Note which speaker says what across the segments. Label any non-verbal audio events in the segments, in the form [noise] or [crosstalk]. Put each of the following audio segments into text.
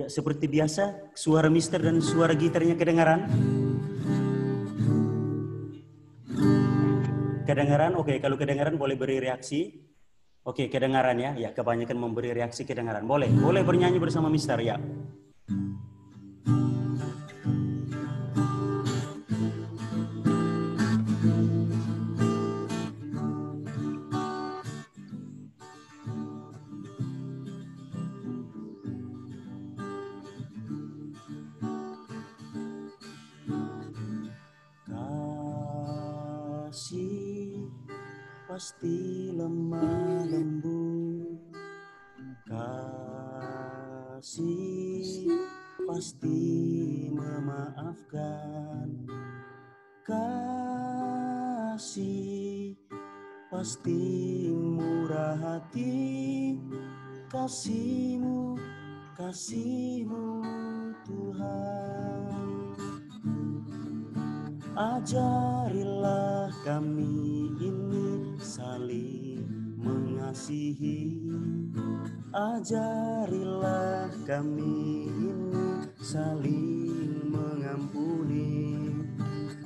Speaker 1: Ya, seperti biasa, suara mister dan suara gitarnya kedengaran. Kedengaran, oke. Okay. Kalau kedengaran boleh beri reaksi. Oke, okay, kedengaran ya. Ya, kebanyakan memberi reaksi kedengaran. Boleh, boleh bernyanyi bersama mister ya.
Speaker 2: kasihmu, kasihmu Tuhan. Ajarilah kami ini saling mengasihi. Ajarilah kami ini saling mengampuni.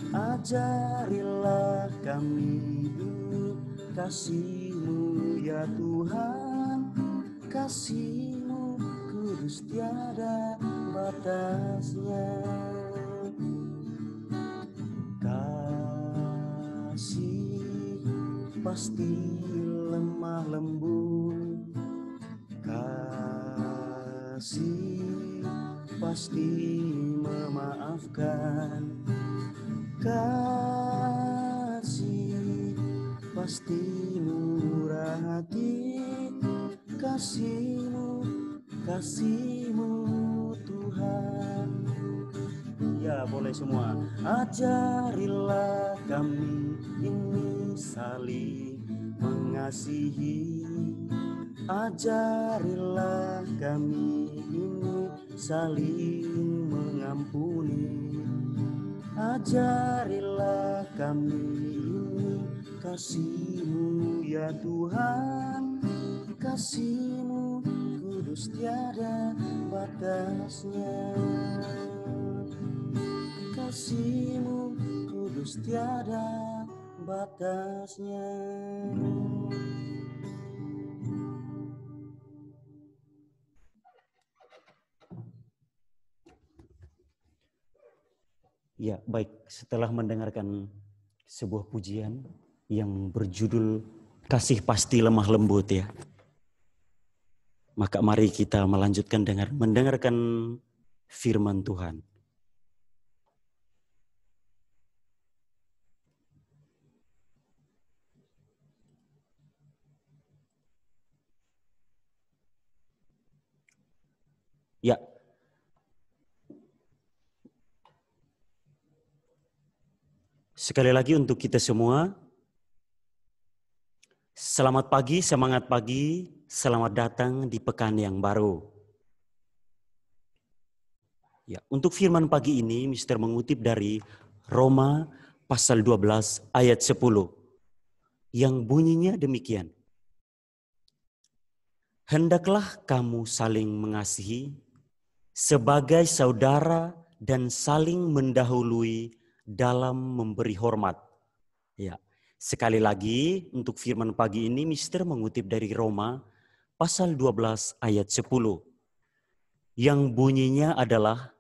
Speaker 2: Ajarilah kami ini kasihmu ya Tuhan kasihmu kudus tiada batasnya Kasih pasti lemah lembut Kasih pasti memaafkan kasihi Ajarilah kami ini saling mengampuni Ajarilah kami ini kasihmu ya Tuhan Kasihmu kudus tiada batasnya Kasihmu kudus tiada batasnya
Speaker 1: Ya, baik. Setelah mendengarkan sebuah pujian yang berjudul Kasih Pasti Lemah Lembut ya. Maka mari kita melanjutkan dengan mendengarkan firman Tuhan. Ya. Sekali lagi untuk kita semua, selamat pagi, semangat pagi, selamat datang di pekan yang baru. Ya, untuk firman pagi ini Mister mengutip dari Roma pasal 12 ayat 10 yang bunyinya demikian. Hendaklah kamu saling mengasihi sebagai saudara dan saling mendahului dalam memberi hormat. Ya. Sekali lagi untuk firman pagi ini Mister mengutip dari Roma pasal 12 ayat 10 yang bunyinya adalah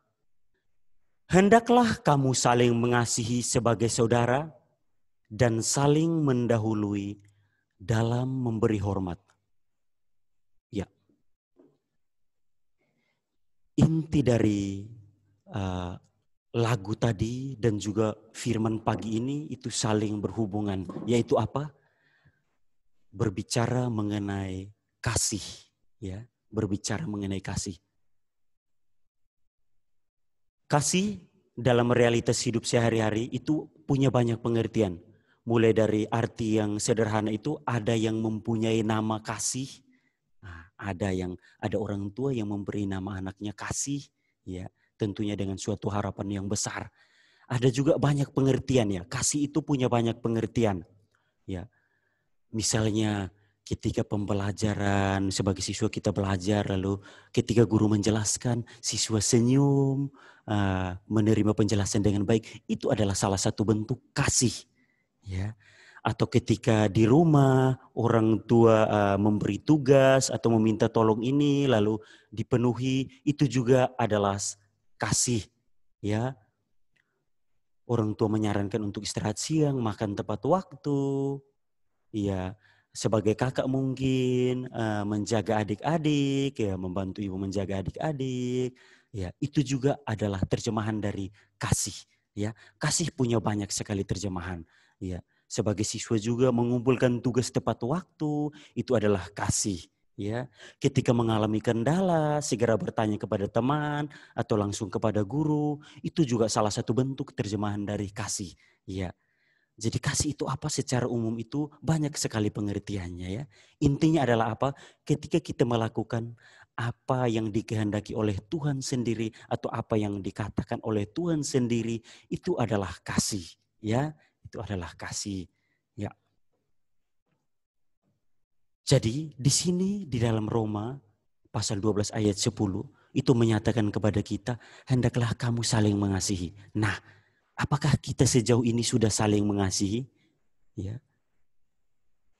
Speaker 1: Hendaklah kamu saling mengasihi sebagai saudara dan saling mendahului dalam memberi hormat. inti dari uh, lagu tadi dan juga firman pagi ini itu saling berhubungan, yaitu apa? Berbicara mengenai kasih, ya, berbicara mengenai kasih. Kasih dalam realitas hidup sehari-hari itu punya banyak pengertian. Mulai dari arti yang sederhana itu ada yang mempunyai nama kasih, ada yang ada orang tua yang memberi nama anaknya kasih ya tentunya dengan suatu harapan yang besar ada juga banyak pengertian ya kasih itu punya banyak pengertian ya misalnya ketika pembelajaran sebagai siswa kita belajar lalu ketika guru menjelaskan siswa senyum eh, menerima penjelasan dengan baik itu adalah salah satu bentuk kasih ya atau ketika di rumah orang tua uh, memberi tugas atau meminta tolong ini lalu dipenuhi itu juga adalah kasih ya orang tua menyarankan untuk istirahat siang makan tepat waktu ya sebagai kakak mungkin uh, menjaga adik-adik ya membantu ibu menjaga adik-adik ya itu juga adalah terjemahan dari kasih ya kasih punya banyak sekali terjemahan ya sebagai siswa juga mengumpulkan tugas tepat waktu itu adalah kasih ya ketika mengalami kendala segera bertanya kepada teman atau langsung kepada guru itu juga salah satu bentuk terjemahan dari kasih ya jadi kasih itu apa secara umum itu banyak sekali pengertiannya ya intinya adalah apa ketika kita melakukan apa yang dikehendaki oleh Tuhan sendiri atau apa yang dikatakan oleh Tuhan sendiri itu adalah kasih ya itu adalah kasih. Ya. Jadi di sini di dalam Roma pasal 12 ayat 10 itu menyatakan kepada kita hendaklah kamu saling mengasihi. Nah, apakah kita sejauh ini sudah saling mengasihi? Ya.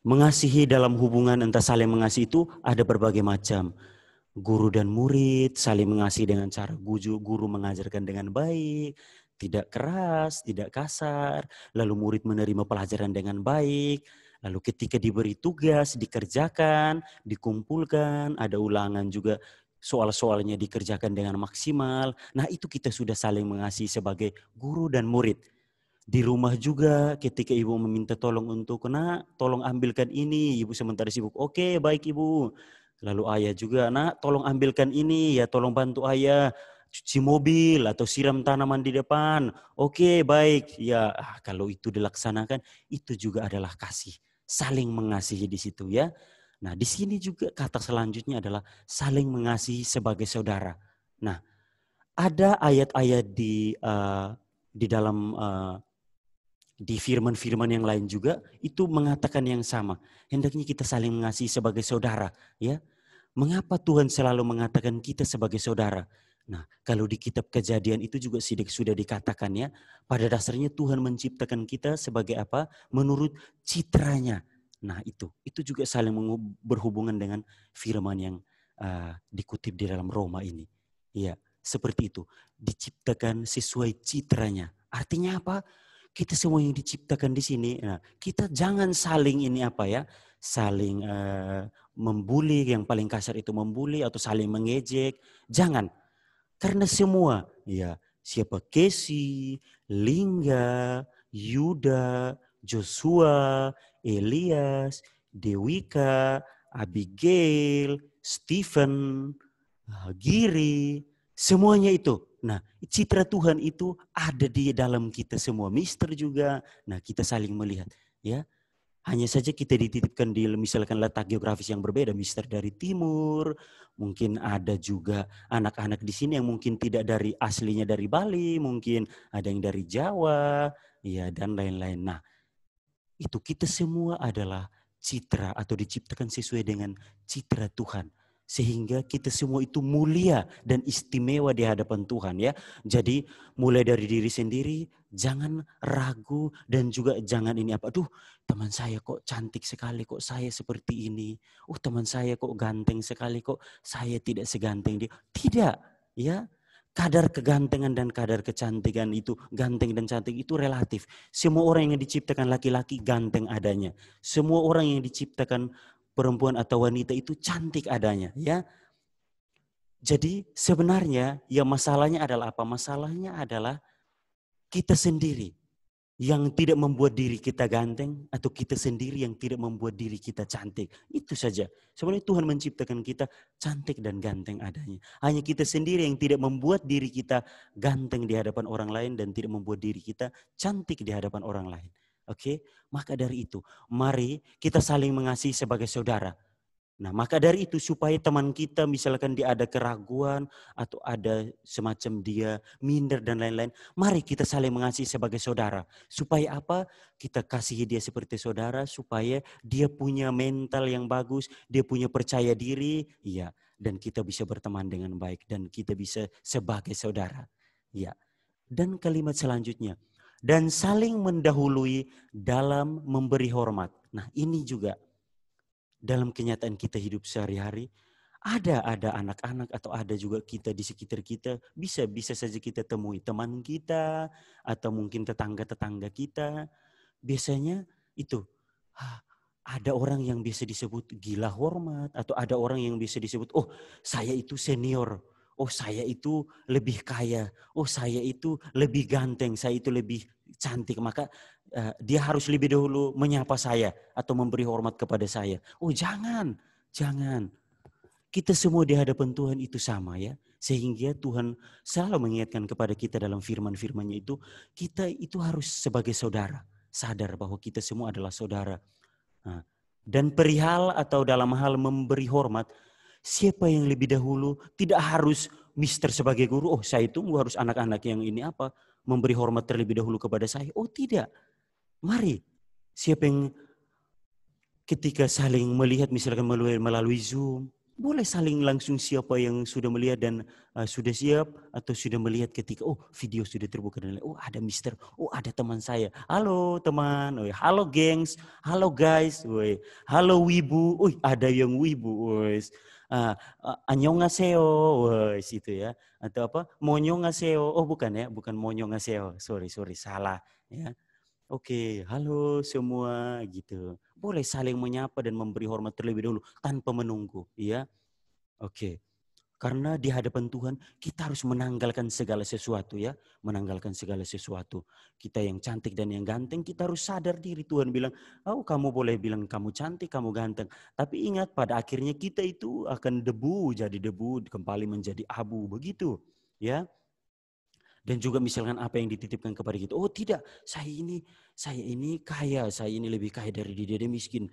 Speaker 1: Mengasihi dalam hubungan entah saling mengasihi itu ada berbagai macam guru dan murid saling mengasihi dengan cara guru, guru mengajarkan dengan baik, tidak keras, tidak kasar, lalu murid menerima pelajaran dengan baik, lalu ketika diberi tugas, dikerjakan, dikumpulkan, ada ulangan juga soal-soalnya dikerjakan dengan maksimal. Nah itu kita sudah saling mengasihi sebagai guru dan murid. Di rumah juga ketika ibu meminta tolong untuk, nak tolong ambilkan ini, ibu sementara sibuk, oke baik ibu. Lalu ayah juga, nak tolong ambilkan ini, ya tolong bantu ayah cuci mobil atau siram tanaman di depan. Oke, okay, baik. Ya, ah, kalau itu dilaksanakan, itu juga adalah kasih. Saling mengasihi di situ ya. Nah, di sini juga kata selanjutnya adalah saling mengasihi sebagai saudara. Nah, ada ayat-ayat di uh, di dalam uh, di firman-firman yang lain juga itu mengatakan yang sama. Hendaknya kita saling mengasihi sebagai saudara, ya. Mengapa Tuhan selalu mengatakan kita sebagai saudara? Nah, kalau di kitab kejadian itu juga sudah dikatakan ya, pada dasarnya Tuhan menciptakan kita sebagai apa? Menurut citranya. Nah, itu. Itu juga saling berhubungan dengan firman yang uh, dikutip di dalam Roma ini. Ya, seperti itu. Diciptakan sesuai citranya. Artinya apa? Kita semua yang diciptakan di sini, nah, kita jangan saling ini apa ya, saling uh, membuli, yang paling kasar itu membuli atau saling mengejek. Jangan karena semua, ya siapa Kesi, Lingga, Yuda, Joshua, Elias, Dewika, Abigail, Stephen, eh, Giri, semuanya itu. Nah, citra Tuhan itu ada di dalam kita semua. Mister juga. Nah, kita saling melihat. Ya, hanya saja kita dititipkan di misalkan letak geografis yang berbeda, Mister dari timur, mungkin ada juga anak-anak di sini yang mungkin tidak dari aslinya dari Bali, mungkin ada yang dari Jawa, ya dan lain-lain. Nah, itu kita semua adalah citra atau diciptakan sesuai dengan citra Tuhan sehingga kita semua itu mulia dan istimewa di hadapan Tuhan ya. Jadi mulai dari diri sendiri, jangan ragu dan juga jangan ini apa. tuh teman saya kok cantik sekali kok saya seperti ini. Oh, teman saya kok ganteng sekali kok saya tidak seganteng dia. Tidak, ya. Kadar kegantengan dan kadar kecantikan itu, ganteng dan cantik itu relatif. Semua orang yang diciptakan laki-laki ganteng adanya. Semua orang yang diciptakan perempuan atau wanita itu cantik adanya, ya. Jadi sebenarnya ya masalahnya adalah apa? Masalahnya adalah kita sendiri yang tidak membuat diri kita ganteng atau kita sendiri yang tidak membuat diri kita cantik. Itu saja. Sebenarnya Tuhan menciptakan kita cantik dan ganteng adanya. Hanya kita sendiri yang tidak membuat diri kita ganteng di hadapan orang lain dan tidak membuat diri kita cantik di hadapan orang lain. Oke, okay? maka dari itu, mari kita saling mengasihi sebagai saudara. Nah, maka dari itu supaya teman kita misalkan dia ada keraguan atau ada semacam dia minder dan lain-lain, mari kita saling mengasihi sebagai saudara. Supaya apa? Kita kasihi dia seperti saudara supaya dia punya mental yang bagus, dia punya percaya diri, ya, dan kita bisa berteman dengan baik dan kita bisa sebagai saudara. Ya. Dan kalimat selanjutnya, dan saling mendahului dalam memberi hormat. Nah, ini juga dalam kenyataan kita hidup sehari-hari ada ada anak-anak atau ada juga kita di sekitar kita bisa bisa saja kita temui teman kita atau mungkin tetangga-tetangga kita biasanya itu ah, ada orang yang bisa disebut gila hormat atau ada orang yang bisa disebut oh saya itu senior oh saya itu lebih kaya, oh saya itu lebih ganteng, saya itu lebih cantik maka uh, dia harus lebih dahulu menyapa saya atau memberi hormat kepada saya. Oh jangan, jangan. Kita semua di hadapan Tuhan itu sama ya. Sehingga Tuhan selalu mengingatkan kepada kita dalam firman-firmannya itu, kita itu harus sebagai saudara. Sadar bahwa kita semua adalah saudara. Nah, dan perihal atau dalam hal memberi hormat, siapa yang lebih dahulu tidak harus mister sebagai guru, oh saya itu harus anak-anak yang ini apa, memberi hormat terlebih dahulu kepada saya? Oh tidak. Mari, siapa yang ketika saling melihat misalkan melalui, melalui Zoom, boleh saling langsung siapa yang sudah melihat dan uh, sudah siap atau sudah melihat ketika oh video sudah terbuka dan oh ada mister oh ada teman saya halo teman oh halo gengs halo guys woi halo wibu oh ada yang wibu woi uh, anyongaseo, wah situ ya. Atau apa? Monyongaseo. Oh bukan ya, bukan monyongaseo. Sorry, sorry, salah ya. Oke, okay, halo semua gitu. Boleh saling menyapa dan memberi hormat terlebih dahulu tanpa menunggu, ya. Oke. Okay. Karena di hadapan Tuhan kita harus menanggalkan segala sesuatu ya. Menanggalkan segala sesuatu. Kita yang cantik dan yang ganteng kita harus sadar diri. Tuhan bilang, oh kamu boleh bilang kamu cantik, kamu ganteng. Tapi ingat pada akhirnya kita itu akan debu, jadi debu, kembali menjadi abu. Begitu ya. Dan juga misalkan apa yang dititipkan kepada kita. Oh tidak, saya ini saya ini kaya, saya ini lebih kaya dari dia, dia miskin.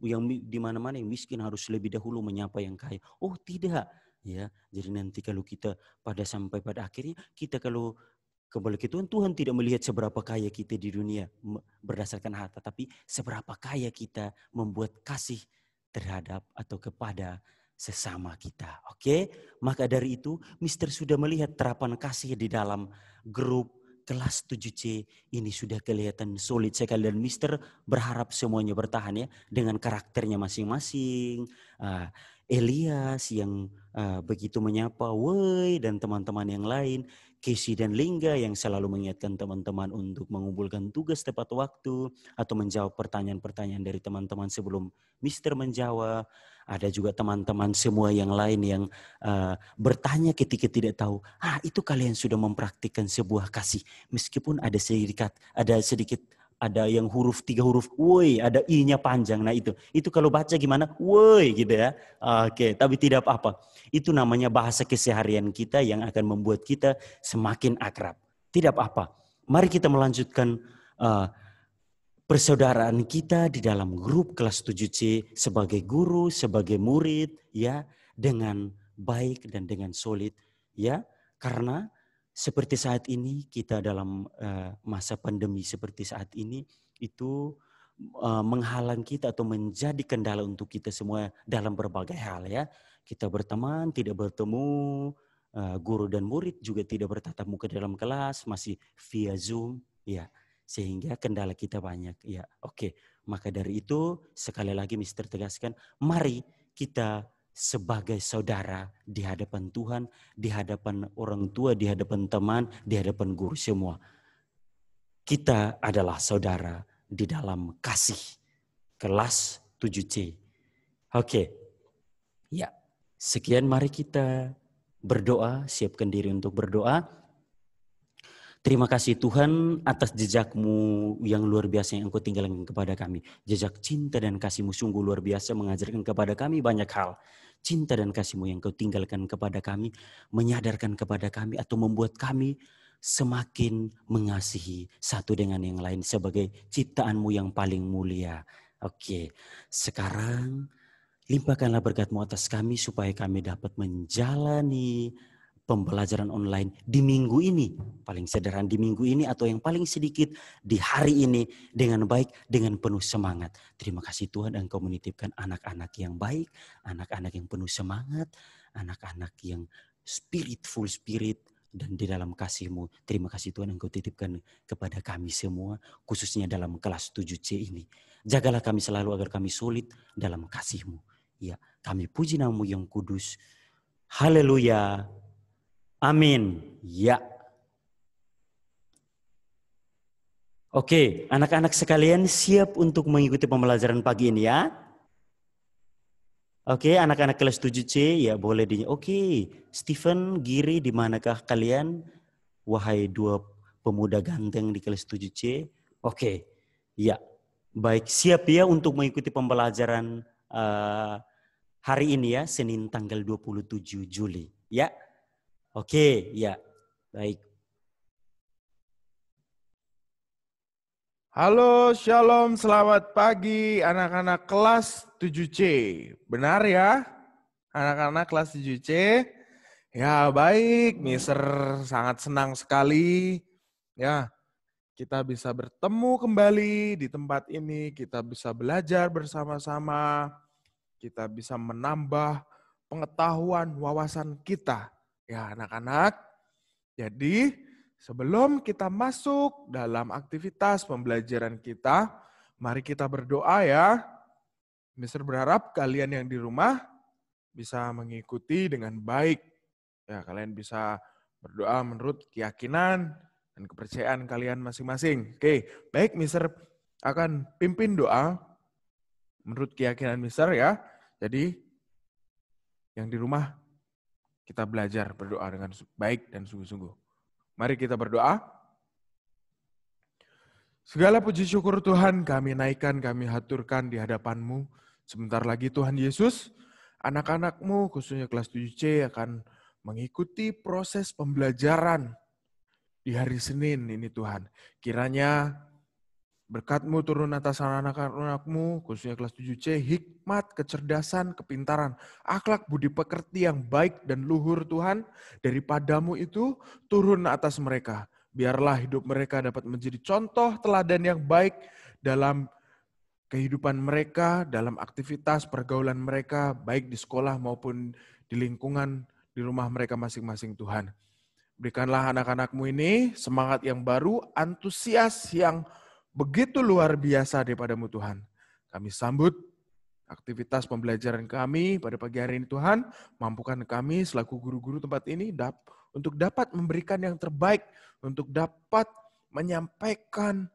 Speaker 1: Yang di mana-mana yang miskin harus lebih dahulu menyapa yang kaya. Oh tidak, ya jadi nanti kalau kita pada sampai pada akhirnya kita kalau kembali ke Tuhan Tuhan tidak melihat seberapa kaya kita di dunia berdasarkan harta tapi seberapa kaya kita membuat kasih terhadap atau kepada sesama kita oke maka dari itu Mister sudah melihat terapan kasih di dalam grup kelas 7C ini sudah kelihatan solid sekali dan Mister berharap semuanya bertahan ya dengan karakternya masing-masing. Ah, Elias yang uh, begitu menyapa Woi dan teman-teman yang lain, Kesi dan Lingga yang selalu mengingatkan teman-teman untuk mengumpulkan tugas tepat waktu atau menjawab pertanyaan-pertanyaan dari teman-teman sebelum Mister menjawab. Ada juga teman-teman semua yang lain yang uh, bertanya ketika tidak tahu, ah itu kalian sudah mempraktikkan sebuah kasih meskipun ada sedikit ada sedikit ada yang huruf tiga huruf woi ada i-nya panjang nah itu itu kalau baca gimana woi gitu ya oke tapi tidak apa-apa itu namanya bahasa keseharian kita yang akan membuat kita semakin akrab tidak apa apa mari kita melanjutkan uh, persaudaraan kita di dalam grup kelas 7C sebagai guru sebagai murid ya dengan baik dan dengan solid ya karena seperti saat ini kita dalam eh, masa pandemi seperti saat ini itu eh, menghalang kita atau menjadi kendala untuk kita semua dalam berbagai hal ya. Kita berteman, tidak bertemu, eh, guru dan murid juga tidak bertatap muka dalam kelas, masih via Zoom ya. Sehingga kendala kita banyak ya. Oke, maka dari itu sekali lagi Mister tegaskan, mari kita sebagai saudara di hadapan Tuhan, di hadapan orang tua, di hadapan teman, di hadapan guru semua. Kita adalah saudara di dalam kasih. Kelas 7C. Oke. Okay. Ya. Sekian mari
Speaker 2: kita
Speaker 1: berdoa, siapkan diri untuk berdoa. Terima kasih Tuhan atas jejakmu yang luar biasa yang engkau tinggalkan kepada kami. Jejak cinta dan kasihmu sungguh luar biasa mengajarkan kepada kami banyak hal. Cinta dan kasihmu yang kau tinggalkan kepada kami, menyadarkan kepada kami atau membuat kami semakin mengasihi satu dengan yang lain sebagai ciptaanmu yang paling mulia. Oke, sekarang limpahkanlah berkatmu atas kami supaya kami dapat menjalani pembelajaran online di minggu ini, paling sederhana di minggu ini atau yang paling sedikit di hari ini dengan baik, dengan penuh semangat. Terima kasih Tuhan dan kau menitipkan anak-anak yang baik, anak-anak yang penuh semangat, anak-anak yang spiritful spirit dan di dalam kasihMu. Terima kasih Tuhan yang Engkau titipkan kepada kami semua, khususnya dalam kelas 7C ini. Jagalah kami selalu agar kami sulit dalam kasihMu. Ya, kami puji namamu yang kudus. Haleluya. Amin. Ya. Oke, anak-anak sekalian siap untuk mengikuti pembelajaran pagi ini ya? Oke, anak-anak kelas 7C ya boleh di. Oke, Stephen, Giri di manakah kalian? Wahai dua pemuda ganteng di kelas 7C. Oke. Ya. Baik, siap ya untuk mengikuti pembelajaran uh, hari ini ya, Senin tanggal 27 Juli. Ya. Oke, ya Baik.
Speaker 3: Halo, Shalom, selamat pagi anak-anak kelas 7C. Benar ya? Anak-anak kelas 7C. Ya, baik. Mister sangat senang sekali. Ya, kita bisa bertemu kembali di tempat ini, kita bisa belajar bersama-sama, kita bisa menambah pengetahuan wawasan kita Ya, anak-anak. Jadi, sebelum kita masuk dalam aktivitas pembelajaran kita, mari kita berdoa ya. Mister berharap kalian yang di rumah bisa mengikuti dengan baik. Ya, kalian bisa berdoa menurut keyakinan dan kepercayaan kalian masing-masing. Oke, baik Mister akan pimpin doa menurut keyakinan Mister ya. Jadi yang di rumah kita belajar berdoa dengan baik dan sungguh-sungguh. Mari kita berdoa. Segala puji syukur Tuhan kami naikkan, kami haturkan di hadapan-Mu. Sebentar lagi Tuhan Yesus, anak-anakmu khususnya kelas 7C akan mengikuti proses pembelajaran di hari Senin ini Tuhan. Kiranya Berkatmu turun atas anak anakmu, khususnya kelas 7C, hikmat, kecerdasan, kepintaran, akhlak, budi pekerti yang baik dan luhur Tuhan, daripadamu itu turun atas mereka. Biarlah hidup mereka dapat menjadi contoh teladan yang baik dalam kehidupan mereka, dalam aktivitas pergaulan mereka, baik di sekolah maupun di lingkungan, di rumah mereka masing-masing Tuhan. Berikanlah anak-anakmu ini semangat yang baru, antusias yang baru, begitu luar biasa daripadamu Tuhan. Kami sambut aktivitas pembelajaran kami pada pagi hari ini Tuhan, mampukan kami selaku guru-guru tempat ini dap untuk dapat memberikan yang terbaik, untuk dapat menyampaikan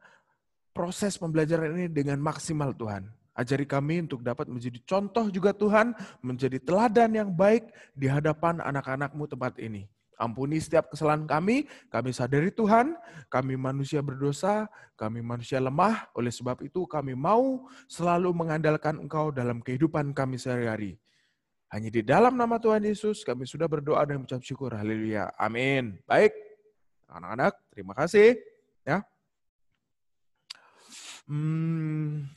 Speaker 3: proses pembelajaran ini dengan maksimal Tuhan. Ajari kami untuk dapat menjadi contoh juga Tuhan, menjadi teladan yang baik di hadapan anak-anakmu tempat ini. Ampuni setiap kesalahan kami, kami sadari Tuhan, kami manusia berdosa, kami manusia lemah, oleh sebab itu kami mau selalu mengandalkan Engkau dalam kehidupan kami sehari-hari. Hanya di dalam nama Tuhan Yesus kami sudah berdoa dan mengucap syukur. Haleluya. Amin. Baik. Anak-anak, terima kasih ya. Hmm,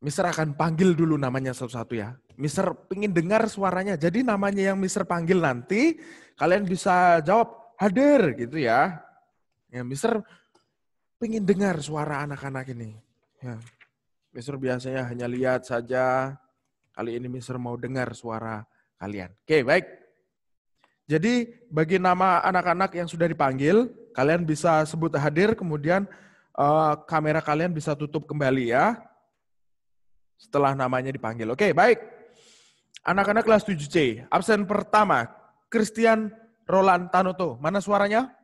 Speaker 3: Mister akan panggil dulu namanya satu-satu ya. Mister pingin dengar suaranya. Jadi namanya yang Mister panggil nanti kalian bisa jawab hadir gitu ya. Ya Mister pingin dengar suara anak-anak ini. Ya. Mister biasanya hanya lihat saja. Kali ini Mister mau dengar suara kalian. Oke, baik. Jadi bagi nama anak-anak yang sudah dipanggil, kalian bisa sebut hadir, kemudian uh, kamera kalian bisa tutup kembali ya setelah namanya dipanggil. Oke, baik. Anak-anak kelas 7C, absen pertama, Christian Roland Tanoto. Mana suaranya?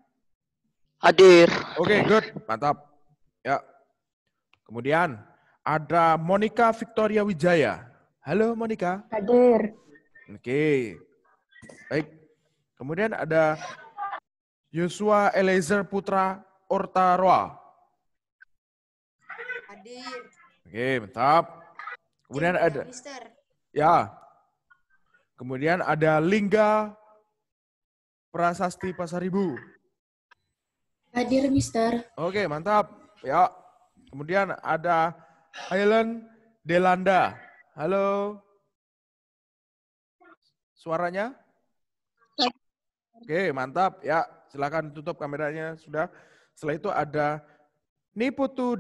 Speaker 3: Hadir. Oke, okay, good. Mantap. Ya. Kemudian ada Monica Victoria Wijaya. Halo Monica. Hadir. Oke. Okay. Baik. Kemudian ada Yosua Eliezer Putra Ortaroa. Hadir. Oke, okay, mantap. Kemudian ada Mister. Ya. Kemudian ada Lingga Prasasti Pasaribu.
Speaker 4: Hadir, Mister.
Speaker 3: Oke, mantap. Ya. Kemudian ada Helen Delanda. Halo. Suaranya? Oke, mantap. Ya, silakan tutup kameranya sudah. Setelah itu ada Niputu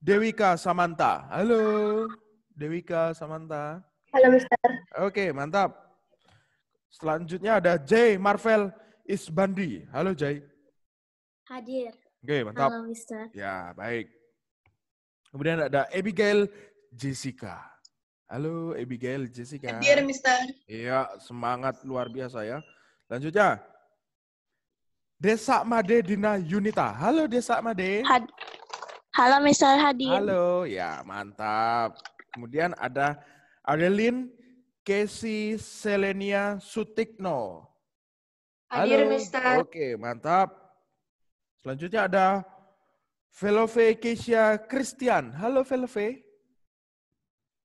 Speaker 3: Dewika Samanta. Halo, Dewika Samanta. Halo, Mister. Oke, mantap. Selanjutnya ada Jay Marvel Isbandi. Halo Jay. Hadir. Oke, okay, mantap. Halo Mister. Ya, baik. Kemudian ada Abigail Jessica. Halo Abigail Jessica. Hadir Mister. Iya, semangat luar biasa ya. Selanjutnya Desa Made Dina Yunita. Halo Desa Made. Had Halo Mister Hadir. Halo, ya mantap. Kemudian ada Adeline Kesi Selenia Sutikno. Hadir, Mister. Oke, mantap. Selanjutnya ada Velove Kesia Christian. Halo, Velove.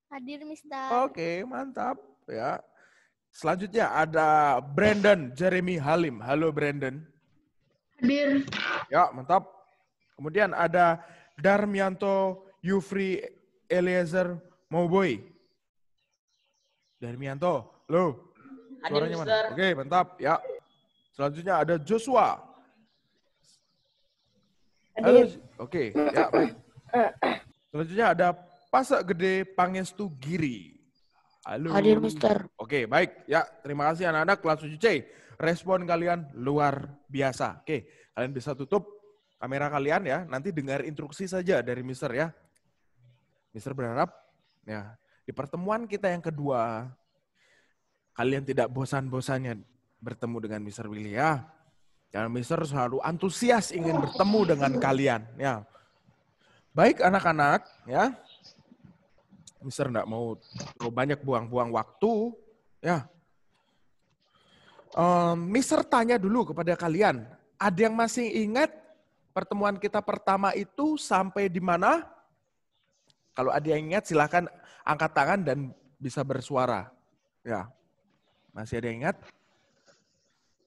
Speaker 5: Hadir, Mister. Oke, mantap.
Speaker 3: Ya. Selanjutnya ada Brandon Jeremy Halim. Halo, Brandon. Hadir. Ya, mantap. Kemudian ada Darmianto Yufri Eliezer Mauboy. Darmianto, lo.
Speaker 4: Suaranya mana? Oke,
Speaker 3: mantap. Ya. Selanjutnya ada Joshua. Halo. Ya? Oke, ya Selanjutnya ada Pasak Gede Pangestu Giri. Halo. Hadir Mister. Oke, baik. Ya, terima kasih anak-anak kelas 7C. Respon kalian luar biasa. Oke, kalian bisa tutup kamera kalian ya. Nanti dengar instruksi saja dari Mister ya. Mister berharap ya di pertemuan kita yang kedua, kalian tidak bosan-bosannya bertemu dengan Mr. Willy ya. Dan Mr. selalu antusias ingin bertemu dengan kalian ya. Baik anak-anak ya. Mister tidak mau terlalu banyak buang-buang waktu ya. Um, Mister tanya dulu kepada kalian, ada yang masih ingat pertemuan kita pertama itu sampai di mana? Kalau ada yang ingat silahkan angkat tangan dan bisa bersuara. Ya. Masih ada yang ingat?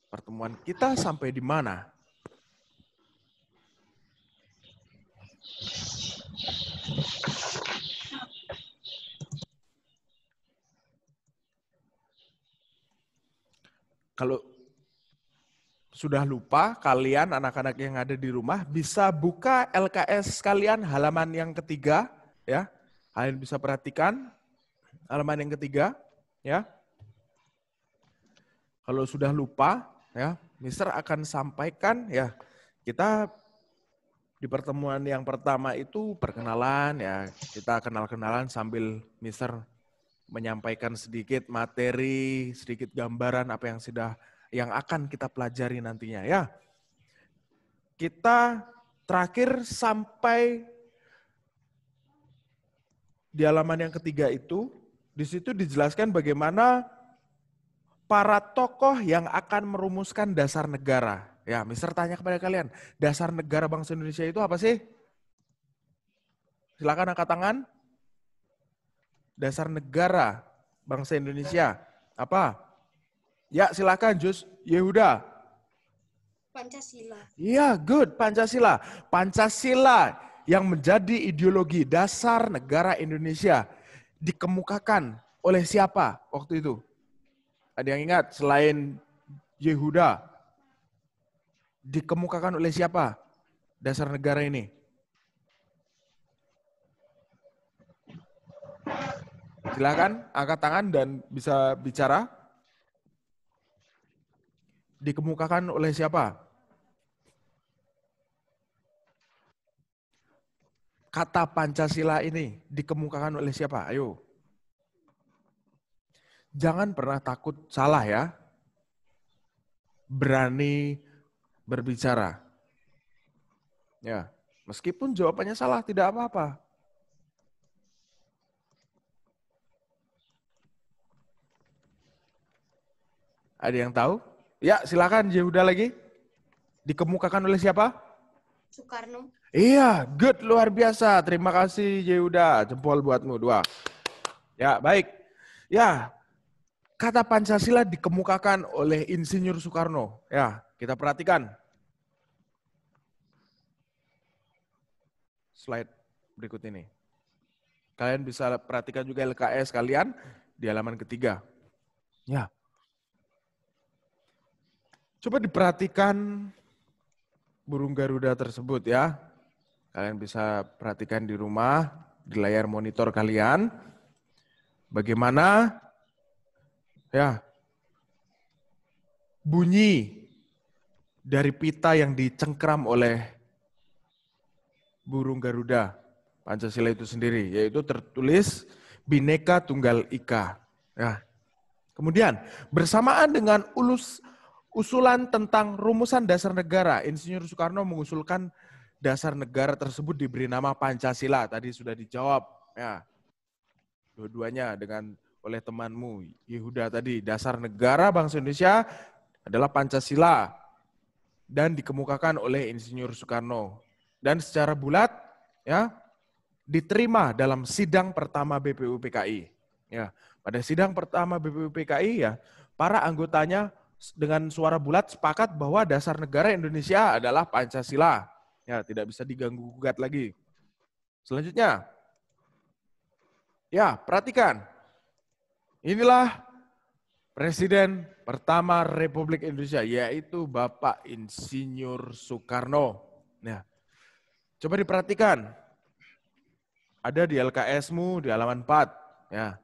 Speaker 3: Pertemuan kita sampai di mana? Kalau sudah lupa, kalian anak-anak yang ada di rumah bisa buka LKS kalian halaman yang ketiga ya. Kalian bisa perhatikan halaman yang ketiga, ya. Kalau sudah lupa, ya, Mister akan sampaikan, ya. Kita di pertemuan yang pertama itu perkenalan, ya. Kita kenal-kenalan sambil Mister menyampaikan sedikit materi, sedikit gambaran apa yang sudah yang akan kita pelajari nantinya, ya. Kita terakhir sampai di halaman yang ketiga itu, di situ dijelaskan bagaimana para tokoh yang akan merumuskan dasar negara. Ya, Mister tanya kepada kalian, dasar negara bangsa Indonesia itu apa sih? Silakan angkat tangan. Dasar negara bangsa Indonesia apa? Ya, silakan Jus Yehuda.
Speaker 6: Pancasila.
Speaker 3: Iya, good. Pancasila. Pancasila yang menjadi ideologi dasar negara Indonesia dikemukakan oleh siapa waktu itu? Ada yang ingat selain Yehuda dikemukakan oleh siapa dasar negara ini? Silakan angkat tangan dan bisa bicara. Dikemukakan oleh siapa? kata Pancasila ini dikemukakan oleh siapa? Ayo. Jangan pernah takut salah ya. Berani berbicara. Ya, meskipun jawabannya salah tidak apa-apa. Ada yang tahu? Ya, silakan Yehuda ya, lagi. Dikemukakan oleh siapa? Soekarno. Iya, good luar biasa. Terima kasih Yehuda. Jempol buatmu dua. Ya, baik. Ya, kata Pancasila dikemukakan oleh Insinyur Soekarno. Ya, kita perhatikan. Slide berikut ini. Kalian bisa perhatikan juga LKS kalian di halaman ketiga. Ya. Coba diperhatikan burung Garuda tersebut ya. Kalian bisa perhatikan di rumah, di layar monitor kalian. Bagaimana ya bunyi dari pita yang dicengkram oleh burung Garuda Pancasila itu sendiri, yaitu tertulis Bineka Tunggal Ika. Ya. Kemudian bersamaan dengan ulus Usulan tentang rumusan dasar negara, Insinyur Soekarno mengusulkan dasar negara tersebut diberi nama Pancasila. Tadi sudah dijawab ya. Dua-duanya dengan oleh temanmu Yehuda tadi, dasar negara bangsa Indonesia adalah Pancasila dan dikemukakan oleh Insinyur Soekarno. Dan secara bulat ya diterima dalam sidang pertama BPUPKI. Ya, pada sidang pertama BPUPKI ya, para anggotanya dengan suara bulat sepakat bahwa dasar negara Indonesia adalah Pancasila. Ya, tidak bisa diganggu gugat lagi. Selanjutnya. Ya, perhatikan. Inilah presiden pertama Republik Indonesia yaitu Bapak Insinyur Soekarno. Nah, coba diperhatikan. Ada di LKS-mu di halaman 4, ya.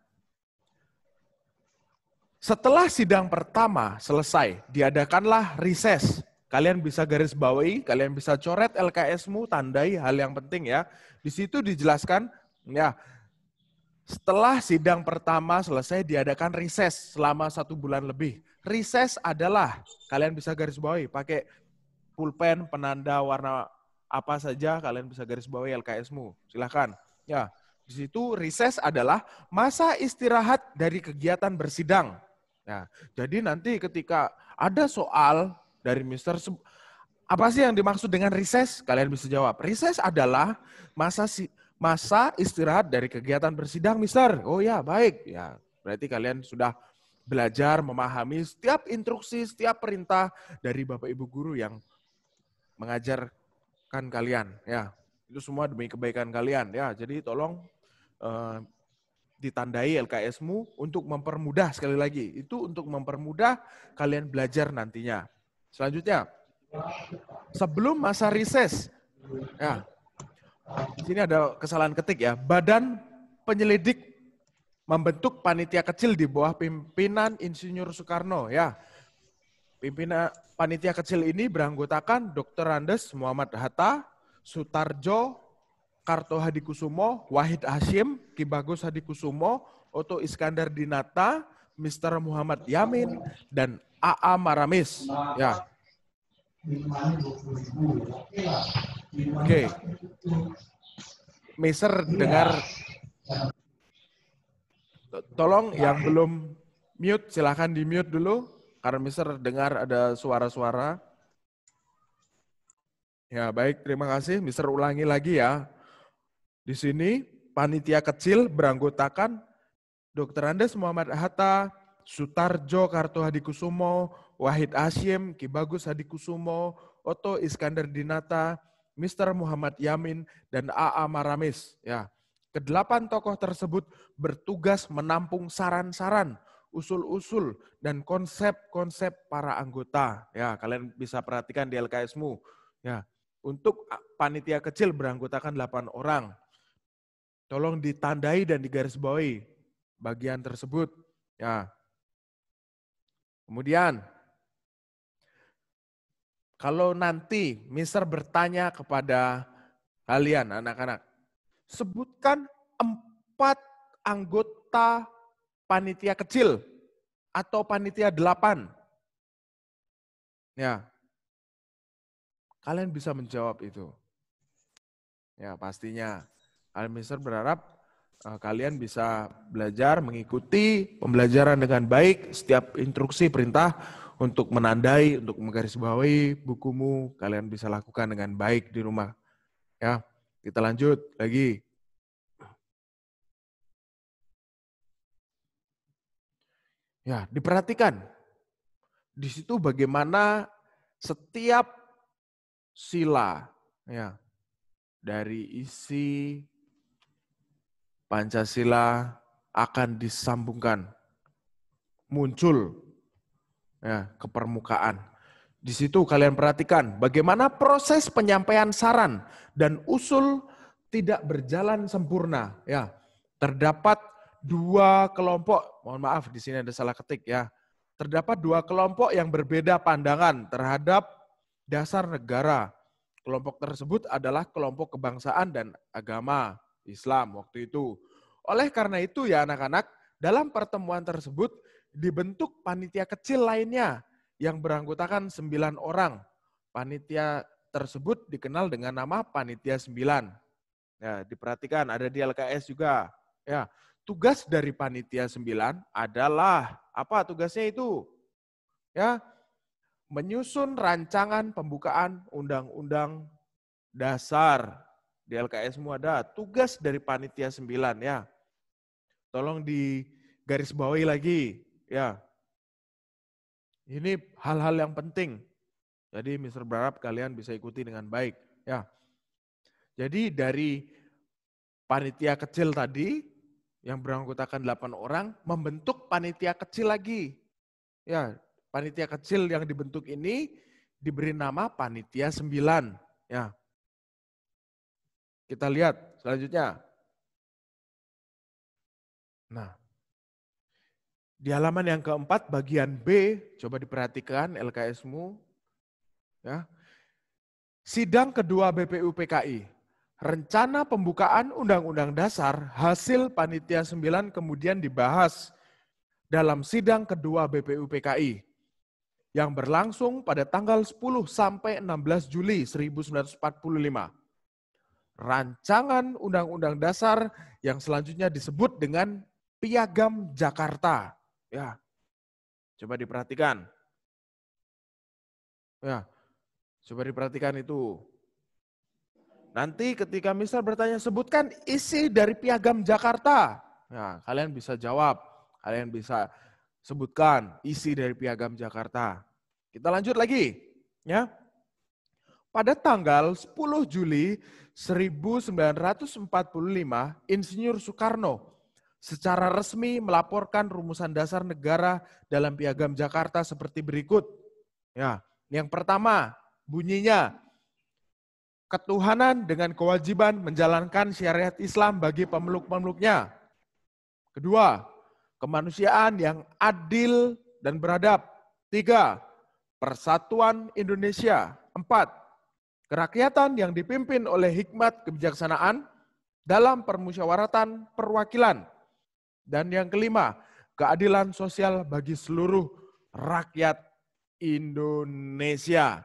Speaker 3: Setelah sidang pertama selesai, diadakanlah reses. Kalian bisa garis bawahi, kalian bisa coret LKS-mu, tandai hal yang penting ya. Di situ dijelaskan, ya, setelah sidang pertama selesai, diadakan reses selama satu bulan lebih. Reses adalah, kalian bisa garis bawahi, pakai pulpen, penanda, warna apa saja, kalian bisa garis bawahi LKS-mu. Silahkan. Ya, di situ reses adalah masa istirahat dari kegiatan bersidang Nah, jadi nanti ketika ada soal dari Mister apa sih yang dimaksud dengan reses Kalian bisa jawab. Reses adalah masa si, masa istirahat dari kegiatan bersidang, Mister. Oh ya, baik. Ya, berarti kalian sudah belajar memahami setiap instruksi, setiap perintah dari Bapak Ibu guru yang mengajarkan kalian, ya. Itu semua demi kebaikan kalian, ya. Jadi tolong uh, ditandai LKSmu untuk mempermudah sekali lagi. Itu untuk mempermudah kalian belajar nantinya. Selanjutnya, sebelum masa reses ya, sini ada kesalahan ketik ya. Badan penyelidik membentuk panitia kecil di bawah pimpinan Insinyur Soekarno ya. Pimpinan panitia kecil ini beranggotakan Dr. Andes Muhammad Hatta, Sutarjo, Karto Hadikusumo, Wahid Hashim, Ki Bagus Hadikusumo, Oto Iskandar Dinata, Mr. Muhammad Yamin, dan AA Maramis. Ya. Oke. Mister dengar. Tolong yang belum mute silahkan di mute dulu karena Mister dengar ada suara-suara. Ya baik, terima kasih. Mister ulangi lagi ya. Di sini panitia kecil beranggotakan Dr. Andes Muhammad Hatta, Sutarjo Karto Hadikusumo, Wahid Asyim, Ki Bagus Hadikusumo, Oto Iskandar Dinata, Mr. Muhammad Yamin, dan AA Maramis. Ya. Kedelapan tokoh tersebut bertugas menampung saran-saran, usul-usul, dan konsep-konsep para anggota. Ya, kalian bisa perhatikan di LKSmu. Ya, untuk panitia kecil beranggotakan 8 orang. Tolong ditandai dan digarisbawahi bagian tersebut. Ya. Kemudian, kalau nanti Mister bertanya kepada kalian anak-anak, sebutkan empat anggota panitia kecil atau panitia delapan. Ya, kalian bisa menjawab itu. Ya, pastinya al berharap uh, kalian bisa belajar mengikuti pembelajaran dengan baik setiap instruksi perintah untuk menandai, untuk menggarisbawahi bukumu, kalian bisa lakukan dengan baik di rumah. Ya, kita lanjut lagi. Ya, diperhatikan. Di situ bagaimana setiap sila ya dari isi Pancasila akan disambungkan, muncul ya, ke permukaan. Di situ kalian perhatikan bagaimana proses penyampaian saran dan usul tidak berjalan sempurna. Ya, terdapat dua kelompok. Mohon maaf, di sini ada salah ketik ya. Terdapat dua kelompok yang berbeda pandangan terhadap dasar negara. Kelompok tersebut adalah kelompok kebangsaan dan agama. Islam waktu itu. Oleh karena itu ya anak-anak, dalam pertemuan tersebut dibentuk panitia kecil lainnya yang beranggotakan sembilan orang. Panitia tersebut dikenal dengan nama Panitia Sembilan. Ya, diperhatikan ada di LKS juga. Ya, tugas dari Panitia Sembilan adalah apa tugasnya itu? Ya, menyusun rancangan pembukaan undang-undang dasar di LKS semua ada tugas dari panitia 9 ya. Tolong di garis bawahi lagi ya. Ini hal-hal yang penting. Jadi Mister berharap kalian bisa ikuti dengan baik ya. Jadi dari panitia kecil tadi yang beranggotakan 8 orang membentuk panitia kecil lagi. Ya, panitia kecil yang dibentuk ini diberi nama panitia 9 ya. Kita lihat selanjutnya. Nah, di halaman yang keempat bagian B, coba diperhatikan LKSmu. Ya. Sidang kedua BPUPKI, rencana pembukaan Undang-Undang Dasar hasil Panitia 9 kemudian dibahas dalam sidang kedua BPUPKI yang berlangsung pada tanggal 10 sampai 16 Juli 1945 rancangan undang-undang dasar yang selanjutnya disebut dengan Piagam Jakarta. Ya. Coba diperhatikan. Ya. Coba diperhatikan itu. Nanti ketika misal bertanya sebutkan isi dari Piagam Jakarta. ya kalian bisa jawab. Kalian bisa sebutkan isi dari Piagam Jakarta. Kita lanjut lagi, ya. Pada tanggal 10 Juli 1945, Insinyur Soekarno secara resmi melaporkan rumusan dasar negara dalam Piagam Jakarta seperti berikut. Ya, yang pertama bunyinya ketuhanan dengan kewajiban menjalankan syariat Islam bagi pemeluk-pemeluknya. Kedua, kemanusiaan yang adil dan beradab. Tiga, persatuan Indonesia. Empat, Kerakyatan yang dipimpin oleh hikmat kebijaksanaan dalam permusyawaratan perwakilan. Dan yang kelima, keadilan sosial bagi seluruh rakyat Indonesia.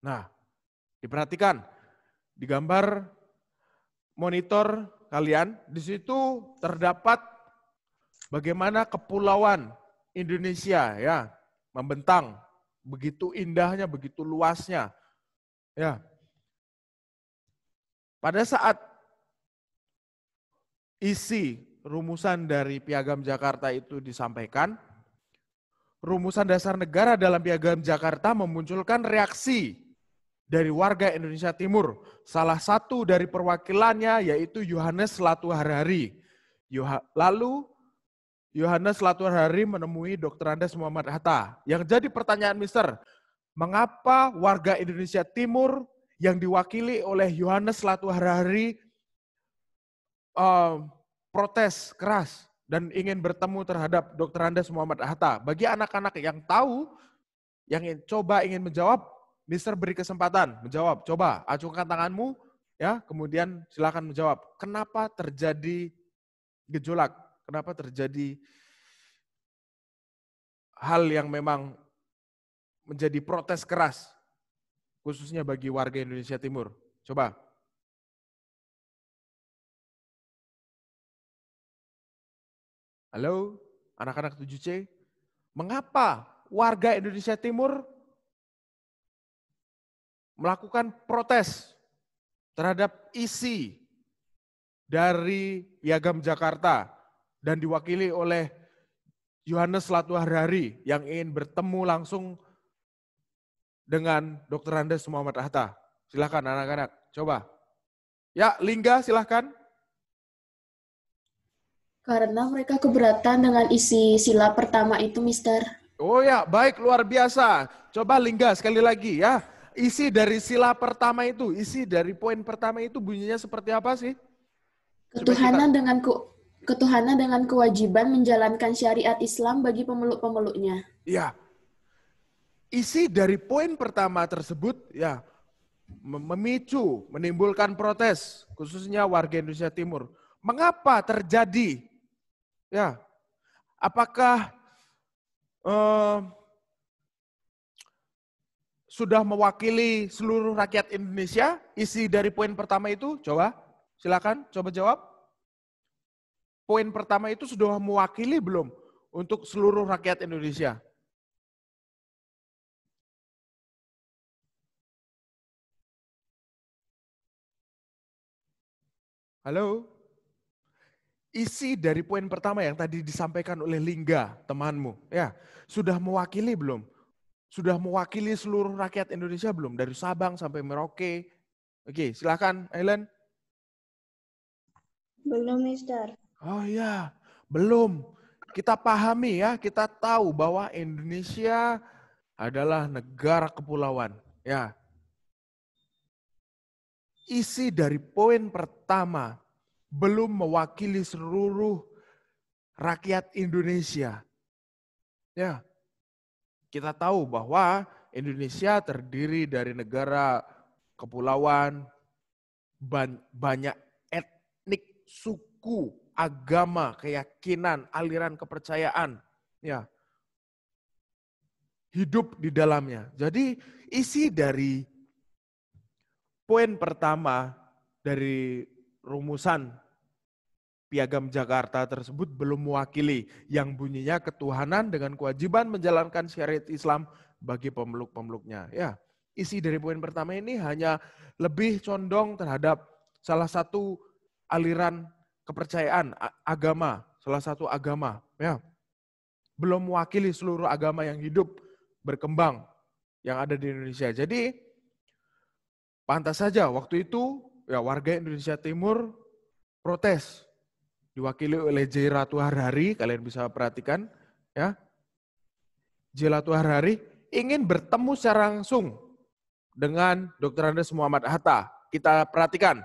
Speaker 3: Nah, diperhatikan di gambar monitor kalian, di situ terdapat bagaimana kepulauan Indonesia ya, membentang begitu indahnya, begitu luasnya. Ya. Pada saat isi rumusan dari Piagam Jakarta itu disampaikan, rumusan dasar negara dalam Piagam Jakarta memunculkan reaksi dari warga Indonesia Timur. Salah satu dari perwakilannya yaitu Yohanes Latuharhari. Lalu Yohanes Latuar Hari menemui Dr. Andes Muhammad Hatta. Yang jadi pertanyaan Mister, mengapa warga Indonesia Timur yang diwakili oleh Yohanes Latuar Hari uh, protes keras dan ingin bertemu terhadap Dr. Andes Muhammad Hatta? Bagi anak-anak yang tahu, yang ingin, coba ingin menjawab, Mister beri kesempatan menjawab. Coba acungkan tanganmu, ya, kemudian silakan menjawab. Kenapa terjadi gejolak Kenapa terjadi hal yang memang menjadi protes keras, khususnya bagi warga Indonesia Timur? Coba.
Speaker 4: Halo, anak-anak 7C.
Speaker 3: Mengapa warga Indonesia Timur melakukan protes terhadap isi dari Piagam Jakarta dan diwakili oleh Yohanes Latuharari yang ingin bertemu langsung dengan Dr. Andes Muhammad Hatta. Silahkan anak-anak, coba. Ya, Lingga silahkan.
Speaker 5: Karena mereka keberatan dengan isi sila pertama itu, Mister.
Speaker 3: Oh ya, baik, luar biasa. Coba Lingga sekali lagi ya. Isi dari sila pertama itu, isi dari poin pertama itu bunyinya seperti apa sih? Ketuhanan
Speaker 5: kita... dengan ku ketuhanan dengan kewajiban menjalankan syariat Islam bagi pemeluk-pemeluknya.
Speaker 3: Ya. Isi dari poin pertama tersebut ya memicu, menimbulkan protes khususnya warga Indonesia Timur. Mengapa terjadi? Ya. Apakah eh, sudah mewakili seluruh rakyat Indonesia? Isi dari poin pertama itu, coba silakan coba jawab poin pertama itu sudah mewakili belum untuk seluruh rakyat Indonesia? Halo? Isi dari poin pertama yang tadi disampaikan oleh Lingga, temanmu, ya, sudah mewakili belum? Sudah mewakili seluruh rakyat Indonesia belum? Dari Sabang sampai Merauke. Oke, silakan, Ellen. Belum, Mister. Oh iya, belum. Kita pahami ya, kita tahu bahwa Indonesia adalah negara kepulauan. Ya. Isi dari poin pertama belum mewakili seluruh rakyat Indonesia. Ya. Kita tahu bahwa Indonesia terdiri dari negara kepulauan, banyak etnik, suku, agama, keyakinan, aliran kepercayaan, ya. Hidup di dalamnya. Jadi isi dari poin pertama dari rumusan Piagam Jakarta tersebut belum mewakili yang bunyinya ketuhanan dengan kewajiban menjalankan syariat Islam bagi pemeluk-pemeluknya. Ya, isi dari poin pertama ini hanya lebih condong terhadap salah satu aliran kepercayaan, agama, salah satu agama, ya. Belum mewakili seluruh agama yang hidup berkembang yang ada di Indonesia. Jadi pantas saja waktu itu ya warga Indonesia Timur protes diwakili oleh J. Ratu Harhari, kalian bisa perhatikan ya. J. Ratu Harhari ingin bertemu secara langsung dengan Dr. Andes Muhammad Hatta. Kita perhatikan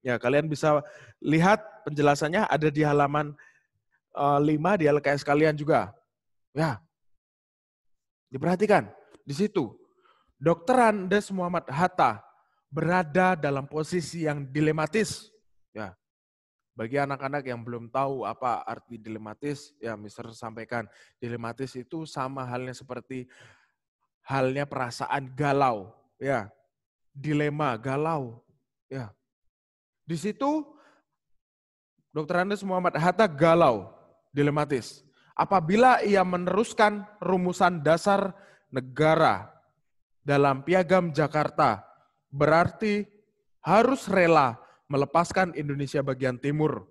Speaker 3: Ya, kalian bisa lihat penjelasannya ada di halaman uh, eh, 5 di LKS kalian juga. Ya. Diperhatikan di situ. Dokter Andes Muhammad Hatta berada dalam posisi yang dilematis. Ya. Bagi anak-anak yang belum tahu apa arti dilematis, ya Mister sampaikan, dilematis itu sama halnya seperti halnya perasaan galau, ya. Dilema, galau, ya di situ Dr. Andes Muhammad Hatta galau, dilematis. Apabila ia meneruskan rumusan dasar negara dalam Piagam Jakarta, berarti harus rela melepaskan Indonesia bagian timur.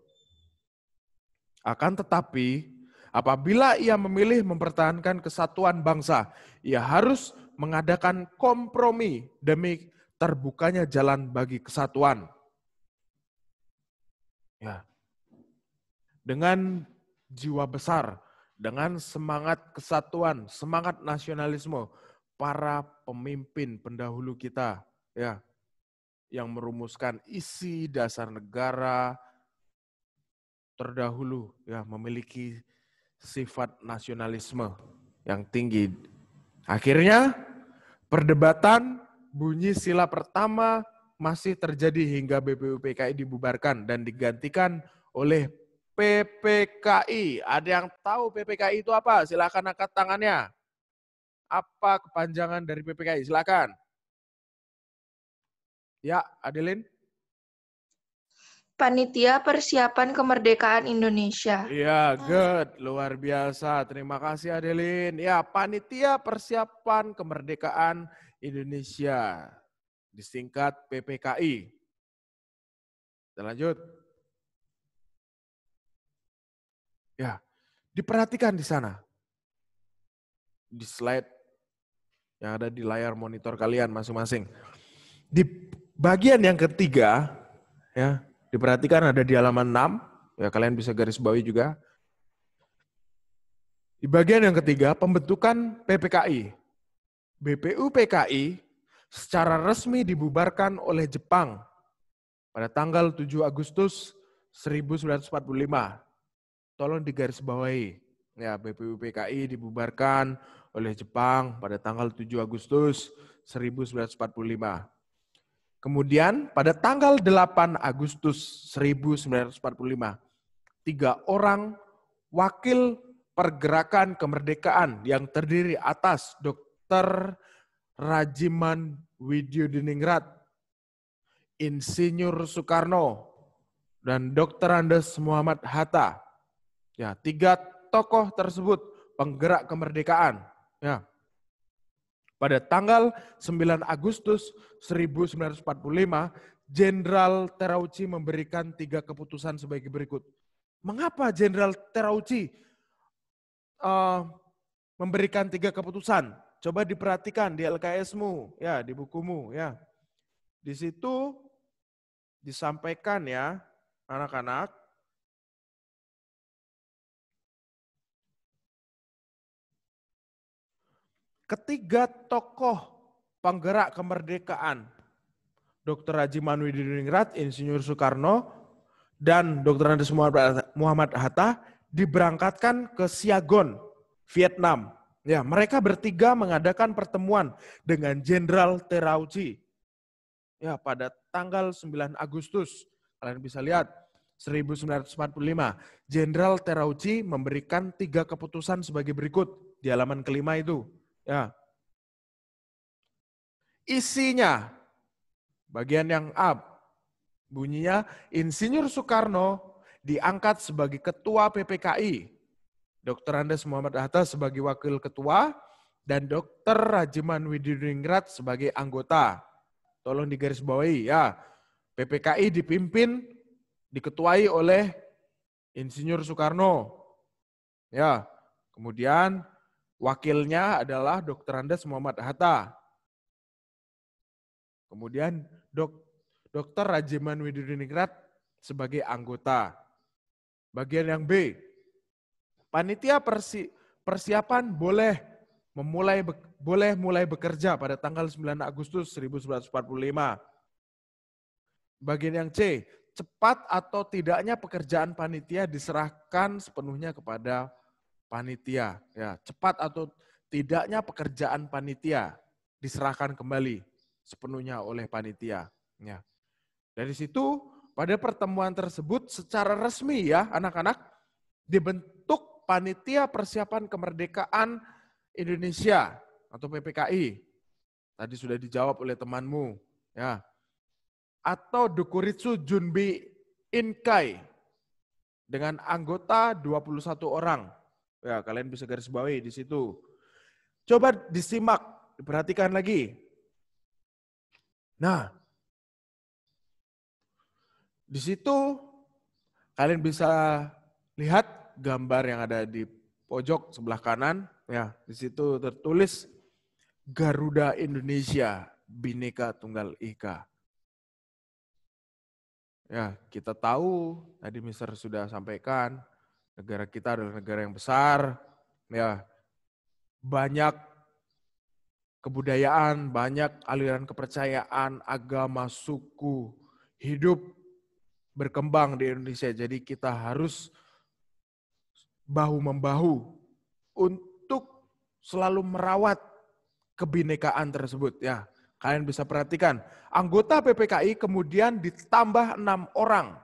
Speaker 3: Akan tetapi, apabila ia memilih mempertahankan kesatuan bangsa, ia harus mengadakan kompromi demi terbukanya jalan bagi kesatuan. Ya. Dengan jiwa besar, dengan semangat kesatuan, semangat nasionalisme para pemimpin pendahulu kita, ya, yang merumuskan isi dasar negara terdahulu, ya, memiliki sifat nasionalisme yang tinggi. Akhirnya, perdebatan bunyi sila pertama masih terjadi hingga BPUPKI dibubarkan dan digantikan oleh PPKI. Ada yang tahu PPKI itu apa? silakan angkat tangannya. Apa kepanjangan dari PPKI? silakan Ya, Adeline.
Speaker 6: Panitia Persiapan Kemerdekaan Indonesia.
Speaker 3: Iya, good. Luar biasa. Terima kasih Adeline Ya, Panitia Persiapan Kemerdekaan Indonesia disingkat PPKI. Kita lanjut. Ya, diperhatikan di sana. Di slide yang ada di layar monitor kalian masing-masing. Di bagian yang ketiga, ya, diperhatikan ada di halaman 6, ya kalian bisa garis bawahi juga. Di bagian yang ketiga, pembentukan PPKI. BPUPKI secara resmi dibubarkan oleh Jepang pada tanggal 7 Agustus 1945. Tolong digarisbawahi. Ya, BPUPKI dibubarkan oleh Jepang pada tanggal 7 Agustus 1945. Kemudian pada tanggal 8 Agustus 1945, tiga orang wakil pergerakan kemerdekaan yang terdiri atas Dr. Rajiman Widyo Diningrat, Insinyur Soekarno, dan Dr. Andes Muhammad Hatta. Ya, tiga tokoh tersebut penggerak kemerdekaan. Ya. Pada tanggal 9 Agustus 1945, Jenderal Terauchi memberikan tiga keputusan sebagai berikut. Mengapa Jenderal Terauchi uh, eh, memberikan tiga keputusan? coba diperhatikan di LKS-mu, ya, di bukumu, ya. Di situ disampaikan ya, anak-anak, ketiga tokoh penggerak kemerdekaan, Dr. Haji Manwidiningrat, Insinyur Soekarno, dan Dr. Andes Muhammad Hatta diberangkatkan ke Siagon, Vietnam Ya, mereka bertiga mengadakan pertemuan dengan Jenderal Terauchi. Ya, pada tanggal 9 Agustus. Kalian bisa lihat 1945, Jenderal Terauchi memberikan tiga keputusan sebagai berikut di halaman kelima itu. Ya. Isinya bagian yang up bunyinya Insinyur Soekarno diangkat sebagai ketua PPKI Dr. Andes Muhammad Hatta sebagai Wakil Ketua dan Dr. Rajiman Widiningrat sebagai anggota. Tolong digarisbawahi ya. PPKI dipimpin, diketuai oleh Insinyur Soekarno. Ya, kemudian wakilnya adalah Dr. Andes Muhammad Hatta. Kemudian dok, Dr. Rajiman Widiningrat sebagai anggota. Bagian yang B, Panitia persi, persiapan boleh memulai boleh mulai bekerja pada tanggal 9 Agustus 1945. Bagian yang C, cepat atau tidaknya pekerjaan panitia diserahkan sepenuhnya kepada panitia. Ya, cepat atau tidaknya pekerjaan panitia diserahkan kembali sepenuhnya oleh panitia. Ya. Dari situ pada pertemuan tersebut secara resmi ya anak-anak Panitia Persiapan Kemerdekaan Indonesia atau PPKI. Tadi sudah dijawab oleh temanmu, ya. Atau Dukuritsu Junbi Inkai dengan anggota 21 orang. Ya, kalian bisa garis bawahi di situ. Coba disimak, diperhatikan lagi. Nah, di situ kalian bisa lihat gambar yang ada di pojok sebelah kanan, ya, di situ tertulis Garuda Indonesia Bhinneka Tunggal Ika. Ya, kita tahu tadi Mister sudah sampaikan negara kita adalah negara yang besar, ya. Banyak kebudayaan, banyak aliran kepercayaan, agama, suku, hidup berkembang di Indonesia. Jadi kita harus bahu-membahu untuk selalu merawat kebinekaan tersebut ya. Kalian bisa perhatikan, anggota PPKI kemudian ditambah enam orang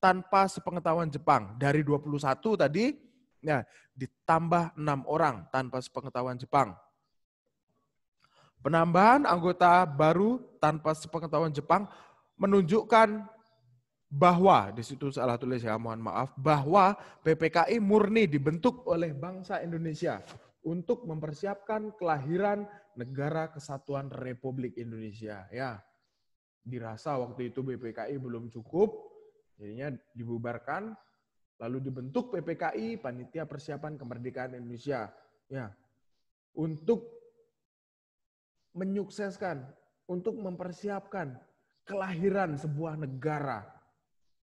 Speaker 3: tanpa sepengetahuan Jepang. Dari 21 tadi, ya, ditambah enam orang tanpa sepengetahuan Jepang. Penambahan anggota baru tanpa sepengetahuan Jepang menunjukkan bahwa di situ salah tulis ya mohon maaf bahwa PPKI murni dibentuk oleh bangsa Indonesia untuk mempersiapkan kelahiran negara kesatuan Republik Indonesia ya dirasa waktu itu BPKI belum cukup jadinya dibubarkan lalu dibentuk PPKI panitia persiapan kemerdekaan Indonesia ya untuk menyukseskan untuk mempersiapkan kelahiran sebuah negara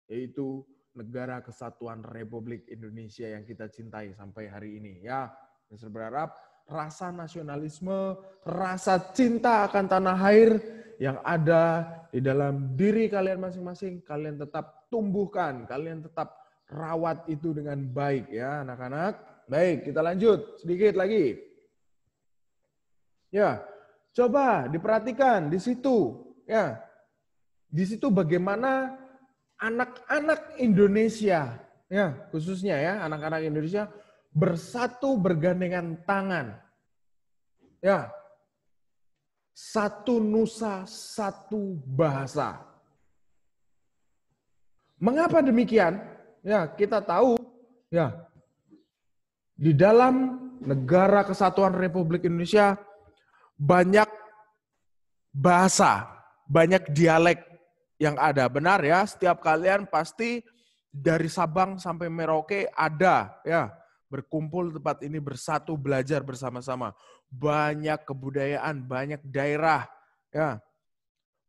Speaker 3: yaitu negara kesatuan Republik Indonesia yang kita cintai sampai hari ini. Ya, saya berharap rasa nasionalisme, rasa cinta akan tanah air yang ada di dalam diri kalian masing-masing, kalian tetap tumbuhkan, kalian tetap rawat itu dengan baik ya anak-anak. Baik, kita lanjut sedikit lagi. Ya, coba diperhatikan di situ ya. Di situ bagaimana anak-anak Indonesia, ya khususnya ya anak-anak Indonesia bersatu bergandengan tangan. Ya. Satu nusa, satu bahasa. Mengapa demikian? Ya, kita tahu ya. Di dalam negara kesatuan Republik Indonesia banyak bahasa, banyak dialek yang ada. Benar ya, setiap kalian pasti dari Sabang sampai Merauke ada ya berkumpul tempat ini bersatu belajar bersama-sama. Banyak kebudayaan, banyak daerah ya.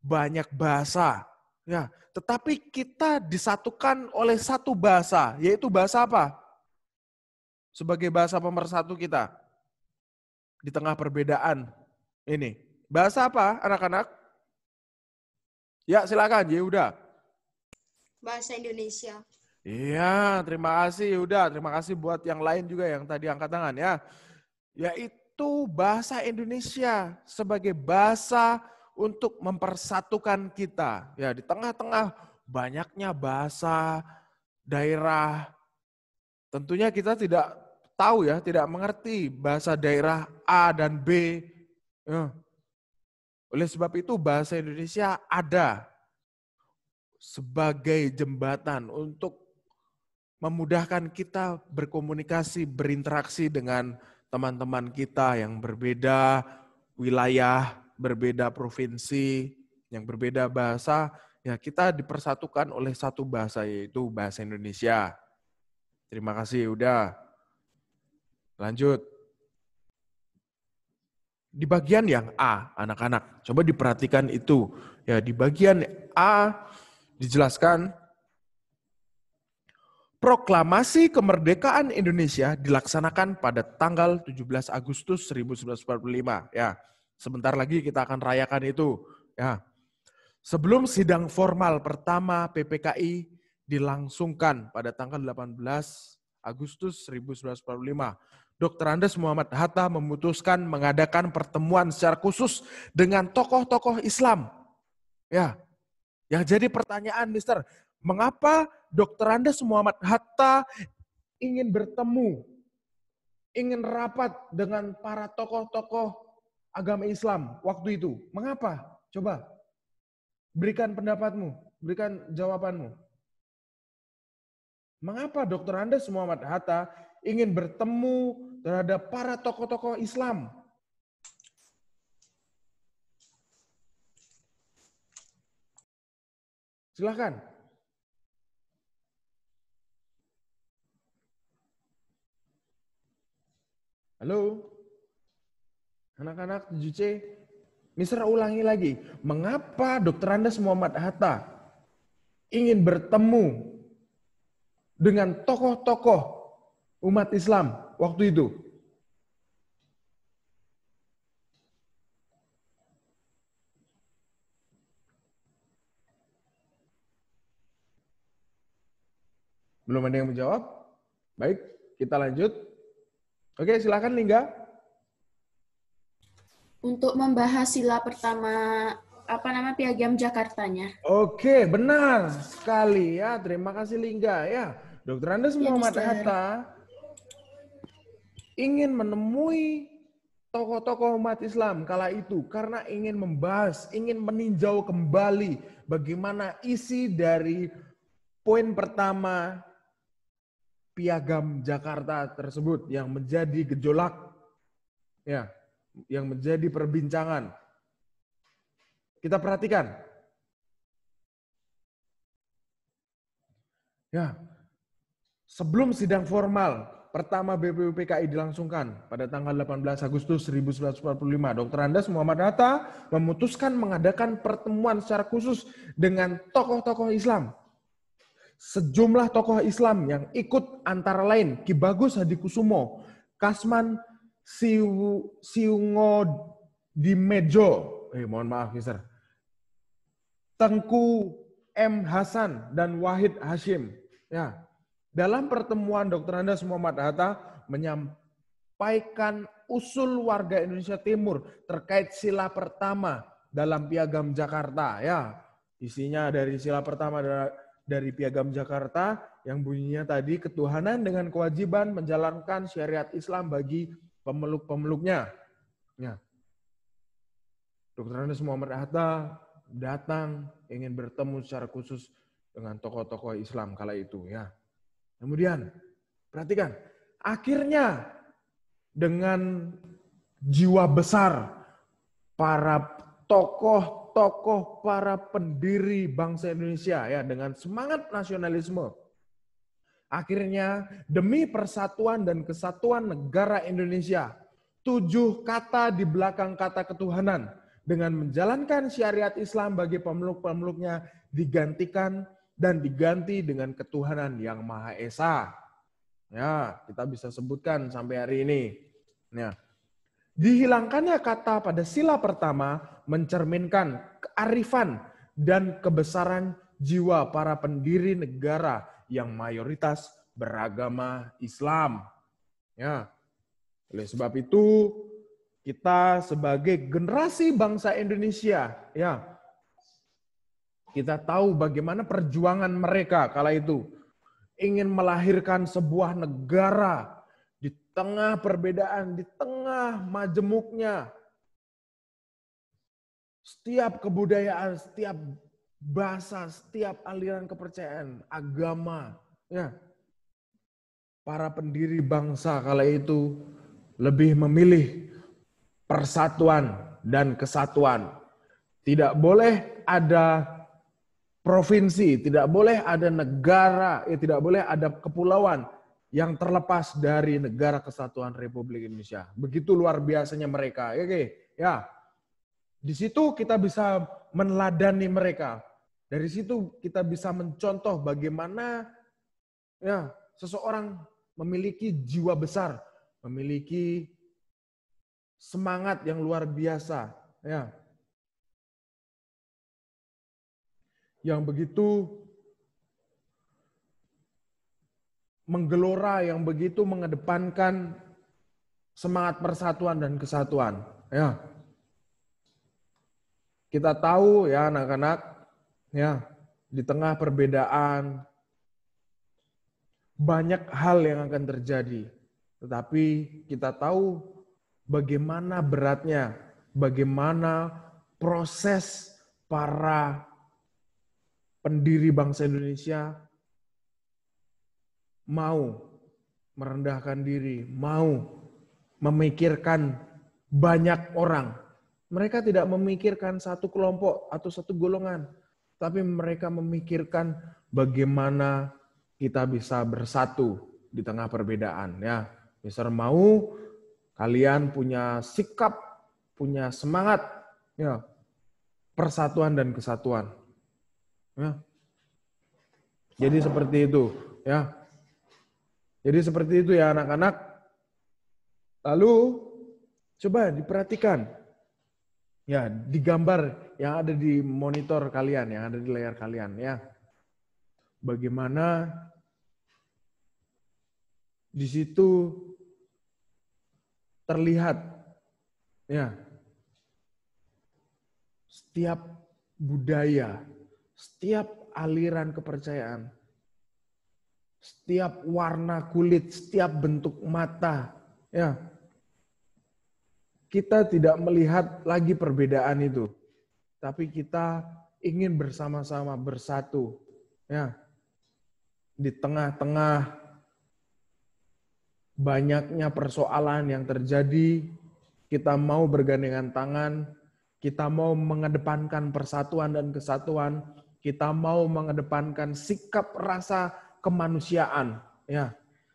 Speaker 3: Banyak bahasa ya. Tetapi kita disatukan oleh satu bahasa, yaitu bahasa apa? Sebagai bahasa pemersatu kita di tengah perbedaan ini. Bahasa apa anak-anak? Ya, silakan Yehuda. Ya,
Speaker 6: bahasa Indonesia.
Speaker 3: Iya, terima kasih Yehuda. Ya, terima kasih buat yang lain juga yang tadi angkat tangan ya. Yaitu bahasa Indonesia sebagai bahasa untuk mempersatukan kita. Ya, di tengah-tengah banyaknya bahasa daerah. Tentunya kita tidak tahu ya, tidak mengerti bahasa daerah A dan B. Ya. Oleh sebab itu bahasa Indonesia ada sebagai jembatan untuk memudahkan kita berkomunikasi, berinteraksi dengan teman-teman kita yang berbeda wilayah, berbeda provinsi, yang berbeda bahasa, ya kita dipersatukan oleh satu bahasa yaitu bahasa Indonesia. Terima kasih udah. Lanjut. Di bagian yang A, anak-anak, coba diperhatikan itu. Ya, di bagian A dijelaskan Proklamasi kemerdekaan Indonesia dilaksanakan pada tanggal 17 Agustus 1945. Ya, sebentar lagi kita akan rayakan itu. Ya. Sebelum sidang formal pertama PPKI dilangsungkan pada tanggal 18 Agustus 1945. Dr. Andes Muhammad Hatta memutuskan mengadakan pertemuan secara khusus dengan tokoh-tokoh Islam. Ya. Yang jadi pertanyaan, Mister, mengapa Dr. Andes Muhammad Hatta ingin bertemu, ingin rapat dengan para tokoh-tokoh agama Islam waktu itu? Mengapa? Coba berikan pendapatmu, berikan jawabanmu. Mengapa Dr. Andes Muhammad Hatta ingin bertemu terhadap para tokoh-tokoh Islam. Silahkan. Halo? Anak-anak 7C? Mister ulangi lagi. Mengapa Dr. Andes Muhammad Hatta ingin bertemu dengan tokoh-tokoh umat Islam waktu itu? Belum ada yang menjawab? Baik, kita lanjut. Oke, silakan Lingga.
Speaker 5: Untuk membahas sila pertama apa nama Piagam
Speaker 3: Jakartanya. Oke, benar sekali ya. Terima kasih Lingga ya. Dokter Andes ya, Muhammad Hatta ingin menemui tokoh-tokoh umat Islam kala itu karena ingin membahas, ingin meninjau kembali bagaimana isi dari poin pertama piagam Jakarta tersebut yang menjadi gejolak ya, yang menjadi perbincangan. Kita perhatikan. Ya. Sebelum sidang formal, pertama BPUPKI dilangsungkan pada tanggal 18 Agustus 1945, Dr. Andes Muhammad Hatta memutuskan mengadakan pertemuan secara khusus dengan tokoh-tokoh Islam. Sejumlah tokoh Islam yang ikut antara lain Ki Bagus Hadikusumo, Kasman Siu, Siungo Mejo, eh mohon maaf Mister, Tengku M. Hasan dan Wahid Hashim. Ya, dalam pertemuan Dr. Andes Muhammad Hatta menyampaikan usul warga Indonesia Timur terkait sila pertama dalam Piagam Jakarta ya. Isinya dari sila pertama dari Piagam Jakarta yang bunyinya tadi ketuhanan dengan kewajiban menjalankan syariat Islam bagi pemeluk-pemeluknya. Ya. Dr. Andes Muhammad Hatta datang ingin bertemu secara khusus dengan tokoh-tokoh Islam kala itu ya. Kemudian, perhatikan, akhirnya dengan jiwa besar para tokoh-tokoh para pendiri bangsa Indonesia ya dengan semangat nasionalisme Akhirnya, demi persatuan dan kesatuan negara Indonesia, tujuh kata di belakang kata ketuhanan dengan menjalankan syariat Islam bagi pemeluk-pemeluknya digantikan dan diganti dengan ketuhanan yang Maha Esa. Ya, kita bisa sebutkan sampai hari ini. Ya. Dihilangkannya kata pada sila pertama mencerminkan kearifan dan kebesaran jiwa para pendiri negara yang mayoritas beragama Islam. Ya. Oleh sebab itu, kita sebagai generasi bangsa Indonesia, ya, kita tahu bagaimana perjuangan mereka kala itu ingin melahirkan sebuah negara di tengah perbedaan, di tengah majemuknya. Setiap kebudayaan, setiap bahasa, setiap aliran kepercayaan, agama, ya. Para pendiri bangsa kala itu lebih memilih persatuan dan kesatuan. Tidak boleh ada provinsi, tidak boleh ada negara, ya tidak boleh ada kepulauan yang terlepas dari negara kesatuan Republik Indonesia. Begitu luar biasanya mereka. Ya, okay. ya. Di situ kita bisa meneladani mereka. Dari situ kita bisa mencontoh bagaimana ya seseorang memiliki jiwa besar, memiliki semangat yang luar biasa, ya. yang begitu menggelora, yang begitu mengedepankan semangat persatuan dan kesatuan. Ya, kita tahu ya anak-anak, ya di tengah perbedaan banyak hal yang akan terjadi. Tetapi kita tahu bagaimana beratnya, bagaimana proses para pendiri bangsa Indonesia mau merendahkan diri, mau memikirkan banyak orang. Mereka tidak memikirkan satu kelompok atau satu golongan, tapi mereka memikirkan bagaimana kita bisa bersatu di tengah perbedaan ya. Mister mau kalian punya sikap, punya semangat ya. Persatuan dan kesatuan. Ya. Jadi seperti itu, ya. Jadi seperti itu ya anak-anak. Lalu coba diperhatikan. Ya, digambar yang ada di monitor kalian, yang ada di layar kalian ya. Bagaimana di situ terlihat ya setiap budaya setiap aliran kepercayaan, setiap warna kulit, setiap bentuk mata, ya. Kita tidak melihat lagi perbedaan itu, tapi kita ingin bersama-sama bersatu, ya. Di tengah-tengah banyaknya persoalan yang terjadi, kita mau bergandengan tangan, kita mau mengedepankan persatuan dan kesatuan, kita mau mengedepankan sikap rasa kemanusiaan, ya.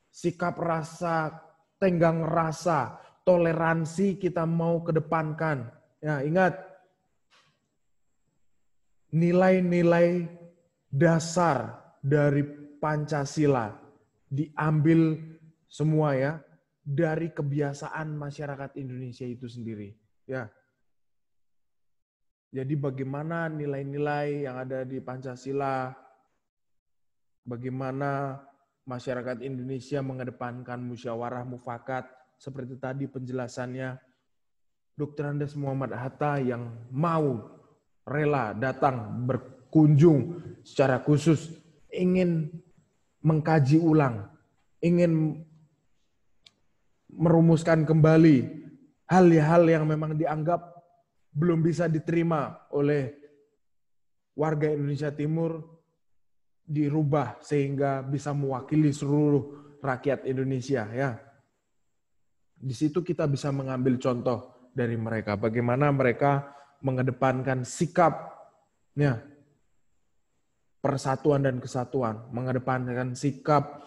Speaker 3: Sikap rasa tenggang rasa, toleransi kita mau kedepankan. Ya, ingat nilai-nilai dasar dari Pancasila diambil semua ya dari kebiasaan masyarakat Indonesia itu sendiri. Ya, jadi bagaimana nilai-nilai yang ada di Pancasila, bagaimana masyarakat Indonesia mengedepankan musyawarah mufakat seperti tadi penjelasannya Dr. Andes Muhammad Hatta yang mau rela datang berkunjung secara khusus ingin mengkaji ulang, ingin merumuskan kembali hal-hal yang memang dianggap belum bisa diterima oleh warga Indonesia Timur dirubah sehingga bisa mewakili seluruh rakyat Indonesia ya. Di situ kita bisa mengambil contoh dari mereka bagaimana mereka mengedepankan sikapnya persatuan dan kesatuan, mengedepankan sikap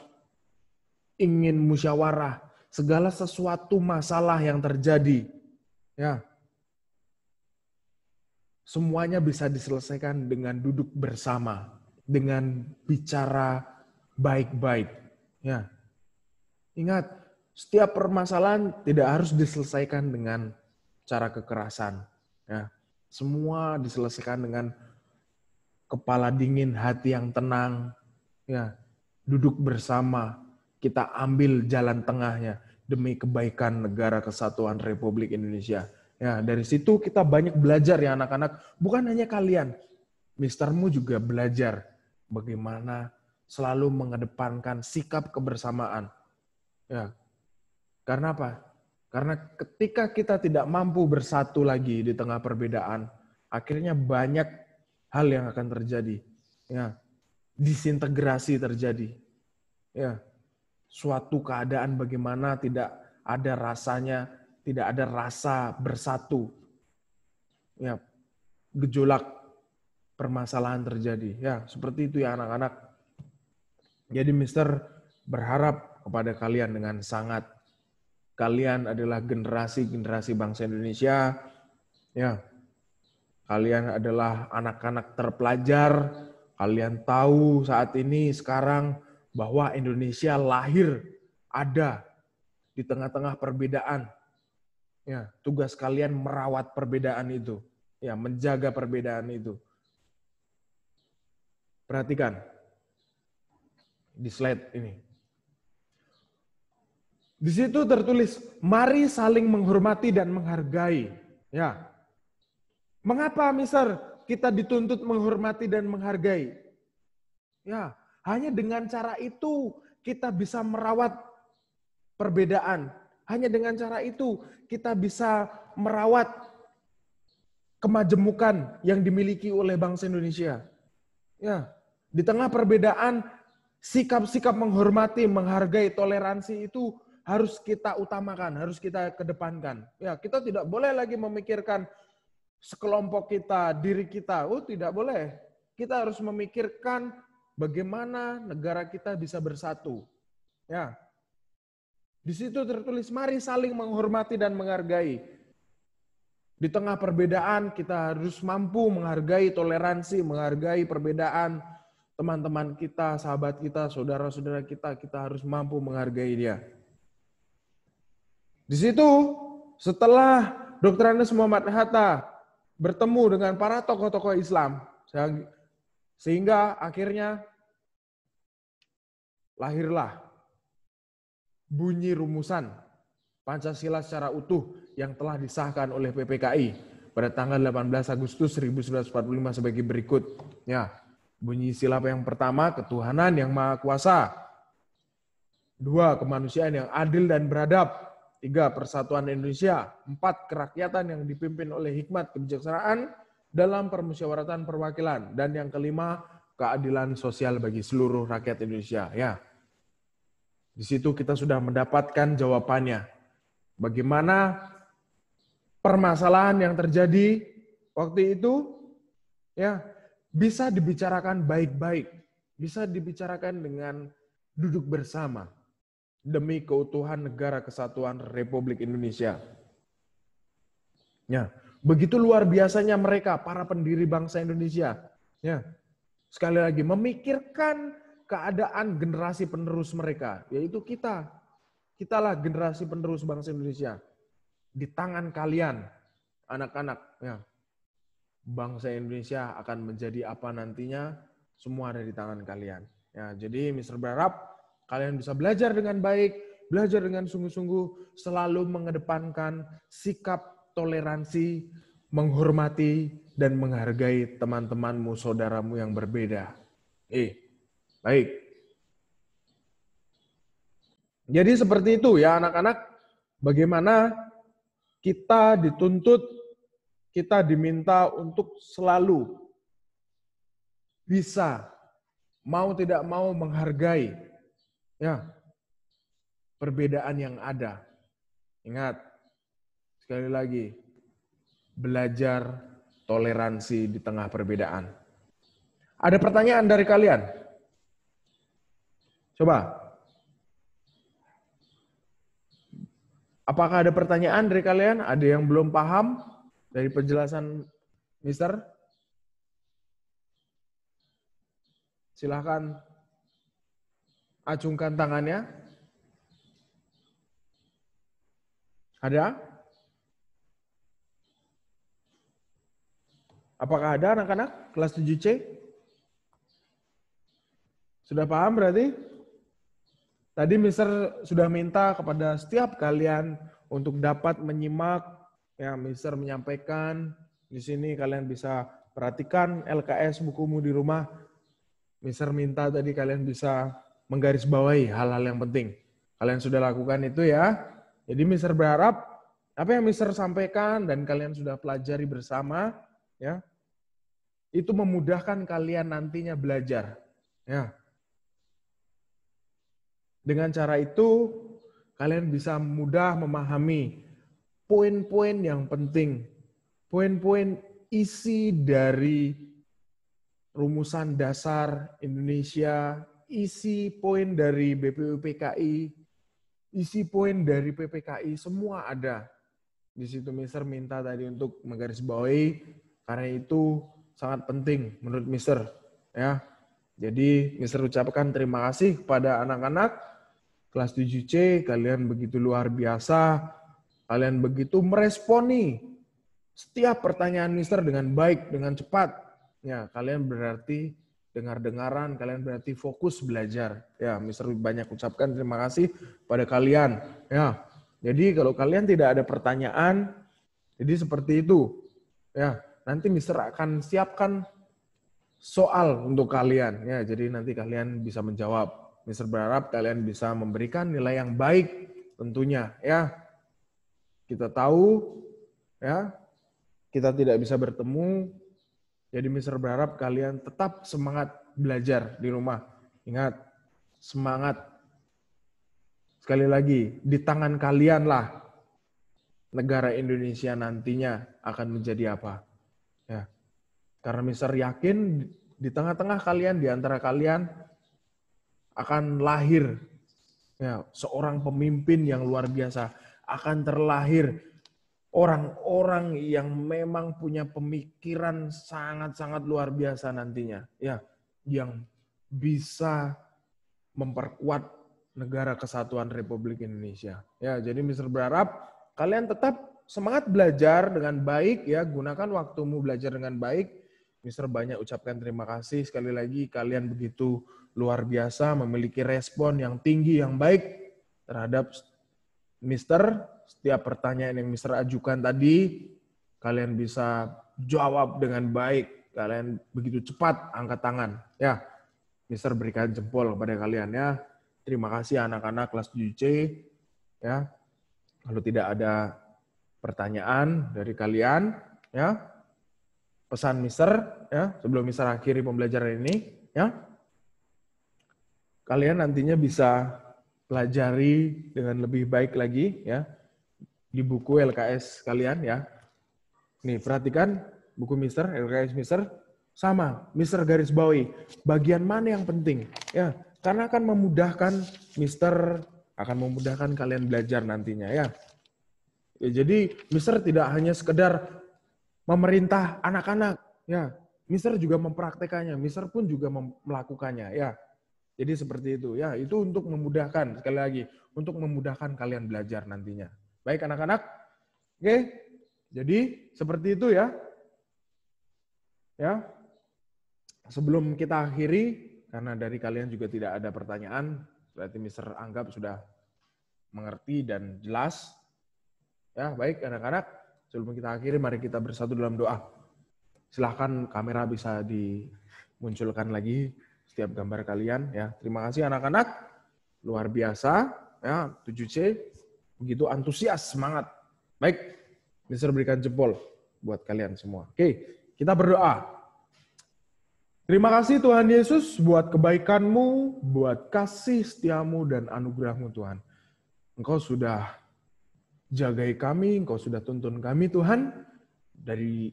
Speaker 3: ingin musyawarah segala sesuatu masalah yang terjadi ya semuanya bisa diselesaikan dengan duduk bersama, dengan bicara baik-baik. Ya. Ingat, setiap permasalahan tidak harus diselesaikan dengan cara kekerasan. Ya. Semua diselesaikan dengan kepala dingin, hati yang tenang, ya. Duduk bersama, kita ambil jalan tengahnya demi kebaikan negara kesatuan Republik Indonesia Ya, dari situ kita banyak belajar ya anak-anak. Bukan hanya kalian, mistermu juga belajar bagaimana selalu mengedepankan sikap kebersamaan. Ya. Karena apa? Karena ketika kita tidak mampu bersatu lagi di tengah perbedaan, akhirnya banyak hal yang akan terjadi. Ya. Disintegrasi terjadi. Ya. Suatu keadaan bagaimana tidak ada rasanya tidak ada rasa bersatu. Ya, gejolak permasalahan terjadi. Ya, seperti itu ya anak-anak. Jadi Mister berharap kepada kalian dengan sangat kalian adalah generasi-generasi bangsa Indonesia. Ya. Kalian adalah anak-anak terpelajar. Kalian tahu saat ini sekarang bahwa Indonesia lahir ada di tengah-tengah perbedaan Ya, tugas kalian merawat perbedaan itu, ya, menjaga perbedaan itu. Perhatikan di slide ini. Di situ tertulis, mari saling menghormati dan menghargai. Ya, mengapa misal kita dituntut menghormati dan menghargai? Ya, hanya dengan cara itu kita bisa merawat perbedaan, hanya dengan cara itu kita bisa merawat kemajemukan yang dimiliki oleh bangsa Indonesia. Ya, di tengah perbedaan sikap-sikap menghormati, menghargai, toleransi itu harus kita utamakan, harus kita kedepankan. Ya, kita tidak boleh lagi memikirkan sekelompok kita, diri kita. Oh, tidak boleh. Kita harus memikirkan bagaimana negara kita bisa bersatu. Ya, di situ tertulis, mari saling menghormati dan menghargai. Di tengah perbedaan, kita harus mampu menghargai toleransi, menghargai perbedaan teman-teman kita, sahabat kita, saudara-saudara kita. Kita harus mampu menghargai dia. Di situ, setelah Dr. Anies Muhammad Hatta bertemu dengan para tokoh-tokoh Islam, sehingga akhirnya lahirlah bunyi rumusan Pancasila secara utuh yang telah disahkan oleh PPKI pada tanggal 18 Agustus 1945 sebagai berikut. Ya, bunyi sila yang pertama, ketuhanan yang maha kuasa. Dua, kemanusiaan yang adil dan beradab. Tiga, persatuan Indonesia. Empat, kerakyatan yang dipimpin oleh hikmat kebijaksanaan dalam permusyawaratan perwakilan. Dan yang kelima, keadilan sosial bagi seluruh rakyat Indonesia. Ya, di situ kita sudah mendapatkan jawabannya. Bagaimana permasalahan yang terjadi waktu itu ya bisa dibicarakan baik-baik, bisa dibicarakan dengan duduk bersama demi keutuhan negara kesatuan Republik Indonesia. Ya, begitu luar biasanya mereka para pendiri bangsa Indonesia. Ya. Sekali lagi memikirkan keadaan generasi penerus mereka, yaitu kita. Kitalah generasi penerus bangsa Indonesia. Di tangan kalian, anak-anak. Ya. Bangsa Indonesia akan menjadi apa nantinya, semua ada di tangan kalian. Ya, jadi Mister berharap kalian bisa belajar dengan baik, belajar dengan sungguh-sungguh, selalu mengedepankan sikap toleransi, menghormati, dan menghargai teman-temanmu, saudaramu yang berbeda. Eh, Baik. Jadi seperti itu ya anak-anak, bagaimana kita dituntut, kita diminta untuk selalu bisa mau tidak mau menghargai ya perbedaan yang ada. Ingat sekali lagi belajar toleransi di tengah perbedaan. Ada pertanyaan dari kalian? Coba. Apakah ada pertanyaan dari kalian? Ada yang belum paham dari penjelasan Mister? Silahkan acungkan tangannya. Ada? Apakah ada anak-anak kelas 7C? Sudah paham berarti? Tadi Mister sudah minta kepada setiap kalian untuk dapat menyimak ya Mister menyampaikan di sini kalian bisa perhatikan LKS bukumu di rumah. Mister minta tadi kalian bisa menggarisbawahi hal-hal yang penting. Kalian sudah lakukan itu ya. Jadi Mister berharap apa yang Mister sampaikan dan kalian sudah pelajari bersama ya itu memudahkan kalian nantinya belajar. Ya, dengan cara itu, kalian bisa mudah memahami poin-poin yang penting, poin-poin isi dari rumusan dasar Indonesia, isi poin dari BPUPKI, isi poin dari PPKI, semua ada. Di situ Mister minta tadi untuk menggarisbawahi, karena itu sangat penting menurut Mister. Ya, jadi Mister ucapkan terima kasih kepada anak-anak kelas 7C, kalian begitu luar biasa, kalian begitu meresponi setiap pertanyaan mister dengan baik, dengan cepat. Ya, kalian berarti dengar-dengaran, kalian berarti fokus belajar. Ya, mister banyak ucapkan terima kasih pada kalian. Ya. Jadi kalau kalian tidak ada pertanyaan, jadi seperti itu. Ya, nanti mister akan siapkan soal untuk kalian ya. Jadi nanti kalian bisa menjawab Mister berharap kalian bisa memberikan nilai yang baik tentunya ya. Kita tahu ya, kita tidak bisa bertemu. Jadi Mister berharap kalian tetap semangat belajar di rumah. Ingat, semangat. Sekali lagi, di tangan kalianlah negara Indonesia nantinya akan menjadi apa. Ya. Karena Mister yakin di tengah-tengah kalian, di antara kalian, akan lahir ya, seorang pemimpin yang luar biasa, akan terlahir orang-orang yang memang punya pemikiran sangat-sangat luar biasa nantinya, ya, yang bisa memperkuat negara kesatuan Republik Indonesia. Ya, jadi Mister berharap kalian tetap semangat belajar dengan baik ya, gunakan waktumu belajar dengan baik Mister banyak ucapkan terima kasih sekali lagi kalian begitu luar biasa memiliki respon yang tinggi yang baik terhadap Mister setiap pertanyaan yang Mister ajukan tadi kalian bisa jawab dengan baik kalian begitu cepat angkat tangan ya Mister berikan jempol kepada kalian ya terima kasih anak-anak kelas 7C ya kalau tidak ada pertanyaan dari kalian ya pesan Mister ya sebelum Mister akhiri pembelajaran ini ya kalian nantinya bisa pelajari dengan lebih baik lagi ya di buku LKS kalian ya nih perhatikan buku Mister LKS Mister sama Mister garis bawahi bagian mana yang penting ya karena akan memudahkan Mister akan memudahkan kalian belajar nantinya ya. ya jadi Mister tidak hanya sekedar memerintah anak-anak. Ya, Mister juga mempraktekannya, Mister pun juga melakukannya. Ya, jadi seperti itu. Ya, itu untuk memudahkan sekali lagi, untuk memudahkan kalian belajar nantinya. Baik anak-anak, oke? Jadi seperti itu ya. Ya, sebelum kita akhiri, karena dari kalian juga tidak ada pertanyaan, berarti Mister anggap sudah mengerti dan jelas. Ya, baik anak-anak. Sebelum kita akhiri, mari kita bersatu dalam doa. Silahkan kamera bisa dimunculkan lagi setiap gambar kalian. ya. Terima kasih anak-anak. Luar biasa. ya 7C, begitu antusias, semangat. Baik, Mister berikan jempol buat kalian semua. Oke, kita berdoa. Terima kasih Tuhan Yesus buat kebaikanmu, buat kasih setiamu dan anugerahmu Tuhan. Engkau sudah Jagai kami, Engkau sudah tuntun kami Tuhan. Dari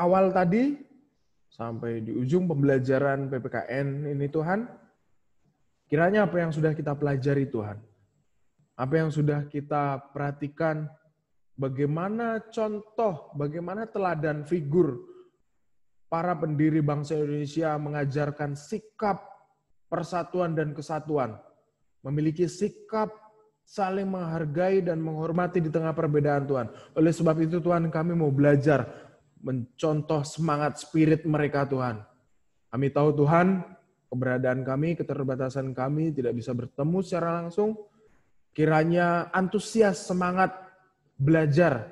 Speaker 3: awal tadi sampai di ujung pembelajaran PPKN ini Tuhan, kiranya apa yang sudah kita pelajari Tuhan, apa yang sudah kita perhatikan, bagaimana contoh, bagaimana teladan figur para pendiri bangsa Indonesia mengajarkan sikap persatuan dan kesatuan, memiliki sikap saling menghargai dan menghormati di tengah perbedaan Tuhan. Oleh sebab itu Tuhan kami mau belajar mencontoh semangat spirit mereka Tuhan. Kami tahu Tuhan keberadaan kami, keterbatasan kami tidak bisa bertemu secara langsung. Kiranya antusias semangat belajar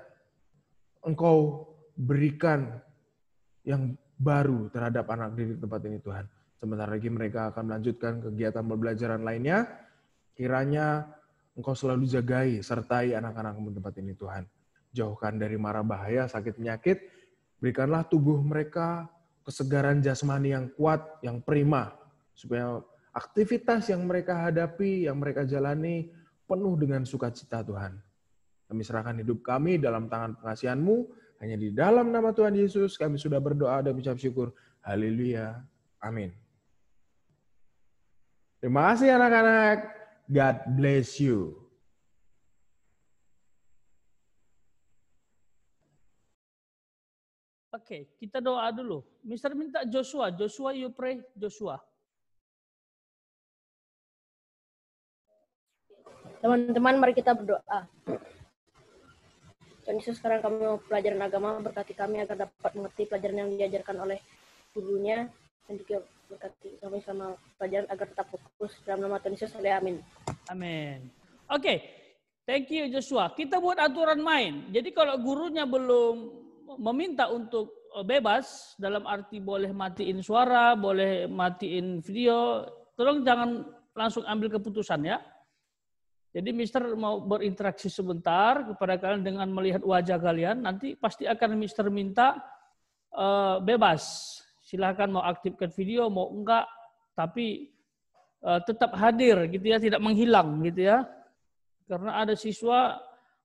Speaker 3: engkau berikan yang baru terhadap anak didik tempat ini Tuhan. Sementara lagi mereka akan melanjutkan kegiatan pembelajaran lainnya. Kiranya Engkau selalu jagai, sertai anak-anakmu di tempat ini Tuhan. Jauhkan dari mara bahaya, sakit penyakit, berikanlah tubuh mereka kesegaran jasmani yang kuat, yang prima, supaya aktivitas yang mereka hadapi, yang mereka jalani, penuh dengan sukacita Tuhan. Kami serahkan hidup kami dalam tangan pengasihanMu. hanya di dalam nama Tuhan Yesus kami sudah berdoa dan mengucap syukur. Haleluya. Amin. Terima kasih anak-anak. God bless you.
Speaker 7: Oke, okay, kita doa dulu. Mister minta Joshua, Joshua you pray, Joshua.
Speaker 4: Teman-teman, mari kita berdoa. Tuhan Yesus,
Speaker 7: sekarang kami
Speaker 5: mau pelajaran agama, berkati kami agar dapat mengerti pelajaran yang diajarkan oleh gurunya, dan juga berkati kami sama pelajaran agar tetap fokus dalam nama Tuhan Yesus. Amin. Amin.
Speaker 7: Oke, okay. thank you Joshua. Kita buat aturan main. Jadi kalau gurunya belum meminta untuk eh, bebas dalam arti boleh matiin suara, boleh matiin video, tolong jangan langsung ambil keputusan ya. Jadi Mister mau berinteraksi sebentar kepada kalian dengan melihat wajah kalian. Nanti pasti akan Mister minta uh, bebas silahkan mau aktifkan video mau enggak tapi uh, tetap hadir gitu ya tidak menghilang gitu ya karena ada siswa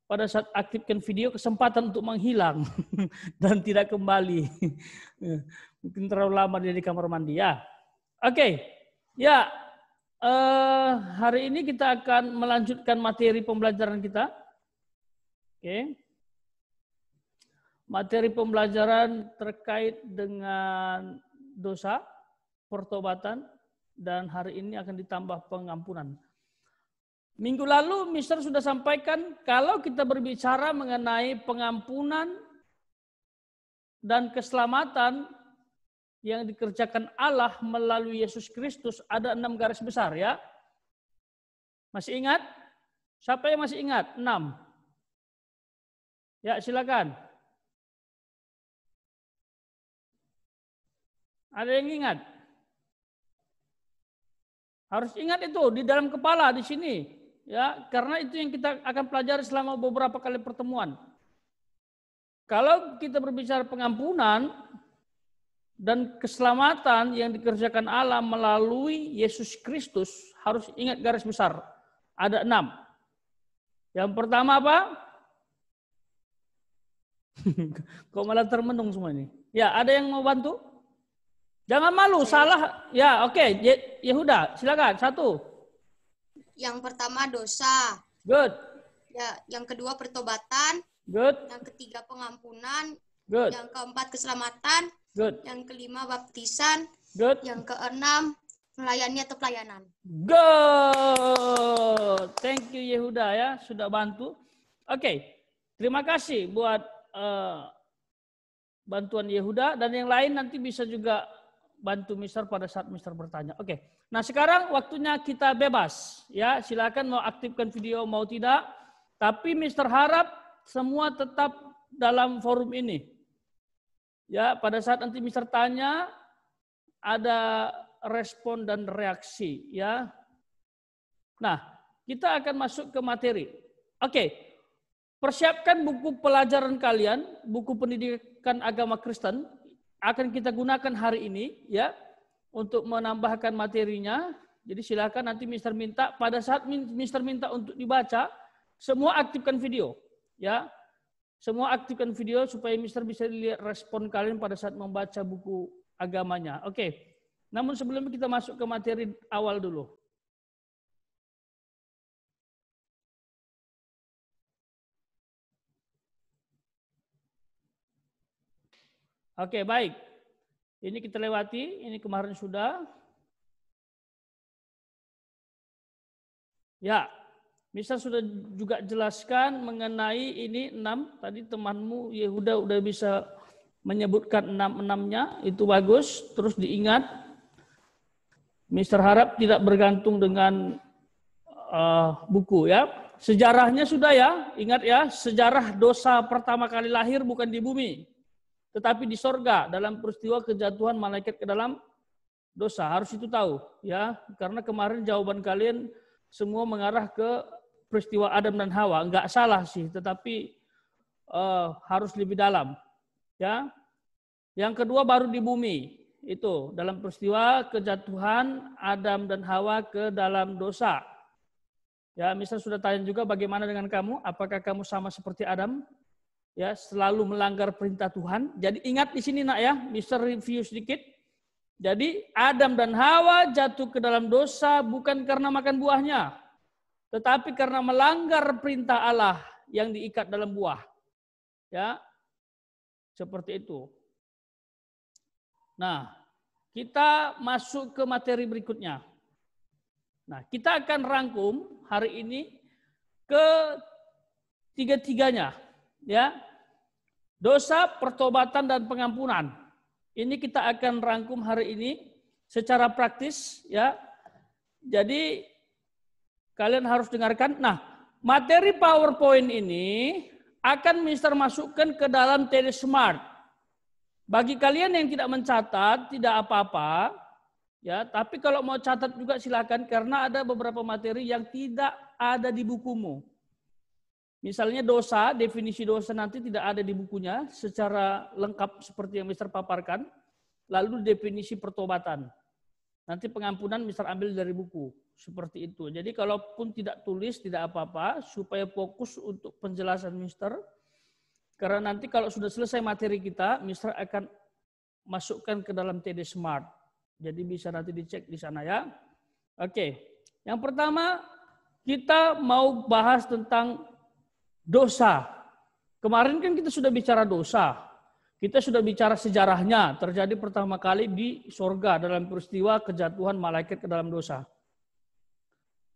Speaker 7: pada saat aktifkan video kesempatan untuk menghilang [laughs] dan tidak kembali [laughs] mungkin terlalu lama dia di kamar mandi ya oke okay. ya uh, hari ini kita akan melanjutkan materi pembelajaran kita oke okay materi pembelajaran terkait dengan dosa, pertobatan, dan hari ini akan ditambah pengampunan. Minggu lalu Mister sudah sampaikan kalau kita berbicara mengenai pengampunan dan keselamatan yang dikerjakan Allah melalui Yesus Kristus ada enam garis besar ya. Masih ingat? Siapa yang masih ingat? Enam. Ya silakan. Ada yang ingat? Harus ingat itu di dalam kepala di sini. Ya, karena itu yang kita akan pelajari selama beberapa kali pertemuan. Kalau kita berbicara pengampunan dan keselamatan yang dikerjakan Allah melalui Yesus Kristus, harus ingat garis besar. Ada enam. Yang pertama apa? [laughs] Kok malah termenung semua ini? Ya, ada yang mau bantu? Jangan malu, Saya... salah. Ya, oke. Okay. Ya, Yehuda, ya silakan. Satu.
Speaker 4: Yang pertama
Speaker 5: dosa. Good. Ya, yang kedua pertobatan.
Speaker 7: Good. Yang
Speaker 5: ketiga pengampunan. Good. Yang keempat keselamatan. Good. Yang kelima baptisan. Good. Yang keenam melayani atau pelayanan.
Speaker 7: Good. Thank you Yehuda ya sudah bantu. Oke. Okay. Terima kasih buat uh, bantuan Yehuda dan yang lain nanti bisa juga bantu Mister pada saat Mister bertanya. Oke. Nah, sekarang waktunya kita bebas ya. Silakan mau aktifkan video mau tidak. Tapi Mister harap semua tetap dalam forum ini. Ya, pada saat nanti Mister tanya ada respon dan reaksi ya. Nah, kita akan masuk ke materi. Oke. Persiapkan buku pelajaran kalian, buku pendidikan agama Kristen akan kita gunakan hari ini ya untuk menambahkan materinya. Jadi silakan nanti Mister minta pada saat Mister minta untuk dibaca semua aktifkan video ya. Semua aktifkan video supaya Mister bisa lihat respon kalian pada saat membaca buku agamanya. Oke. Okay. Namun sebelum kita masuk ke materi awal dulu. Oke, baik. Ini kita lewati, ini kemarin sudah. Ya, bisa sudah juga jelaskan mengenai ini enam. Tadi temanmu Yehuda udah bisa menyebutkan enam-enamnya, itu bagus. Terus diingat, Mister harap tidak bergantung dengan uh, buku ya. Sejarahnya sudah ya, ingat ya, sejarah dosa pertama kali lahir bukan di bumi. Tetapi di sorga dalam peristiwa kejatuhan malaikat ke dalam dosa. Harus itu tahu ya. Karena kemarin jawaban kalian semua mengarah ke peristiwa Adam dan Hawa. nggak salah sih, tetapi uh, harus lebih dalam. Ya. Yang kedua baru di bumi. Itu dalam peristiwa kejatuhan Adam dan Hawa ke dalam dosa. Ya, misal sudah tanya juga bagaimana dengan kamu? Apakah kamu sama seperti Adam? ya selalu melanggar perintah Tuhan. Jadi ingat di sini nak ya, Mister review sedikit. Jadi Adam dan Hawa jatuh ke dalam dosa bukan karena makan buahnya, tetapi karena melanggar perintah Allah yang diikat dalam buah. Ya. Seperti itu. Nah, kita masuk ke materi berikutnya. Nah, kita akan rangkum hari ini ke tiga-tiganya, ya. Dosa, pertobatan, dan pengampunan. Ini kita akan rangkum hari ini secara praktis ya. Jadi kalian harus dengarkan. Nah, materi PowerPoint ini akan Mister masukkan ke dalam TeleSmart. Smart. Bagi kalian yang tidak mencatat, tidak apa-apa. Ya, tapi kalau mau catat juga silakan karena ada beberapa materi yang tidak ada di bukumu. Misalnya dosa, definisi dosa nanti tidak ada di bukunya secara lengkap seperti yang Mister paparkan. Lalu definisi pertobatan. Nanti pengampunan Mister ambil dari buku. Seperti itu. Jadi kalaupun tidak tulis, tidak apa-apa. Supaya fokus untuk penjelasan Mister. Karena nanti kalau sudah selesai materi kita, Mister akan masukkan ke dalam TD Smart. Jadi bisa nanti dicek di sana ya. Oke. Yang pertama, kita mau bahas tentang dosa. Kemarin kan kita sudah bicara dosa. Kita sudah bicara sejarahnya terjadi pertama kali di sorga dalam peristiwa kejatuhan malaikat ke dalam dosa.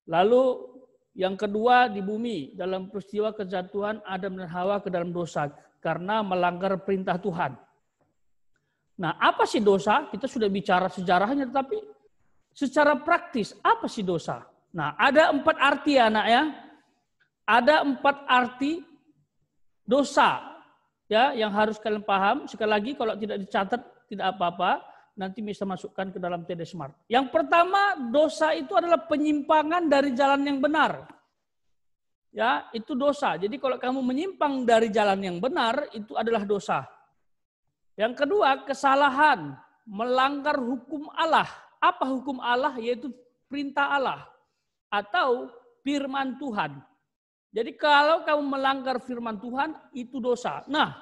Speaker 7: Lalu yang kedua di bumi dalam peristiwa kejatuhan Adam dan Hawa ke dalam dosa karena melanggar perintah Tuhan. Nah, apa sih dosa? Kita sudah bicara sejarahnya tetapi secara praktis apa sih dosa? Nah, ada empat arti anak ya. Ada empat arti dosa ya yang harus kalian paham. Sekali lagi kalau tidak dicatat tidak apa-apa, nanti bisa masukkan ke dalam TD Smart. Yang pertama, dosa itu adalah penyimpangan dari jalan yang benar. Ya, itu dosa. Jadi kalau kamu menyimpang dari jalan yang benar, itu adalah dosa. Yang kedua, kesalahan, melanggar hukum Allah. Apa hukum Allah? Yaitu perintah Allah atau firman Tuhan. Jadi kalau kamu melanggar firman Tuhan itu dosa. Nah,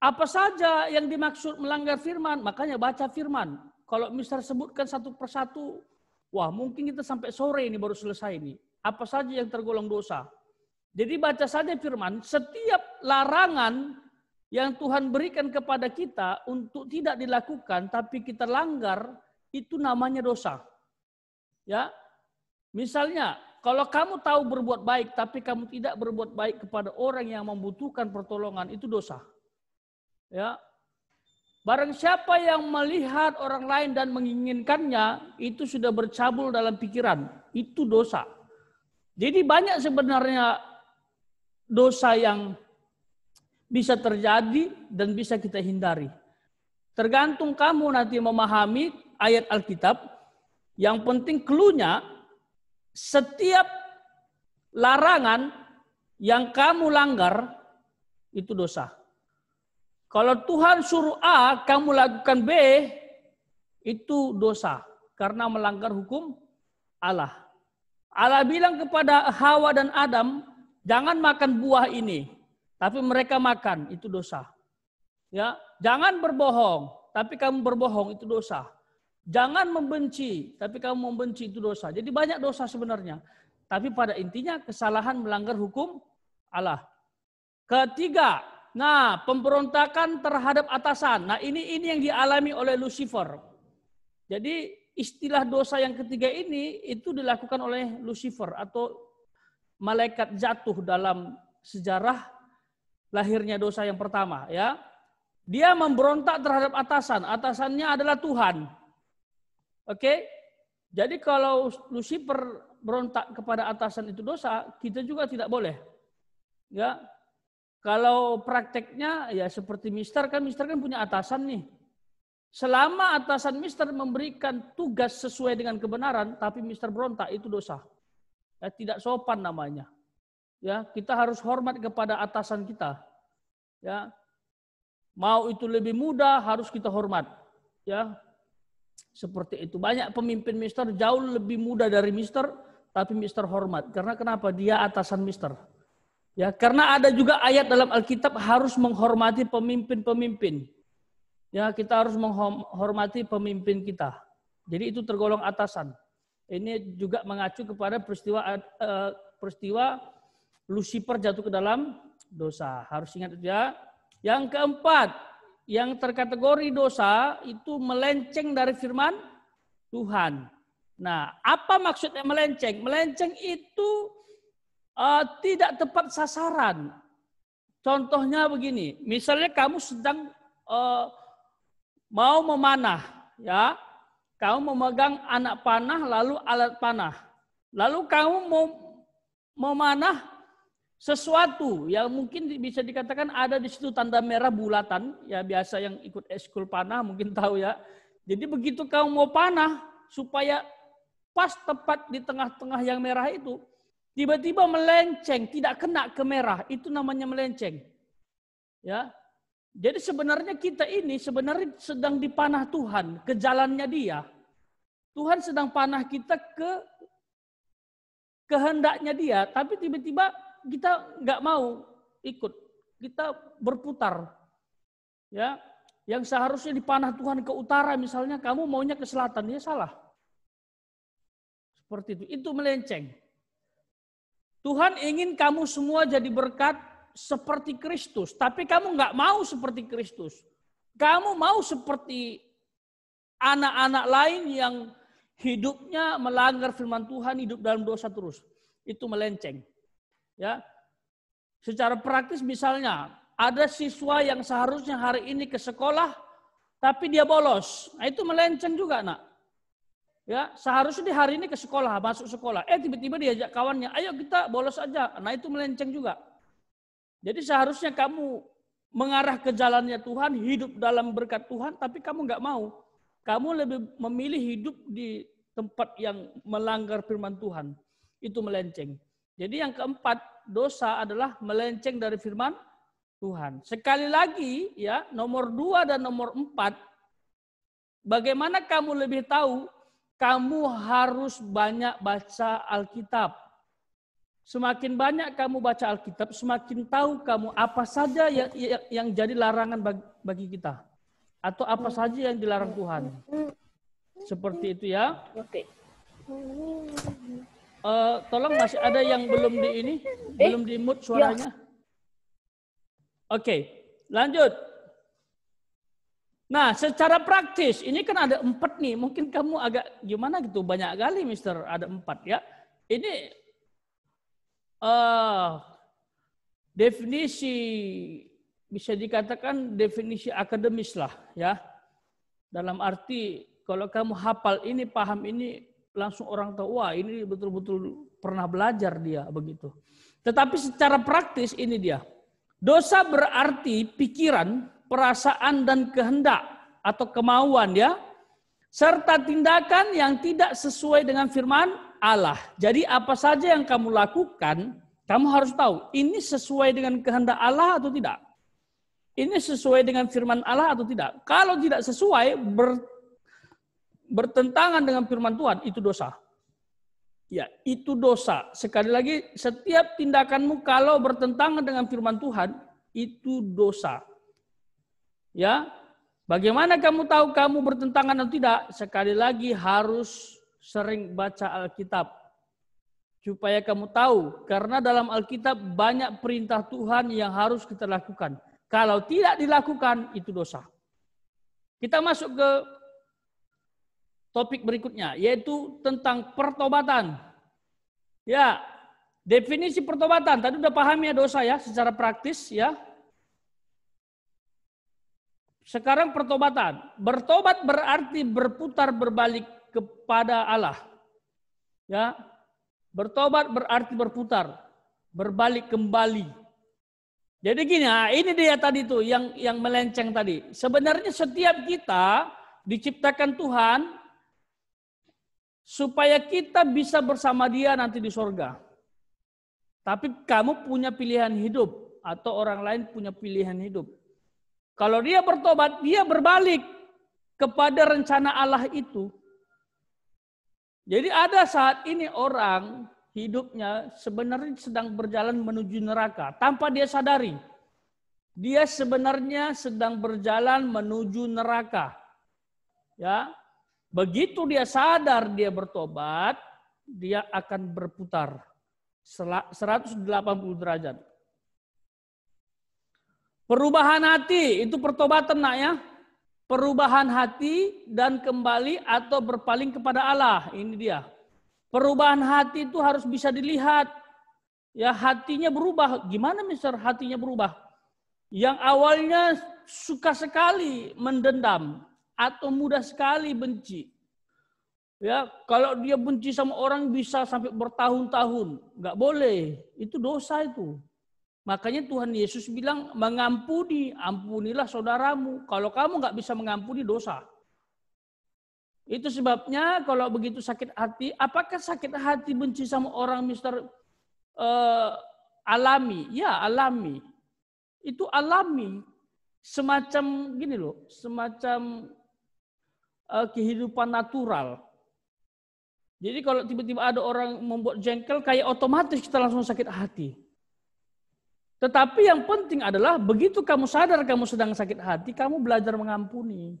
Speaker 7: apa saja yang dimaksud melanggar firman? Makanya baca firman. Kalau mister sebutkan satu persatu, wah mungkin kita sampai sore ini baru selesai ini. Apa saja yang tergolong dosa? Jadi baca saja firman, setiap larangan yang Tuhan berikan kepada kita untuk tidak dilakukan tapi kita langgar itu namanya dosa. Ya. Misalnya kalau kamu tahu berbuat baik tapi kamu tidak berbuat baik kepada orang yang membutuhkan pertolongan itu dosa. Ya. Barang siapa yang melihat orang lain dan menginginkannya itu sudah bercabul dalam pikiran, itu dosa. Jadi banyak sebenarnya dosa yang bisa terjadi dan bisa kita hindari. Tergantung kamu nanti memahami ayat Alkitab. Yang penting keluarnya setiap larangan yang kamu langgar itu dosa. Kalau Tuhan suruh A, kamu lakukan B, itu dosa karena melanggar hukum Allah. Allah bilang kepada Hawa dan Adam, jangan makan buah ini, tapi mereka makan, itu dosa. Ya, jangan berbohong, tapi kamu berbohong itu dosa. Jangan membenci, tapi kamu membenci itu dosa. Jadi banyak dosa sebenarnya. Tapi pada intinya kesalahan melanggar hukum Allah. Ketiga, nah pemberontakan terhadap atasan. Nah ini ini yang dialami oleh Lucifer. Jadi istilah dosa yang ketiga ini itu dilakukan oleh Lucifer atau malaikat jatuh dalam sejarah lahirnya dosa yang pertama ya. Dia memberontak terhadap atasan. Atasannya adalah Tuhan. Oke? Jadi kalau Lucifer berontak kepada atasan itu dosa, kita juga tidak boleh. Ya. Kalau prakteknya ya seperti Mister kan Mister kan punya atasan nih. Selama atasan Mister memberikan tugas sesuai dengan kebenaran, tapi Mister berontak itu dosa. Ya, tidak sopan namanya. Ya, kita harus hormat kepada atasan kita. Ya, mau itu lebih mudah harus kita hormat. Ya, seperti itu. Banyak pemimpin Mister jauh lebih muda dari Mister, tapi Mister hormat. Karena kenapa? Dia atasan Mister. Ya, karena ada juga ayat dalam Alkitab harus menghormati pemimpin-pemimpin. Ya, kita harus menghormati pemimpin kita. Jadi itu tergolong atasan. Ini juga mengacu kepada peristiwa eh, peristiwa Lucifer jatuh ke dalam dosa. Harus ingat itu ya. Yang keempat, yang terkategori dosa itu melenceng dari firman Tuhan. Nah, apa maksudnya melenceng? Melenceng itu uh, tidak tepat sasaran. Contohnya begini, misalnya kamu sedang uh, mau memanah, ya, kamu memegang anak panah lalu alat panah, lalu kamu mau memanah sesuatu yang mungkin bisa dikatakan ada di situ tanda merah bulatan ya biasa yang ikut eskul panah mungkin [laughs] tahu ya jadi begitu kau mau panah supaya pas tepat di tengah-tengah yang merah itu tiba-tiba melenceng tidak kena ke merah itu namanya melenceng ya jadi sebenarnya kita ini sebenarnya sedang dipanah Tuhan ke jalannya dia Tuhan sedang panah kita ke kehendaknya dia tapi tiba-tiba kita nggak mau ikut. Kita berputar. Ya, yang seharusnya dipanah Tuhan ke utara misalnya kamu maunya ke selatan, ya salah. Seperti itu. Itu melenceng. Tuhan ingin kamu semua jadi berkat seperti Kristus, tapi kamu nggak mau seperti Kristus. Kamu mau seperti anak-anak lain yang hidupnya melanggar firman Tuhan, hidup dalam dosa terus. Itu melenceng. Ya. Secara praktis misalnya ada siswa yang seharusnya hari ini ke sekolah tapi dia bolos. Nah, itu melenceng juga, Nak. Ya, seharusnya di hari ini ke sekolah, masuk sekolah. Eh tiba-tiba diajak kawannya, "Ayo kita bolos aja." Nah, itu melenceng juga. Jadi seharusnya kamu mengarah ke jalannya Tuhan, hidup dalam berkat Tuhan, tapi kamu nggak mau. Kamu lebih memilih hidup di tempat yang melanggar firman Tuhan. Itu melenceng. Jadi yang keempat, dosa adalah melenceng dari firman Tuhan. Sekali lagi ya, nomor dua dan nomor empat, bagaimana kamu lebih tahu? Kamu harus banyak baca Alkitab. Semakin banyak kamu baca Alkitab, semakin tahu kamu apa saja yang, ya, yang, jadi larangan bagi, bagi kita. Atau apa saja yang dilarang Tuhan. Seperti itu ya. Oke. Okay. Uh, tolong masih ada yang belum di ini, eh, belum di mute ya. suaranya. Ya. Oke, okay, lanjut. Nah, secara praktis ini kan ada empat nih. Mungkin kamu agak gimana gitu banyak kali, Mister. Ada empat ya. Ini uh, definisi bisa dikatakan definisi akademis lah ya. Dalam arti kalau kamu hafal ini, paham ini, langsung orang tahu, wah ini betul-betul pernah belajar dia begitu. Tetapi secara praktis ini dia. Dosa berarti pikiran, perasaan dan kehendak atau kemauan ya serta tindakan yang tidak sesuai dengan firman Allah. Jadi apa saja yang kamu lakukan, kamu harus tahu ini sesuai dengan kehendak Allah atau tidak. Ini sesuai dengan firman Allah atau tidak. Kalau tidak sesuai, ber, bertentangan dengan firman Tuhan itu dosa. Ya, itu dosa. Sekali lagi, setiap tindakanmu kalau bertentangan dengan firman Tuhan itu dosa. Ya, bagaimana kamu tahu kamu bertentangan atau tidak? Sekali lagi harus sering baca Alkitab supaya kamu tahu karena dalam Alkitab banyak perintah Tuhan yang harus kita lakukan. Kalau tidak dilakukan itu dosa. Kita masuk ke topik berikutnya, yaitu tentang pertobatan. Ya, definisi pertobatan. Tadi udah paham ya dosa ya secara praktis ya. Sekarang pertobatan. Bertobat berarti berputar berbalik kepada Allah. Ya. Bertobat berarti berputar, berbalik kembali. Jadi gini, nah ini dia tadi tuh yang yang melenceng tadi. Sebenarnya setiap kita diciptakan Tuhan supaya kita bisa bersama dia nanti di sorga. Tapi kamu punya pilihan hidup atau orang lain punya pilihan hidup. Kalau dia bertobat, dia berbalik kepada rencana Allah itu. Jadi ada saat ini orang hidupnya sebenarnya sedang berjalan menuju neraka tanpa dia sadari. Dia sebenarnya sedang berjalan menuju neraka. Ya. Begitu dia sadar dia bertobat, dia akan berputar 180 derajat. Perubahan hati, itu pertobatan nak ya. Perubahan hati dan kembali atau berpaling kepada Allah. Ini dia. Perubahan hati itu harus bisa dilihat. Ya hatinya berubah. Gimana mister hatinya berubah? Yang awalnya suka sekali mendendam atau mudah sekali benci. Ya, kalau dia benci sama orang bisa sampai bertahun-tahun. Enggak boleh. Itu dosa itu. Makanya Tuhan Yesus bilang mengampuni, ampunilah saudaramu. Kalau kamu nggak bisa mengampuni dosa. Itu sebabnya kalau begitu sakit hati, apakah sakit hati benci sama orang Mister uh, alami? Ya alami. Itu alami. Semacam gini loh, semacam Eh, kehidupan natural. Jadi kalau tiba-tiba ada orang membuat jengkel, kayak otomatis kita langsung sakit hati. Tetapi yang penting adalah begitu kamu sadar kamu sedang sakit hati, kamu belajar mengampuni.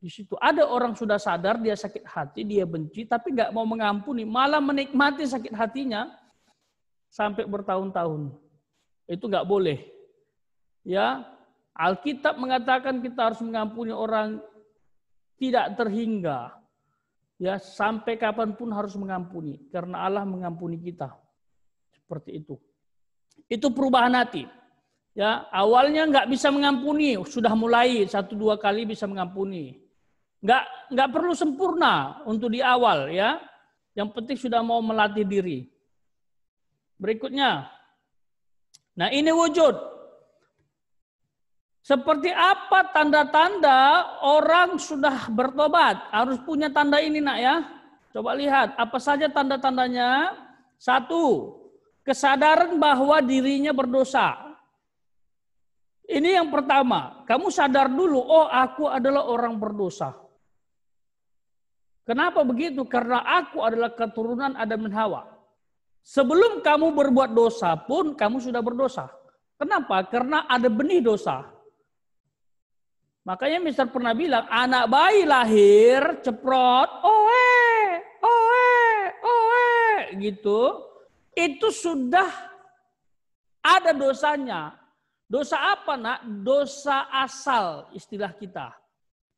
Speaker 7: Di situ ada orang sudah sadar dia sakit hati, dia benci, tapi nggak mau mengampuni, malah menikmati sakit hatinya sampai bertahun-tahun. Itu nggak boleh. Ya, Alkitab mengatakan kita harus mengampuni orang tidak terhingga. Ya, sampai kapanpun harus mengampuni karena Allah mengampuni kita. Seperti itu. Itu perubahan hati. Ya, awalnya nggak bisa mengampuni, sudah mulai satu dua kali bisa mengampuni. Nggak nggak perlu sempurna untuk di awal ya. Yang penting sudah mau melatih diri. Berikutnya. Nah, ini wujud. Seperti apa tanda-tanda orang sudah bertobat? Harus punya tanda ini nak ya. Coba lihat apa saja tanda-tandanya. Satu, kesadaran bahwa dirinya berdosa. Ini yang pertama. Kamu sadar dulu, oh aku adalah orang berdosa. Kenapa begitu? Karena aku adalah keturunan Adam dan Hawa. Sebelum kamu berbuat dosa pun kamu sudah berdosa. Kenapa? Karena ada benih dosa. Makanya Mister pernah bilang, anak bayi lahir, ceprot, oe, oe, oe, gitu. Itu sudah ada dosanya. Dosa apa nak? Dosa asal istilah kita.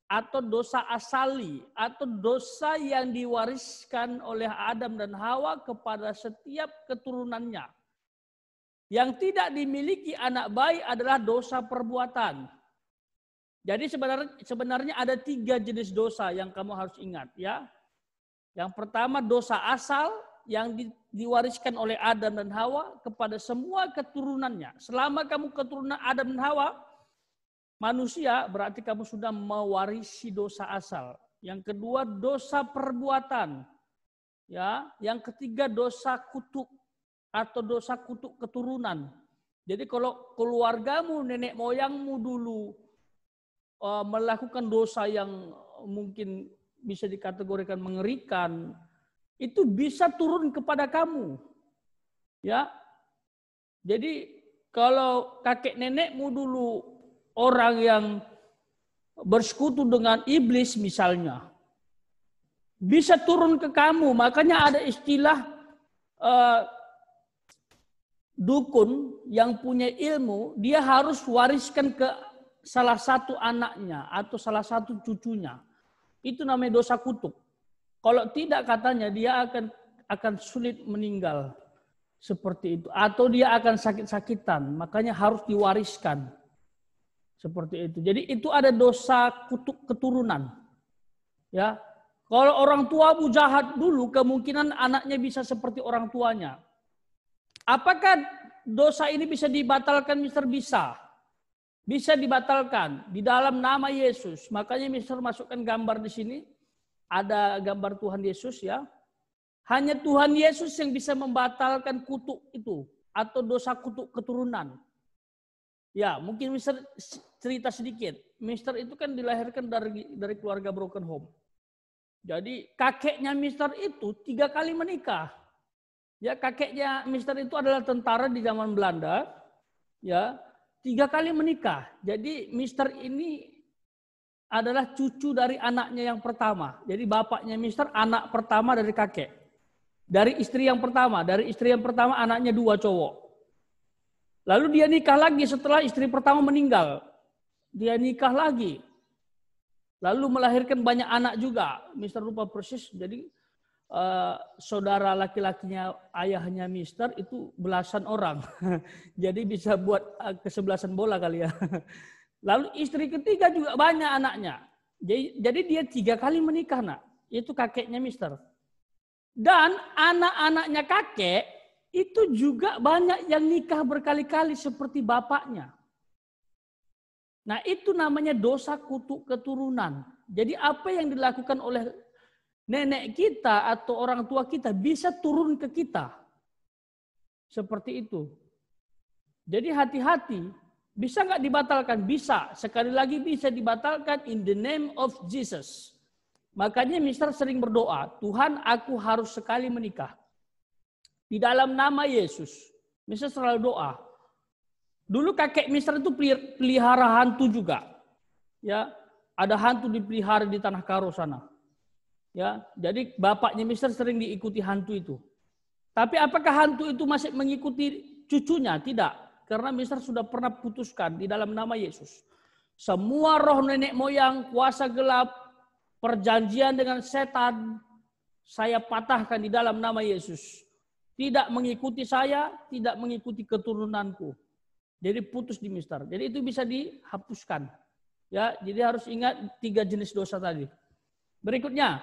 Speaker 7: Atau dosa asali. Atau dosa yang diwariskan oleh Adam dan Hawa kepada setiap keturunannya. Yang tidak dimiliki anak bayi adalah dosa perbuatan. Jadi sebenarnya sebenarnya ada tiga jenis dosa yang kamu harus ingat ya. Yang pertama dosa asal yang di, diwariskan oleh Adam dan Hawa kepada semua keturunannya. Selama kamu keturunan Adam dan Hawa, manusia berarti kamu sudah mewarisi dosa asal. Yang kedua dosa perbuatan. Ya, yang ketiga dosa kutuk atau dosa kutuk keturunan. Jadi kalau keluargamu, nenek moyangmu dulu Eh, melakukan dosa yang eh, mungkin bisa dikategorikan mengerikan itu bisa turun kepada kamu. Ya. Jadi kalau kakek nenekmu dulu orang yang bersekutu dengan iblis misalnya bisa turun ke kamu. Makanya ada istilah uh, dukun yang punya ilmu, dia harus wariskan ke salah satu anaknya atau salah satu cucunya, itu namanya dosa kutuk. Kalau tidak katanya dia akan akan sulit meninggal seperti itu atau dia akan sakit-sakitan, makanya harus diwariskan. Seperti itu. Jadi itu ada dosa kutuk keturunan. Ya. Kalau orang tua tuamu jahat dulu kemungkinan anaknya bisa seperti orang tuanya. Apakah dosa ini bisa dibatalkan Mister bisa? bisa dibatalkan di dalam nama Yesus. Makanya Mister masukkan gambar di sini. Ada gambar Tuhan Yesus ya. Hanya Tuhan Yesus yang bisa membatalkan kutuk itu atau dosa kutuk keturunan. Ya, mungkin Mister cerita sedikit. Mister itu kan dilahirkan dari dari keluarga broken home. Jadi kakeknya Mister itu tiga kali menikah. Ya, kakeknya Mister itu adalah tentara di zaman Belanda. Ya, tiga kali menikah. Jadi Mister ini adalah cucu dari anaknya yang pertama. Jadi bapaknya Mister anak pertama dari kakek. Dari istri yang pertama, dari istri yang pertama anaknya dua cowok. Lalu dia nikah lagi setelah istri pertama meninggal. Dia nikah lagi. Lalu melahirkan banyak anak juga. Mister lupa persis. Jadi Eh, saudara laki-lakinya ayahnya Mister itu belasan orang. [laughs] Jadi bisa buat uh, kesebelasan bola kali ya. [laughs] Lalu istri ketiga juga banyak anaknya. Jadi, jadi dia tiga kali menikah nak. Itu kakeknya Mister. Dan anak-anaknya kakek itu juga banyak yang nikah berkali-kali seperti bapaknya. Nah itu namanya dosa kutuk keturunan. Jadi apa yang dilakukan oleh nenek kita atau orang tua kita bisa turun ke kita. Seperti itu. Jadi hati-hati. Bisa nggak dibatalkan? Bisa. Sekali lagi bisa dibatalkan in the name of Jesus. Makanya Mister sering berdoa, Tuhan aku harus sekali menikah. Di dalam nama Yesus. Mister selalu doa. Dulu kakek Mister itu pelihara hantu juga. Ya, ada hantu dipelihara di tanah Karo sana. Ya, jadi bapaknya Mister sering diikuti hantu itu. Tapi apakah hantu itu masih mengikuti cucunya? Tidak. Karena Mister sudah pernah putuskan di dalam nama Yesus. Semua roh nenek moyang, kuasa gelap, perjanjian dengan setan, saya patahkan di dalam nama Yesus. Tidak mengikuti saya, tidak mengikuti keturunanku. Jadi putus di Mister. Jadi itu bisa dihapuskan. Ya, jadi harus ingat tiga jenis dosa tadi. Berikutnya,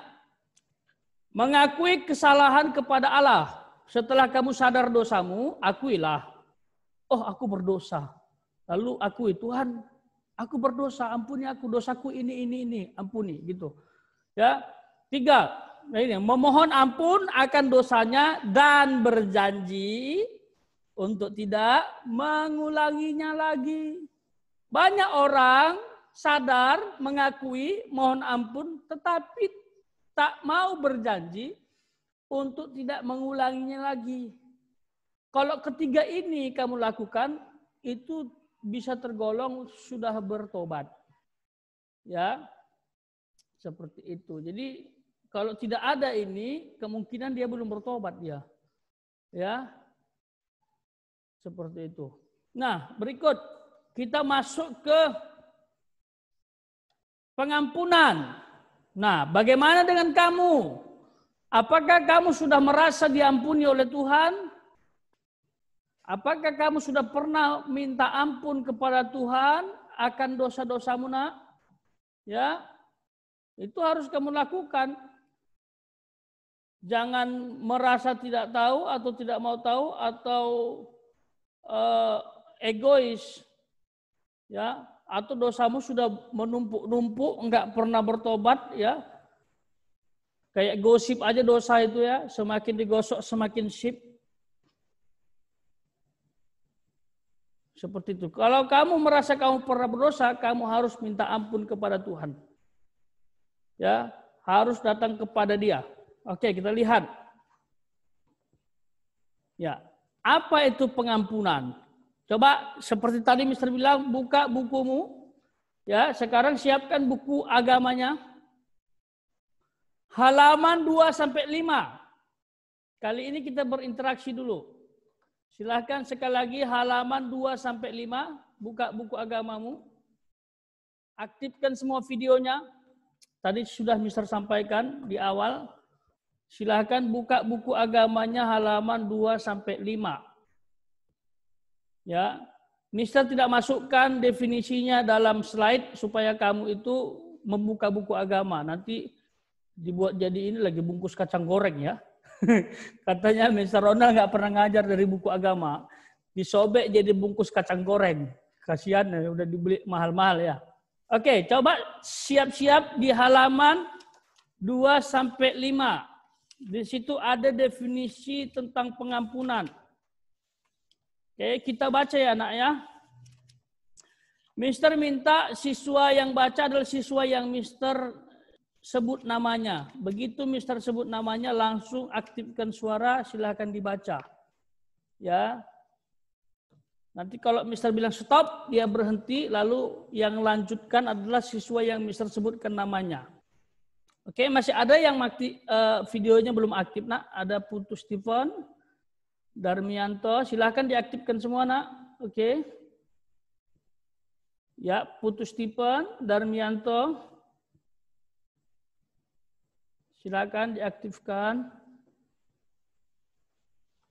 Speaker 7: Mengakui kesalahan kepada Allah. Setelah kamu sadar dosamu, akuilah. Oh, aku berdosa. Lalu akui, Tuhan, aku berdosa, ampuni aku, dosaku ini, ini, ini, ampuni, gitu. Ya, tiga, nah, ini, memohon ampun akan dosanya dan berjanji untuk tidak mengulanginya lagi. Banyak orang sadar, mengakui, mohon ampun, tetapi tak mau berjanji untuk tidak mengulanginya lagi. Kalau ketiga ini kamu lakukan, itu bisa tergolong sudah bertobat. Ya, seperti itu. Jadi kalau tidak ada ini, kemungkinan dia belum bertobat ya, Ya, seperti itu. Nah, berikut kita masuk ke pengampunan. Nah, bagaimana dengan kamu? Apakah kamu sudah merasa diampuni oleh Tuhan? Apakah kamu sudah pernah minta ampun kepada Tuhan akan dosa-dosamu nak? Ya, itu harus kamu lakukan. Jangan merasa tidak tahu atau tidak mau tahu atau uh, egois. Ya, atau dosamu sudah menumpuk-numpuk, nggak pernah bertobat, ya. Kayak gosip aja dosa itu ya, semakin digosok semakin sip. Seperti itu. Kalau kamu merasa kamu pernah berdosa, kamu harus minta ampun kepada Tuhan. Ya, harus datang kepada Dia. Oke, kita lihat. Ya, apa itu pengampunan? Coba seperti tadi Mister bilang buka bukumu. Ya, sekarang siapkan buku agamanya. Halaman 2 sampai 5. Kali ini kita berinteraksi dulu. Silahkan sekali lagi halaman 2 sampai 5 buka buku agamamu. Aktifkan semua videonya. Tadi sudah Mister sampaikan di awal. Silahkan buka buku agamanya halaman 2 sampai 5. Ya, Mister tidak masukkan definisinya dalam slide supaya kamu itu membuka buku agama. Nanti dibuat jadi ini lagi bungkus kacang goreng ya. [laughs] Katanya Mister Ronald nggak pernah ngajar dari buku agama. Disobek jadi bungkus kacang goreng. Kasihan ya, udah dibeli mahal-mahal ya. Oke, coba siap-siap di halaman 2 sampai 5. Di situ ada definisi tentang pengampunan. Oke, kita baca ya anak ya. Mister minta siswa yang baca adalah siswa yang Mister sebut namanya. Begitu Mister sebut namanya langsung aktifkan suara, silahkan dibaca. Ya. Nanti kalau Mister bilang stop, dia berhenti lalu yang lanjutkan adalah siswa yang Mister sebutkan namanya. Oke, masih ada yang mati uh, videonya belum aktif, Nak? Ada putus Steven? Darmianto, silahkan diaktifkan semua nak. Oke. Okay. Ya, Putus Tipen, Darmianto. Silahkan diaktifkan.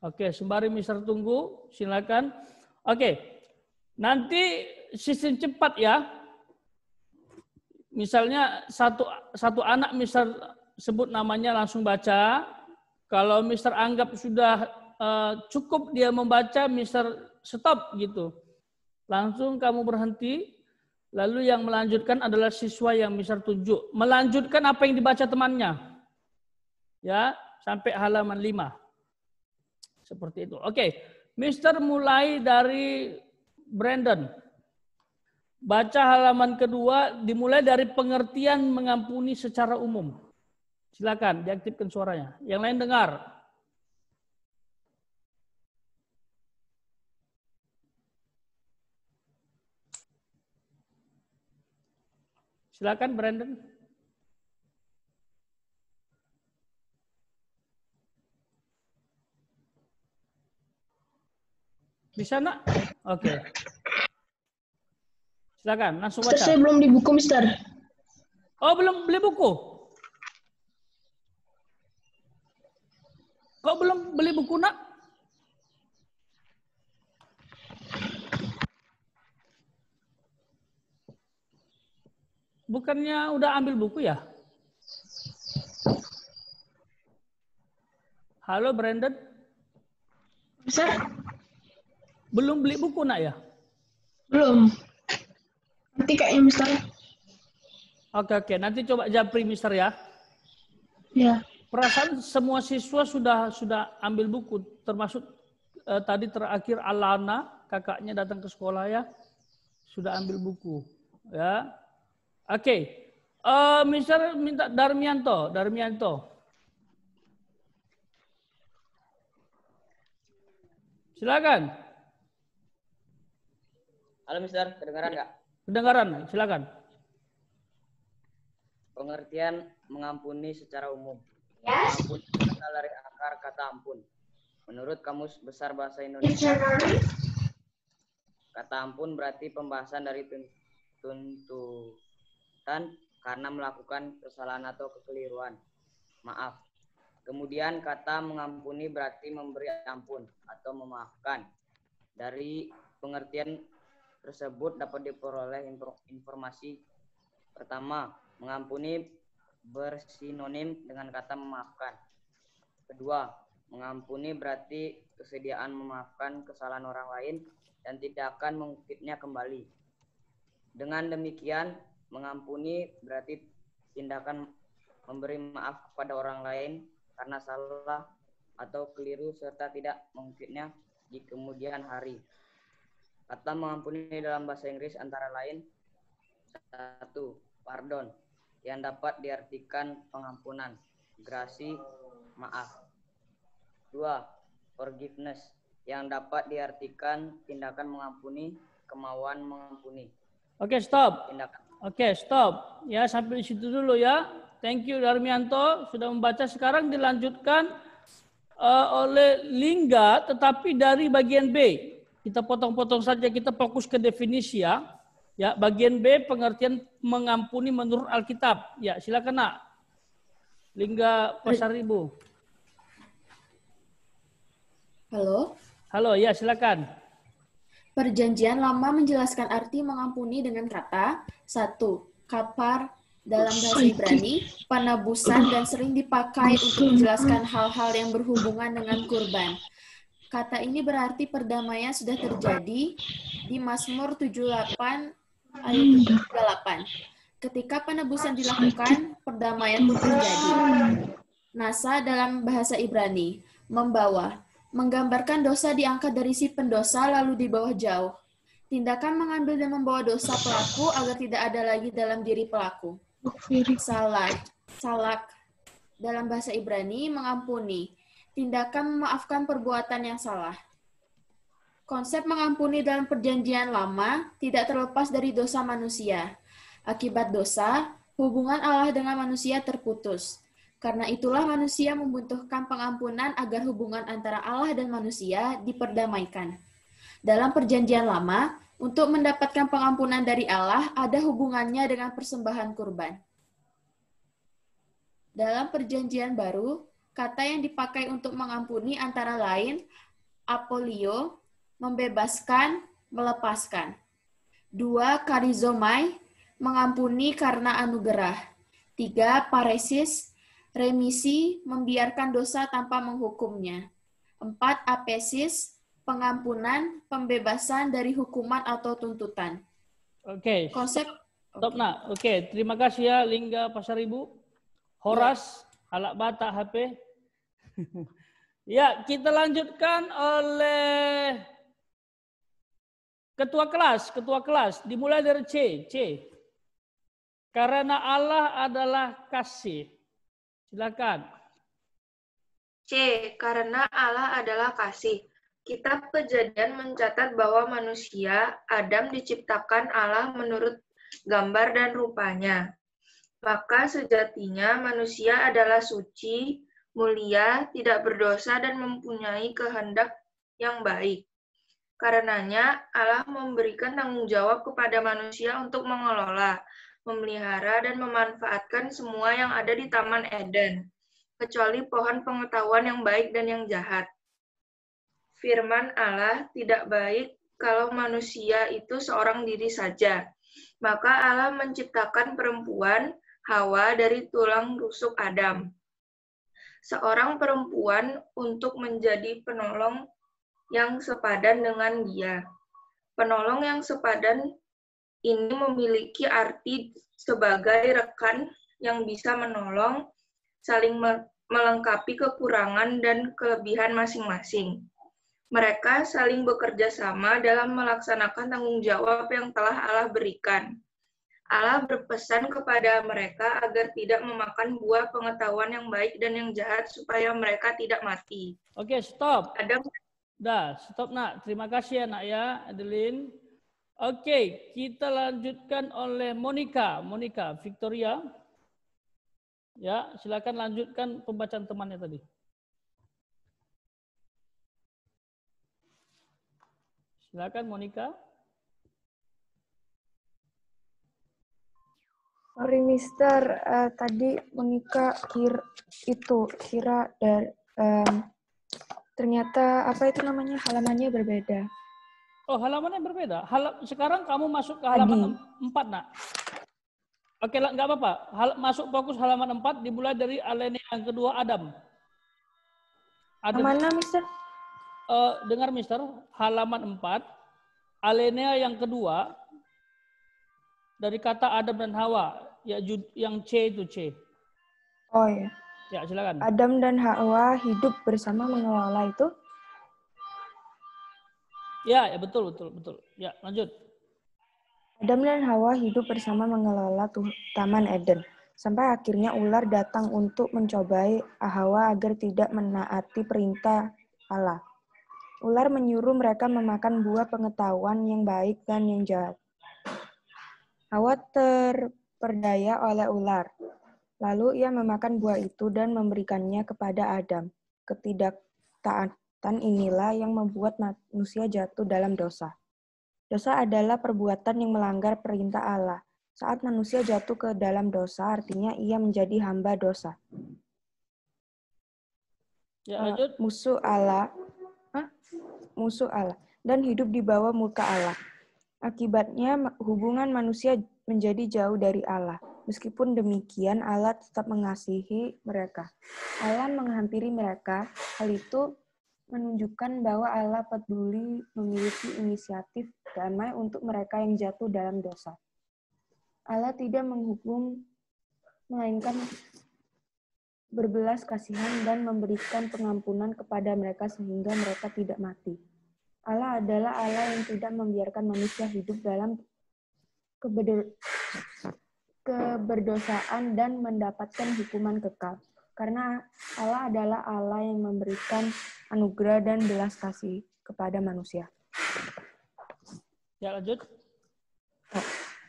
Speaker 7: Oke, sembari Mister tunggu, silakan. Oke, nanti sistem cepat ya. Misalnya satu satu anak Mister sebut namanya langsung baca. Kalau Mister anggap sudah Eh, cukup dia membaca Mister stop gitu. Langsung kamu berhenti. Lalu yang melanjutkan adalah siswa yang Mister tunjuk. Melanjutkan apa yang dibaca temannya. Ya, sampai halaman 5. Seperti itu. Oke, Mister mulai dari Brandon. Baca halaman kedua dimulai dari pengertian mengampuni secara umum. Silakan diaktifkan suaranya. Yang lain dengar. Silakan Brandon. Bisa nak? Oke. Okay. Silakan, langsung baca. Saya belum di buku, Mister. Oh, belum beli buku? Kok belum beli buku, nak? Bukannya udah ambil buku ya? Halo Brandon? Bisa? Belum beli buku nak ya? Belum. Nanti kayaknya mister. Oke oke, nanti coba japri mister ya. Ya. Perasaan semua siswa sudah sudah ambil buku, termasuk eh, tadi terakhir Alana kakaknya datang ke sekolah ya, sudah ambil buku ya. Oke. Okay. Uh, eh, Mister minta Darmianto, Darmianto. Silakan.
Speaker 8: Halo Mister, kedengaran nggak?
Speaker 7: Kedengaran, silakan.
Speaker 8: Pengertian mengampuni secara umum. Yes. Mengampuni kata dari akar kata ampun. Menurut Kamus Besar Bahasa Indonesia, kata ampun berarti pembahasan dari tuntu karena melakukan kesalahan atau kekeliruan. Maaf. Kemudian kata mengampuni berarti memberi ampun atau memaafkan. Dari pengertian tersebut dapat diperoleh informasi pertama, mengampuni bersinonim dengan kata memaafkan. Kedua, mengampuni berarti kesediaan memaafkan kesalahan orang lain dan tidak akan mengungkitnya kembali. Dengan demikian, Mengampuni berarti tindakan memberi maaf kepada orang lain karena salah atau keliru serta tidak mungkinnya di kemudian hari. Kata mengampuni dalam bahasa Inggris antara lain satu, pardon, yang dapat diartikan pengampunan, grasi, maaf. Dua, forgiveness, yang dapat diartikan tindakan mengampuni, kemauan mengampuni.
Speaker 7: Oke, okay, stop. Tindakan Oke, okay, stop. Ya, sampai di situ dulu ya. Thank you Darmianto sudah membaca. Sekarang dilanjutkan uh, oleh Lingga tetapi dari bagian B. Kita potong-potong saja, kita fokus ke definisi ya. Ya, bagian B pengertian mengampuni menurut Alkitab. Ya, silakan Nak. Lingga Pasar eh. Ibu. Halo. Halo, ya silakan.
Speaker 5: Perjanjian lama menjelaskan arti mengampuni dengan kata satu kapar dalam oh, bahasa Ibrani, penebusan dan sering dipakai oh, untuk menjelaskan hal-hal yang berhubungan dengan kurban. Kata ini berarti perdamaian sudah terjadi di Mazmur 78 ayat 38. Hmm. Ketika penebusan dilakukan, perdamaian pun terjadi. Hmm. Nasa dalam bahasa Ibrani membawa menggambarkan dosa diangkat dari si pendosa lalu di bawah jauh. Tindakan mengambil dan membawa dosa pelaku agar tidak ada lagi dalam diri pelaku. Salak, salak dalam bahasa Ibrani mengampuni. Tindakan memaafkan perbuatan yang salah. Konsep mengampuni dalam perjanjian lama tidak terlepas dari dosa manusia. Akibat dosa, hubungan Allah dengan manusia terputus. Karena itulah manusia membutuhkan pengampunan agar hubungan antara Allah dan manusia diperdamaikan. Dalam perjanjian lama, untuk mendapatkan pengampunan dari Allah ada hubungannya dengan persembahan kurban. Dalam perjanjian baru, kata yang dipakai untuk mengampuni antara lain apolio, membebaskan, melepaskan. Dua, karizomai, mengampuni karena anugerah. Tiga, paresis, remisi, membiarkan dosa tanpa menghukumnya. Empat, apesis, pengampunan, pembebasan dari hukuman atau tuntutan. Oke. Okay. Konsep.
Speaker 7: Stop, okay. nah. Oke, okay. terima kasih ya Lingga Pasar Ibu. Horas, yeah. Alak Bata HP. ya, kita lanjutkan oleh ketua kelas, ketua kelas dimulai dari C, C. Karena Allah adalah kasih. Silakan. C. Karena Allah adalah kasih. Kitab Kejadian
Speaker 6: mencatat bahwa manusia, Adam diciptakan Allah menurut gambar dan rupanya. Maka sejatinya manusia adalah suci, mulia, tidak berdosa, dan mempunyai kehendak yang baik. Karenanya, Allah memberikan tanggung jawab kepada manusia untuk mengelola, memelihara, dan memanfaatkan semua yang ada di Taman Eden, kecuali pohon pengetahuan yang baik dan yang jahat. Firman Allah tidak baik kalau manusia itu seorang diri saja. Maka Allah menciptakan perempuan, Hawa, dari tulang rusuk Adam. Seorang perempuan untuk menjadi penolong yang sepadan dengan dia. Penolong yang sepadan ini memiliki arti sebagai rekan yang bisa menolong, saling melengkapi kekurangan dan kelebihan masing-masing. Mereka saling bekerja sama dalam melaksanakan tanggung jawab yang telah Allah berikan. Allah berpesan kepada mereka agar tidak memakan buah pengetahuan yang baik dan yang
Speaker 7: jahat supaya mereka tidak mati. Oke, stop. Ada Dah, stop nak. Terima kasih ya nak ya, Adeline. Oke, kita lanjutkan oleh Monica. Monica, Victoria. Ya, silakan lanjutkan pembacaan temannya tadi. Silakan Monica.
Speaker 6: Sorry Mister, uh, tadi Monica kira itu kira dan um, ternyata apa itu namanya halamannya berbeda.
Speaker 7: Oh, halamannya berbeda. Hal sekarang kamu masuk ke halaman Adi. 4, Nak. Oke, lah, enggak apa-apa. Hal masuk fokus halaman 4 dimulai dari alenia yang kedua Adam. Adam. Mana, Mister? Uh, dengar, Mister. Halaman 4, alenia yang kedua dari kata Adam dan Hawa, ya yang C itu C. Oh ya. Ya, silakan.
Speaker 6: Adam dan Hawa hidup bersama mengelola itu
Speaker 7: Ya, ya betul, betul, betul. Ya, lanjut.
Speaker 6: Adam dan Hawa hidup bersama mengelola Taman Eden. Sampai akhirnya ular datang untuk mencobai Hawa agar tidak menaati perintah Allah. Ular menyuruh mereka memakan buah pengetahuan yang baik dan yang jahat. Hawa terperdaya oleh ular. Lalu ia memakan buah itu dan memberikannya kepada Adam. Ketidaktaatan perbuatan inilah yang membuat manusia jatuh dalam dosa. Dosa adalah perbuatan yang melanggar perintah Allah. Saat manusia jatuh ke dalam dosa, artinya ia menjadi hamba dosa. Ya, eh, lanjut. musuh Allah, Hah? musuh Allah, dan hidup di bawah muka Allah. Akibatnya, hubungan manusia menjadi jauh dari Allah. Meskipun demikian, Allah tetap mengasihi mereka. Allah menghampiri mereka. Hal itu menunjukkan bahwa Allah peduli memiliki inisiatif damai untuk mereka yang jatuh dalam dosa. Allah tidak menghukum, melainkan berbelas kasihan dan memberikan pengampunan kepada mereka sehingga mereka tidak mati. Allah adalah Allah yang tidak membiarkan manusia hidup dalam keberdosaan dan mendapatkan hukuman kekal. Karena Allah adalah Allah yang memberikan anugerah dan belas kasih kepada manusia. Ya, lanjut.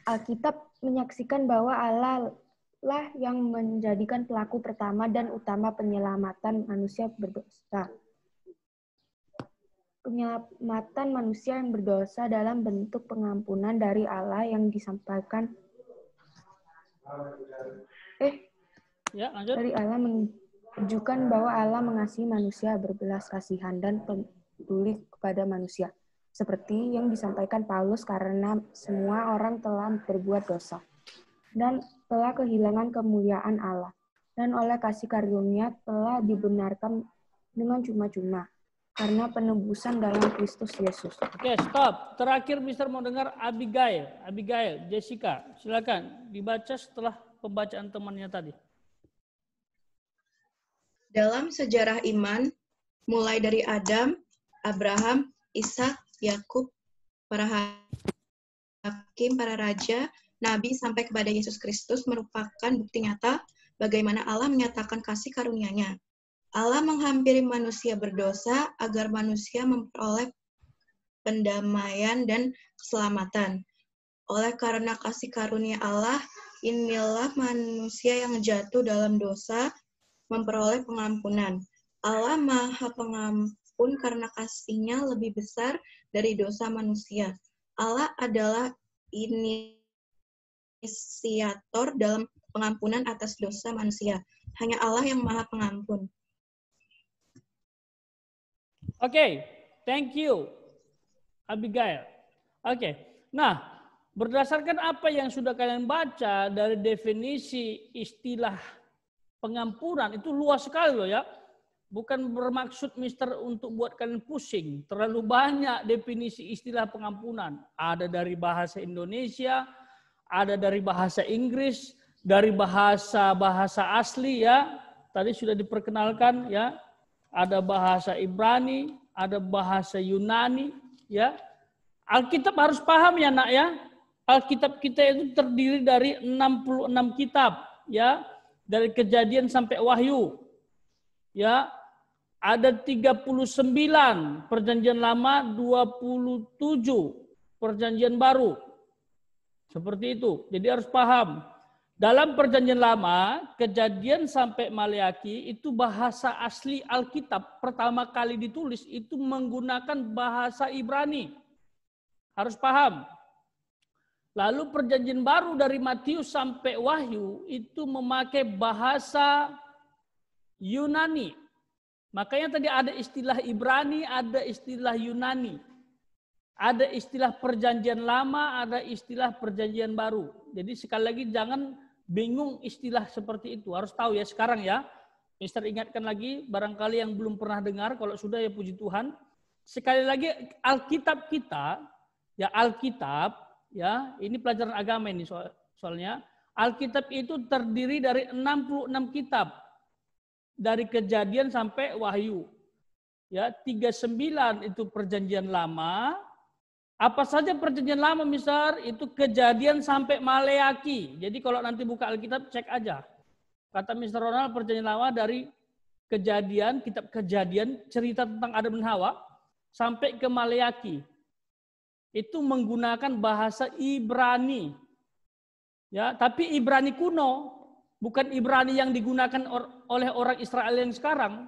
Speaker 6: Alkitab menyaksikan bahwa Allah lah yang menjadikan pelaku pertama dan utama penyelamatan manusia berdosa. Penyelamatan manusia yang berdosa dalam bentuk pengampunan dari Allah yang disampaikan eh ya, lanjut. dari Allah menunjukkan menunjukkan bahwa Allah mengasihi manusia berbelas kasihan dan peduli kepada manusia, seperti yang disampaikan Paulus karena semua orang telah berbuat dosa dan telah kehilangan kemuliaan Allah, dan oleh kasih karunia telah dibenarkan dengan cuma-cuma karena penebusan dalam Kristus Yesus.
Speaker 7: Oke, okay, stop. Terakhir Mister mau dengar Abigail, Abigail, Jessica, silakan dibaca setelah pembacaan temannya tadi.
Speaker 6: Dalam sejarah iman, mulai dari Adam, Abraham, Ishak, Yakub, para hakim, para raja, nabi sampai kepada Yesus Kristus merupakan bukti nyata bagaimana Allah menyatakan kasih karunia-Nya. Allah menghampiri manusia berdosa agar manusia memperoleh pendamaian dan keselamatan. Oleh karena kasih karunia Allah, inilah manusia yang jatuh dalam dosa memperoleh pengampunan. Allah maha pengampun karena kasihnya lebih besar dari dosa manusia. Allah adalah inisiator dalam pengampunan atas dosa manusia. Hanya Allah yang maha pengampun.
Speaker 7: Oke, okay. thank you Abigail. Oke, okay. nah berdasarkan apa yang sudah kalian baca dari definisi istilah pengampunan itu luas sekali loh ya. Bukan bermaksud Mister untuk buat kalian pusing. Terlalu banyak definisi istilah pengampunan. Ada dari bahasa Indonesia, ada dari bahasa Inggris, dari bahasa bahasa asli ya. Tadi sudah diperkenalkan ya. Ada bahasa Ibrani, ada bahasa Yunani ya. Alkitab harus paham ya nak ya. Alkitab kita itu terdiri dari 66 kitab ya dari kejadian sampai wahyu. Ya, ada 39 perjanjian lama, 27 perjanjian baru. Seperti itu. Jadi harus paham. Dalam perjanjian lama, kejadian sampai Maliaki itu bahasa asli Alkitab pertama kali ditulis itu menggunakan bahasa Ibrani. Harus paham. Lalu perjanjian baru dari Matius sampai Wahyu itu memakai bahasa Yunani. Makanya tadi ada istilah Ibrani, ada istilah Yunani. Ada istilah perjanjian lama, ada istilah perjanjian baru. Jadi sekali lagi jangan bingung istilah seperti itu. Harus tahu ya sekarang ya. Mister ingatkan lagi, barangkali yang belum pernah dengar, kalau sudah ya puji Tuhan. Sekali lagi, Alkitab kita, ya Alkitab, ya ini pelajaran agama ini soal, soalnya Alkitab itu terdiri dari 66 kitab dari kejadian sampai wahyu ya 39 itu perjanjian lama apa saja perjanjian lama misal itu kejadian sampai Maleaki jadi kalau nanti buka Alkitab cek aja kata Mr. Ronald perjanjian lama dari kejadian kitab kejadian cerita tentang Adam dan Hawa sampai ke Maleaki itu menggunakan bahasa Ibrani. Ya, tapi Ibrani kuno, bukan Ibrani yang digunakan or, oleh orang Israel yang sekarang.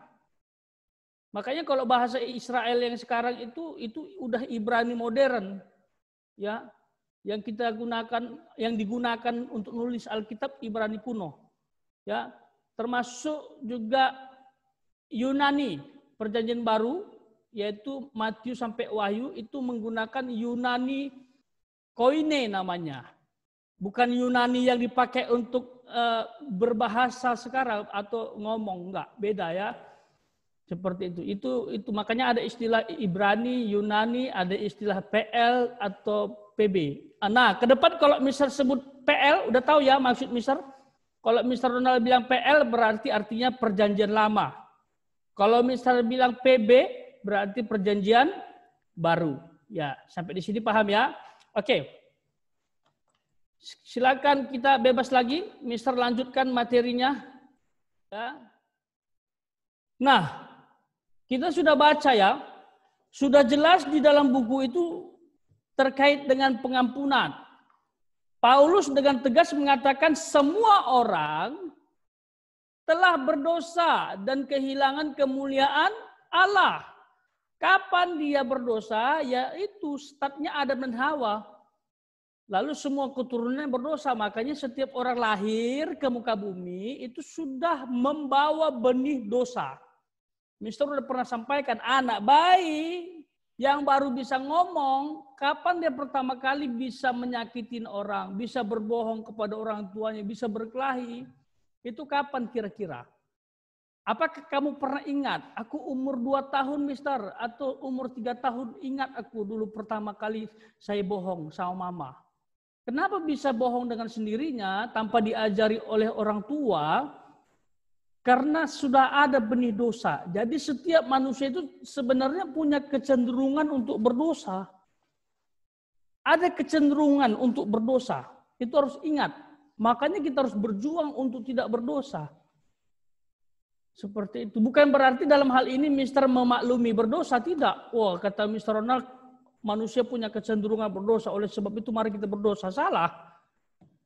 Speaker 7: Makanya kalau bahasa Israel yang sekarang itu itu udah Ibrani modern. Ya, yang kita gunakan yang digunakan untuk nulis Alkitab Ibrani kuno. Ya, termasuk juga Yunani, Perjanjian Baru yaitu Matius sampai Wahyu itu menggunakan Yunani koine namanya. Bukan Yunani yang dipakai untuk eh, berbahasa sekarang atau ngomong enggak, beda ya. Seperti itu. Itu itu makanya ada istilah Ibrani, Yunani, ada istilah PL atau PB. Nah, ke depan kalau misal sebut PL udah tahu ya maksud misal kalau Mister Ronald bilang PL berarti artinya perjanjian lama. Kalau Mister bilang PB berarti perjanjian baru. Ya, sampai di sini paham ya? Oke. Silakan kita bebas lagi, Mister lanjutkan materinya. Ya. Nah, kita sudah baca ya. Sudah jelas di dalam buku itu terkait dengan pengampunan. Paulus dengan tegas mengatakan semua orang telah berdosa dan kehilangan kemuliaan Allah. Kapan dia berdosa? Yaitu statnya Adam dan Hawa. Lalu semua keturunan berdosa. Makanya setiap orang lahir ke muka bumi itu sudah membawa benih dosa. Mister sudah pernah sampaikan, anak bayi yang baru bisa ngomong, kapan dia pertama kali bisa menyakitin orang, bisa berbohong kepada orang tuanya, bisa berkelahi, itu kapan kira-kira? Apakah kamu pernah ingat, aku umur dua tahun mister, atau umur tiga tahun ingat aku dulu pertama kali saya bohong sama mama. Kenapa bisa bohong dengan sendirinya tanpa diajari oleh orang tua? Karena sudah ada benih dosa. Jadi setiap manusia itu sebenarnya punya kecenderungan untuk berdosa. Ada kecenderungan untuk berdosa. Itu harus ingat. Makanya kita harus berjuang untuk tidak berdosa. Seperti itu. Bukan berarti dalam hal ini Mister memaklumi berdosa, tidak. Wah, kata Mister Ronald, manusia punya kecenderungan berdosa, oleh sebab itu mari kita berdosa. Salah.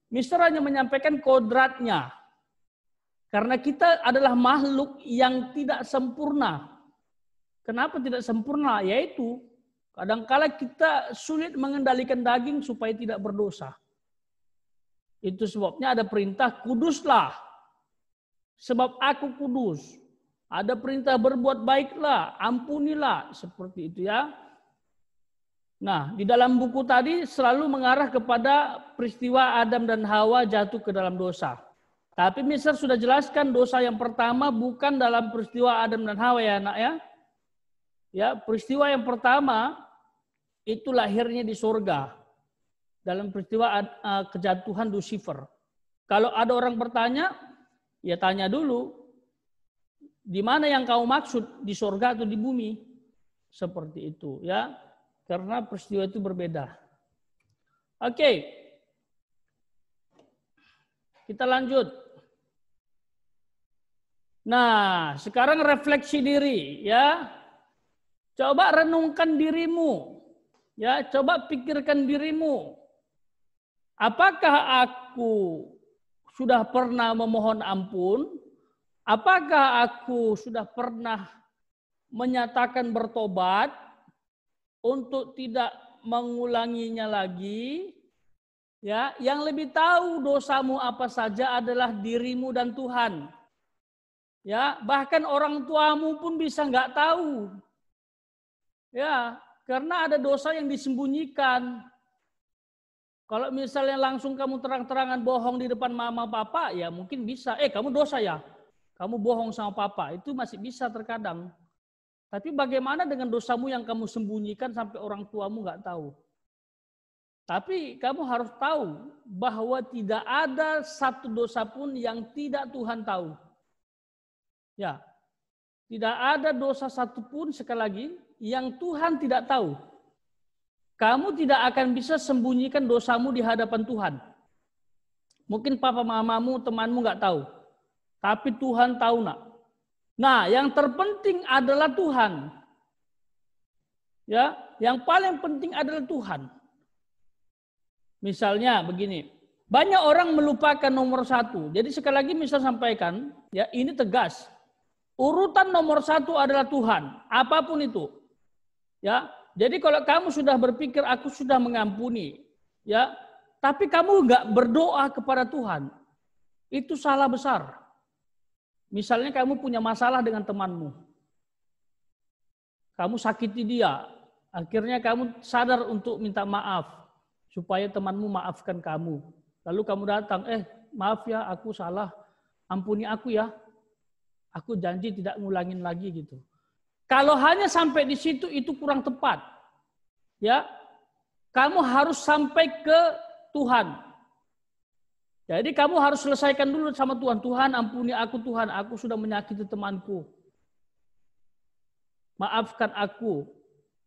Speaker 7: Mister hanya menyampaikan kodratnya. Karena kita adalah makhluk yang tidak sempurna. Kenapa tidak sempurna? Yaitu kadangkala kita sulit mengendalikan daging supaya tidak berdosa. Itu sebabnya ada perintah kuduslah Sebab aku kudus. Ada perintah berbuat baiklah, ampunilah. Seperti itu ya. Nah, di dalam buku tadi selalu mengarah kepada peristiwa Adam dan Hawa jatuh ke dalam dosa. Tapi Mister sudah jelaskan dosa yang pertama bukan dalam peristiwa Adam dan Hawa ya anak ya. Ya, peristiwa yang pertama itu lahirnya di surga. Dalam peristiwa eh, kejatuhan Lucifer. Kalau ada orang bertanya, Ya tanya dulu, di mana yang kau maksud di surga atau di bumi? Seperti itu ya. Karena peristiwa itu berbeda. Oke. Kita lanjut. Nah, sekarang refleksi diri ya. Coba renungkan dirimu. Ya, coba pikirkan dirimu. Apakah aku sudah pernah memohon ampun? Apakah aku sudah pernah menyatakan bertobat untuk tidak mengulanginya lagi? Ya, yang lebih tahu dosamu apa saja adalah dirimu dan Tuhan. Ya, bahkan orang tuamu pun bisa nggak tahu. Ya, karena ada dosa yang disembunyikan. Kalau misalnya langsung kamu terang-terangan bohong di depan mama papa, ya mungkin bisa. Eh, kamu dosa ya. Kamu bohong sama papa. Itu masih bisa terkadang. Tapi bagaimana dengan dosamu yang kamu sembunyikan sampai orang tuamu nggak tahu? Tapi kamu harus tahu bahwa tidak ada satu dosa pun yang tidak Tuhan tahu. Ya, tidak ada dosa satu pun sekali lagi yang Tuhan tidak tahu. Kamu tidak akan bisa sembunyikan dosamu di hadapan Tuhan. Mungkin papa mamamu, temanmu nggak tahu. Tapi Tuhan tahu nak. Nah, yang terpenting adalah Tuhan. Ya, yang paling penting adalah Tuhan. Misalnya begini, banyak orang melupakan nomor satu. Jadi sekali lagi misal sampaikan, ya ini tegas. Urutan nomor satu adalah Tuhan, apapun itu. Ya, jadi kalau kamu sudah berpikir aku sudah mengampuni, ya, tapi kamu nggak berdoa kepada Tuhan, itu salah besar. Misalnya kamu punya masalah dengan temanmu, kamu sakiti dia, akhirnya kamu sadar untuk minta maaf supaya temanmu maafkan kamu. Lalu kamu datang, eh maaf ya aku salah, ampuni aku ya, aku janji tidak ngulangin lagi gitu. Kalau hanya sampai di situ itu kurang tepat. Ya. Kamu harus sampai ke Tuhan. Jadi kamu harus selesaikan dulu sama Tuhan. Tuhan ampuni aku Tuhan, aku sudah menyakiti temanku. Maafkan aku.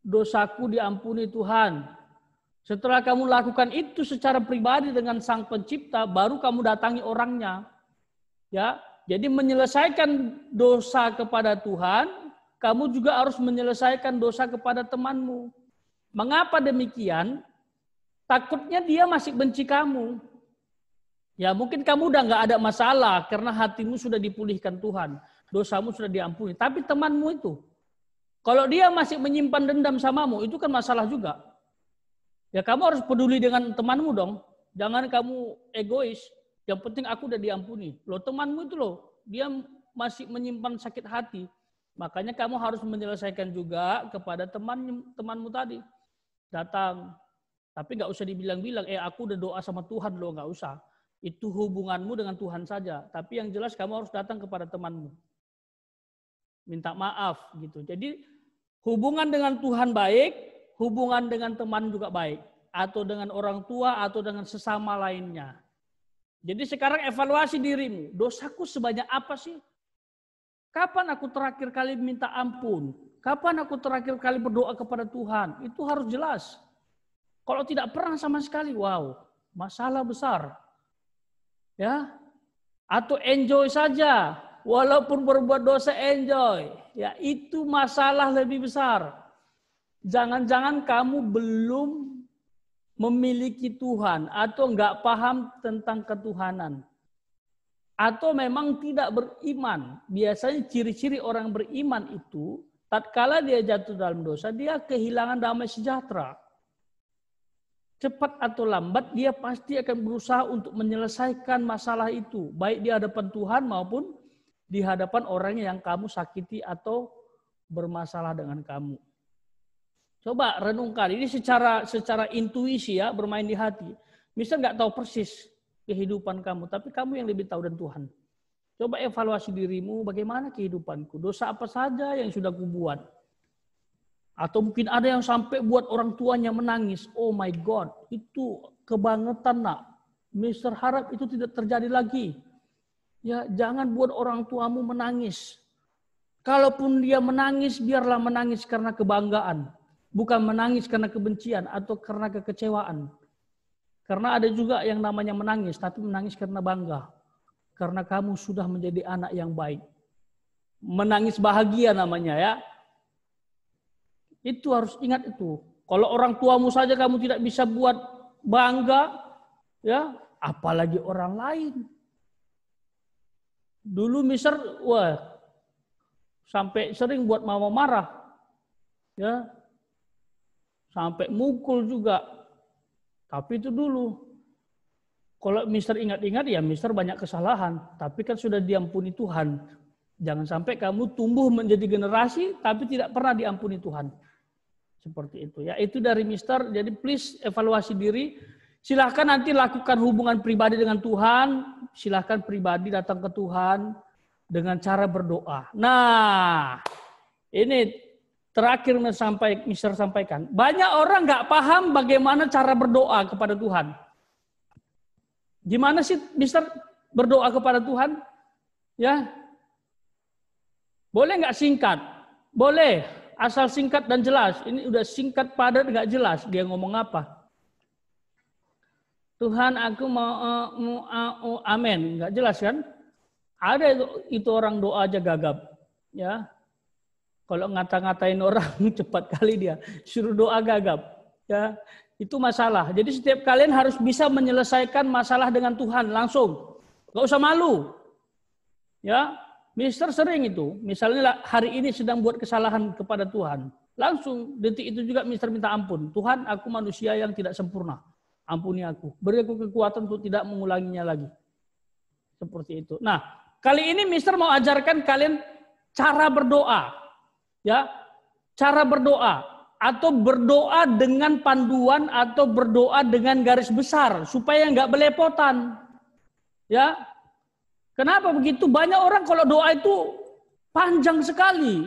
Speaker 7: Dosaku diampuni Tuhan. Setelah kamu lakukan itu secara pribadi dengan Sang Pencipta, baru kamu datangi orangnya. Ya, jadi menyelesaikan dosa kepada Tuhan, kamu juga harus menyelesaikan dosa kepada temanmu. Mengapa demikian? Takutnya dia masih benci kamu. Ya mungkin kamu udah nggak ada masalah karena hatimu sudah dipulihkan Tuhan. Dosamu sudah diampuni. Tapi temanmu itu, kalau dia masih menyimpan dendam samamu, itu kan masalah juga. Ya kamu harus peduli dengan temanmu dong. Jangan kamu egois. Yang penting aku udah diampuni. Loh temanmu itu loh, dia masih menyimpan sakit hati. Makanya kamu harus menyelesaikan juga kepada teman temanmu tadi. Datang. Tapi nggak usah dibilang-bilang, eh aku udah doa sama Tuhan loh, nggak usah. Itu hubunganmu dengan Tuhan saja. Tapi yang jelas kamu harus datang kepada temanmu. Minta maaf gitu. Jadi hubungan dengan Tuhan baik, hubungan dengan teman juga baik. Atau dengan orang tua, atau dengan sesama lainnya. Jadi sekarang evaluasi dirimu. Dosaku sebanyak apa sih? Kapan aku terakhir kali minta ampun? Kapan aku terakhir kali berdoa kepada Tuhan? Itu harus jelas. Kalau tidak pernah sama sekali, wow, masalah besar. Ya. Atau enjoy saja, walaupun berbuat dosa enjoy. Ya, itu masalah lebih besar. Jangan-jangan kamu belum memiliki Tuhan atau enggak paham tentang ketuhanan atau memang tidak beriman. Biasanya ciri-ciri orang beriman itu tatkala dia jatuh dalam dosa, dia kehilangan damai sejahtera. Cepat atau lambat dia pasti akan berusaha untuk menyelesaikan masalah itu, baik di hadapan Tuhan maupun di hadapan orang yang kamu sakiti atau bermasalah dengan kamu. Coba renungkan ini secara secara intuisi ya, bermain di hati. Misalnya nggak tahu persis kehidupan kamu, tapi kamu yang lebih tahu dan Tuhan. Coba evaluasi dirimu, bagaimana kehidupanku? Dosa apa saja yang sudah kubuat? Atau mungkin ada yang sampai buat orang tuanya menangis. Oh my God, itu kebangetan nak. Mister harap itu tidak terjadi lagi. Ya, jangan buat orang tuamu menangis. Kalaupun dia menangis, biarlah menangis karena kebanggaan. Bukan menangis karena kebencian atau karena kekecewaan karena ada juga yang namanya menangis, tapi menangis karena bangga. Karena kamu sudah menjadi anak yang baik. Menangis bahagia namanya ya. Itu harus ingat itu. Kalau orang tuamu saja kamu tidak bisa buat bangga, ya apalagi orang lain. Dulu Mister, wah sampai sering buat mama marah, ya sampai mukul juga tapi itu dulu. Kalau Mister ingat-ingat ya Mister banyak kesalahan, tapi kan sudah diampuni Tuhan. Jangan sampai kamu tumbuh menjadi generasi tapi tidak pernah diampuni Tuhan. Seperti itu ya. Itu dari Mister. Jadi please evaluasi diri. Silahkan nanti lakukan hubungan pribadi dengan Tuhan. Silahkan pribadi datang ke Tuhan dengan cara berdoa. Nah, ini terakhir sampai Mister sampaikan, banyak orang nggak paham bagaimana cara berdoa kepada Tuhan. Gimana sih Mister berdoa kepada Tuhan? Ya, boleh nggak singkat? Boleh, asal singkat dan jelas. Ini udah singkat padat nggak jelas dia ngomong apa. Tuhan aku mau uh, mau uh, uh, amin nggak jelas kan? Ada itu, itu orang doa aja gagap, ya kalau ngata-ngatain orang [laughs] cepat kali dia suruh doa gagap. Ya, itu masalah. Jadi setiap kalian harus bisa menyelesaikan masalah dengan Tuhan langsung. nggak usah malu. Ya, Mister sering itu. Misalnya hari ini sedang buat kesalahan kepada Tuhan. Langsung detik itu juga Mister minta ampun. Tuhan, aku manusia yang tidak sempurna. Ampuni aku. Beri aku kekuatan untuk tidak mengulanginya lagi. Seperti itu. Nah, kali ini Mister mau ajarkan kalian cara berdoa ya cara berdoa atau berdoa dengan panduan atau berdoa dengan garis besar supaya nggak belepotan. Ya, kenapa begitu? Banyak orang kalau doa itu panjang sekali,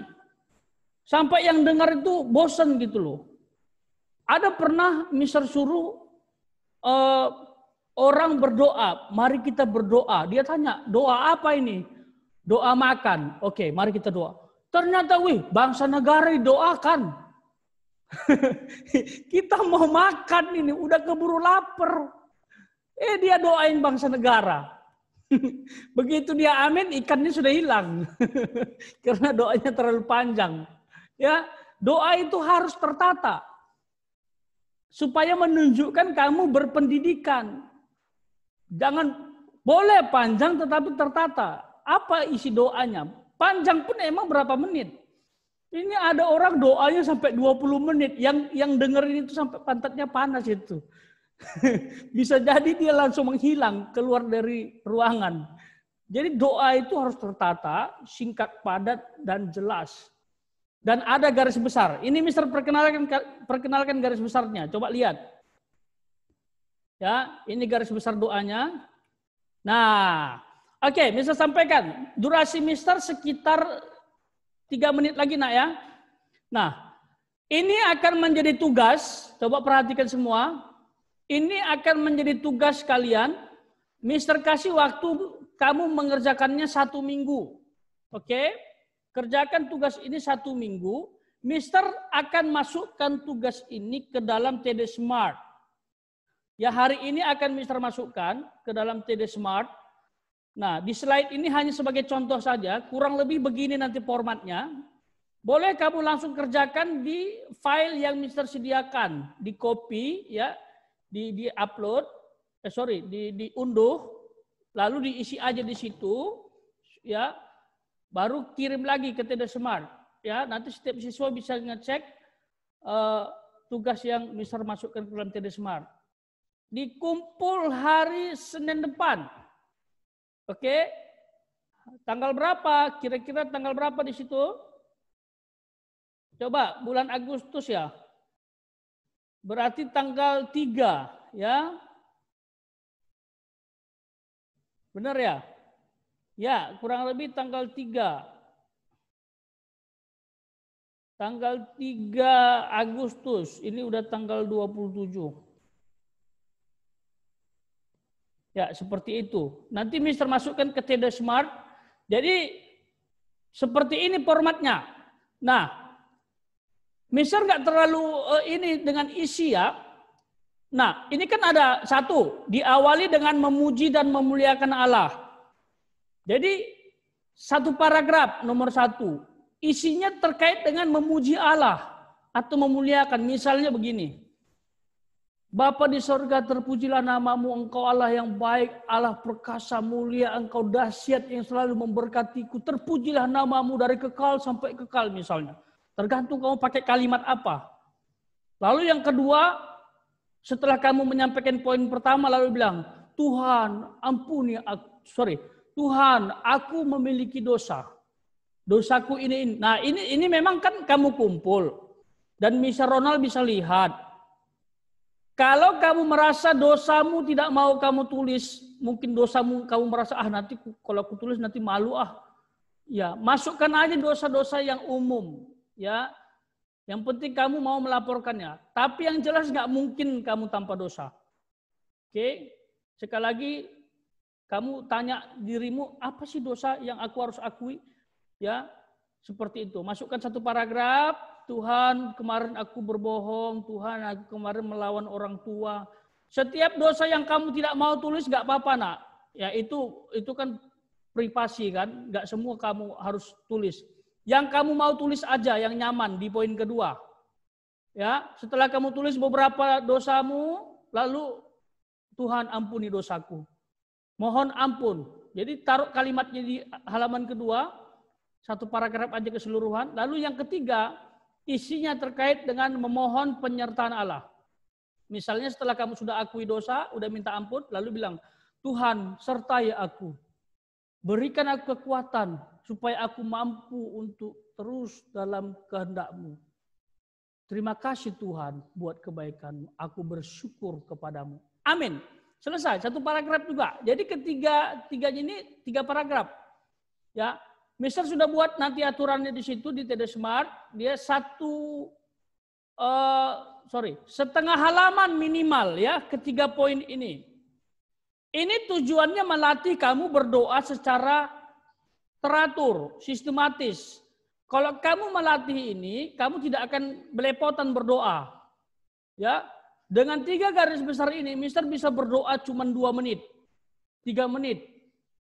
Speaker 7: sampai yang dengar itu bosen gitu loh. Ada pernah Mister suruh uh, orang berdoa, mari kita berdoa. Dia tanya, doa apa ini? Doa makan. Oke, mari kita doa. Ternyata, wih, bangsa negara didoakan. [laughs] Kita mau makan ini, udah keburu lapar. Eh, dia doain bangsa negara. [laughs] Begitu dia amin, ikannya sudah hilang. [laughs] Karena doanya terlalu panjang. Ya, doa itu harus tertata. Supaya menunjukkan kamu berpendidikan. Jangan boleh panjang tetapi tertata. Apa isi doanya? Panjang pun emang berapa menit. Ini ada orang doanya sampai 20 menit. Yang yang dengerin itu sampai pantatnya panas itu. [laughs] Bisa jadi dia langsung menghilang keluar dari ruangan. Jadi doa itu harus tertata, singkat, padat, dan jelas. Dan ada garis besar. Ini Mister perkenalkan perkenalkan garis besarnya. Coba lihat. Ya, ini garis besar doanya. Nah, Oke, okay, Mister sampaikan. Durasi Mister sekitar tiga menit lagi nak ya. Nah, ini akan menjadi tugas, coba perhatikan semua. Ini akan menjadi tugas kalian. Mister kasih waktu kamu mengerjakannya satu minggu. Oke, okay? kerjakan tugas ini satu minggu. Mister akan masukkan tugas ini ke dalam TD Smart. Ya hari ini akan Mister masukkan ke dalam TD Smart Nah, di slide ini hanya sebagai contoh saja, kurang lebih begini nanti formatnya. Boleh kamu langsung kerjakan di file yang Mister sediakan, di copy ya, di di upload, eh sorry, di di unduh lalu diisi aja di situ, ya, baru kirim lagi ke TD Smart, ya. Nanti setiap siswa bisa ngecek uh, tugas yang Mister masukkan ke dalam TD Smart. Dikumpul hari Senin depan Oke. Tanggal berapa? Kira-kira tanggal berapa di situ? Coba bulan Agustus ya. Berarti tanggal 3 ya. Benar ya? Ya, kurang lebih tanggal 3. Tanggal 3 Agustus, ini udah tanggal 27. Ya, seperti itu. Nanti Mister masukkan ke TD Smart. Jadi seperti ini formatnya. Nah, Mister nggak terlalu uh, ini dengan isi ya. Nah, ini kan ada satu, diawali dengan memuji dan memuliakan Allah. Jadi satu paragraf nomor satu, isinya terkait dengan memuji Allah atau memuliakan. Misalnya begini, Bapa di sorga terpujilah namamu, engkau Allah yang baik, Allah perkasa mulia, engkau dahsyat yang selalu memberkatiku. Terpujilah namamu dari kekal sampai kekal misalnya. Tergantung kamu pakai kalimat apa. Lalu yang kedua, setelah kamu menyampaikan poin pertama lalu bilang, Tuhan ampuni aku, sorry, Tuhan aku memiliki dosa. Dosaku ini, ini. Nah ini ini memang kan kamu kumpul. Dan Misa Ronald bisa lihat, kalau kamu merasa dosamu tidak mau kamu tulis, mungkin dosamu kamu merasa ah nanti kalau aku tulis nanti malu ah. Ya, masukkan aja dosa-dosa yang umum, ya. Yang penting kamu mau melaporkannya. Tapi yang jelas nggak mungkin kamu tanpa dosa. Oke, sekali lagi kamu tanya dirimu apa sih dosa yang aku harus akui? Ya, seperti itu. Masukkan satu paragraf, Tuhan, kemarin aku berbohong. Tuhan, aku kemarin melawan orang tua. Setiap dosa yang kamu tidak mau tulis, nggak apa-apa, nak. Ya, itu itu kan privasi kan. Nggak semua kamu harus tulis. Yang kamu mau tulis aja yang nyaman di poin kedua. Ya, setelah kamu tulis beberapa dosamu, lalu Tuhan ampuni dosaku. Mohon ampun. Jadi taruh kalimatnya di halaman kedua, satu paragraf aja keseluruhan. Lalu yang ketiga, isinya terkait dengan memohon penyertaan Allah. Misalnya setelah kamu sudah akui dosa, udah minta ampun, lalu bilang, Tuhan sertai aku. Berikan aku kekuatan supaya aku mampu untuk terus dalam kehendakmu. Terima kasih Tuhan buat kebaikanmu. Aku bersyukur kepadamu. Amin. Selesai. Satu paragraf juga. Jadi ketiga tiga ini tiga paragraf. Ya, Mister sudah buat nanti aturannya di situ di TD Smart, dia satu uh, sorry setengah halaman minimal ya ketiga poin ini. Ini tujuannya melatih kamu berdoa secara teratur, sistematis. Kalau kamu melatih ini, kamu tidak akan belepotan berdoa. Ya, dengan tiga garis besar ini, Mister bisa berdoa cuma dua menit, tiga menit,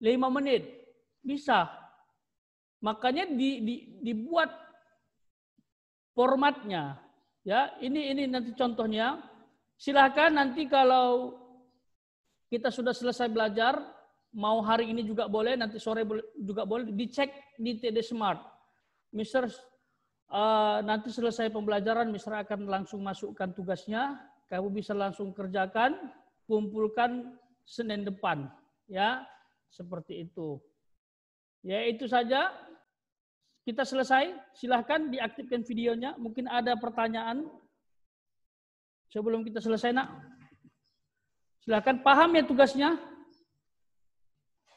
Speaker 7: lima menit, bisa Makanya di, di, dibuat formatnya. Ya, ini ini nanti contohnya. Silahkan nanti kalau kita sudah selesai belajar, mau hari ini juga boleh, nanti sore juga boleh, dicek di TD Smart. Mister, uh, nanti selesai pembelajaran, Mister akan langsung masukkan tugasnya, kamu bisa langsung kerjakan, kumpulkan Senin depan. Ya, seperti itu. Ya, itu saja. Kita selesai, silahkan diaktifkan videonya. Mungkin ada pertanyaan sebelum kita selesai, nak. Silahkan paham ya tugasnya.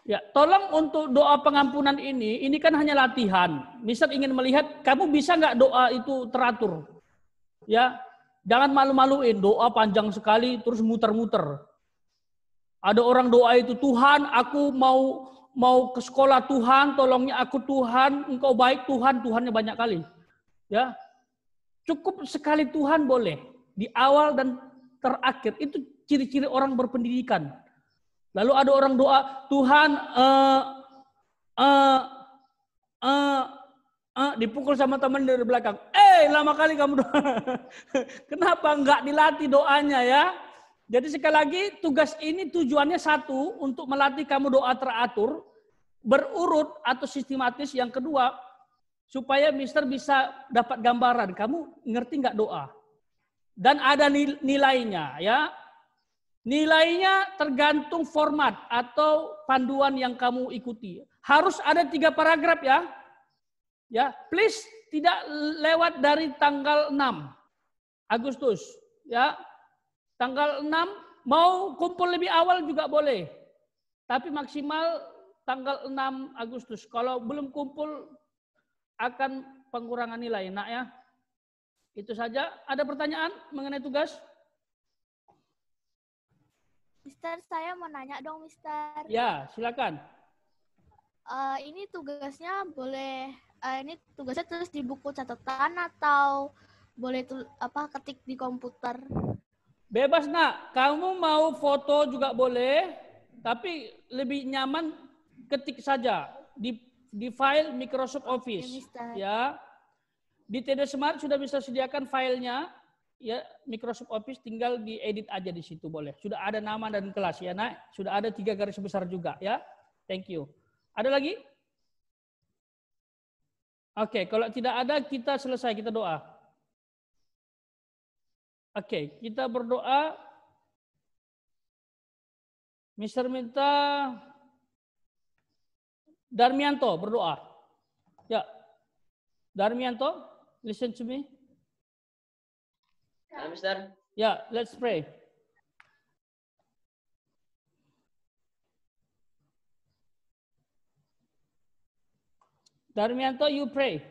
Speaker 7: Ya, tolong untuk doa pengampunan ini, ini kan hanya latihan. Misal ingin melihat, kamu bisa nggak doa itu teratur? Ya, jangan malu-maluin, doa panjang sekali terus muter-muter. Ada orang doa itu, Tuhan aku mau mau ke sekolah Tuhan, tolongnya aku Tuhan, engkau baik Tuhan, Tuhannya banyak kali. Ya. Cukup sekali Tuhan boleh di awal dan terakhir. Itu ciri-ciri orang berpendidikan. Lalu ada orang doa, Tuhan uh, uh, uh, uh, dipukul sama teman dari belakang. Eh, lama kali kamu doa. [laughs] Kenapa enggak dilatih doanya ya? Jadi sekali lagi tugas ini tujuannya satu untuk melatih kamu doa teratur, berurut atau sistematis. Yang kedua supaya Mister bisa dapat gambaran kamu ngerti nggak doa dan ada nilainya ya. Nilainya tergantung format atau panduan yang kamu ikuti. Harus ada tiga paragraf ya. Ya, please tidak lewat dari tanggal 6 Agustus ya Tanggal 6 mau kumpul lebih awal juga boleh. Tapi maksimal tanggal 6 Agustus. Kalau belum kumpul akan pengurangan nilai. Nak ya. Itu saja. Ada pertanyaan mengenai tugas? Mister, saya mau nanya dong,
Speaker 5: Mister. Ya, silakan. Uh, ini tugasnya boleh, uh, ini tugasnya terus di buku catatan atau boleh tul, apa ketik di komputer?
Speaker 7: Bebas nak, kamu mau foto juga boleh, tapi lebih nyaman ketik saja di di file Microsoft Office ya. Di TD Smart sudah bisa sediakan filenya ya Microsoft Office tinggal diedit aja di situ boleh. Sudah ada nama dan kelas ya nak, sudah ada tiga garis besar juga ya. Thank you. Ada lagi? Oke, okay, kalau tidak ada kita selesai kita doa. Oke, okay, kita berdoa. Mister minta Darmianto berdoa. Ya. Darmianto, listen to me.
Speaker 4: Ya, Mister.
Speaker 7: Ya, let's pray. Darmianto, you pray.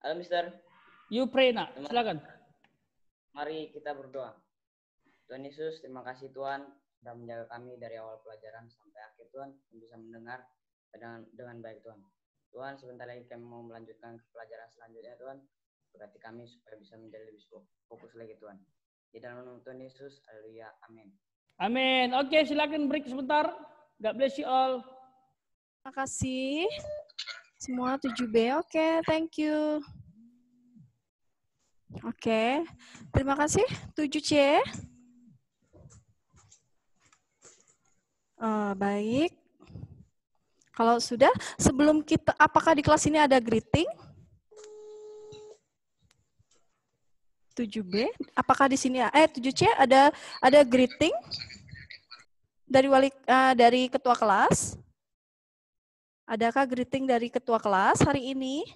Speaker 8: Halo Mister.
Speaker 7: You pray nak. Silakan.
Speaker 8: Mari kita berdoa. Tuhan Yesus, terima kasih Tuhan sudah menjaga kami dari awal pelajaran sampai akhir Tuhan dan bisa mendengar dengan, dengan baik Tuhan. Tuhan, sebentar lagi kami mau melanjutkan ke pelajaran selanjutnya Tuhan. Berarti kami supaya bisa menjadi lebih fokus lagi Tuhan. Di dalam nama Tuhan Yesus, haleluya. Amin.
Speaker 7: Amin. Oke, okay, silakan break sebentar. God bless you all. Terima kasih. Semua
Speaker 9: 7B. Oke, okay, thank you. Oke, terima kasih. 7C. Uh, eh, baik. Kalau sudah, sebelum kita, apakah di kelas ini ada greeting? 7B, apakah di sini eh 7C ada ada greeting dari wali uh, dari ketua kelas? Adakah greeting dari ketua kelas hari ini?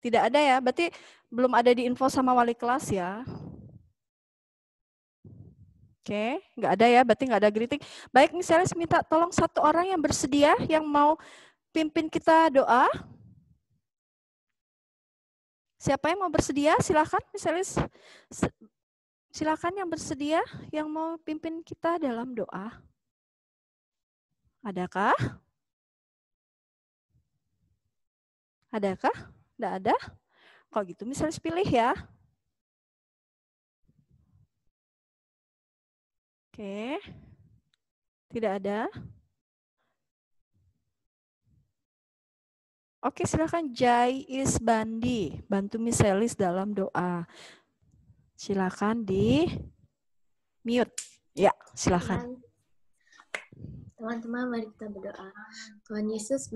Speaker 9: Tidak ada ya? Berarti belum ada di info sama wali kelas ya? Oke, okay. nggak ada ya, berarti nggak ada greeting. Baik, misalnya saya minta tolong satu orang yang bersedia, yang mau pimpin kita doa. Siapa yang mau bersedia? silakan misalnya silakan yang bersedia, yang mau pimpin kita dalam doa.
Speaker 4: Adakah? Adakah? Tidak ada? Kalau gitu misalnya pilih ya. Oke.
Speaker 9: Tidak ada. Oke, silakan Jai Is Bandi bantu Miselis dalam doa. Silakan di mute. Ya, silakan.
Speaker 5: Teman-teman, mari kita berdoa. Tuhan Yesus,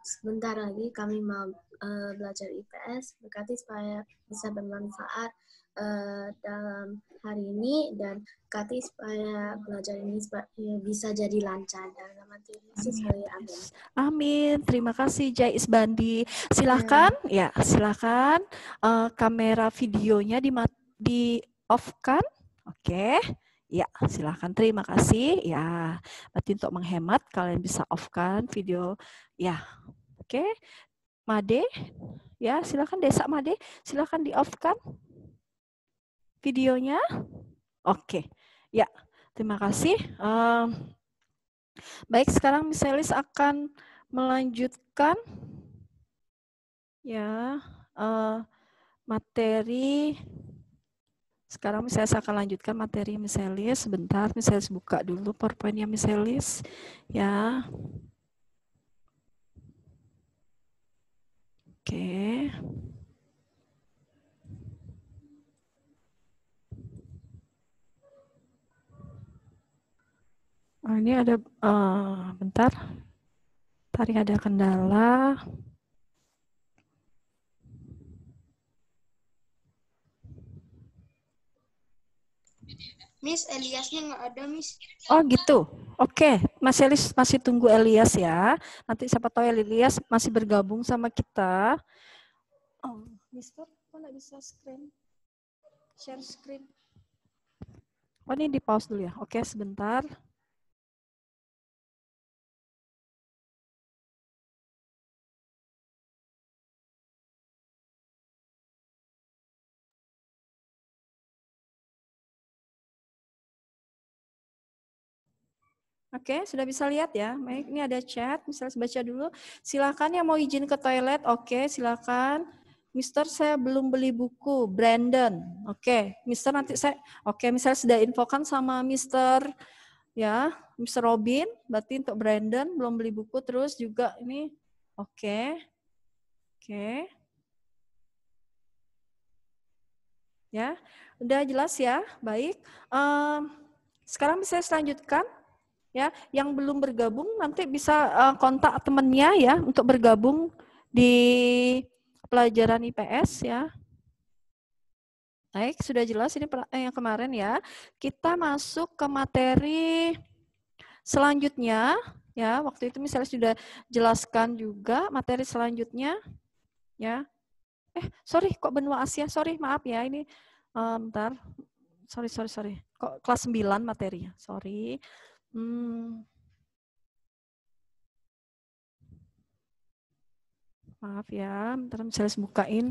Speaker 5: sebentar lagi kami mau uh, belajar IPS. Berkati supaya bisa bermanfaat uh, dalam hari ini dan berkati supaya belajar ini ya, bisa jadi lancar. Dan nama Yesus, amin. amin.
Speaker 9: Amin. Terima kasih Jais Bandi. Silahkan, amin. ya silahkan uh, eh, kamera videonya di, off kan? Oke. Okay. Ya, silahkan. Terima kasih. Ya, berarti untuk menghemat kalian bisa off-kan video. Ya, oke. Made, ya silahkan Desa Made, silahkan di-off-kan videonya. Oke, ya. Terima kasih. Um, baik, sekarang Elis akan melanjutkan ya uh, materi sekarang misalnya saya akan lanjutkan materi miselis. Sebentar, misalnya saya buka dulu PowerPoint-nya miselis. Ya. Oke. Oh, ini ada, uh, bentar. Tadi ada kendala.
Speaker 6: Miss Eliasnya nggak ada Miss.
Speaker 9: Oh gitu. Oke, okay. Mas Elis masih tunggu Elias ya. Nanti siapa tahu Elias masih bergabung sama kita. Oh, Mister, kok nggak bisa screen? Share screen. Oh ini di pause dulu ya. Oke okay, sebentar. Oke, okay, sudah bisa lihat ya. Baik, ini ada chat, saya baca dulu. Silakan yang mau izin ke toilet, oke, okay, silakan. Mister, saya belum beli buku, Brandon. Oke, okay. Mister nanti saya, oke, okay, misalnya sudah infokan sama Mister, ya, Mister Robin, berarti untuk Brandon belum beli buku, terus juga ini, oke, okay. oke. Okay. Ya, udah jelas ya, baik. Um, sekarang bisa saya selanjutkan ya yang belum bergabung nanti bisa eh, kontak temennya ya untuk bergabung di pelajaran IPS ya baik sudah jelas ini eh, yang kemarin ya kita masuk ke materi selanjutnya ya waktu itu misalnya sudah jelaskan juga materi selanjutnya ya eh sorry kok benua Asia sorry maaf ya ini um, eh, ntar sorry sorry sorry kok kelas 9 materinya sorry Hmm. Maaf ya, bentar saya bukain.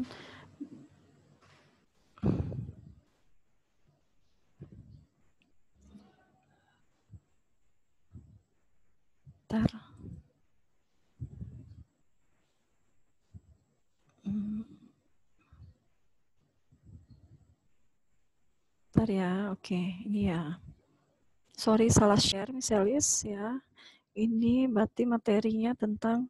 Speaker 9: Bentar. Hmm. Bentar ya, oke. Ini ya sorry salah share misalnya ya ini berarti materinya tentang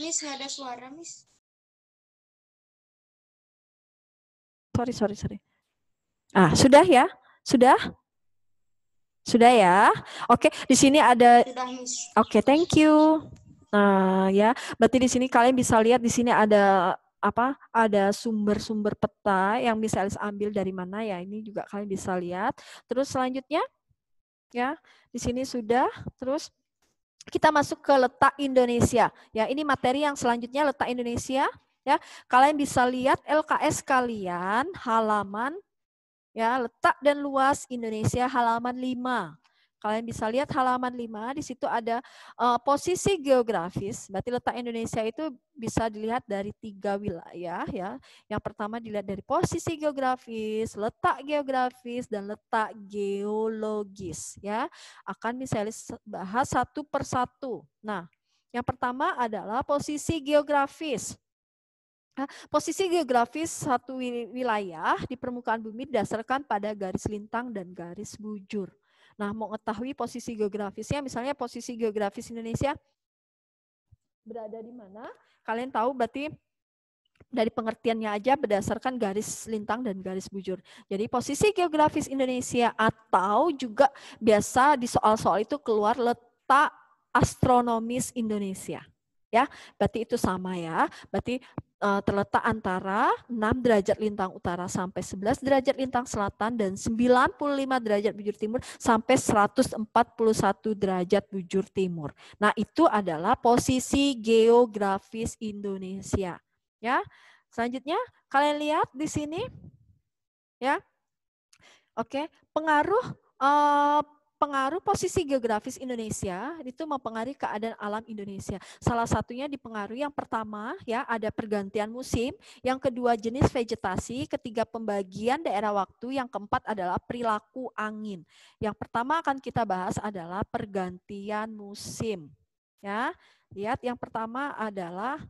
Speaker 4: Miss, ada suara, Miss. Sorry, sorry, sorry. Ah, sudah ya?
Speaker 9: Sudah? Sudah ya? Oke, di sini ada Sudah, Miss. Oke, thank you. Nah, ya, berarti di sini kalian bisa lihat di sini ada apa? Ada sumber-sumber peta yang bisa Alice ambil dari mana ya? Ini juga kalian bisa lihat. Terus selanjutnya, ya, di sini sudah. Terus kita masuk ke letak Indonesia. Ya, ini materi yang selanjutnya letak Indonesia. Ya, kalian bisa lihat LKS kalian halaman ya letak dan luas Indonesia halaman 5. Kalian bisa lihat halaman 5, di situ ada uh, posisi geografis. Berarti letak Indonesia itu bisa dilihat dari tiga wilayah ya. Yang pertama dilihat dari posisi geografis, letak geografis dan letak geologis ya. Akan misalnya bahas satu per satu. Nah, yang pertama adalah posisi geografis. Nah, posisi geografis satu wilayah di permukaan bumi didasarkan pada garis lintang dan garis bujur. Nah, mau mengetahui posisi geografisnya, misalnya posisi geografis Indonesia berada di mana, kalian tahu berarti dari pengertiannya aja berdasarkan garis lintang dan garis bujur. Jadi posisi geografis Indonesia atau juga biasa di soal-soal itu keluar letak astronomis Indonesia. Ya, berarti itu sama ya. Berarti Eh, terletak antara 6 derajat lintang utara sampai 11 derajat lintang selatan dan 95 derajat bujur timur sampai 141 derajat bujur timur. Nah, itu adalah posisi geografis Indonesia, ya. Selanjutnya, kalian lihat di sini. Ya. Oke, pengaruh eh, pengaruh posisi geografis Indonesia itu mempengaruhi keadaan alam Indonesia. Salah satunya dipengaruhi yang pertama ya ada pergantian musim, yang kedua jenis vegetasi, ketiga pembagian daerah waktu, yang keempat adalah perilaku angin. Yang pertama akan kita bahas adalah pergantian musim. Ya, lihat yang pertama adalah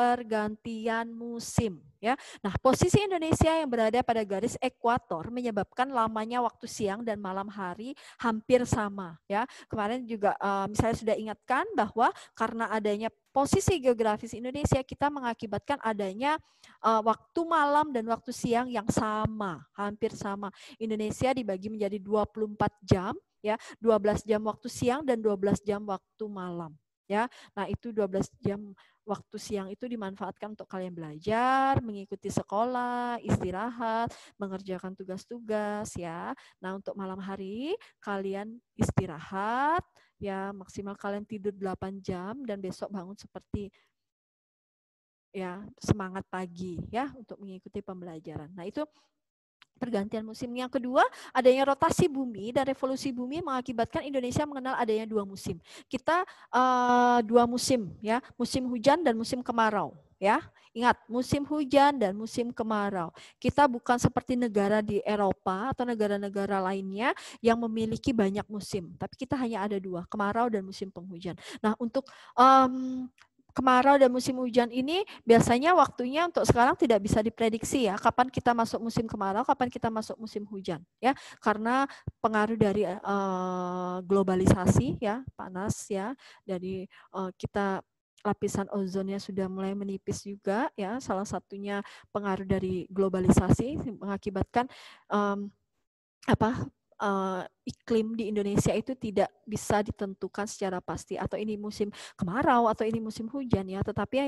Speaker 9: pergantian musim ya. Nah, posisi Indonesia yang berada pada garis ekuator menyebabkan lamanya waktu siang dan malam hari hampir sama ya. Kemarin juga misalnya sudah ingatkan bahwa karena adanya posisi geografis Indonesia kita mengakibatkan adanya waktu malam dan waktu siang yang sama, hampir sama. Indonesia dibagi menjadi 24 jam ya, 12 jam waktu siang dan 12 jam waktu malam ya. Nah, itu 12 jam waktu siang itu dimanfaatkan untuk kalian belajar, mengikuti sekolah, istirahat, mengerjakan tugas-tugas ya. Nah, untuk malam hari kalian istirahat ya, maksimal kalian tidur 8 jam dan besok bangun seperti ya semangat pagi ya untuk mengikuti pembelajaran. Nah, itu pergantian musim. Yang kedua, adanya rotasi bumi dan revolusi bumi mengakibatkan Indonesia mengenal adanya dua musim. Kita uh, dua musim ya, musim hujan dan musim kemarau ya. Ingat, musim hujan dan musim kemarau. Kita bukan seperti negara di Eropa atau negara-negara lainnya yang memiliki banyak musim, tapi kita hanya ada dua, kemarau dan musim penghujan. Nah, untuk um, kemarau dan musim hujan ini biasanya waktunya untuk sekarang tidak bisa diprediksi ya kapan kita masuk musim kemarau, kapan kita masuk musim hujan ya karena pengaruh dari uh, globalisasi ya panas ya dari uh, kita lapisan ozonnya sudah mulai menipis juga ya salah satunya pengaruh dari globalisasi mengakibatkan um, apa uh, iklim di Indonesia itu tidak bisa ditentukan secara pasti atau ini musim kemarau atau ini musim hujan ya, tetapi ya,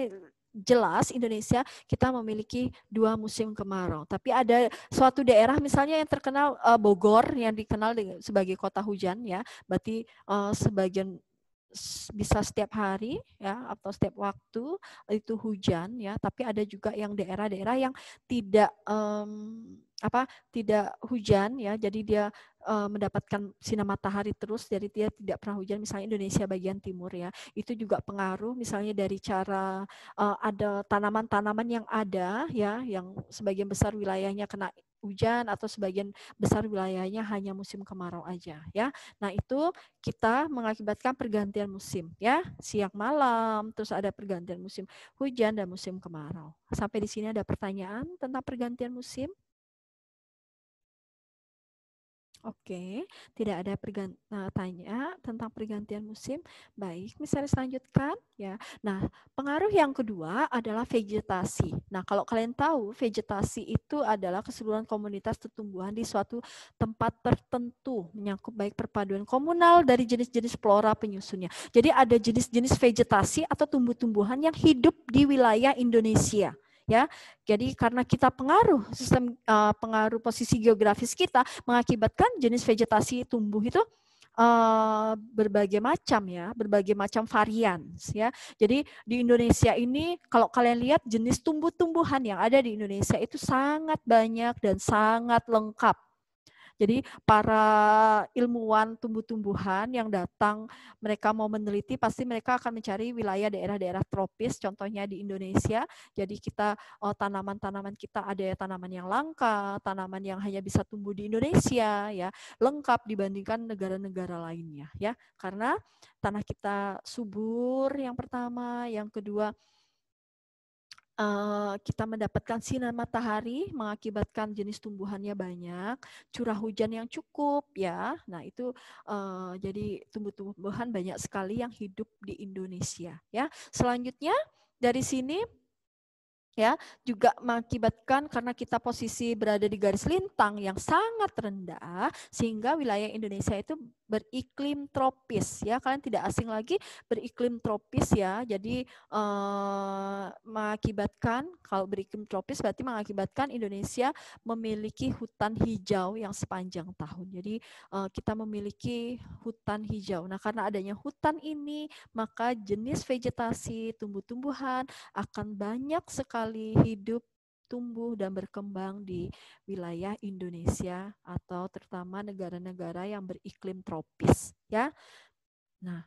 Speaker 9: jelas Indonesia kita memiliki dua musim kemarau. Tapi ada suatu daerah misalnya yang terkenal uh, Bogor yang dikenal dengan, sebagai kota hujan ya, berarti uh, sebagian bisa setiap hari ya atau setiap waktu itu hujan ya, tapi ada juga yang daerah-daerah yang tidak um, apa tidak hujan ya jadi dia uh, mendapatkan sinar matahari terus jadi dia tidak pernah hujan misalnya Indonesia bagian timur ya itu juga pengaruh misalnya dari cara uh, ada tanaman-tanaman yang ada ya yang sebagian besar wilayahnya kena hujan atau sebagian besar wilayahnya hanya musim kemarau aja ya. Nah, itu kita mengakibatkan pergantian musim ya, siang malam, terus ada pergantian musim hujan dan musim kemarau. Sampai di sini ada pertanyaan tentang pergantian musim? Oke, tidak ada eh, tanya tentang pergantian musim. Baik, misalnya lanjutkan ya. Nah, pengaruh yang kedua adalah vegetasi. Nah, kalau kalian tahu vegetasi itu adalah keseluruhan komunitas tumbuhan di suatu tempat tertentu, menyangkut baik perpaduan komunal dari jenis-jenis flora penyusunnya. Jadi ada jenis-jenis vegetasi atau tumbuh-tumbuhan yang hidup di wilayah Indonesia ya. Jadi karena kita pengaruh sistem uh, pengaruh posisi geografis kita mengakibatkan jenis vegetasi tumbuh itu uh, berbagai macam ya, berbagai macam varian ya. Jadi di Indonesia ini kalau kalian lihat jenis tumbuh-tumbuhan yang ada di Indonesia itu sangat banyak dan sangat lengkap jadi para ilmuwan tumbuh-tumbuhan yang datang, mereka mau meneliti, pasti mereka akan mencari wilayah daerah-daerah tropis, contohnya di Indonesia. Jadi kita oh, tanaman-tanaman kita ada ya tanaman yang langka, tanaman yang hanya bisa tumbuh di Indonesia, ya lengkap dibandingkan negara-negara lainnya, ya karena tanah kita subur yang pertama, yang kedua Eh, kita mendapatkan sinar matahari mengakibatkan jenis tumbuhannya banyak, curah hujan yang cukup ya. Nah, itu uh, jadi tumbuh-tumbuhan banyak sekali yang hidup di Indonesia ya. Selanjutnya dari sini ya juga mengakibatkan karena kita posisi berada di garis lintang yang sangat rendah sehingga wilayah Indonesia itu beriklim tropis ya kalian tidak asing lagi beriklim tropis ya jadi eh, mengakibatkan kalau beriklim tropis berarti mengakibatkan Indonesia memiliki hutan hijau yang sepanjang tahun jadi eh, kita memiliki hutan hijau nah karena adanya hutan ini maka jenis vegetasi tumbuh-tumbuhan akan banyak sekali hidup tumbuh dan berkembang di wilayah Indonesia atau terutama negara-negara yang beriklim tropis ya. Nah,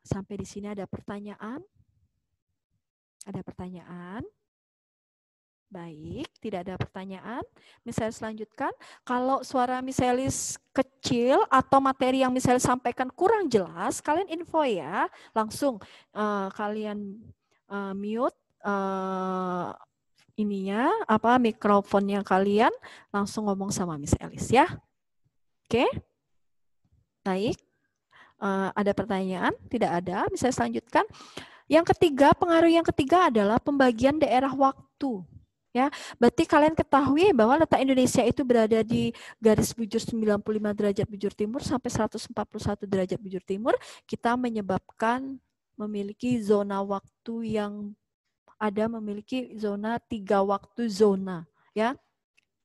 Speaker 9: sampai di sini ada pertanyaan? Ada pertanyaan? Baik, tidak ada pertanyaan. Misalnya selanjutkan kalau suara misalis kecil atau materi yang misalnya sampaikan kurang jelas, kalian info ya, langsung uh, kalian uh, mute, uh, ininya apa mikrofonnya kalian langsung ngomong sama Miss Elis ya. Oke. Okay? Baik. Uh, ada pertanyaan? Tidak ada. Bisa selanjutkan. Yang ketiga, pengaruh yang ketiga adalah pembagian daerah waktu. Ya, berarti kalian ketahui bahwa letak Indonesia itu berada di garis bujur 95 derajat bujur timur sampai 141 derajat bujur timur, kita menyebabkan memiliki zona waktu yang ada memiliki zona tiga waktu zona ya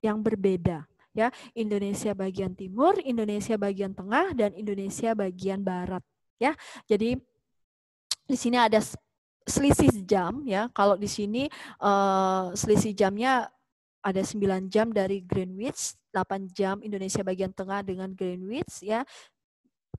Speaker 9: yang berbeda ya Indonesia bagian timur, Indonesia bagian tengah dan Indonesia bagian barat ya. Jadi di sini ada selisih jam ya. Kalau di sini uh, selisih jamnya ada 9 jam dari Greenwich, 8 jam Indonesia bagian tengah dengan Greenwich ya,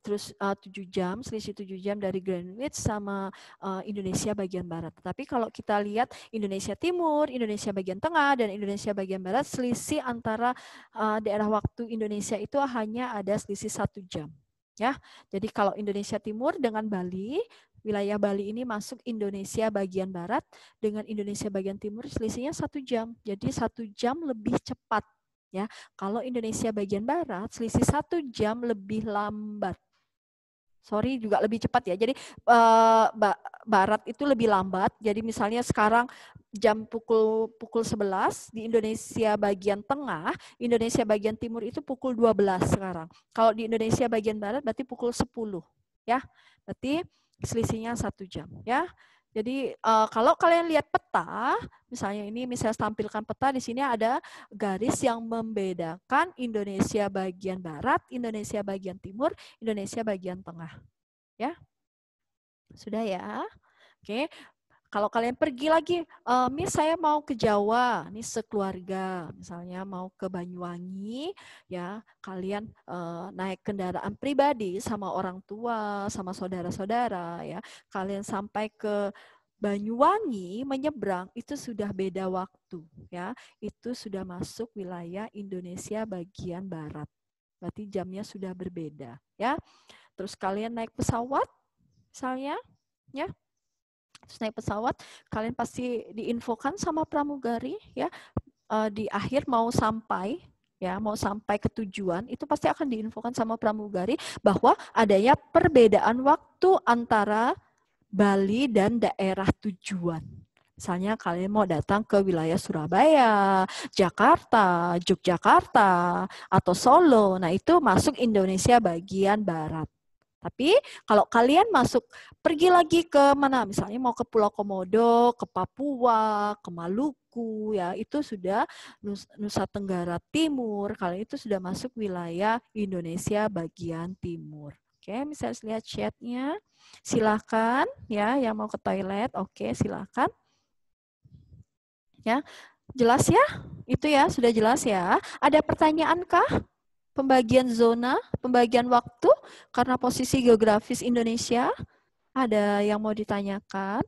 Speaker 9: terus uh, 7 jam, selisih tujuh jam dari Greenwich sama uh, Indonesia bagian barat. Tapi kalau kita lihat Indonesia Timur, Indonesia bagian tengah, dan Indonesia bagian barat, selisih antara uh, daerah waktu Indonesia itu hanya ada selisih satu jam. Ya, jadi kalau Indonesia Timur dengan Bali, wilayah Bali ini masuk Indonesia bagian barat dengan Indonesia bagian timur selisihnya satu jam. Jadi satu jam lebih cepat Ya, kalau Indonesia bagian barat selisih satu jam lebih lambat. Sorry juga lebih cepat ya. Jadi uh, barat itu lebih lambat. Jadi misalnya sekarang jam pukul pukul 11 di Indonesia bagian tengah, Indonesia bagian timur itu pukul 12 sekarang. Kalau di Indonesia bagian barat berarti pukul 10 ya. Berarti selisihnya satu jam ya. Jadi uh, kalau kalian lihat peta, misalnya ini misalnya tampilkan peta di sini ada garis yang membedakan Indonesia bagian barat, Indonesia bagian timur, Indonesia bagian tengah. Ya. Sudah ya. Oke, kalau kalian pergi lagi, uh, Miss saya mau ke Jawa, nih sekeluarga, misalnya mau ke Banyuwangi, ya kalian uh, naik kendaraan pribadi sama orang tua, sama saudara-saudara, ya kalian sampai ke Banyuwangi menyeberang itu sudah beda waktu ya. Itu sudah masuk wilayah Indonesia bagian barat. Berarti jamnya sudah berbeda ya. Terus kalian naik pesawat misalnya ya terus naik pesawat, kalian pasti diinfokan sama pramugari ya eh, di akhir mau sampai ya mau sampai ke tujuan itu pasti akan diinfokan sama pramugari bahwa adanya perbedaan waktu antara Bali dan daerah tujuan. Misalnya kalian mau datang ke wilayah Surabaya, Jakarta, Yogyakarta, atau Solo. Nah, itu masuk Indonesia bagian barat. Tapi kalau kalian masuk pergi lagi ke mana misalnya mau ke Pulau Komodo, ke Papua, ke Maluku ya, itu sudah Nusa Tenggara Timur. Kalian itu sudah masuk wilayah Indonesia bagian timur. Oke, misalnya lihat chatnya. Silakan ya yang mau ke toilet, oke silakan. Ya. Jelas ya? Itu ya, sudah jelas ya. Ada pertanyaan kah? pembagian zona, pembagian waktu, karena posisi geografis Indonesia. Ada yang mau ditanyakan?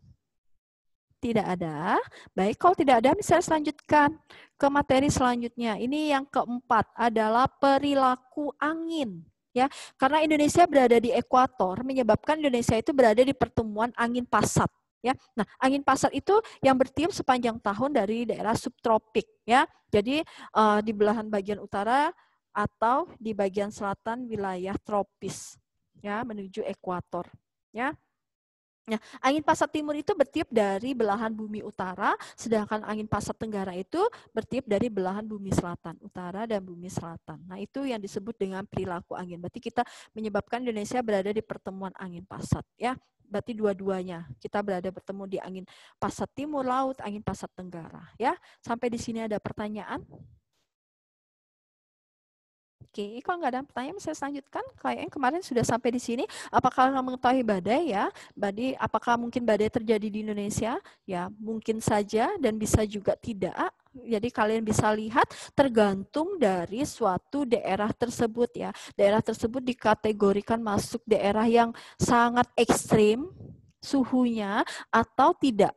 Speaker 9: Tidak ada. Baik, kalau tidak ada, misalnya selanjutkan ke materi selanjutnya. Ini yang keempat adalah perilaku angin. Ya, karena Indonesia berada di ekuator, menyebabkan Indonesia itu berada di pertemuan angin pasat ya. Nah, angin pasat itu yang bertiup sepanjang tahun dari daerah subtropik ya. Jadi uh, di belahan bagian utara atau di bagian selatan wilayah tropis ya menuju ekuator ya. Nah, angin pasat timur itu bertiup dari belahan bumi utara, sedangkan angin pasat tenggara itu bertiup dari belahan bumi selatan, utara dan bumi selatan. Nah, itu yang disebut dengan perilaku angin. Berarti kita menyebabkan Indonesia berada di pertemuan angin pasat, ya. Berarti dua-duanya kita berada bertemu di angin pasat timur laut, angin pasat tenggara, ya. Sampai di sini ada pertanyaan? Oke, kalau nggak ada pertanyaan saya lanjutkan. Kayaknya kemarin sudah sampai di sini. Apakah mengetahui badai ya? Badai, apakah mungkin badai terjadi di Indonesia? Ya, mungkin saja dan bisa juga tidak. Jadi kalian bisa lihat tergantung dari suatu daerah tersebut ya. Daerah tersebut dikategorikan masuk daerah yang sangat ekstrim suhunya atau tidak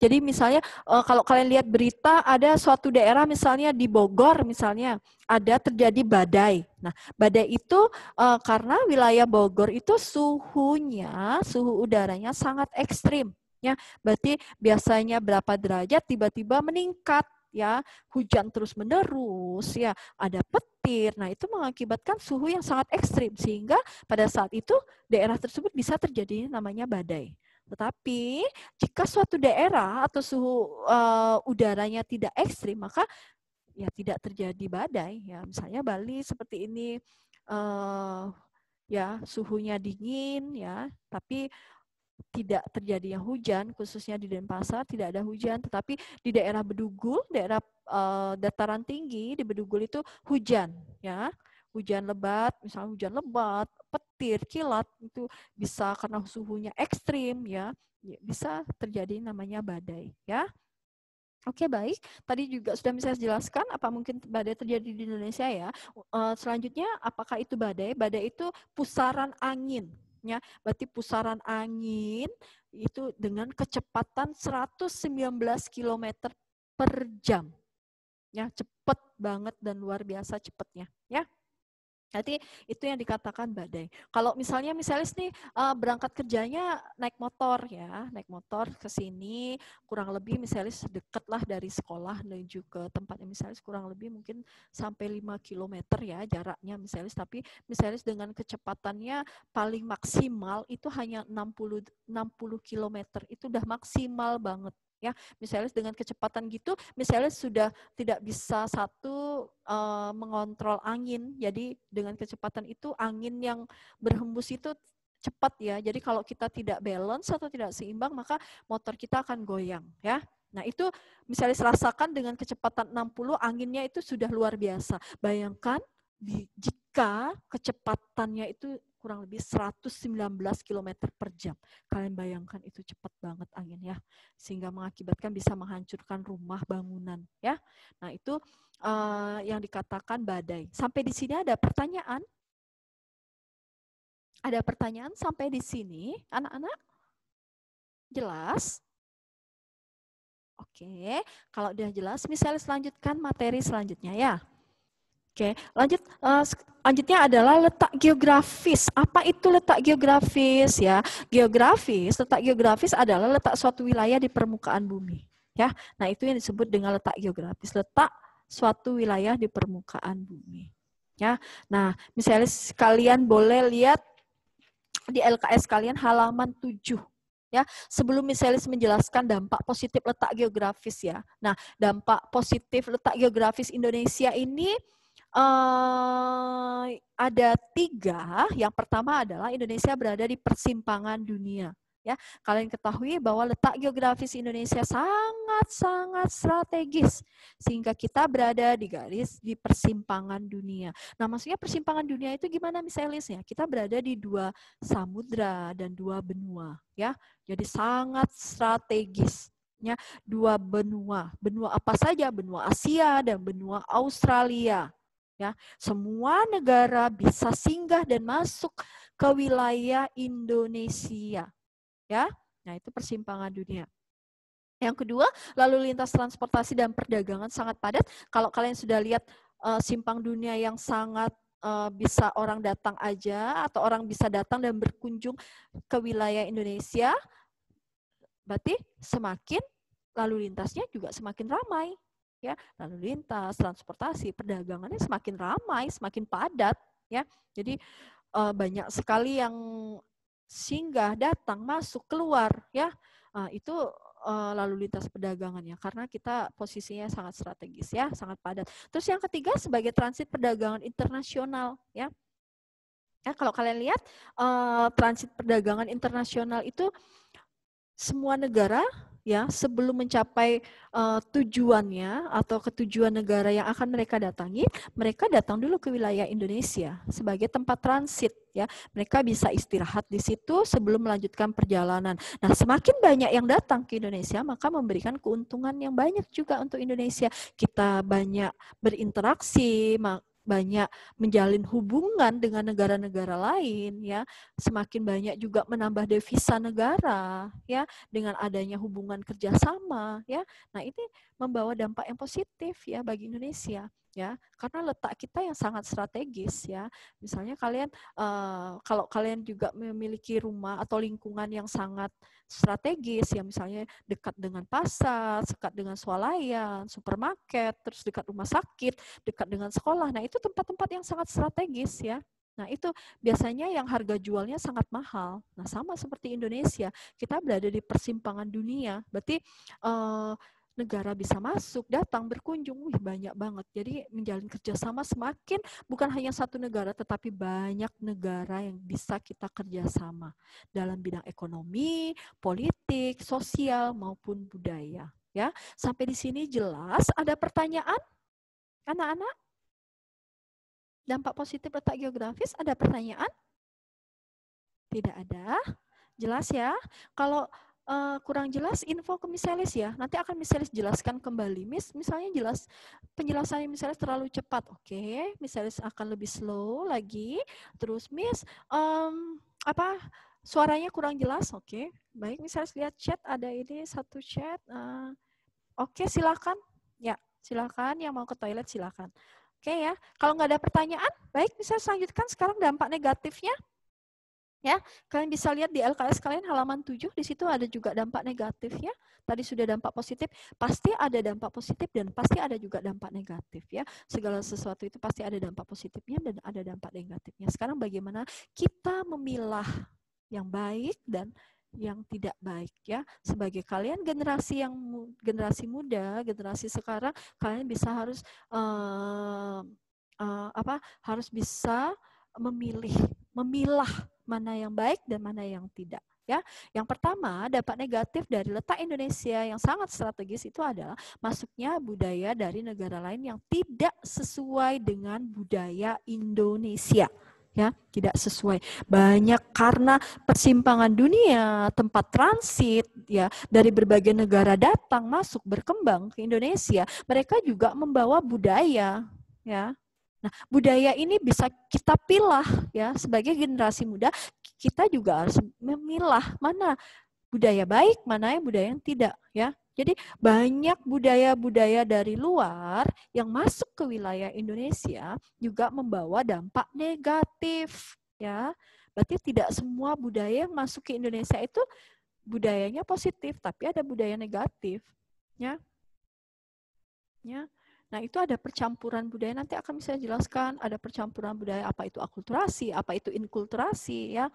Speaker 9: jadi misalnya uh, kalau kalian lihat berita ada suatu daerah misalnya di Bogor misalnya ada terjadi badai. Nah, badai itu uh, karena wilayah Bogor itu suhunya, suhu udaranya sangat ekstrim. Ya, berarti biasanya berapa derajat tiba-tiba meningkat ya hujan terus menerus ya ada petir nah itu mengakibatkan suhu yang sangat ekstrim sehingga pada saat itu daerah tersebut bisa terjadi namanya badai tetapi jika suatu daerah atau suhu uh, udaranya tidak ekstrim, maka ya tidak terjadi badai. Ya misalnya Bali seperti ini, uh, ya suhunya dingin, ya tapi tidak terjadinya hujan, khususnya di Denpasar tidak ada hujan, tetapi di daerah Bedugul, daerah uh, dataran tinggi di Bedugul itu hujan, ya hujan lebat, misalnya hujan lebat, pet petir, kilat itu bisa karena suhunya ekstrim ya. ya, bisa terjadi namanya badai ya. Oke baik, tadi juga sudah bisa saya jelaskan apa mungkin badai terjadi di Indonesia ya. Eh, selanjutnya apakah itu badai? Badai itu pusaran angin ya. Berarti pusaran angin itu dengan kecepatan 119 km per jam. Ya, cepet banget dan luar biasa cepetnya, ya. Nanti itu yang dikatakan badai. Kalau misalnya misalis nih uh, eh, berangkat kerjanya naik motor ya, naik motor ke sini kurang lebih misalis deket lah dari sekolah menuju ke tempatnya misalis kurang lebih mungkin sampai 5 km ya jaraknya misalis tapi misalis dengan kecepatannya paling maksimal itu hanya 60 60 km itu udah maksimal banget ya misalnya dengan kecepatan gitu misalnya sudah tidak bisa satu uh, mengontrol angin jadi dengan kecepatan itu angin yang berhembus itu cepat ya jadi kalau kita tidak balance atau tidak seimbang maka motor kita akan goyang ya Nah, itu misalnya serasakan dengan kecepatan 60 anginnya itu sudah luar biasa. Bayangkan jika kecepatannya itu kurang lebih 119 km per jam. Kalian bayangkan itu cepat banget angin ya, sehingga mengakibatkan bisa menghancurkan rumah bangunan ya. Nah itu uh, yang dikatakan badai. Sampai di sini ada pertanyaan? Ada pertanyaan sampai di sini, anak-anak? Jelas? Oke, kalau dia jelas, misalnya selanjutkan materi selanjutnya ya. Oke, lanjut uh, lanjutnya adalah letak geografis. Apa itu letak geografis ya? Geografis, letak geografis adalah letak suatu wilayah di permukaan bumi, ya. Nah, itu yang disebut dengan letak geografis, letak suatu wilayah di permukaan bumi, ya. Nah, misalnya kalian boleh lihat di LKS kalian halaman 7 ya. Sebelum misalnya menjelaskan dampak positif letak geografis ya. Nah, dampak positif letak geografis Indonesia ini uh, ada tiga. Yang pertama adalah Indonesia berada di persimpangan dunia. Ya, kalian ketahui bahwa letak geografis Indonesia sangat-sangat strategis sehingga kita berada di garis di persimpangan dunia. Nah, maksudnya persimpangan dunia itu gimana misalnya ya? Kita berada di dua samudra dan dua benua, ya. Jadi sangat strategisnya dua benua. Benua apa saja? Benua Asia dan benua Australia ya semua negara bisa singgah dan masuk ke wilayah Indonesia ya nah itu persimpangan dunia yang kedua lalu lintas transportasi dan perdagangan sangat padat kalau kalian sudah lihat uh, simpang dunia yang sangat eh, bisa orang datang aja atau orang bisa datang dan berkunjung ke wilayah Indonesia berarti semakin lalu lintasnya juga semakin ramai ya lalu lintas transportasi perdagangannya semakin ramai semakin padat ya jadi uh, banyak sekali yang singgah datang masuk keluar ya uh, itu eh, lalu lintas perdagangannya karena kita posisinya sangat strategis ya sangat padat terus yang ketiga sebagai transit perdagangan internasional ya ya kalau kalian lihat transit perdagangan internasional itu semua negara ya sebelum mencapai uh, tujuannya atau ketujuan negara yang akan mereka datangi, mereka datang dulu ke wilayah Indonesia sebagai tempat transit ya. Mereka bisa istirahat di situ sebelum melanjutkan perjalanan. Nah, semakin banyak yang datang ke Indonesia, maka memberikan keuntungan yang banyak juga untuk Indonesia. Kita banyak berinteraksi, banyak menjalin hubungan dengan negara-negara lain ya semakin banyak juga menambah devisa negara ya dengan adanya hubungan kerjasama ya nah ini membawa dampak yang positif ya bagi Indonesia ya karena letak kita yang sangat strategis ya misalnya kalian uh, kalau kalian juga memiliki rumah atau lingkungan yang sangat strategis ya misalnya dekat dengan pasar dekat dengan swalayan supermarket terus dekat rumah sakit dekat dengan sekolah nah itu tempat-tempat yang sangat strategis ya Nah, itu biasanya yang harga jualnya sangat mahal. Nah, sama seperti Indonesia, kita berada di persimpangan dunia. Berarti uh, negara bisa masuk, datang, berkunjung, wih banyak banget. Jadi menjalin kerjasama semakin bukan hanya satu negara, tetapi banyak negara yang bisa kita kerjasama dalam bidang ekonomi, politik, sosial maupun budaya. Ya, sampai di sini jelas. Ada pertanyaan, anak-anak? Dampak positif letak geografis? Ada pertanyaan? Tidak ada. Jelas ya. Kalau uh, kurang jelas info ke misalis ya. Nanti akan misalis jelaskan kembali. Mis, misalnya jelas penjelasannya misalis terlalu cepat, oke. Okay. Misalis akan lebih slow lagi. Terus mis um, apa suaranya kurang jelas, oke. Okay. Baik, misalis lihat chat ada ini satu chat. Uh, oke, okay, silakan. Ya, silakan yang mau ke toilet silakan. Oke okay, ya. Kalau nggak ada pertanyaan, baik misalnya lanjutkan sekarang dampak negatifnya. Ya, kalian bisa lihat di LKS kalian halaman 7 di situ ada juga dampak negatif ya. Tadi sudah dampak positif, pasti ada dampak positif dan pasti ada juga dampak negatif ya. Segala sesuatu itu pasti ada dampak positifnya dan ada dampak negatifnya. Sekarang bagaimana kita memilah yang baik dan yang tidak baik ya. Sebagai kalian generasi yang generasi muda, generasi sekarang kalian bisa harus uh, uh, apa? harus bisa memilih, memilah mana yang baik dan mana yang tidak ya. Yang pertama, dampak negatif dari letak Indonesia yang sangat strategis itu adalah masuknya budaya dari negara lain yang tidak sesuai dengan budaya Indonesia ya tidak sesuai banyak karena persimpangan dunia tempat transit ya dari berbagai negara datang masuk berkembang ke Indonesia mereka juga membawa budaya ya Nah, budaya ini bisa kita pilah ya sebagai generasi muda, kita juga harus memilah mana budaya baik, mana yang budaya yang tidak ya. Jadi banyak budaya-budaya dari luar yang masuk ke wilayah Indonesia juga membawa dampak negatif ya. Berarti tidak semua budaya yang masuk ke Indonesia itu budayanya positif, tapi ada budaya negatif ya. Ya. Nah, itu ada percampuran budaya nanti akan saya jelaskan ada percampuran budaya apa itu akulturasi, apa itu inkulturasi ya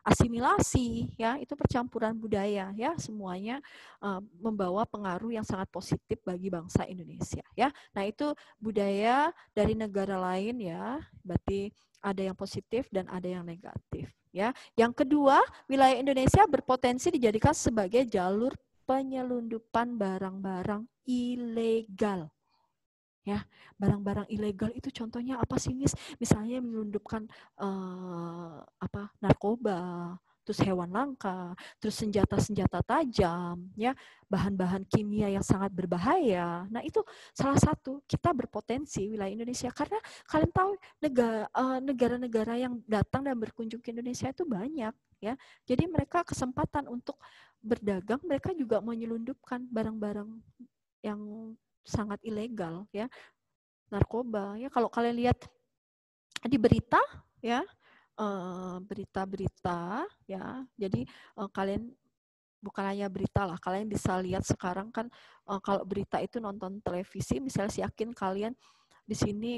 Speaker 9: asimilasi ya itu percampuran budaya ya semuanya uh, membawa pengaruh yang sangat positif bagi bangsa Indonesia ya nah itu budaya dari negara lain ya berarti ada yang positif dan ada yang negatif ya yang kedua wilayah Indonesia berpotensi dijadikan sebagai jalur penyelundupan barang-barang ilegal ya barang-barang ilegal itu contohnya apa sih mis misalnya menyelundupkan uh, eh, apa narkoba terus hewan langka terus senjata-senjata tajam ya bahan-bahan kimia yang sangat berbahaya nah itu salah satu kita berpotensi wilayah Indonesia karena kalian tahu eh, negara-negara uh, yang datang dan berkunjung ke Indonesia itu banyak ya jadi mereka kesempatan untuk berdagang mereka juga menyelundupkan barang-barang yang sangat ilegal ya narkoba ya kalau kalian lihat di berita ya eh, berita-berita ya jadi eh, kalian bukan hanya berita lah kalian bisa lihat sekarang kan eh, kalau berita itu nonton televisi misalnya si yakin kalian di sini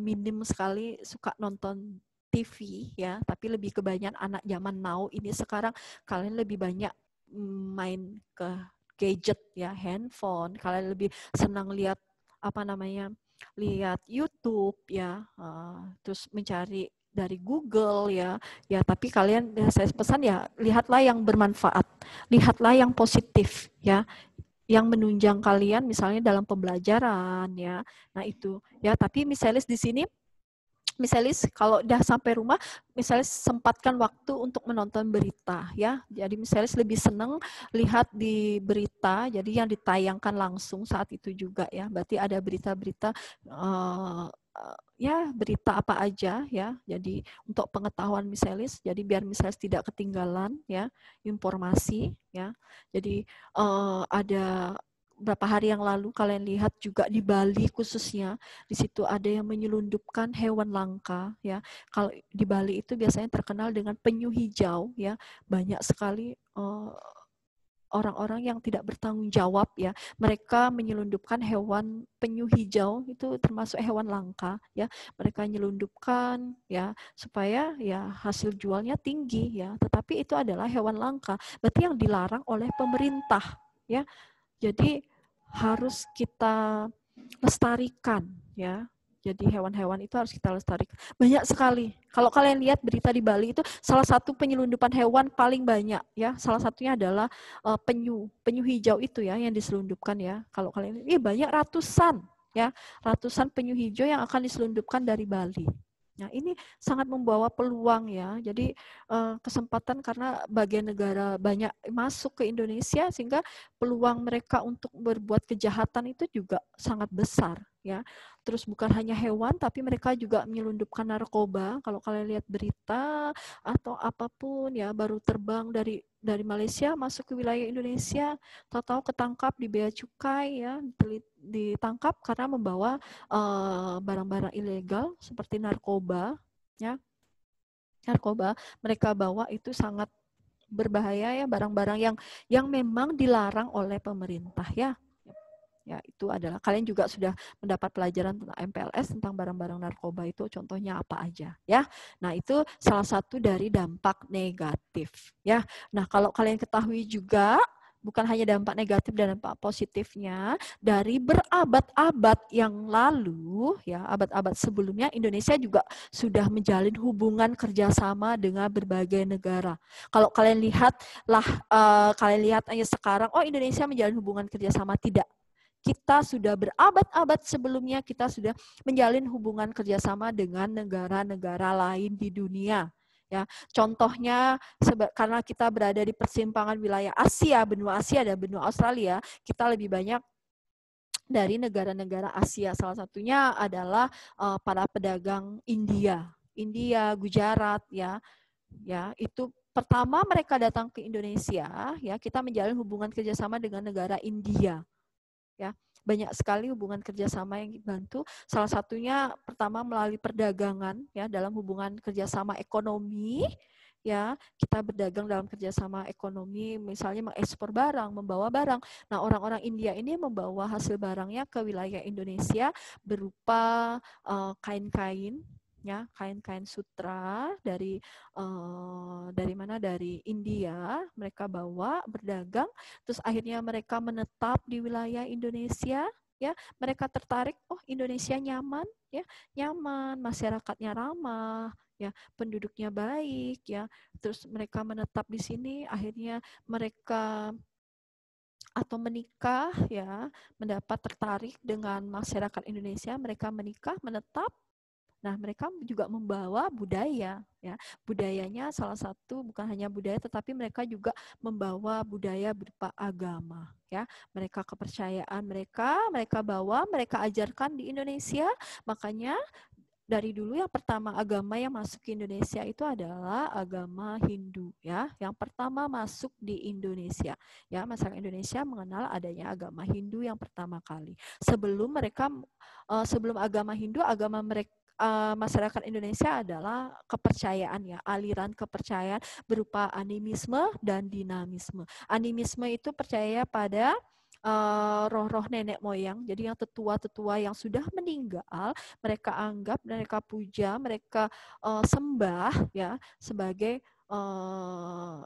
Speaker 9: minim sekali suka nonton TV ya tapi lebih kebanyakan anak zaman now ini sekarang kalian lebih banyak mm, main ke gadget ya handphone kalian lebih senang lihat apa namanya lihat YouTube ya uh, terus mencari dari Google ya ya tapi kalian ya saya pesan ya lihatlah yang bermanfaat lihatlah yang positif ya yang menunjang kalian misalnya dalam pembelajaran ya nah itu ya tapi misalnya di sini misalnya kalau udah sampai rumah misalnya sempatkan waktu untuk menonton berita ya jadi misalnya lebih seneng lihat di berita jadi yang ditayangkan langsung saat itu juga ya berarti ada berita-berita eh, ya berita apa aja ya jadi untuk pengetahuan misalis jadi biar misalis tidak ketinggalan ya informasi ya jadi uh, ada berapa hari yang lalu kalian lihat juga di Bali khususnya di situ ada yang menyelundupkan hewan langka ya kalau di Bali itu biasanya terkenal dengan penyu hijau ya banyak sekali orang eh, orang-orang yang tidak bertanggung jawab ya mereka menyelundupkan hewan penyu hijau itu termasuk hewan langka ya mereka menyelundupkan ya supaya ya hasil jualnya tinggi ya tetapi itu adalah hewan langka berarti yang dilarang oleh pemerintah ya jadi harus kita lestarikan ya. Jadi hewan-hewan itu harus kita lestarikan. Banyak sekali. Kalau kalian lihat berita di Bali itu salah satu penyelundupan hewan paling banyak ya. Salah satunya adalah uh, penyu, penyu hijau itu ya yang diselundupkan ya. Kalau kalian lihat, eh, banyak ratusan ya, ratusan penyu hijau yang akan diselundupkan dari Bali Nah, ini sangat membawa peluang ya. Jadi eh, kesempatan karena bagian negara banyak masuk ke Indonesia sehingga peluang mereka untuk berbuat kejahatan itu juga sangat besar ya. Terus bukan hanya hewan tapi mereka juga menyelundupkan narkoba. Kalau kalian lihat berita atau apapun ya baru terbang dari dari Malaysia masuk ke wilayah Indonesia, tahu-tahu ketangkap di bea cukai ya, ditangkap karena membawa eh, barang-barang uh, ilegal seperti narkoba ya. Narkoba mereka bawa itu sangat berbahaya ya barang-barang yang yang memang dilarang oleh pemerintah ya ya itu adalah kalian juga sudah mendapat pelajaran tentang MPLS tentang barang-barang narkoba itu contohnya apa aja ya nah itu salah satu dari dampak negatif ya nah kalau kalian ketahui juga bukan hanya dampak negatif dan dampak positifnya dari berabad-abad yang lalu ya abad-abad sebelumnya Indonesia juga sudah menjalin hubungan kerjasama dengan berbagai negara kalau kalian lihat lah uh, kalian lihat hanya sekarang oh Indonesia menjalin hubungan kerjasama tidak kita sudah berabad-abad sebelumnya kita sudah menjalin hubungan kerjasama dengan negara-negara lain di dunia. Ya, contohnya karena kita berada di persimpangan wilayah Asia, benua Asia dan benua Australia, kita lebih banyak dari negara-negara Asia. Salah satunya adalah eh, para pedagang India, India, Gujarat, ya, ya itu pertama mereka datang ke Indonesia, ya kita menjalin hubungan kerjasama dengan negara India ya banyak sekali hubungan kerjasama yang dibantu. Salah satunya pertama melalui perdagangan ya dalam hubungan kerjasama ekonomi ya kita berdagang dalam kerjasama ekonomi misalnya mengekspor barang membawa barang nah orang-orang India ini membawa hasil barangnya ke wilayah Indonesia berupa eh, kain-kain uh, ya kain-kain sutra dari uh, dari mana dari India mereka bawa berdagang terus akhirnya mereka menetap di wilayah Indonesia ya mereka tertarik oh Indonesia nyaman ya nyaman masyarakatnya ramah ya penduduknya baik ya terus mereka menetap di sini akhirnya mereka atau menikah ya mendapat tertarik dengan masyarakat Indonesia mereka menikah menetap Nah, mereka juga membawa budaya, ya. Budayanya salah satu bukan hanya budaya tetapi mereka juga membawa budaya berupa agama, ya. Mereka kepercayaan mereka, mereka bawa, mereka ajarkan di Indonesia. Makanya dari dulu yang pertama agama yang masuk ke Indonesia itu adalah agama Hindu ya yang pertama masuk di Indonesia ya masyarakat Indonesia mengenal adanya agama Hindu yang pertama kali sebelum mereka eh, sebelum agama Hindu agama mereka uh, masyarakat Indonesia adalah kepercayaan ya, aliran kepercayaan berupa animisme dan dinamisme. Animisme itu percaya pada roh eh, roh-roh nenek moyang. Jadi yang tetua-tetua yang sudah meninggal, mereka anggap, mereka puja, mereka uh, sembah ya sebagai uh,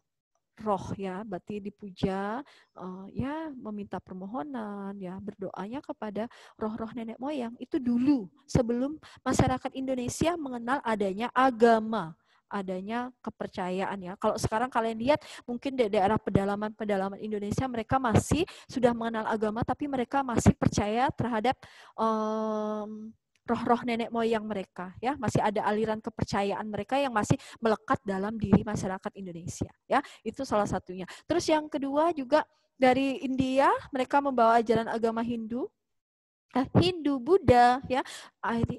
Speaker 9: roh ya, berarti dipuja uh, ya meminta permohonan ya, berdoanya kepada roh-roh nenek moyang itu dulu sebelum masyarakat Indonesia mengenal adanya agama adanya kepercayaan ya. Kalau sekarang kalian lihat mungkin di daerah pedalaman-pedalaman Indonesia mereka masih sudah mengenal agama tapi mereka masih percaya terhadap um, roh-roh nenek moyang mereka ya masih ada aliran kepercayaan mereka yang masih melekat dalam diri masyarakat Indonesia ya itu salah satunya terus yang kedua juga dari India mereka membawa ajaran agama Hindu Eh, Hindu, Buddha, ya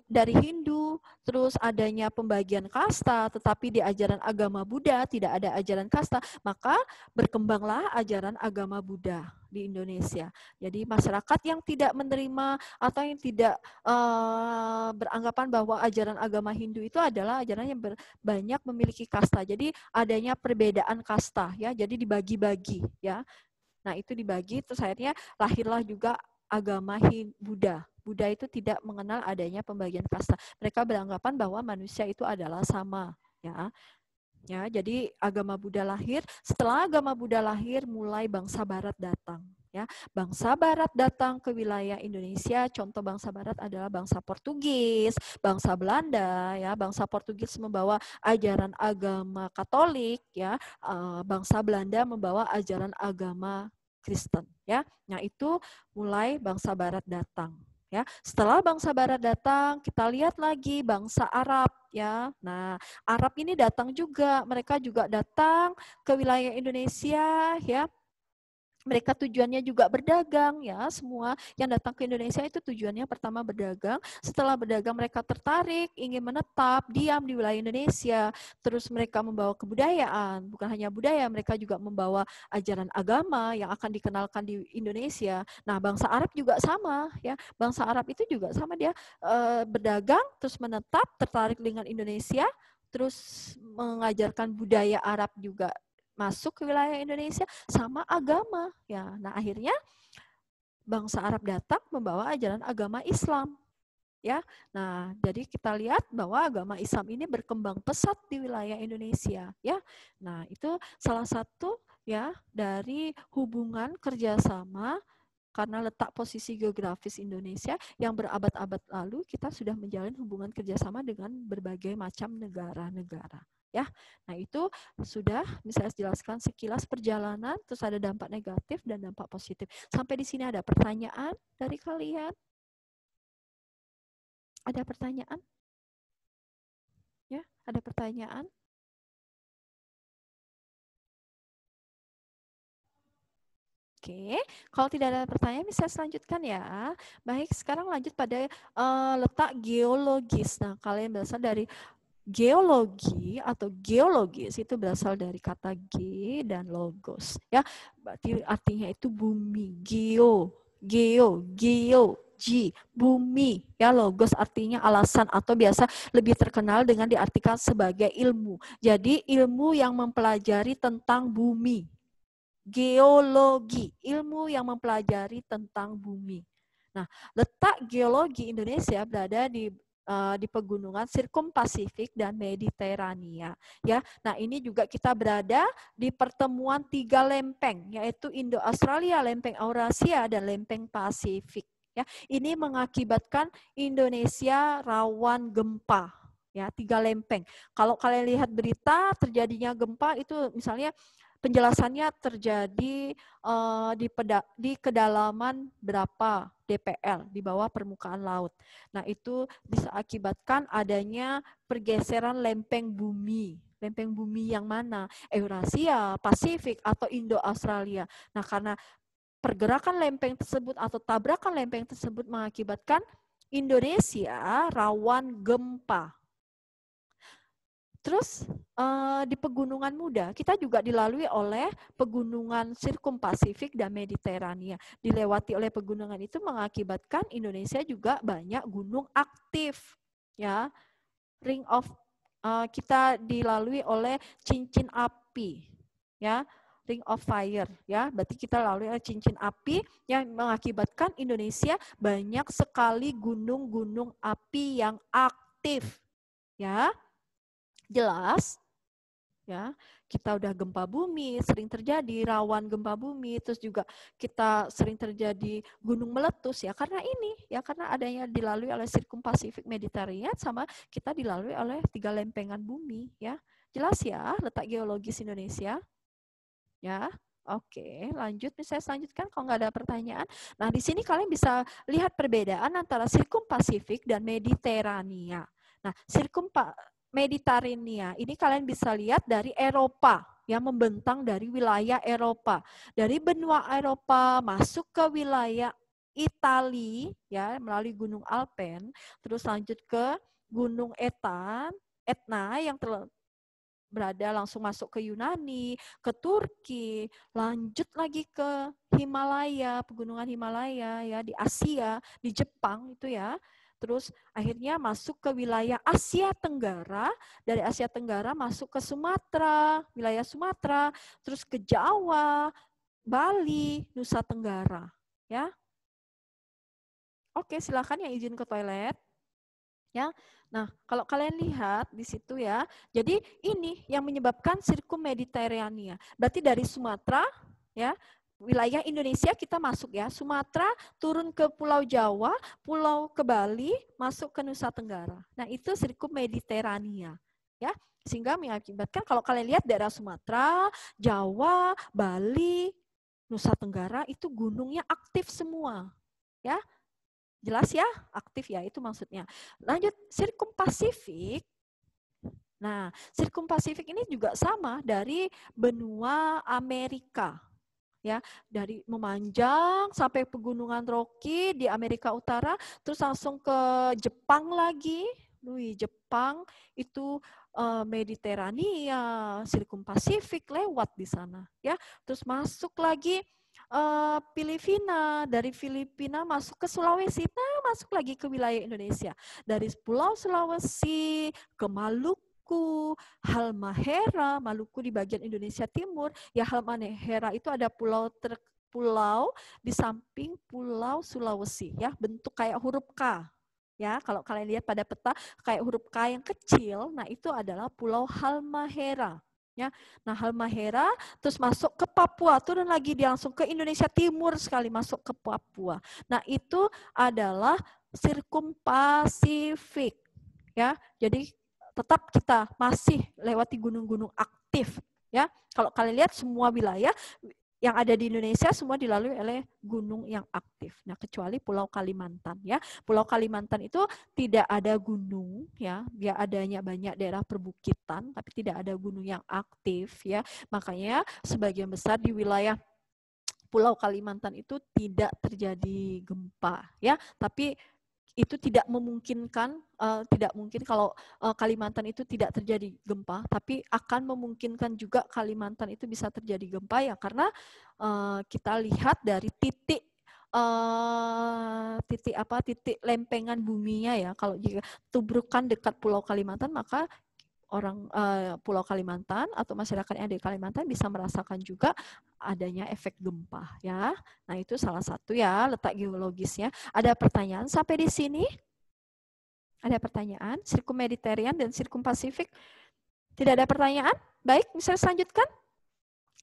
Speaker 9: dari Hindu, terus adanya pembagian kasta, tetapi di ajaran agama Buddha tidak ada ajaran kasta, maka berkembanglah ajaran agama Buddha di Indonesia. Jadi masyarakat yang tidak menerima atau yang tidak uh, beranggapan bahwa ajaran agama Hindu itu adalah ajaran yang ber, banyak memiliki kasta. Jadi adanya perbedaan kasta, ya, jadi dibagi-bagi, ya. Nah, itu dibagi terus akhirnya lahirlah juga agama Buddha. Buddha itu tidak mengenal adanya pembagian kasta. Mereka beranggapan bahwa manusia itu adalah sama, ya. Ya, jadi agama Buddha lahir, setelah agama Buddha lahir mulai bangsa barat datang, ya. Bangsa barat datang ke wilayah Indonesia, contoh bangsa barat adalah bangsa Portugis, bangsa Belanda, ya. Bangsa Portugis membawa ajaran agama Katolik, ya. Eh, bangsa Belanda membawa ajaran agama Kristen ya. Nah, itu mulai bangsa barat datang ya. Setelah bangsa barat datang, kita lihat lagi bangsa Arab ya. Nah, Arab ini datang juga, mereka juga datang ke wilayah Indonesia ya mereka tujuannya juga berdagang ya semua yang datang ke Indonesia itu tujuannya pertama berdagang setelah berdagang mereka tertarik ingin menetap diam di wilayah Indonesia terus mereka membawa kebudayaan bukan hanya budaya mereka juga membawa ajaran agama yang akan dikenalkan di Indonesia nah bangsa Arab juga sama ya bangsa Arab itu juga sama dia e, berdagang terus menetap tertarik dengan Indonesia terus mengajarkan budaya Arab juga masuk ke wilayah Indonesia sama agama ya nah akhirnya bangsa Arab datang membawa ajaran agama Islam ya nah jadi kita lihat bahwa agama Islam ini berkembang pesat di wilayah Indonesia ya nah itu salah satu ya dari hubungan kerjasama karena letak posisi geografis Indonesia yang berabad-abad lalu kita sudah menjalin hubungan kerjasama dengan berbagai macam negara-negara ya. Nah, itu sudah bisa jelaskan sekilas perjalanan terus ada dampak negatif dan dampak positif. Sampai di sini ada pertanyaan dari kalian? Ada pertanyaan? Ya, ada pertanyaan? Oke, kalau tidak ada pertanyaan bisa selanjutkan ya. Baik, sekarang lanjut pada uh, letak geologis. Nah, kalian berasal dari geologi atau geologis itu berasal dari kata ge dan logos ya berarti artinya itu bumi geo geo geo G, bumi ya logos artinya alasan atau biasa lebih terkenal dengan diartikan sebagai ilmu jadi ilmu yang mempelajari tentang bumi geologi ilmu yang mempelajari tentang bumi nah letak geologi Indonesia berada di Eh, di pegunungan sirkum Pasifik dan Mediterania. Ya, nah ini juga kita berada di pertemuan tiga lempeng, yaitu Indo-Australia, lempeng Eurasia, dan lempeng Pasifik. Ya, ini mengakibatkan Indonesia rawan gempa ya tiga lempeng. Kalau kalian lihat berita terjadinya gempa itu misalnya penjelasannya terjadi uh, di peda di kedalaman berapa DPL di bawah permukaan laut. Nah, itu bisa akibatkan adanya pergeseran lempeng bumi. Lempeng bumi yang mana? Eurasia, Pasifik, atau Indo-Australia. Nah, karena pergerakan lempeng tersebut atau tabrakan lempeng tersebut mengakibatkan Indonesia rawan gempa Terus uh, di pegunungan muda kita juga dilalui oleh pegunungan sirkum Pasifik dan Mediterania. Dilewati oleh pegunungan itu mengakibatkan Indonesia juga banyak gunung aktif, ya. Ring of uh, kita dilalui oleh cincin api, ya. Ring of Fire, ya. Berarti kita lalui oleh cincin api yang mengakibatkan Indonesia banyak sekali gunung-gunung api yang aktif, ya jelas ya kita udah gempa bumi sering terjadi rawan gempa bumi terus juga kita sering terjadi gunung meletus ya karena ini ya karena adanya dilalui oleh sirkum pasifik mediterania sama kita dilalui oleh tiga lempengan bumi ya jelas ya letak geologis Indonesia ya Oke, lanjut nih saya selanjutkan kalau nggak ada pertanyaan. Nah, di sini kalian bisa lihat perbedaan antara sirkum Pasifik dan Mediterania. Nah, sirkum Mediterania. Ini kalian bisa lihat dari Eropa yang membentang dari wilayah Eropa, dari benua Eropa masuk ke wilayah Italia ya melalui Gunung Alpen, terus lanjut ke Gunung Eta, Etna yang ter berada langsung masuk ke Yunani, ke Turki, lanjut lagi ke Himalaya, pegunungan Himalaya ya di Asia, di Jepang itu ya terus akhirnya masuk ke wilayah Asia Tenggara, dari Asia Tenggara masuk ke Sumatera, wilayah Sumatera, terus ke Jawa, Bali, Nusa Tenggara, ya. Oke, silakan yang izin ke toilet. Ya. Nah, kalau kalian lihat di situ ya. Jadi ini yang menyebabkan Sirkum Mediterania. Berarti dari Sumatera ya wilayah Indonesia kita masuk ya. Sumatera turun ke Pulau Jawa, Pulau ke Bali, masuk ke Nusa Tenggara. Nah, itu sirkum Mediterania ya. Sehingga mengakibatkan kalau kalian lihat daerah Sumatera, Jawa, Bali, Nusa Tenggara itu gunungnya aktif semua. Ya. Jelas ya? Aktif ya, itu maksudnya. Lanjut sirkum Pasifik Nah, sirkum Pasifik ini juga sama dari benua Amerika ya dari memanjang sampai pegunungan Rocky di Amerika Utara terus langsung ke Jepang lagi Lui Jepang itu uh, Mediterania Silikum Pasifik lewat di sana ya terus masuk lagi uh, Filipina, dari Filipina masuk ke Sulawesi, nah masuk lagi ke wilayah Indonesia. Dari Pulau Sulawesi ke Maluku, Maluku, Halmahera, Maluku di bagian Indonesia Timur, ya Halmahera itu ada pulau ter, pulau di samping Pulau Sulawesi ya, bentuk kayak huruf K. Ya, kalau kalian lihat pada peta kayak huruf K yang kecil, nah itu adalah Pulau Halmahera ya. Nah, Halmahera terus masuk ke Papua, turun lagi dia langsung ke Indonesia Timur sekali masuk ke Papua. Nah, itu adalah sirkumpasifik ya. Jadi tetap kita masih lewati gunung-gunung aktif ya. Kalau kalian lihat semua wilayah yang ada di Indonesia semua dilalui oleh gunung yang aktif. Nah, kecuali Pulau Kalimantan ya. Pulau Kalimantan itu tidak ada gunung ya. Dia adanya banyak daerah perbukitan tapi tidak ada gunung yang aktif ya. Makanya sebagian besar di wilayah Pulau Kalimantan itu tidak terjadi gempa ya, tapi itu tidak memungkinkan uh, tidak mungkin kalau uh, Kalimantan itu tidak terjadi gempa tapi akan memungkinkan juga Kalimantan itu bisa terjadi gempa ya karena uh, kita lihat dari titik uh, titik apa titik lempengan buminya ya kalau jika tubrukan dekat Pulau Kalimantan maka orang uh, Pulau Kalimantan atau masyarakat yang ada di Kalimantan bisa merasakan juga adanya efek gempa ya. Nah, itu salah satu ya letak geologisnya. Ada pertanyaan sampai di sini? Ada pertanyaan? Sirkum Mediterian dan sirkum Pasifik Tidak ada pertanyaan? Baik, misalnya selanjutkan.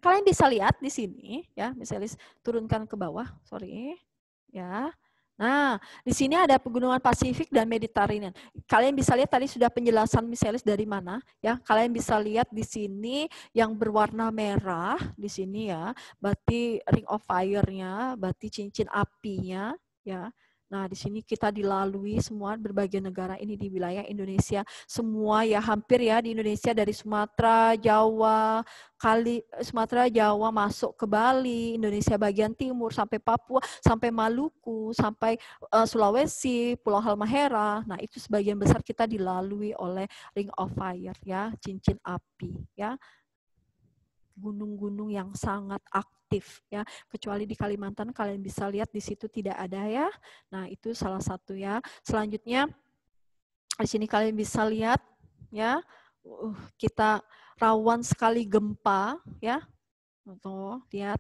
Speaker 9: Kalian bisa lihat di sini ya, misalnya turunkan ke bawah, sorry. Ya. Nah, di sini ada pegunungan Pasifik dan Mediterania. Kalian bisa lihat tadi sudah penjelasan misalnya dari mana, ya. Kalian bisa lihat di sini yang berwarna merah di sini ya, berarti ring of fire-nya, berarti cincin apinya, ya. Nah, di sini kita dilalui semua berbagai negara ini di wilayah Indonesia. Semua ya hampir ya di Indonesia dari Sumatera, Jawa, Kali eh, Sumatera, Jawa masuk ke Bali, Indonesia bagian timur sampai Papua, sampai Maluku, sampai eh, Sulawesi, Pulau Halmahera. Nah, itu sebagian besar kita dilalui oleh Ring of Fire ya, cincin api ya. Gunung-gunung yang sangat aktif aktif ya. Kecuali di Kalimantan kalian bisa lihat di situ tidak ada ya. Nah, itu salah satu ya. Selanjutnya di sini kalian bisa lihat ya, uh, kita rawan sekali gempa ya. Tuh, lihat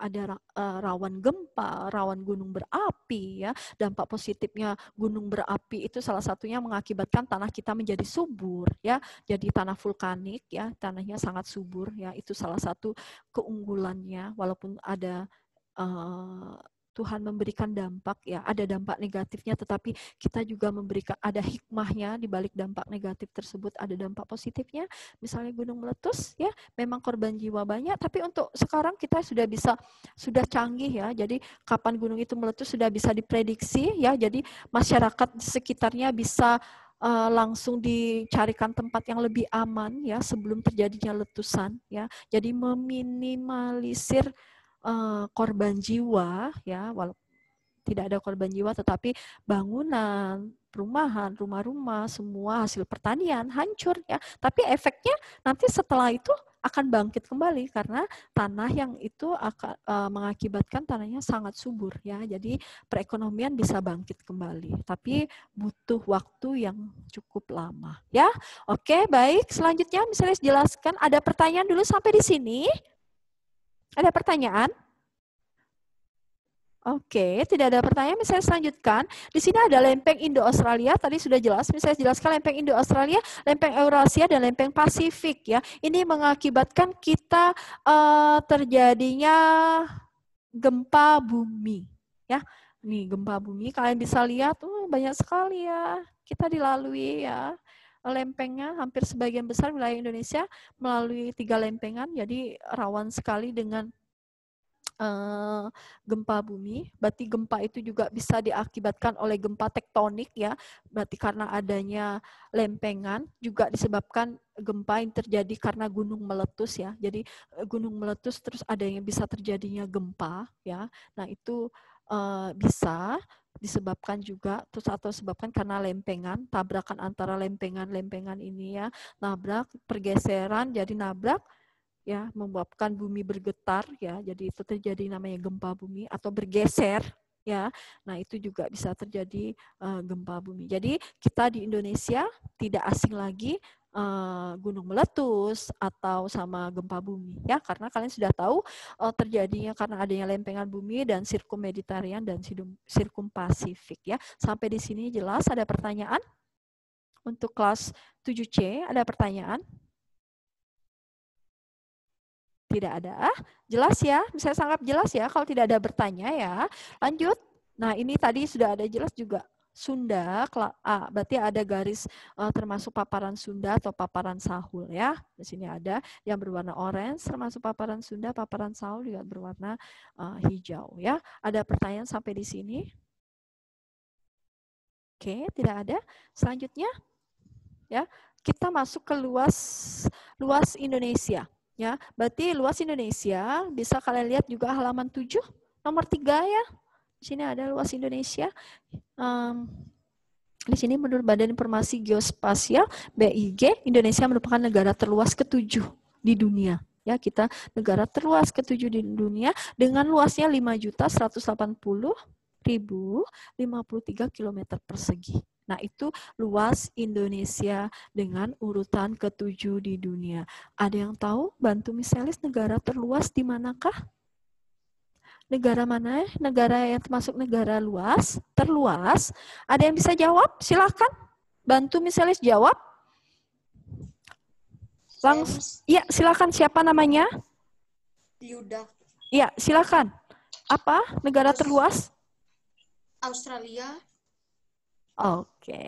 Speaker 9: ada eh, rawan gempa, rawan gunung berapi ya. Dampak positifnya gunung berapi itu salah satunya mengakibatkan tanah kita menjadi subur ya. Jadi tanah vulkanik ya, tanahnya sangat subur ya. Itu salah satu keunggulannya walaupun ada uh, Tuhan memberikan dampak ya, ada dampak negatifnya tetapi kita juga memberikan ada hikmahnya di balik dampak negatif tersebut, ada dampak positifnya. Misalnya gunung meletus ya, memang korban jiwa banyak tapi untuk sekarang kita sudah bisa sudah canggih ya. Jadi kapan gunung itu meletus sudah bisa diprediksi ya. Jadi masyarakat sekitarnya bisa uh, langsung dicarikan tempat yang lebih aman ya sebelum terjadinya letusan ya. Jadi meminimalisir Eh, korban jiwa ya walaupun tidak ada korban jiwa tetapi bangunan perumahan, rumah-rumah, semua hasil pertanian hancur ya. Tapi efeknya nanti setelah itu akan bangkit kembali karena tanah yang itu akan uh, eh, mengakibatkan tanahnya sangat subur ya. Jadi perekonomian bisa bangkit kembali, tapi butuh waktu yang cukup lama ya. Oke, baik. Selanjutnya misalnya jelaskan ada pertanyaan dulu sampai di sini. Ada pertanyaan? Oke, tidak ada pertanyaan. Misalnya selanjutkan, di sini ada lempeng Indo-Australia. Tadi sudah jelas, misalnya jelaskan lempeng Indo-Australia, lempeng Eurasia, dan lempeng Pasifik. Ya, ini mengakibatkan kita uh, terjadinya gempa bumi. Ya, nih gempa bumi. Kalian bisa lihat, uh, banyak sekali ya. Kita dilalui ya lempengnya hampir sebagian besar wilayah Indonesia melalui tiga lempengan, jadi rawan sekali dengan uh, gempa bumi. Berarti gempa itu juga bisa diakibatkan oleh gempa tektonik ya. Berarti karena adanya lempengan juga disebabkan gempa yang terjadi karena gunung meletus ya. Jadi eh, gunung meletus terus adanya bisa terjadinya gempa ya. Nah, itu uh, bisa disebabkan juga terus atau sebabkan karena lempengan tabrakan antara lempengan lempengan ini ya nabrak pergeseran jadi nabrak ya membuatkan bumi bergetar ya jadi itu terjadi namanya gempa bumi atau bergeser ya. Nah, itu juga bisa terjadi uh, gempa bumi. Jadi, kita di Indonesia tidak asing lagi uh, gunung meletus atau sama gempa bumi ya, karena kalian sudah tahu uh, terjadinya karena adanya lempengan bumi dan sirkum mediterian dan sirkum Pasifik. ya. Sampai di sini jelas ada pertanyaan? Untuk kelas 7C ada pertanyaan? Tidak ada. Jelas ya? Saya sangat jelas ya kalau tidak ada bertanya ya. Lanjut. Nah, ini tadi sudah ada jelas juga. Sunda, berarti ada garis eh, termasuk paparan Sunda atau paparan Sahul ya. Di sini ada yang berwarna orange termasuk paparan Sunda, paparan Sahul juga berwarna eh, hijau ya. Ada pertanyaan sampai di sini? Oke, tidak ada. Selanjutnya ya, kita masuk ke luas luas Indonesia. Ya, berarti luas Indonesia bisa kalian lihat juga halaman 7 nomor 3 ya. Di sini ada luas Indonesia. Um, di sini menurut Badan Informasi Geospasial BIG, Indonesia merupakan negara terluas ketujuh di dunia ya kita negara terluas ketujuh di dunia dengan luasnya 5.180.053 km persegi. Nah, itu luas Indonesia dengan urutan ketujuh di dunia. Ada yang tahu Bantu Miselis negara terluas di manakah? Negara mana? Negara yang termasuk negara luas, terluas. Ada yang bisa jawab? Silakan. Bantu Miselis jawab. Langsung. ya, silakan siapa namanya? Yuda. Ya, silakan. Apa negara terluas?
Speaker 5: Australia.
Speaker 9: Oke,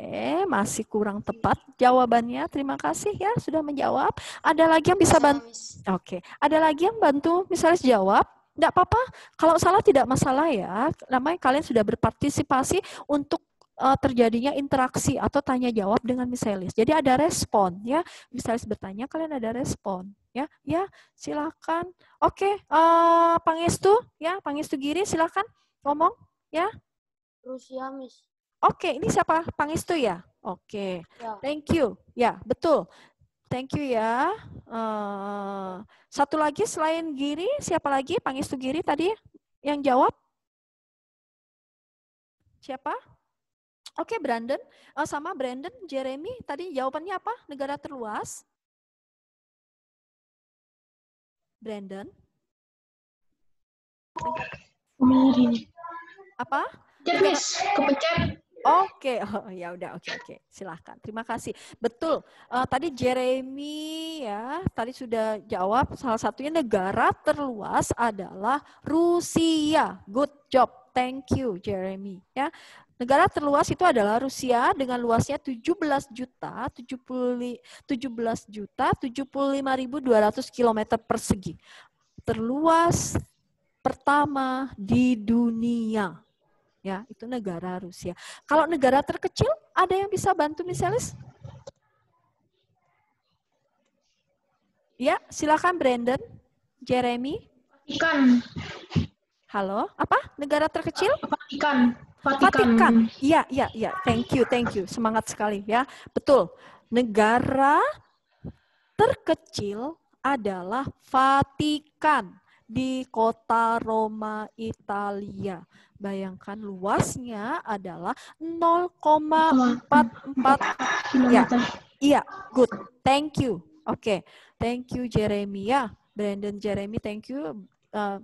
Speaker 9: masih kurang tepat jawabannya. Terima kasih ya sudah menjawab. Ada lagi yang bisa bantu? Oke, ada lagi yang bantu misalnya jawab? Tidak apa-apa. Kalau salah tidak masalah ya. Namanya kalian sudah berpartisipasi untuk eh, terjadinya interaksi atau tanya jawab dengan misalis. Jadi ada respon ya. Misalis bertanya, kalian ada respon ya. Ya, silakan. Oke, uh, Pangestu ya, Pangestu Giri silakan ngomong ya.
Speaker 5: Rusia, Miss.
Speaker 9: Oke, ini siapa? Pangestu ya? Oke. Ya. Thank you. Ya, betul. Thank you ya. Eh, satu lagi selain Giri, siapa lagi? Pangestu Giri tadi yang jawab? Siapa? Oke, Brandon. Eh, sama Brandon, Jeremy, tadi jawabannya apa? Negara terluas?
Speaker 4: Brandon? Kemarin.
Speaker 9: Apa? Jermis, kepencet. Oke, okay. [laughs] oh ya udah oke okay, oke. Okay. Silahkan. Terima kasih. Betul. Uh, tadi Jeremy ya, tadi sudah jawab salah satunya negara terluas adalah Rusia. Good job. Thank you Jeremy ya. Negara terluas itu adalah Rusia dengan luasnya 17 juta 70 17 juta 75.200 km persegi. Terluas pertama di dunia Ya, itu negara Rusia. Kalau negara terkecil, ada yang bisa bantu misalnya? Ya, silakan Brandon, Jeremy. Ikan. Halo, apa? Negara terkecil? Vatikan. Vatikan. Iya, iya, iya. Thank you, thank you. Semangat sekali ya. Betul. Negara terkecil adalah Vatikan di kota Roma, Italia. Bayangkan luasnya adalah 0,44 ya. Iya, good. Thank you. Oke, okay. thank you Jeremy ya. Brandon Jeremy, thank you. Uh,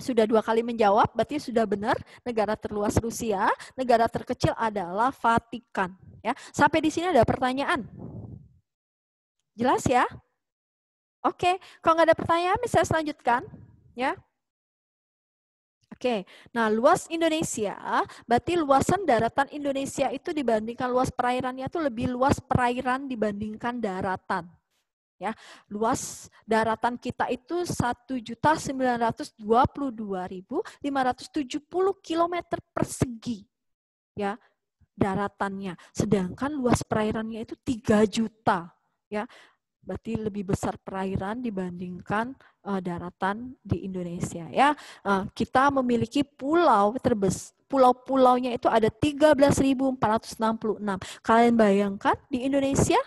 Speaker 9: sudah dua kali menjawab, berarti sudah benar. Negara terluas Rusia, negara terkecil adalah Vatikan. Ya, sampai di sini ada pertanyaan. Jelas ya? Oke, kalau nggak ada pertanyaan bisa selanjutkan, ya. Oke, nah luas Indonesia, berarti luasan daratan Indonesia itu dibandingkan luas perairannya itu lebih luas perairan dibandingkan daratan. Ya, luas daratan kita itu satu 1.922.570 km persegi. Ya, daratannya. Sedangkan luas perairannya itu tiga juta. Ya, berarti lebih besar perairan dibandingkan uh, daratan di Indonesia ya. Uh, kita memiliki pulau terbes pulau-pulaunya itu ada 13.466. Kalian bayangkan di Indonesia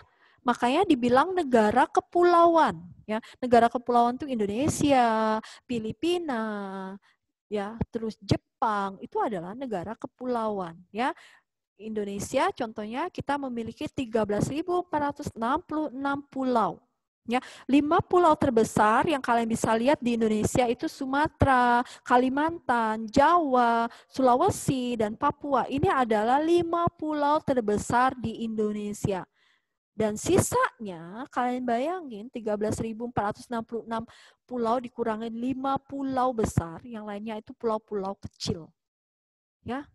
Speaker 9: makanya dibilang negara kepulauan ya. Negara kepulauan itu Indonesia, Filipina, ya, terus Jepang itu adalah negara kepulauan ya. Indonesia contohnya kita memiliki 13.466 pulau. Ya, lima pulau terbesar yang kalian bisa lihat di Indonesia itu Sumatera, Kalimantan, Jawa, Sulawesi, dan Papua. Ini adalah lima pulau terbesar di Indonesia. Dan sisanya, kalian bayangin 13.466 pulau dikurangin lima pulau besar, yang lainnya itu pulau-pulau kecil. Ya,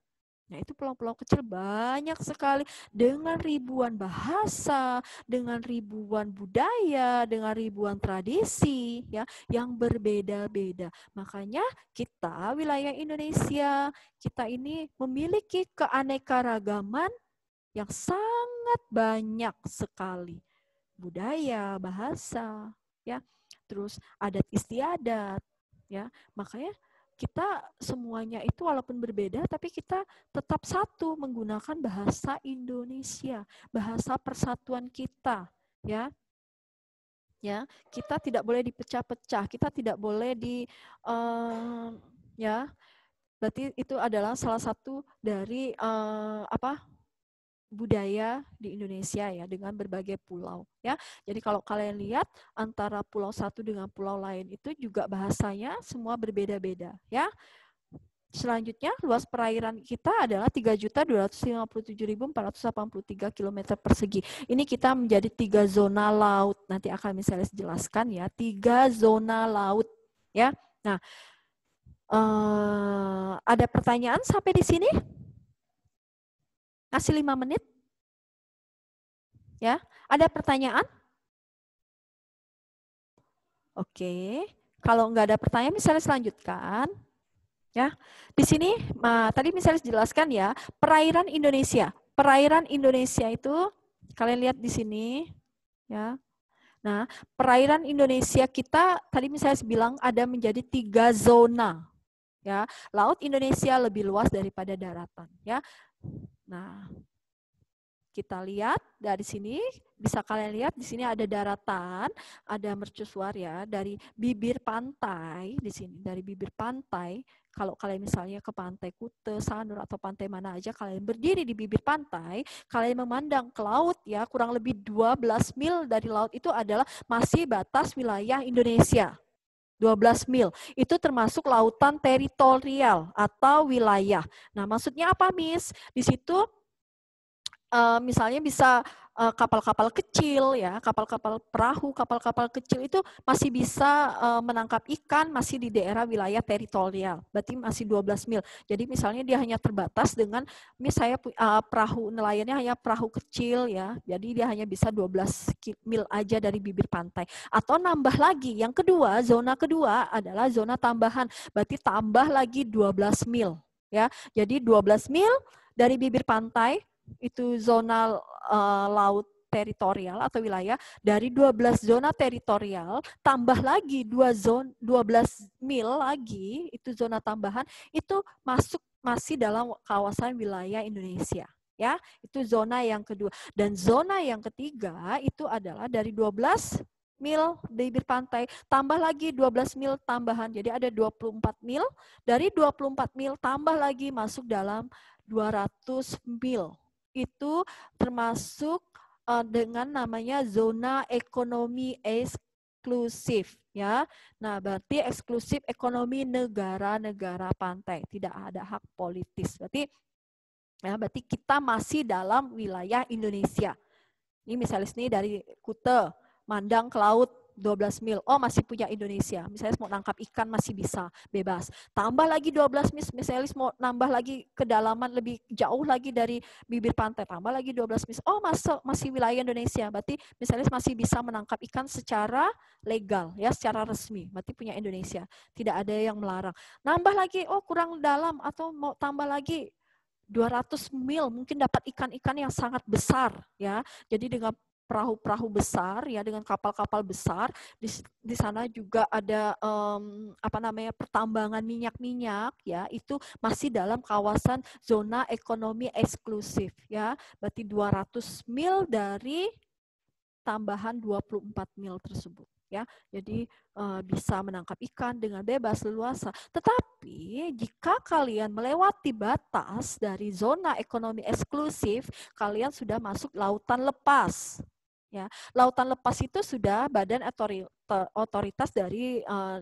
Speaker 9: Nah, itu pulau-pulau kecil banyak sekali dengan ribuan bahasa, dengan ribuan budaya, dengan ribuan tradisi ya yang berbeda-beda. Makanya kita wilayah Indonesia, kita ini memiliki keanekaragaman yang sangat banyak sekali. Budaya, bahasa, ya. Terus adat istiadat, ya. Makanya kita semuanya itu walaupun berbeda tapi kita tetap satu menggunakan bahasa Indonesia, bahasa persatuan kita, ya. Ya, kita tidak boleh dipecah-pecah, kita tidak boleh di um, ya. Berarti itu adalah salah satu dari uh, apa? budaya di Indonesia ya dengan berbagai pulau ya. Jadi kalau kalian lihat antara pulau satu dengan pulau lain itu juga bahasanya semua berbeda-beda ya. Selanjutnya, luas perairan kita adalah 3.257.483 km persegi. Ini kita menjadi tiga zona laut. Nanti akan misalnya jelaskan ya, tiga zona laut ya. Nah, eh, ada pertanyaan sampai di sini? Kasih
Speaker 4: lima menit? Ya, ada pertanyaan?
Speaker 9: Oke, kalau nggak ada pertanyaan, misalnya selanjutkan. Ya, di sini eh, tadi misalnya jelaskan ya perairan Indonesia. Perairan Indonesia itu kalian lihat di sini, ya. Nah, perairan Indonesia kita tadi misalnya bilang ada menjadi tiga zona. Ya, laut Indonesia lebih luas daripada daratan. Ya, Nah, kita lihat dari sini bisa kalian lihat di sini ada daratan, ada mercusuar ya dari bibir pantai di sini dari bibir pantai. Kalau kalian misalnya ke pantai Kute, Sanur atau pantai mana aja kalian berdiri di bibir pantai, kalian memandang ke laut ya kurang lebih 12 mil dari laut itu adalah masih batas wilayah Indonesia. 12 mil. Itu termasuk lautan teritorial atau wilayah. Nah, maksudnya apa, Miss? Di situ eh, misalnya bisa Eh, kapal-kapal kecil ya, kapal-kapal perahu, kapal-kapal kecil itu masih bisa eh, menangkap ikan masih di daerah wilayah teritorial. Berarti masih 12 mil. Jadi misalnya dia hanya terbatas dengan ini saya eh, perahu nelayannya hanya perahu kecil ya. Jadi dia hanya bisa 12 mil aja dari bibir pantai. Atau nambah lagi. Yang kedua, zona kedua adalah zona tambahan. Berarti tambah lagi 12 mil ya. Jadi 12 mil dari bibir pantai itu zona uh, laut teritorial atau wilayah dari 12 zona teritorial tambah lagi dua zona 12 mil lagi itu zona tambahan itu masuk masih dalam kawasan wilayah Indonesia ya itu zona yang kedua dan zona yang ketiga itu adalah dari 12 mil bibir pantai, tambah lagi 12 mil tambahan. Jadi ada 24 mil, dari 24 mil tambah lagi masuk dalam 200 mil itu termasuk uh, dengan namanya zona ekonomi eksklusif ya. Nah, berarti eksklusif ekonomi negara-negara pantai, tidak ada hak politis. Berarti ya berarti kita masih dalam wilayah Indonesia. Ini misalnya ini dari Kute, mandang ke laut 12 mil. Oh, masih punya Indonesia. Misalnya mau nangkap ikan masih bisa bebas. Tambah lagi 12 mil, misalnya mau nambah lagi kedalaman lebih jauh lagi dari bibir pantai. Tambah lagi 12 mil. Oh, masuk masih wilayah Indonesia. Berarti misalnya masih bisa menangkap ikan secara legal ya, secara resmi. Berarti punya Indonesia. Tidak ada yang melarang. Nambah lagi, oh kurang dalam atau mau tambah lagi 200 mil mungkin dapat ikan-ikan yang sangat besar ya. Jadi dengan perahu-perahu besar ya dengan kapal-kapal besar di, di sana juga ada um, apa namanya pertambangan minyak-minyak ya itu masih dalam kawasan zona ekonomi eksklusif ya berarti 200 mil dari tambahan 24 mil tersebut ya. Jadi uh, bisa menangkap ikan dengan bebas leluasa. Tetapi jika kalian melewati batas dari zona ekonomi eksklusif, kalian sudah masuk lautan lepas. Ya, lautan lepas itu sudah badan otoritas dari uh,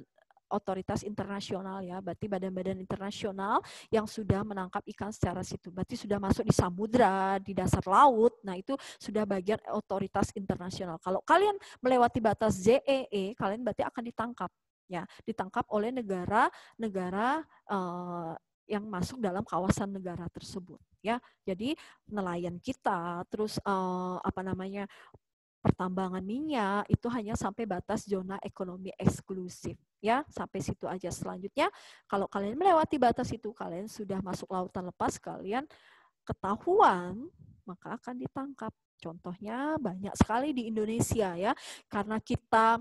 Speaker 9: otoritas internasional ya, berarti badan-badan internasional yang sudah menangkap ikan secara situ, berarti sudah masuk di samudra, di dasar laut. Nah, itu sudah bagian otoritas internasional. Kalau kalian melewati batas JEE, e, kalian berarti akan ditangkap ya, ditangkap oleh negara-negara eh, yang masuk dalam kawasan negara tersebut ya jadi nelayan kita terus uh, apa namanya pertambangan minyak itu hanya sampai batas zona ekonomi eksklusif ya sampai situ aja selanjutnya kalau kalian melewati batas itu kalian sudah masuk lautan lepas kalian ketahuan maka akan ditangkap contohnya banyak sekali di Indonesia ya karena kita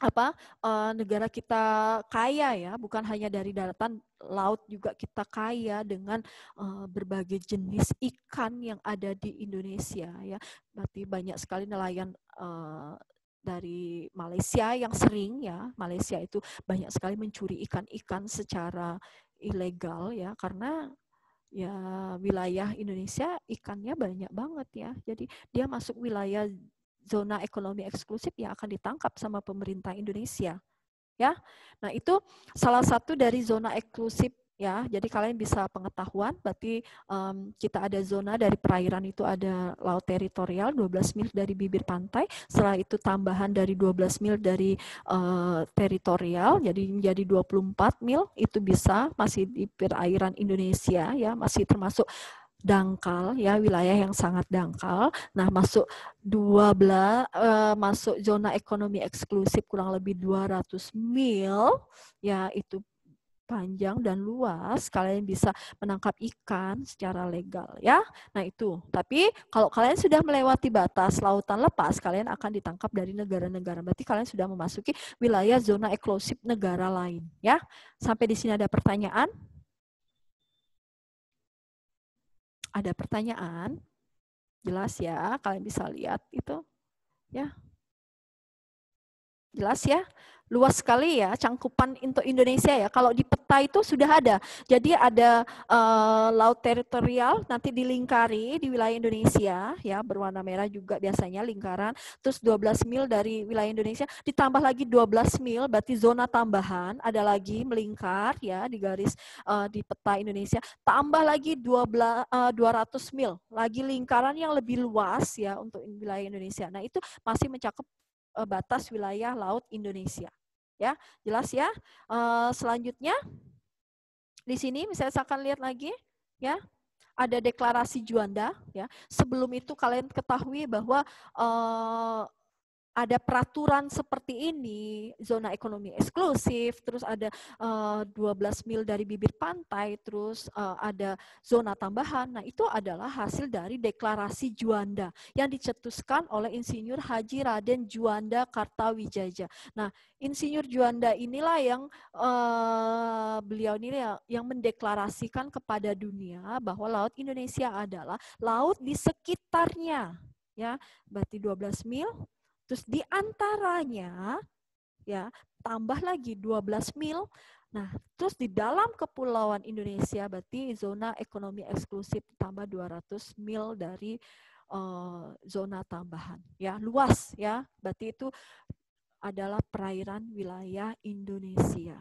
Speaker 9: apa uh, negara kita kaya ya bukan hanya dari daratan laut juga kita kaya dengan uh, berbagai jenis ikan yang ada di Indonesia ya berarti banyak sekali nelayan uh, dari Malaysia yang sering ya Malaysia itu banyak sekali mencuri ikan-ikan secara ilegal ya karena ya wilayah Indonesia ikannya banyak banget ya jadi dia masuk wilayah zona ekonomi eksklusif yang akan ditangkap sama pemerintah Indonesia. Ya. Nah, itu salah satu dari zona eksklusif ya. Jadi kalian bisa pengetahuan berarti um, kita ada zona dari perairan itu ada laut teritorial 12 mil dari bibir pantai, setelah itu tambahan dari 12 mil dari uh, teritorial jadi menjadi 24 mil itu bisa masih di perairan Indonesia ya, masih termasuk dangkal ya wilayah yang sangat dangkal. Nah, masuk 12 eh, masuk zona ekonomi eksklusif kurang lebih 200 mil ya itu panjang dan luas, kalian bisa menangkap ikan secara legal ya. Nah, itu. Tapi kalau kalian sudah melewati batas lautan lepas, kalian akan ditangkap dari negara-negara. Berarti kalian sudah memasuki wilayah zona eksklusif negara lain ya. Sampai di sini ada pertanyaan? ada pertanyaan, jelas ya, kalian bisa lihat itu, ya. Jelas ya? luas sekali ya cangkupan untuk Indonesia ya. Kalau di peta itu sudah ada. Jadi ada uh, laut teritorial nanti dilingkari di wilayah Indonesia ya berwarna merah juga biasanya lingkaran. Terus 12 mil dari wilayah Indonesia ditambah lagi 12 mil berarti zona tambahan ada lagi melingkar ya di garis uh, di peta Indonesia. Tambah lagi 12 uh, 200 mil lagi lingkaran yang lebih luas ya untuk wilayah Indonesia. Nah, itu masih mencakup eh, batas wilayah laut Indonesia. Ya, jelas ya. Uh, selanjutnya di sini misalnya saya akan lihat lagi ya ada deklarasi Juanda ya sebelum itu kalian ketahui bahwa uh, ada peraturan seperti ini, zona ekonomi eksklusif, terus ada uh, eh, 12 mil dari bibir pantai, terus uh, ada zona tambahan. Nah, itu adalah hasil dari deklarasi Juanda yang dicetuskan oleh Insinyur Haji Raden Juanda Kartawijaya. Nah, Insinyur Juanda inilah yang uh, beliau ini ya, yang mendeklarasikan kepada dunia bahwa laut Indonesia adalah laut di sekitarnya ya, berarti 12 mil Terus di antaranya ya tambah lagi 12 mil. Nah, terus di dalam kepulauan Indonesia berarti zona ekonomi eksklusif tambah 200 mil dari uh, zona tambahan ya, luas ya. Berarti itu adalah perairan wilayah Indonesia.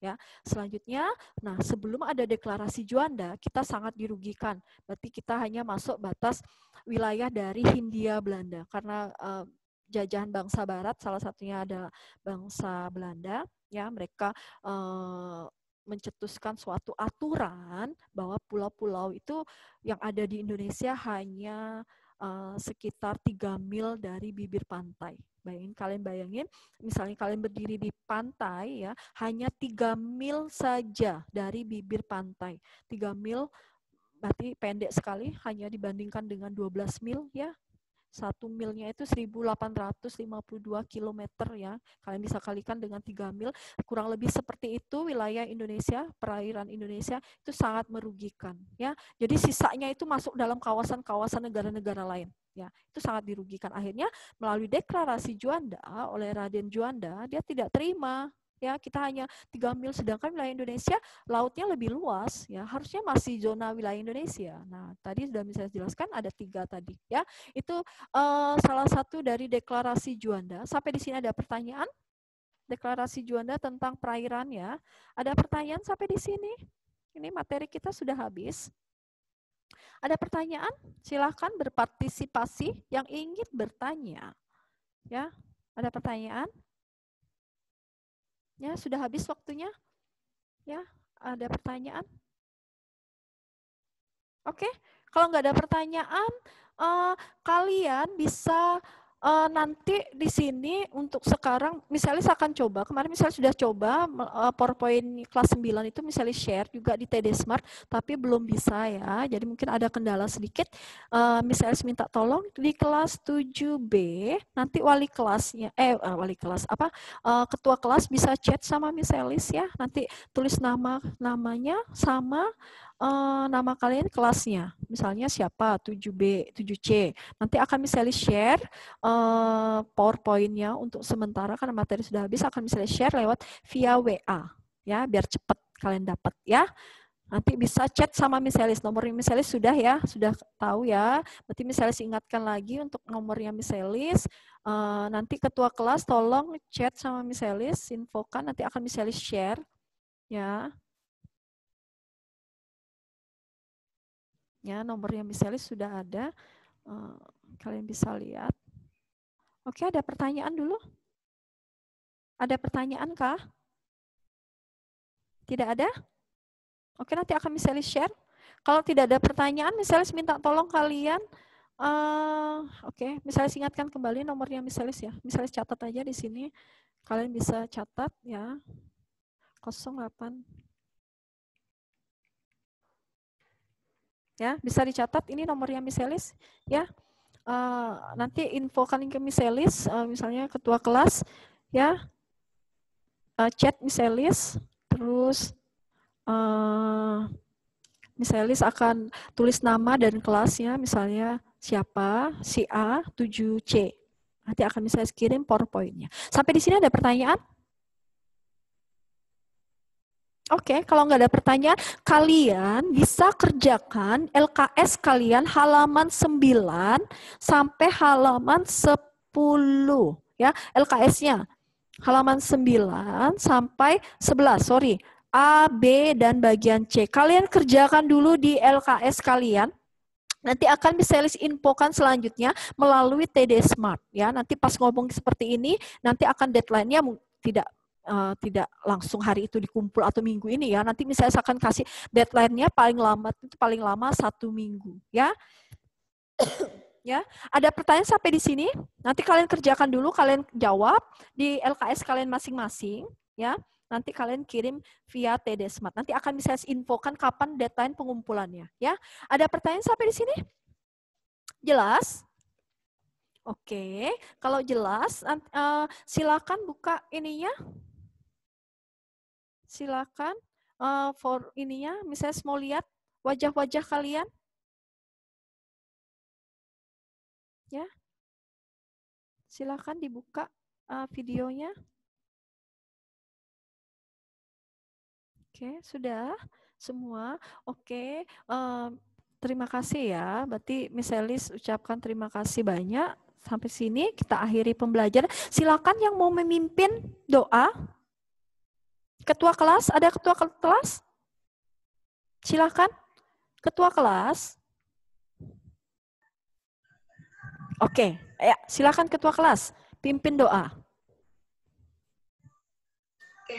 Speaker 9: Ya, selanjutnya, nah sebelum ada deklarasi Juanda, kita sangat dirugikan. Berarti kita hanya masuk batas wilayah dari Hindia Belanda karena uh, jajahan bangsa barat salah satunya ada bangsa Belanda ya mereka uh, mencetuskan suatu aturan bahwa pulau-pulau itu yang ada di Indonesia hanya uh, sekitar 3 mil dari bibir pantai. Bayangin kalian bayangin, misalnya kalian berdiri di pantai ya, hanya 3 mil saja dari bibir pantai. 3 mil berarti pendek sekali hanya dibandingkan dengan 12 mil ya satu milnya itu 1852 km ya. Kalian bisa kalikan dengan 3 mil. Kurang lebih seperti itu wilayah Indonesia, perairan Indonesia itu sangat merugikan ya. Jadi sisanya itu masuk dalam kawasan-kawasan negara-negara lain ya. Itu sangat dirugikan. Akhirnya melalui deklarasi Juanda oleh Raden Juanda, dia tidak terima ya kita hanya 3 mil sedangkan wilayah Indonesia lautnya lebih luas ya harusnya masih zona wilayah Indonesia nah tadi sudah bisa saya jelaskan ada tiga tadi ya itu uh, salah satu dari deklarasi Juanda sampai di sini ada pertanyaan deklarasi Juanda tentang perairan ya ada pertanyaan sampai di sini ini materi kita sudah habis ada pertanyaan silahkan berpartisipasi yang ingin bertanya ya ada pertanyaan Ya, sudah habis waktunya? Ya, ada pertanyaan? Oke, kalau nggak ada pertanyaan, uh, kalian bisa uh, nanti di sini untuk sekarang misalnya saya akan coba kemarin misalnya sudah coba uh, PowerPoint kelas 9 itu misalnya share juga di TD Smart tapi belum bisa ya. Jadi mungkin ada kendala sedikit. Uh, misalnya saya minta tolong di kelas 7B nanti wali kelasnya eh uh, wali kelas apa uh, ketua kelas bisa chat sama misalis ya. Nanti tulis nama namanya sama uh, nama kalian kelasnya. Misalnya siapa 7B, 7C. Nanti akan misalnya share Eh, PowerPoint-nya untuk sementara karena materi sudah habis akan misalnya share lewat via WA ya biar cepat kalian dapat ya. Nanti bisa chat sama Miselis. Nomornya Miselis sudah ya, sudah tahu ya. Berarti Miselis ingatkan lagi untuk nomornya Miselis. Uh, eh, nanti ketua kelas tolong chat sama Miselis, infokan nanti akan Miselis share ya. Ya, nomornya Miselis sudah ada. Eh, kalian bisa lihat. Oke, ada pertanyaan dulu? Ada pertanyaan kah? Tidak ada? Oke, nanti akan misalnya share. Kalau tidak ada pertanyaan, misalnya minta tolong kalian, uh, oke, okay, misalnya ingatkan kembali nomornya misalnya ya, misalnya catat aja di sini. Kalian bisa catat ya, 08 ya bisa dicatat ini nomornya Miss ya Eh, nanti infokan ke miselis uh, eh, misalnya ketua kelas ya uh, chat miselis terus uh, miselis akan tulis nama dan kelasnya misalnya siapa si A 7C nanti akan misalnya kirim powerpointnya sampai di sini ada pertanyaan Oke, okay, kalau nggak ada pertanyaan, kalian bisa kerjakan LKS kalian halaman 9 sampai halaman 10 ya, LKS-nya. Halaman 9 sampai 11, sorry. A, B, dan bagian C. Kalian kerjakan dulu di LKS kalian. Nanti akan bisa list infokan selanjutnya melalui TD Smart. ya. Nanti pas ngomong seperti ini, nanti akan deadline-nya tidak uh, tidak langsung hari itu dikumpul atau minggu ini ya. Nanti misalnya saya akan kasih deadline-nya paling lambat itu paling lama satu minggu ya. [coughs] ya, ada pertanyaan sampai di sini. Nanti kalian kerjakan dulu, kalian jawab di LKS kalian masing-masing ya. Nanti kalian kirim via TD Smart. Nanti akan bisa infokan kapan deadline pengumpulannya ya. Ada pertanyaan sampai di sini? Jelas? Oke, kalau jelas uh, silakan buka ininya silakan uh, for ininya misalnya mau lihat wajah-wajah kalian
Speaker 4: ya silakan dibuka uh,
Speaker 9: videonya oke sudah semua oke uh, terima kasih ya berarti miselis ucapkan terima kasih banyak sampai sini kita akhiri pembelajaran silakan yang mau memimpin doa Ketua kelas, ada ketua kelas? Silahkan. Ketua kelas. Oke, ya, silakan ketua kelas pimpin doa. Oke.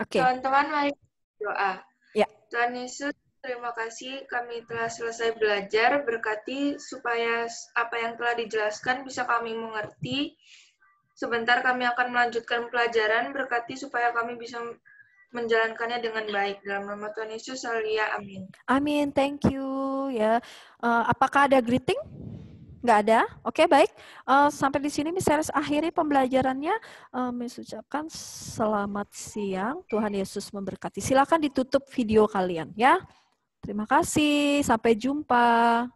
Speaker 9: Oke.
Speaker 6: Teman-teman mari doa. Ya. Tuhan Yesus, terima kasih kami telah selesai belajar, berkati supaya apa yang telah dijelaskan bisa kami mengerti. Sebentar kami akan melanjutkan pelajaran, berkati supaya kami bisa menjalankannya dengan baik. Dalam nama Tuhan Yesus, Alia, amin.
Speaker 9: Amin, thank you. ya. Uh, apakah ada greeting? Nggak ada? Oke, okay, baik. Uh, sampai di sini Miss akhiri pembelajarannya. Uh, Miss selamat siang. Tuhan Yesus memberkati. Silakan ditutup video kalian ya. Terima kasih. Sampai jumpa.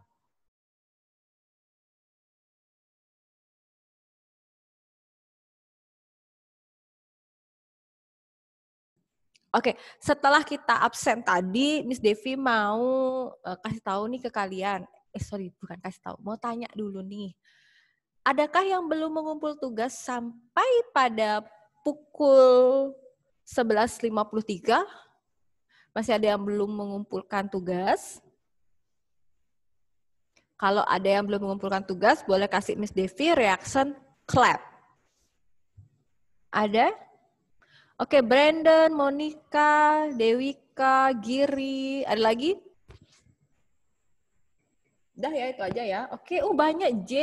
Speaker 10: Oke, okay. setelah kita absen tadi, Miss Devi mau uh, kasih tahu nih ke kalian. Eh sorry, bukan kasih tahu, mau tanya dulu nih. Adakah yang belum mengumpul tugas sampai pada pukul 11.53? Masih ada yang belum mengumpulkan tugas? Kalau ada yang belum mengumpulkan tugas, boleh kasih Miss Devi reaction clap. Ada? Oke, Brandon, Monica, Dewika, Giri, ada lagi? Dah ya, itu aja ya. Oke, uh banyak J.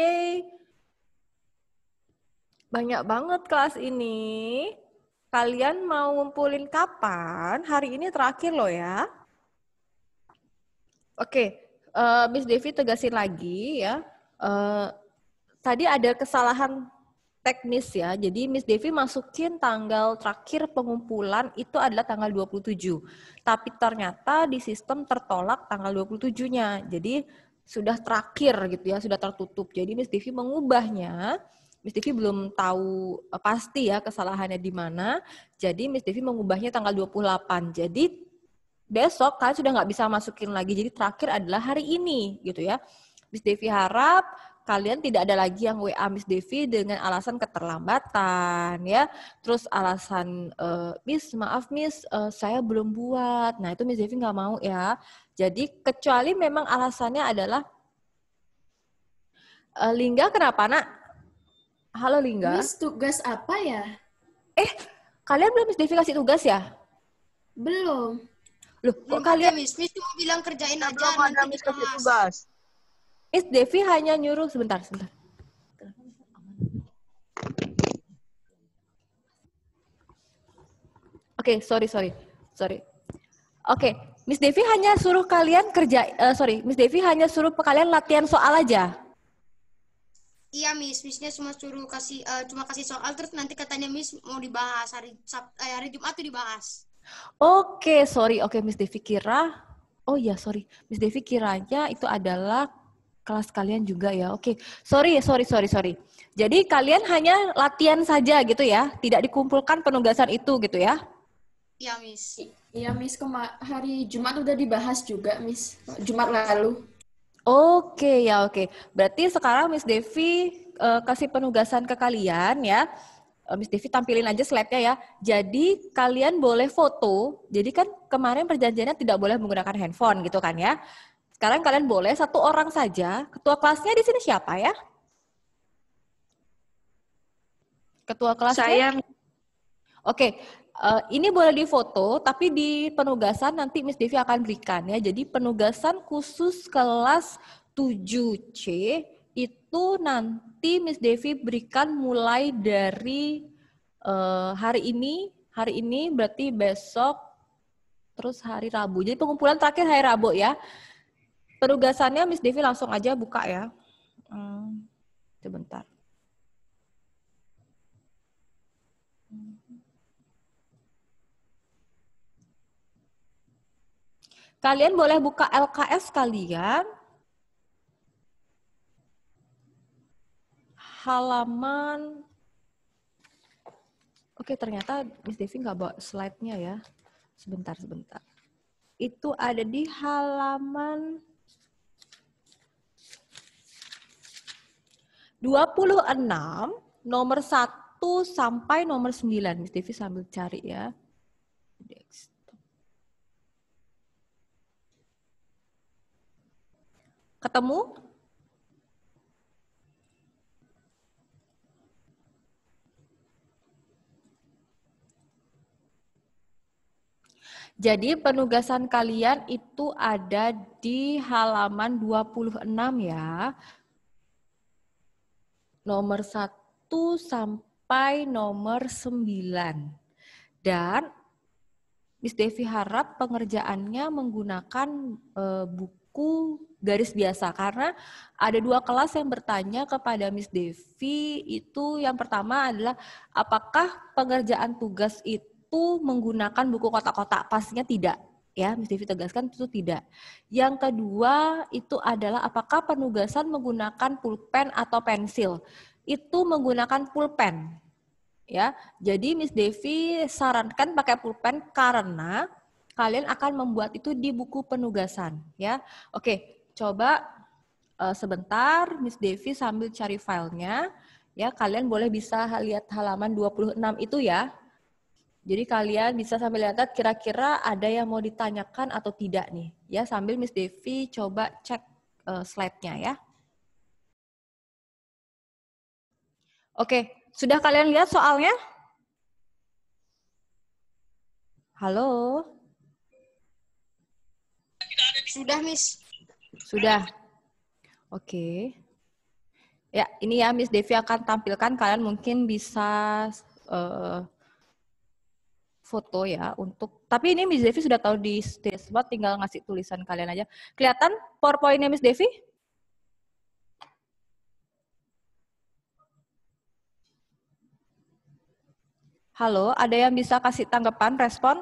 Speaker 10: Banyak banget kelas ini. Kalian mau ngumpulin kapan? Hari ini terakhir loh ya. Oke, uh, Miss Devi tegasin lagi ya. Uh, tadi ada kesalahan teknis ya. Jadi Miss Devi masukin tanggal terakhir pengumpulan itu adalah tanggal 27. Tapi ternyata di sistem tertolak tanggal 27-nya. Jadi sudah terakhir gitu ya, sudah tertutup. Jadi Miss Devi mengubahnya. Miss Devi belum tahu eh, pasti ya kesalahannya di mana. Jadi Miss Devi mengubahnya tanggal 28. Jadi besok kalian sudah nggak bisa masukin lagi. Jadi terakhir adalah hari ini gitu ya. Miss Devi harap kalian tidak ada lagi yang WA Miss Devi dengan alasan keterlambatan ya. Terus alasan e, Miss maaf Miss e, saya belum buat. Nah itu Miss Devi nggak mau ya. Jadi kecuali memang alasannya adalah e, Lingga kenapa nak? Halo Lingga. Miss tugas apa ya? Eh kalian belum Miss Devi kasih tugas ya? Belum. Loh, kok kalian Miss Miss cuma bilang kerjain aja nanti Miss kasih tugas. Miss Devi hanya nyuruh sebentar, sebentar. Oke, okay, sorry, sorry, sorry. Oke, okay, Miss Devi hanya suruh kalian kerja, uh, sorry, Miss Devi hanya suruh kalian latihan soal aja.
Speaker 5: Iya, Miss. Missnya cuma suruh kasih, uh, cuma kasih soal, terus nanti katanya Miss mau dibahas hari Sab eh, hari Jumat tuh dibahas.
Speaker 10: Oke, okay, sorry. Oke, Miss Devi kira, oh ya, sorry, Miss Devi kiranya itu adalah kelas kalian juga ya. Oke, okay. sorry, sorry, sorry, sorry. Jadi kalian hanya latihan saja gitu ya, tidak dikumpulkan penugasan itu gitu ya?
Speaker 5: Iya, Miss. Iya, Miss. Kema hari Jumat udah dibahas juga, Miss. Jumat lalu.
Speaker 10: Oke, okay, ya oke. Okay. Berarti sekarang Miss Devi uh, kasih penugasan ke kalian ya. Eh, Miss Devi tampilin aja slide-nya ya. Jadi kalian boleh foto. Jadi kan kemarin perjanjiannya tidak boleh menggunakan handphone gitu kan ya. Sekarang kalian boleh satu orang saja. Ketua kelasnya di sini siapa ya? Ketua kelasnya? Saya. Oke, uh, ini boleh difoto, tapi di penugasan nanti Miss Devi akan berikan ya. Jadi penugasan khusus kelas 7C itu nanti Miss Devi berikan mulai dari uh, hari ini, hari ini berarti besok, terus hari Rabu. Jadi pengumpulan terakhir hari Rabu ya. Penugasannya Miss Devi langsung aja buka ya. Hmm, sebentar. Kalian boleh buka LKS kalian. Halaman. Oke, ternyata Miss Devi nggak bawa slide-nya ya. Sebentar, sebentar. Itu ada di halaman 26 nomor 1 sampai nomor 9. Miss Devi sambil cari ya. Ketemu? Jadi penugasan kalian itu ada di halaman 26 ya nomor 1 sampai nomor 9. Dan Miss Devi harap pengerjaannya menggunakan e, buku garis biasa karena ada dua kelas yang bertanya kepada Miss Devi itu yang pertama adalah apakah pengerjaan tugas itu menggunakan buku kotak-kotak pastinya tidak ya Miss Devi tegaskan itu tidak. Yang kedua itu adalah apakah penugasan menggunakan pulpen atau pensil? Itu menggunakan pulpen. Ya. Jadi Miss Devi sarankan pakai pulpen karena kalian akan membuat itu di buku penugasan, ya. Oke, coba eh, sebentar Miss Devi sambil cari filenya. Ya, kalian boleh bisa lihat halaman 26 itu ya. Jadi kalian bisa sambil lihat kira-kira ada yang mau ditanyakan atau tidak nih. Ya, sambil Miss Devi coba cek uh, slide-nya ya. Oke, sudah kalian lihat soalnya? Halo? Sudah, Miss. Sudah. Oke. Ya, ini ya Miss Devi akan tampilkan. Kalian mungkin bisa uh, foto ya untuk tapi ini Miss Devi sudah tahu di sempat tinggal ngasih tulisan kalian aja. Kelihatan PowerPoint-nya Miss Devi? Halo, ada yang bisa kasih tanggapan, respon?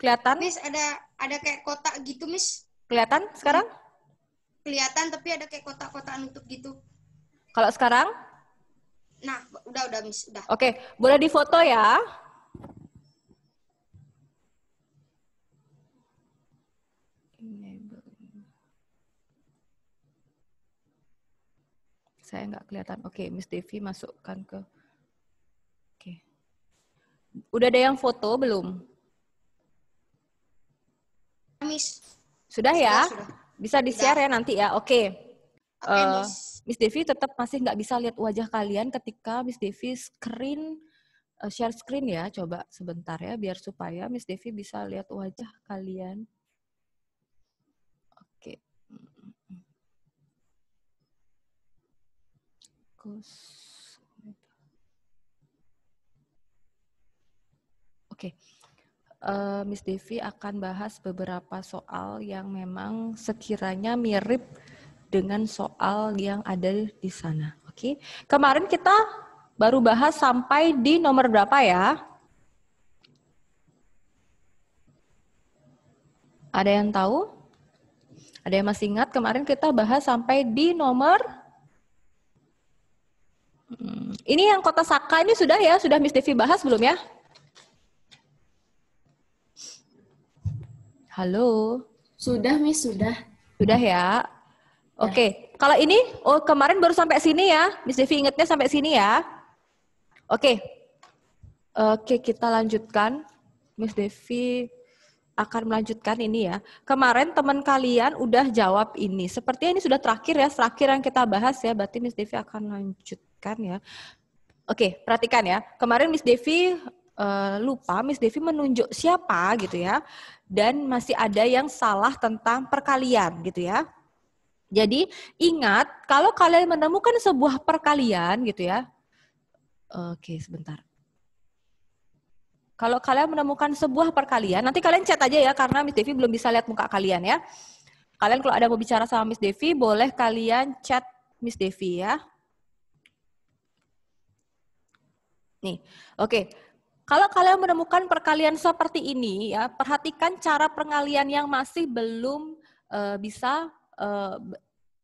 Speaker 10: Kelihatan? Miss, ada
Speaker 6: ada kayak kotak gitu, Miss.
Speaker 10: Kelihatan sekarang?
Speaker 6: Kelihatan, tapi ada kayak kotak-kotak nutup gitu.
Speaker 10: Kalau sekarang? Nah, udah, udah, Miss, udah. Oke, okay. boleh difoto ya. saya nggak kelihatan. Oke, okay, Miss Devi masukkan ke. Oke. Okay. Udah ada yang foto belum? Miss. Sudah ya? Sudah, sudah. Bisa di-share ya nanti ya. Oke. Okay. uh, eh, Miss. Miss Devi tetap masih nggak bisa lihat wajah kalian ketika Miss Devi screen uh, share screen ya. Coba sebentar ya biar supaya Miss Devi bisa lihat wajah kalian. fokus. Oke, okay. uh, eh, Miss Devi akan bahas beberapa soal yang memang sekiranya mirip dengan soal yang ada di sana. Oke, okay. kemarin kita baru bahas sampai di nomor berapa ya? Ada yang tahu? Ada yang masih ingat kemarin kita bahas sampai di nomor Hmm. Ini yang kota Saka ini sudah ya, sudah Miss Devi bahas belum ya? Halo. Sudah Miss, sudah. Sudah ya. Oke, okay. Ya. kalau ini oh kemarin baru sampai sini ya. Miss Devi ingatnya sampai sini ya. Oke. Okay. Oke, okay, kita lanjutkan. Miss Devi akan melanjutkan ini ya. Kemarin teman kalian udah jawab ini. Sepertinya ini sudah terakhir ya, terakhir yang kita bahas ya. Berarti Miss Devi akan lanjut perhatikan ya. Oke, perhatikan ya. Kemarin Miss Devi uh, lupa Miss Devi menunjuk siapa gitu ya. Dan masih ada yang salah tentang perkalian gitu ya. Jadi ingat kalau kalian menemukan sebuah perkalian gitu ya. Oke, sebentar. Kalau kalian menemukan sebuah perkalian, nanti kalian chat aja ya karena Miss Devi belum bisa lihat muka kalian ya. Kalian kalau ada mau bicara sama Miss Devi, boleh kalian chat Miss Devi ya. Nih, oke. Okay. Kalau kalian menemukan perkalian seperti ini, ya perhatikan cara pengalian yang masih belum e, bisa e,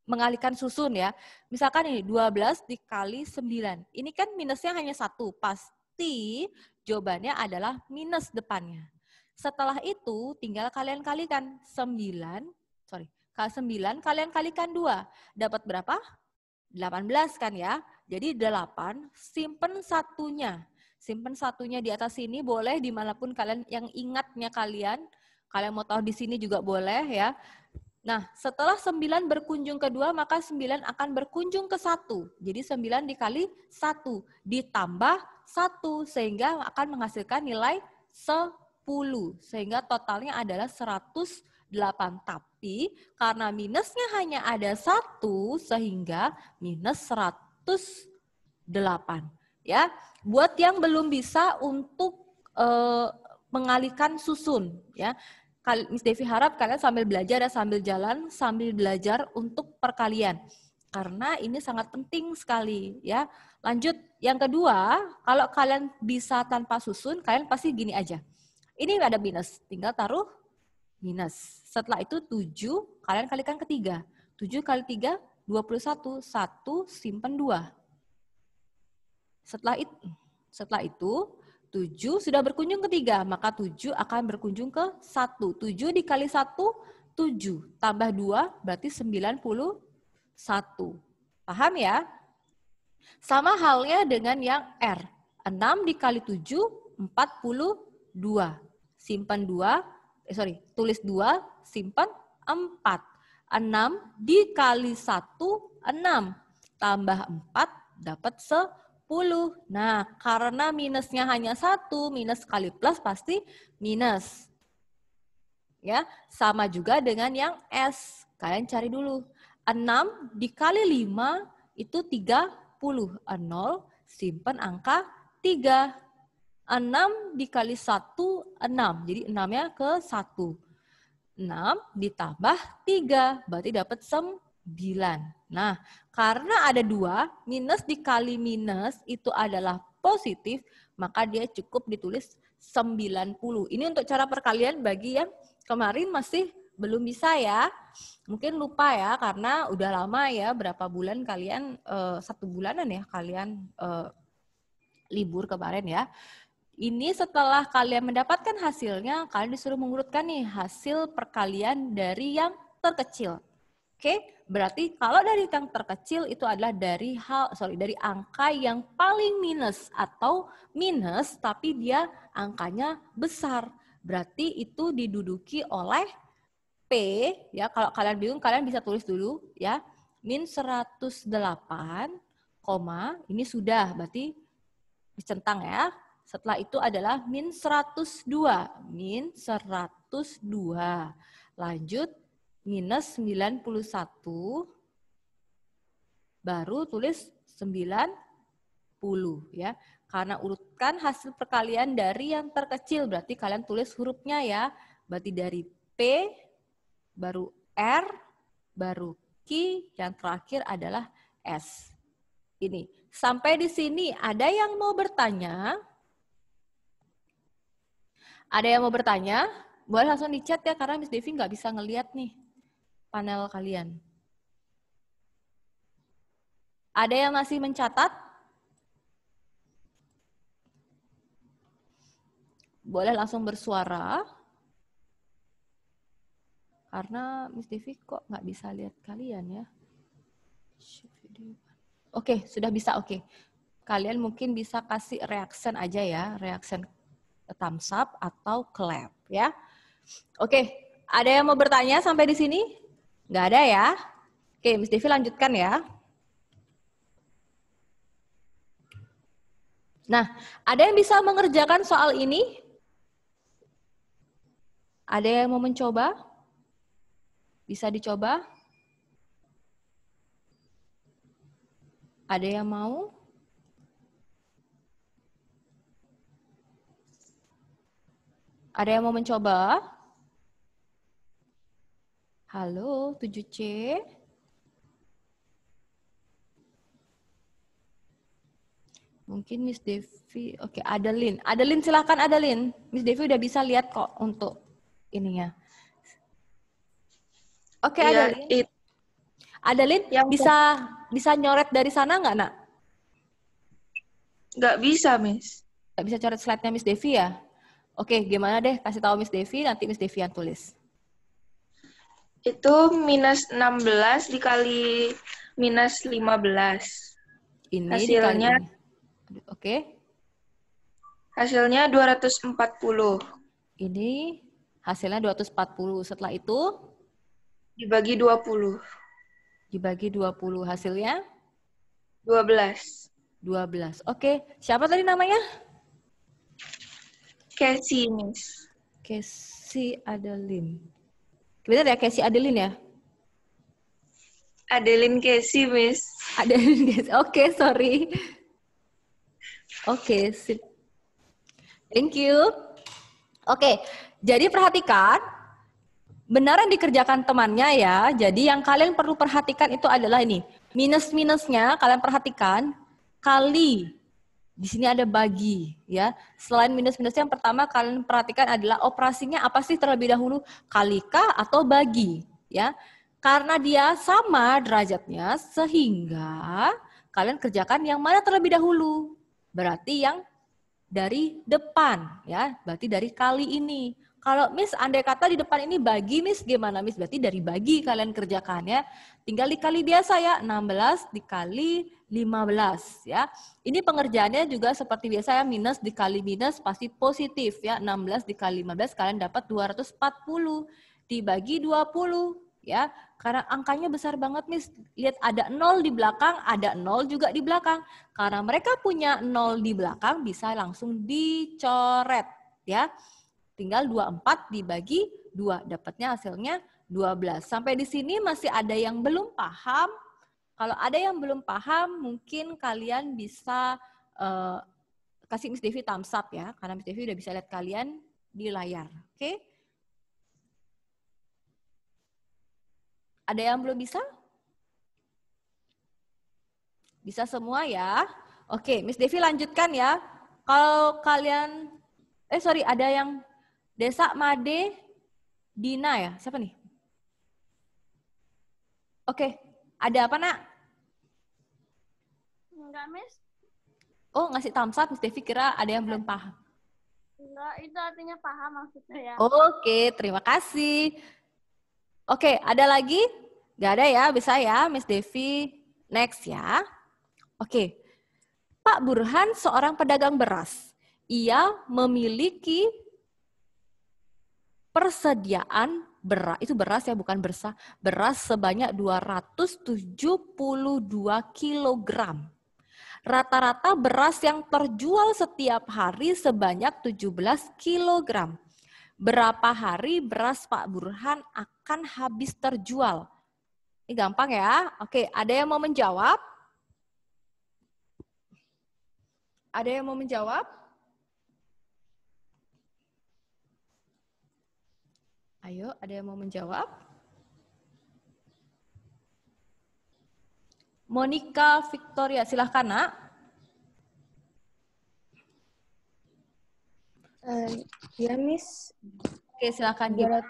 Speaker 10: mengalihkan susun ya. Misalkan ini 12 dikali 9. Ini kan minusnya hanya satu. Pasti jawabannya adalah minus depannya. Setelah itu tinggal kalian kalikan 9, sorry, 9 kalian kalikan 2. Dapat berapa? 18 kan ya. Jadi delapan simpen satunya. Simpen satunya di atas sini boleh dimanapun kalian yang ingatnya kalian. Kalian mau tahu di sini juga boleh ya. Nah, setelah sembilan berkunjung ke 2, maka sembilan akan berkunjung ke satu. Jadi sembilan dikali satu ditambah satu sehingga akan menghasilkan nilai sepuluh Sehingga totalnya adalah seratus delapan. Tapi karena minusnya hanya ada satu sehingga minus seratus ya. Buat yang belum bisa untuk e, mengalihkan susun ya. Miss Devi harap kalian sambil belajar dan ya, sambil jalan sambil belajar untuk perkalian karena ini sangat penting sekali ya. Lanjut yang kedua, kalau kalian bisa tanpa susun, kalian pasti gini aja. Ini ada minus, tinggal taruh minus. Setelah itu 7 kalian kalikan ketiga tujuh 7 kali 3 21 1 simpan 2. Setelah itu setelah itu 7 sudah berkunjung ke 3, maka 7 akan berkunjung ke 1. 7 dikali 1 7 tambah 2 berarti 91. Paham ya? Sama halnya dengan yang R. 6 dikali 7 42. Simpan 2, eh sorry, tulis 2, simpan 4. 6 dikali 1, 6. Tambah 4 dapat 10. Nah, karena minusnya hanya 1, minus kali plus pasti minus. Ya, sama juga dengan yang S. Kalian cari dulu. 6 dikali 5 itu 30. 0 simpan angka 3. 6 dikali 1, 6. Jadi 6-nya ke 1. 6 ditambah 3, berarti dapat 9. Nah, karena ada dua minus dikali minus itu adalah positif, maka dia cukup ditulis 90. Ini untuk cara perkalian bagi yang kemarin masih belum bisa ya. Mungkin lupa ya karena udah lama ya berapa bulan kalian eh, satu bulanan ya kalian eh, libur kemarin ya. Ini setelah kalian mendapatkan hasilnya, kalian disuruh mengurutkan nih hasil perkalian dari yang terkecil. Oke, berarti kalau dari yang terkecil itu adalah dari hal sorry dari angka yang paling minus atau minus tapi dia angkanya besar. Berarti itu diduduki oleh P ya. Kalau kalian bingung kalian bisa tulis dulu ya. Min 108, ini sudah berarti dicentang ya. Setelah itu adalah min 102. Min 102. Lanjut minus 91. Baru tulis 90 ya. Karena urutkan hasil perkalian dari yang terkecil berarti kalian tulis hurufnya ya. Berarti dari P baru R baru Q yang terakhir adalah S. Ini sampai di sini ada yang mau bertanya? Ada yang mau bertanya? Boleh langsung di chat ya, karena Miss Devi nggak bisa ngeliat nih panel kalian. Ada yang masih mencatat? Boleh langsung bersuara. Karena Miss Devi kok nggak bisa lihat kalian ya. Oke, okay, sudah bisa. Oke. Okay. Kalian mungkin bisa kasih reaction aja ya, reaction thumbs up atau clap ya. Oke, ada yang mau bertanya sampai di sini? Nggak ada ya? Oke, Miss Devi lanjutkan ya. Nah, ada yang bisa mengerjakan soal ini? Ada yang mau mencoba? Bisa dicoba? Ada yang mau? Ada yang mau mencoba? Halo, 7C. Mungkin Miss Devi, oke Adeline. Adeline silahkan Adeline. Miss Devi udah bisa lihat kok untuk ininya. Oke okay, iya, Adeline. Adeline yang bisa bisa nyoret dari sana nggak nak? Nggak bisa Miss. Nggak bisa coret slide-nya Miss Devi ya? Oke, okay, gimana deh kasih tahu Miss Devi, nanti Miss Devi yang tulis. Itu minus 16 dikali minus 15. Ini hasilnya dikali. Oke. Okay. Hasilnya 240. Ini hasilnya 240. Setelah itu dibagi 20. Dibagi 20 hasilnya 12. 12. Oke, Okay. siapa tadi namanya? Casey, Miss. Casey Adeline. Bener ya, Casey Adeline ya? Adeline Casey, Miss. Adeline Casey. [laughs] Oke, okay, sorry. Oke, okay, sip. Thank you. Oke, okay, jadi perhatikan benar yang dikerjakan temannya ya. Jadi yang kalian perlu perhatikan itu adalah ini. Minus-minusnya kalian perhatikan kali di sini ada bagi, ya. Selain minus-minusnya yang pertama kalian perhatikan adalah operasinya apa sih terlebih dahulu, kalikah atau bagi, ya. Karena dia sama derajatnya sehingga kalian kerjakan yang mana terlebih dahulu. Berarti yang dari depan, ya. Berarti dari kali ini. Kalau Miss, andai kata di depan ini bagi Miss, gimana Miss? Berarti dari bagi kalian kerjakannya, tinggal dikali biasa ya, 16 dikali 15 ya. Ini pengerjaannya juga seperti biasa ya, minus dikali minus pasti positif ya, 16 dikali 15 kalian dapat 240 dibagi 20 ya. Karena angkanya besar banget Miss, lihat ada 0 di belakang, ada 0 juga di belakang. Karena mereka punya 0 di belakang bisa langsung dicoret ya. Tinggal 24 dibagi 2, dapatnya hasilnya 12. Sampai di sini masih ada yang belum paham. Kalau ada yang belum paham, mungkin kalian bisa uh, kasih Miss Devi thumbs up ya, karena Miss Devi udah bisa lihat kalian di layar. Oke? Okay? Ada yang belum bisa? Bisa semua ya. Oke, Miss Devi lanjutkan ya. Kalau kalian, eh sorry, ada yang Desa Made Dina ya? Siapa nih? Oke, ada apa nak?
Speaker 5: Enggak, Miss.
Speaker 10: Oh, ngasih thumbs up, Miss Devi kira ada yang belum paham.
Speaker 5: Enggak, itu artinya paham maksudnya ya. Oke,
Speaker 10: terima kasih. Oke, ada lagi? Enggak ada ya, bisa ya, Miss Devi. Next ya. Oke. Pak Burhan seorang pedagang beras. Ia memiliki persediaan beras itu beras ya bukan bersa beras sebanyak 272 kg. Rata-rata beras yang terjual setiap hari sebanyak 17 kg. Berapa hari beras Pak Burhan akan habis terjual? Ini gampang ya. Oke, ada yang mau menjawab? Ada yang mau menjawab? Ayo, ada yang mau menjawab? Monica Victoria, silahkan nak. Uh, ya, Miss. Oke, silahkan. 200,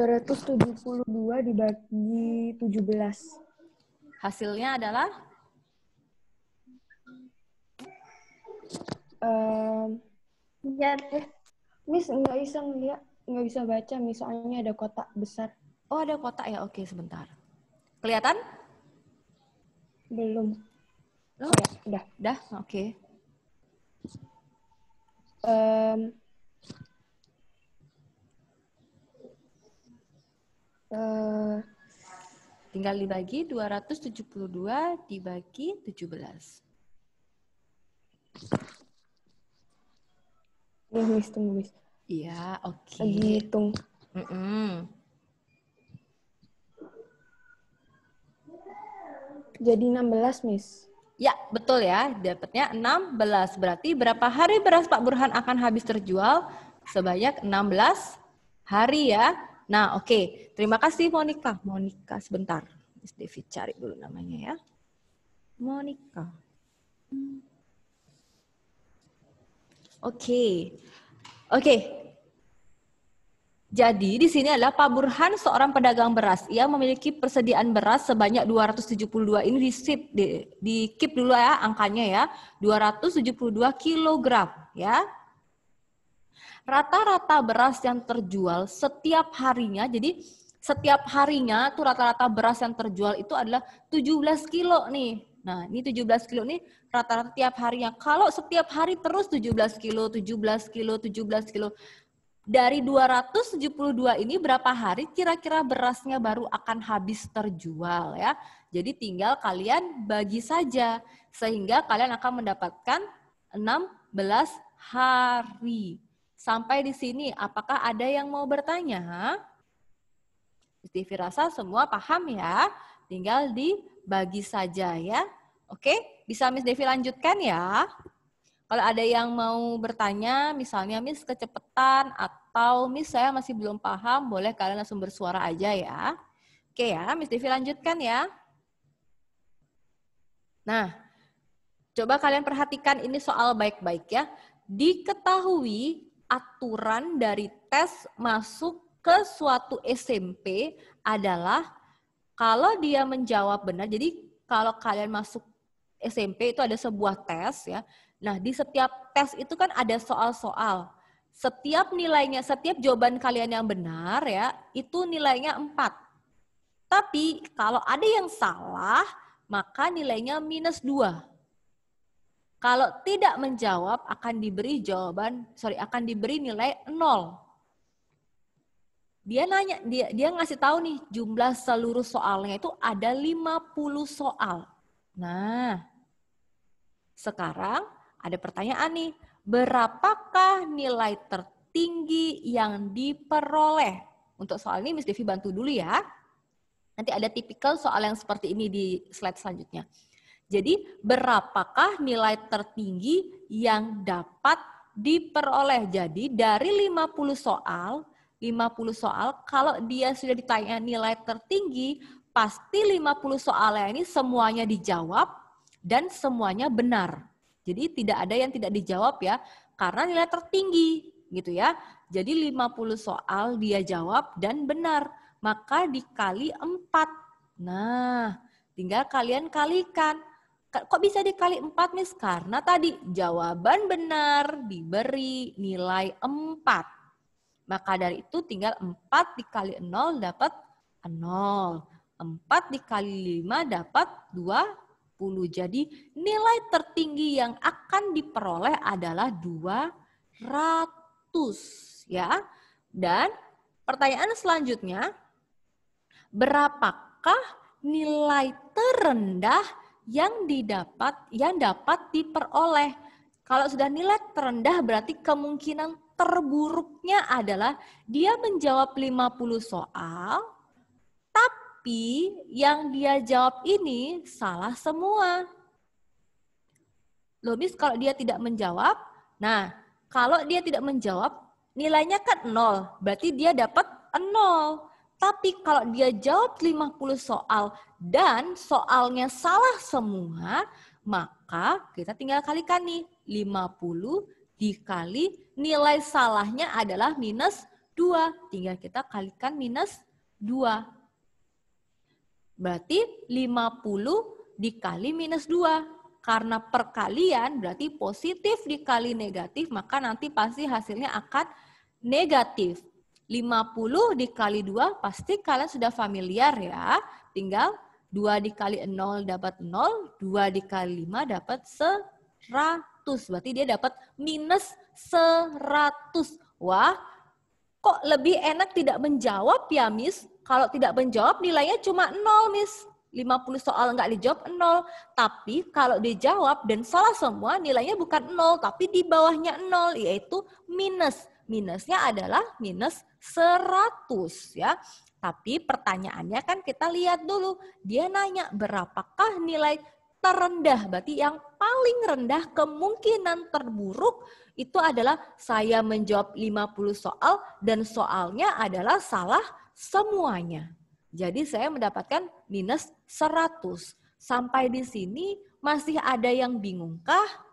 Speaker 10: 272 dibagi 17. Hasilnya adalah?
Speaker 6: uh, ya, eh. Miss, nggak bisa ya nggak bisa baca misalnya ada kotak
Speaker 10: besar. Oh ada kotak ya, oke sebentar. Kelihatan? Belum. Oh, ya, udah, udah, oke. Okay. Um, uh, eh, Tinggal dibagi 272 dibagi 17.
Speaker 6: Ini Miss. Tunggu, Miss. Iya, oke. Okay. Lagi hitung. Mm -mm.
Speaker 10: Jadi 16, Miss. Ya, betul ya. Dapatnya 16. Berarti berapa hari beras Pak Burhan akan habis terjual? Sebanyak 16 hari ya. Nah, oke. Okay. Terima kasih monika monika sebentar. Miss Devi cari dulu namanya ya. monika Oke. Okay. Oke. Jadi di sini adalah Pak Burhan seorang pedagang beras. Ia memiliki persediaan beras sebanyak 272 ini di sip di, di keep dulu ya angkanya ya. 272 kg ya. Rata-rata beras yang terjual setiap harinya jadi setiap harinya tuh rata-rata beras yang terjual itu adalah 17 kilo nih Nah, ini 17 kilo ini rata-rata tiap harinya. Kalau setiap hari terus 17 kilo, 17 kilo, 17 kilo. Dari 272 ini berapa hari kira-kira berasnya baru akan habis terjual ya. Jadi tinggal kalian bagi saja sehingga kalian akan mendapatkan 16 hari. Sampai di sini apakah ada yang mau bertanya? Isti Firasa semua paham ya? Tinggal di bagi saja ya. Oke, bisa Miss Devi lanjutkan ya. Kalau ada yang mau bertanya, misalnya Miss kecepatan atau Miss saya masih belum paham, boleh kalian langsung bersuara aja ya. Oke ya, Miss Devi lanjutkan ya. Nah, coba kalian perhatikan ini soal baik-baik ya. Diketahui aturan dari tes masuk ke suatu SMP adalah kalau dia menjawab benar, jadi kalau kalian masuk SMP itu ada sebuah tes ya. Nah, di setiap tes itu kan ada soal-soal. Setiap nilainya, setiap jawaban kalian yang benar ya, itu nilainya 4. Tapi kalau ada yang salah, maka nilainya minus 2. Kalau tidak menjawab akan diberi jawaban, sorry akan diberi nilai 0 dia nanya dia dia ngasih tahu nih jumlah seluruh soalnya itu ada 50 soal. Nah, sekarang ada pertanyaan nih, berapakah nilai tertinggi yang diperoleh? Untuk soal ini Miss Devi bantu dulu ya. Nanti ada tipikal soal yang seperti ini di slide selanjutnya. Jadi, berapakah nilai tertinggi yang dapat diperoleh? Jadi, dari 50 soal, 50 soal, kalau dia sudah ditanya nilai tertinggi, pasti 50 soalnya ini semuanya dijawab dan semuanya benar. Jadi tidak ada yang tidak dijawab ya, karena nilai tertinggi gitu ya. Jadi 50 soal dia jawab dan benar, maka dikali 4. Nah, tinggal kalian kalikan. Kok bisa dikali 4 Miss? Karena tadi jawaban benar diberi nilai 4. Maka dari itu tinggal 4 dikali 0 dapat 0. 4 dikali 5 dapat 20. Jadi nilai tertinggi yang akan diperoleh adalah 200 ya. Dan pertanyaan selanjutnya berapakah nilai terendah yang didapat yang dapat diperoleh? Kalau sudah nilai terendah berarti kemungkinan terburuknya adalah dia menjawab 50 soal, tapi yang dia jawab ini salah semua. Loh, Miss, kalau dia tidak menjawab, nah, kalau dia tidak menjawab, nilainya kan nol, berarti dia dapat nol. Tapi kalau dia jawab 50 soal dan soalnya salah semua, maka kita tinggal kalikan nih 50 dikali nilai salahnya adalah minus 2. Tinggal kita kalikan minus 2. Berarti 50 dikali minus 2. Karena perkalian berarti positif dikali negatif, maka nanti pasti hasilnya akan negatif. 50 dikali 2 pasti kalian sudah familiar ya. Tinggal 2 dikali 0 dapat 0, 2 dikali 5 dapat 100. Berarti dia dapat minus seratus Wah, kok lebih enak tidak menjawab ya, Miss? Kalau tidak menjawab nilainya cuma 0, Miss. 50 soal nggak dijawab nol tapi kalau dijawab dan salah semua nilainya bukan nol tapi di bawahnya nol yaitu minus. Minusnya adalah minus 100 ya. Tapi pertanyaannya kan kita lihat dulu, dia nanya berapakah nilai terendah. Berarti yang paling rendah kemungkinan terburuk itu adalah saya menjawab 50 soal dan soalnya adalah salah semuanya. Jadi saya mendapatkan minus 100. Sampai di sini masih ada yang bingungkah?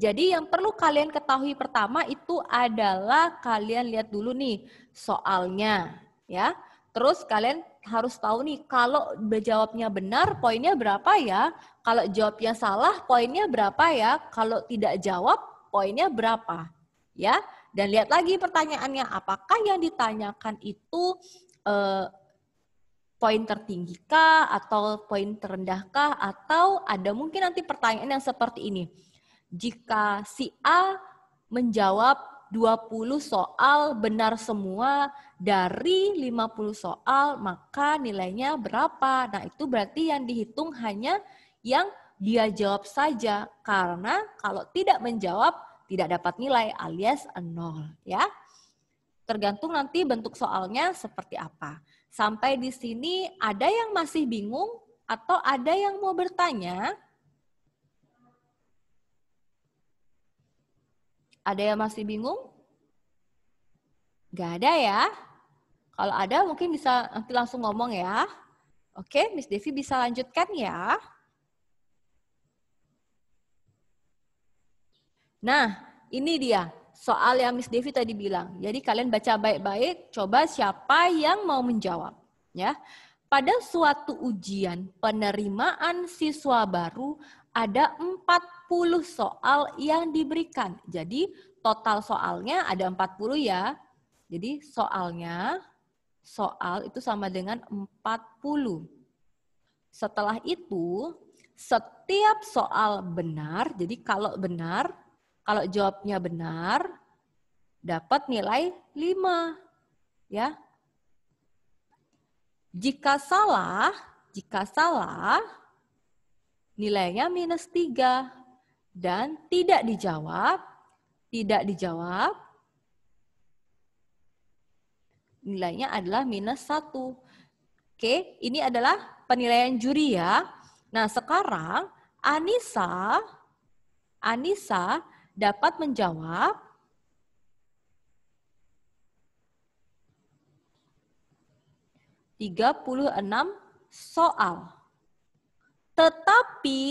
Speaker 10: Jadi yang perlu kalian ketahui pertama itu adalah kalian lihat dulu nih soalnya ya. Terus kalian harus tahu nih kalau jawabnya benar poinnya berapa ya, kalau jawabnya salah poinnya berapa ya, kalau tidak jawab poinnya berapa ya. Dan lihat lagi pertanyaannya apakah yang ditanyakan itu eh, poin tertinggi kah atau poin terendah kah atau ada mungkin nanti pertanyaan yang seperti ini. Jika si A menjawab 20 soal benar semua dari 50 soal maka nilainya berapa. Nah, itu berarti yang dihitung hanya yang dia jawab saja karena kalau tidak menjawab tidak dapat nilai alias nol ya. Tergantung nanti bentuk soalnya seperti apa. Sampai di sini ada yang masih bingung atau ada yang mau bertanya? Ada yang masih bingung? Gak ada ya? Kalau ada mungkin bisa nanti langsung ngomong ya. Oke, Miss Devi bisa lanjutkan ya. Nah, ini dia soal yang Miss Devi tadi bilang. Jadi kalian baca baik-baik, coba siapa yang mau menjawab, ya. Pada suatu ujian, penerimaan siswa baru ada 40 soal yang diberikan. Jadi total soalnya ada 40 ya. Jadi soalnya soal itu sama dengan 40. Setelah itu setiap soal benar, jadi kalau benar, kalau jawabnya benar dapat nilai 5 ya. Jika salah, jika salah nilainya minus 3. Dan tidak dijawab, tidak dijawab, nilainya adalah minus 1. Oke, ini adalah penilaian juri ya. Nah, sekarang Anissa, Anissa dapat menjawab tiga puluh enam soal. Tetapi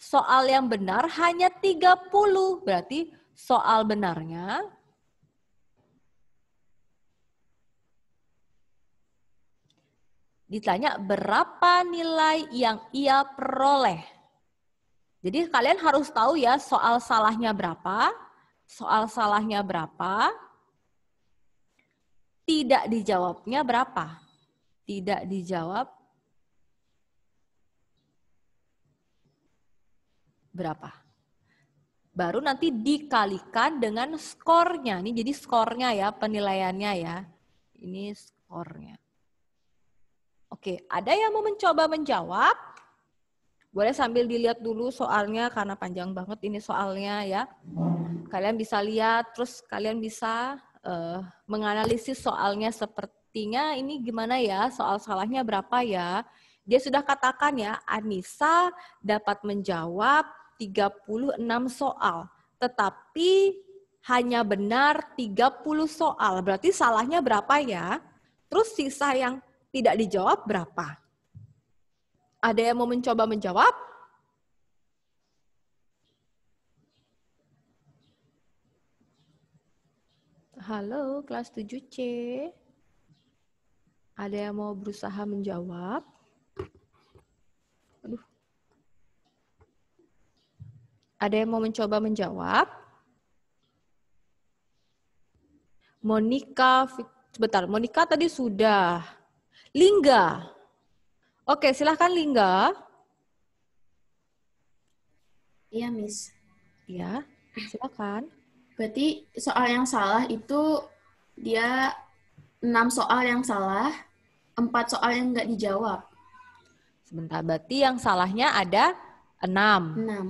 Speaker 10: soal yang benar hanya 30. Berarti soal benarnya ditanya berapa nilai yang ia peroleh. Jadi kalian harus tahu ya soal salahnya berapa, soal salahnya berapa, tidak dijawabnya berapa. Tidak dijawab berapa. Baru nanti dikalikan dengan skornya. Ini jadi skornya ya, penilaiannya ya. Ini skornya. Oke, ada yang mau mencoba menjawab? Boleh sambil dilihat dulu soalnya karena panjang banget ini soalnya ya. Kalian bisa lihat, terus kalian bisa uh, menganalisis soalnya sepertinya ini gimana ya, soal salahnya berapa ya. Dia sudah katakan ya, Anissa dapat menjawab 36 soal, tetapi hanya benar 30 soal. Berarti salahnya berapa ya? Terus sisa yang tidak dijawab berapa? Ada yang mau mencoba menjawab? Halo, kelas 7C. Ada yang mau berusaha menjawab? Ada yang mau mencoba menjawab? Monica, sebentar, Monica tadi sudah. Lingga. Oke, silahkan Lingga. Iya, Miss. Iya, silahkan.
Speaker 5: Berarti soal yang salah itu dia enam soal
Speaker 10: yang salah, empat soal yang nggak dijawab. Sebentar, berarti yang salahnya ada enam. Enam.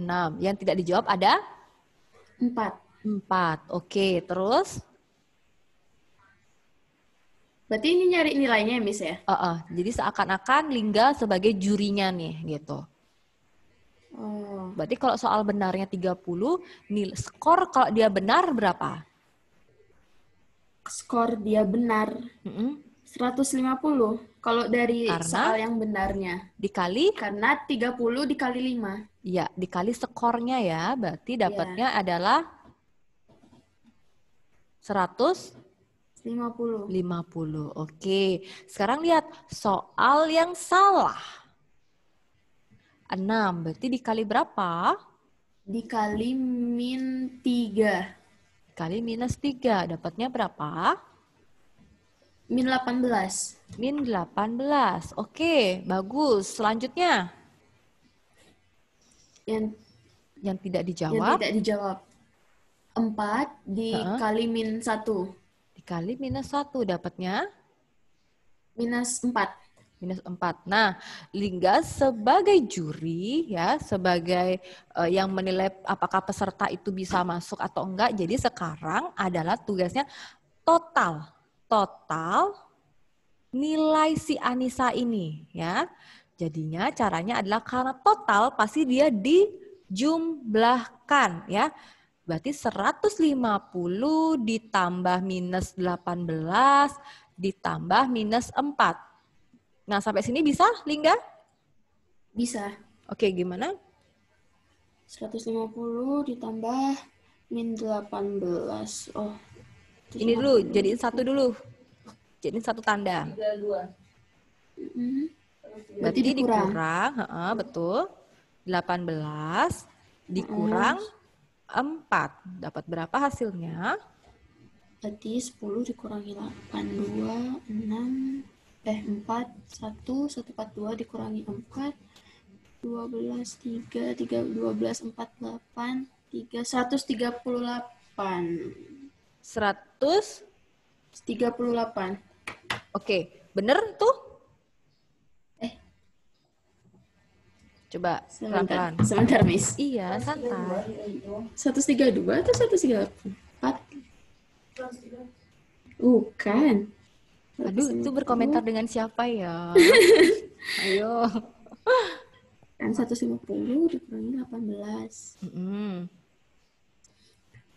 Speaker 10: Enam. Yang tidak dijawab ada? Empat. Empat. Oke, terus? Berarti ini nyari nilainya ya, Miss ya? Uh -uh. Jadi seakan-akan Lingga sebagai jurinya nih, gitu. Oh. Berarti kalau soal benarnya 30, nil skor kalau dia benar berapa? Skor dia benar. Mm -hmm. 150 kalau dari
Speaker 5: karena soal yang benarnya. Dikali? Karena 30 dikali 5.
Speaker 10: Iya, dikali skornya ya. Berarti dapatnya ya. adalah 100 50. 50. Oke. Sekarang lihat soal yang salah. 6. Berarti dikali berapa? Dikali min 3. Kali minus 3. Dapatnya berapa? Min 18. Min 18. Oke, bagus. Selanjutnya. Yang yang tidak dijawab. Yang tidak dijawab. 4 dikali -huh. min 1. Dikali minus 1 dapatnya? Minus 4. Minus 4. Nah, Lingga sebagai juri ya, sebagai uh, yang menilai apakah peserta itu bisa masuk atau enggak, jadi sekarang adalah tugasnya total total nilai si Anissa ini ya. Jadinya caranya adalah karena total pasti dia dijumlahkan ya. Berarti 150 ditambah minus 18 ditambah minus 4. Nah, sampai sini bisa, Lingga? Bisa. Oke, gimana? 150 ditambah minus 18. Oh,
Speaker 5: ini dulu jadi satu
Speaker 10: dulu jadi satu tanda mm-hmm. berarti dia dikurang, dikurang he -he, betul 18 dikurang hmm. 4 dapat berapa hasilnya
Speaker 5: berarti 10 dikurangi 8 2 6 eh 4 1 1 4 2 dikurangi 4 12 3 3 12 4 8 3 138
Speaker 9: 100
Speaker 10: 38. Oke, okay. bener tuh? Eh.
Speaker 5: Coba pelan Pelan. Sebentar, Miss. Iya, santai. 132 atau 134? Uh, kan. Aduh, itu berkomentar
Speaker 10: dengan siapa ya?
Speaker 5: [laughs] Ayo. Kan 150 dikurangi 18. Mm -hmm.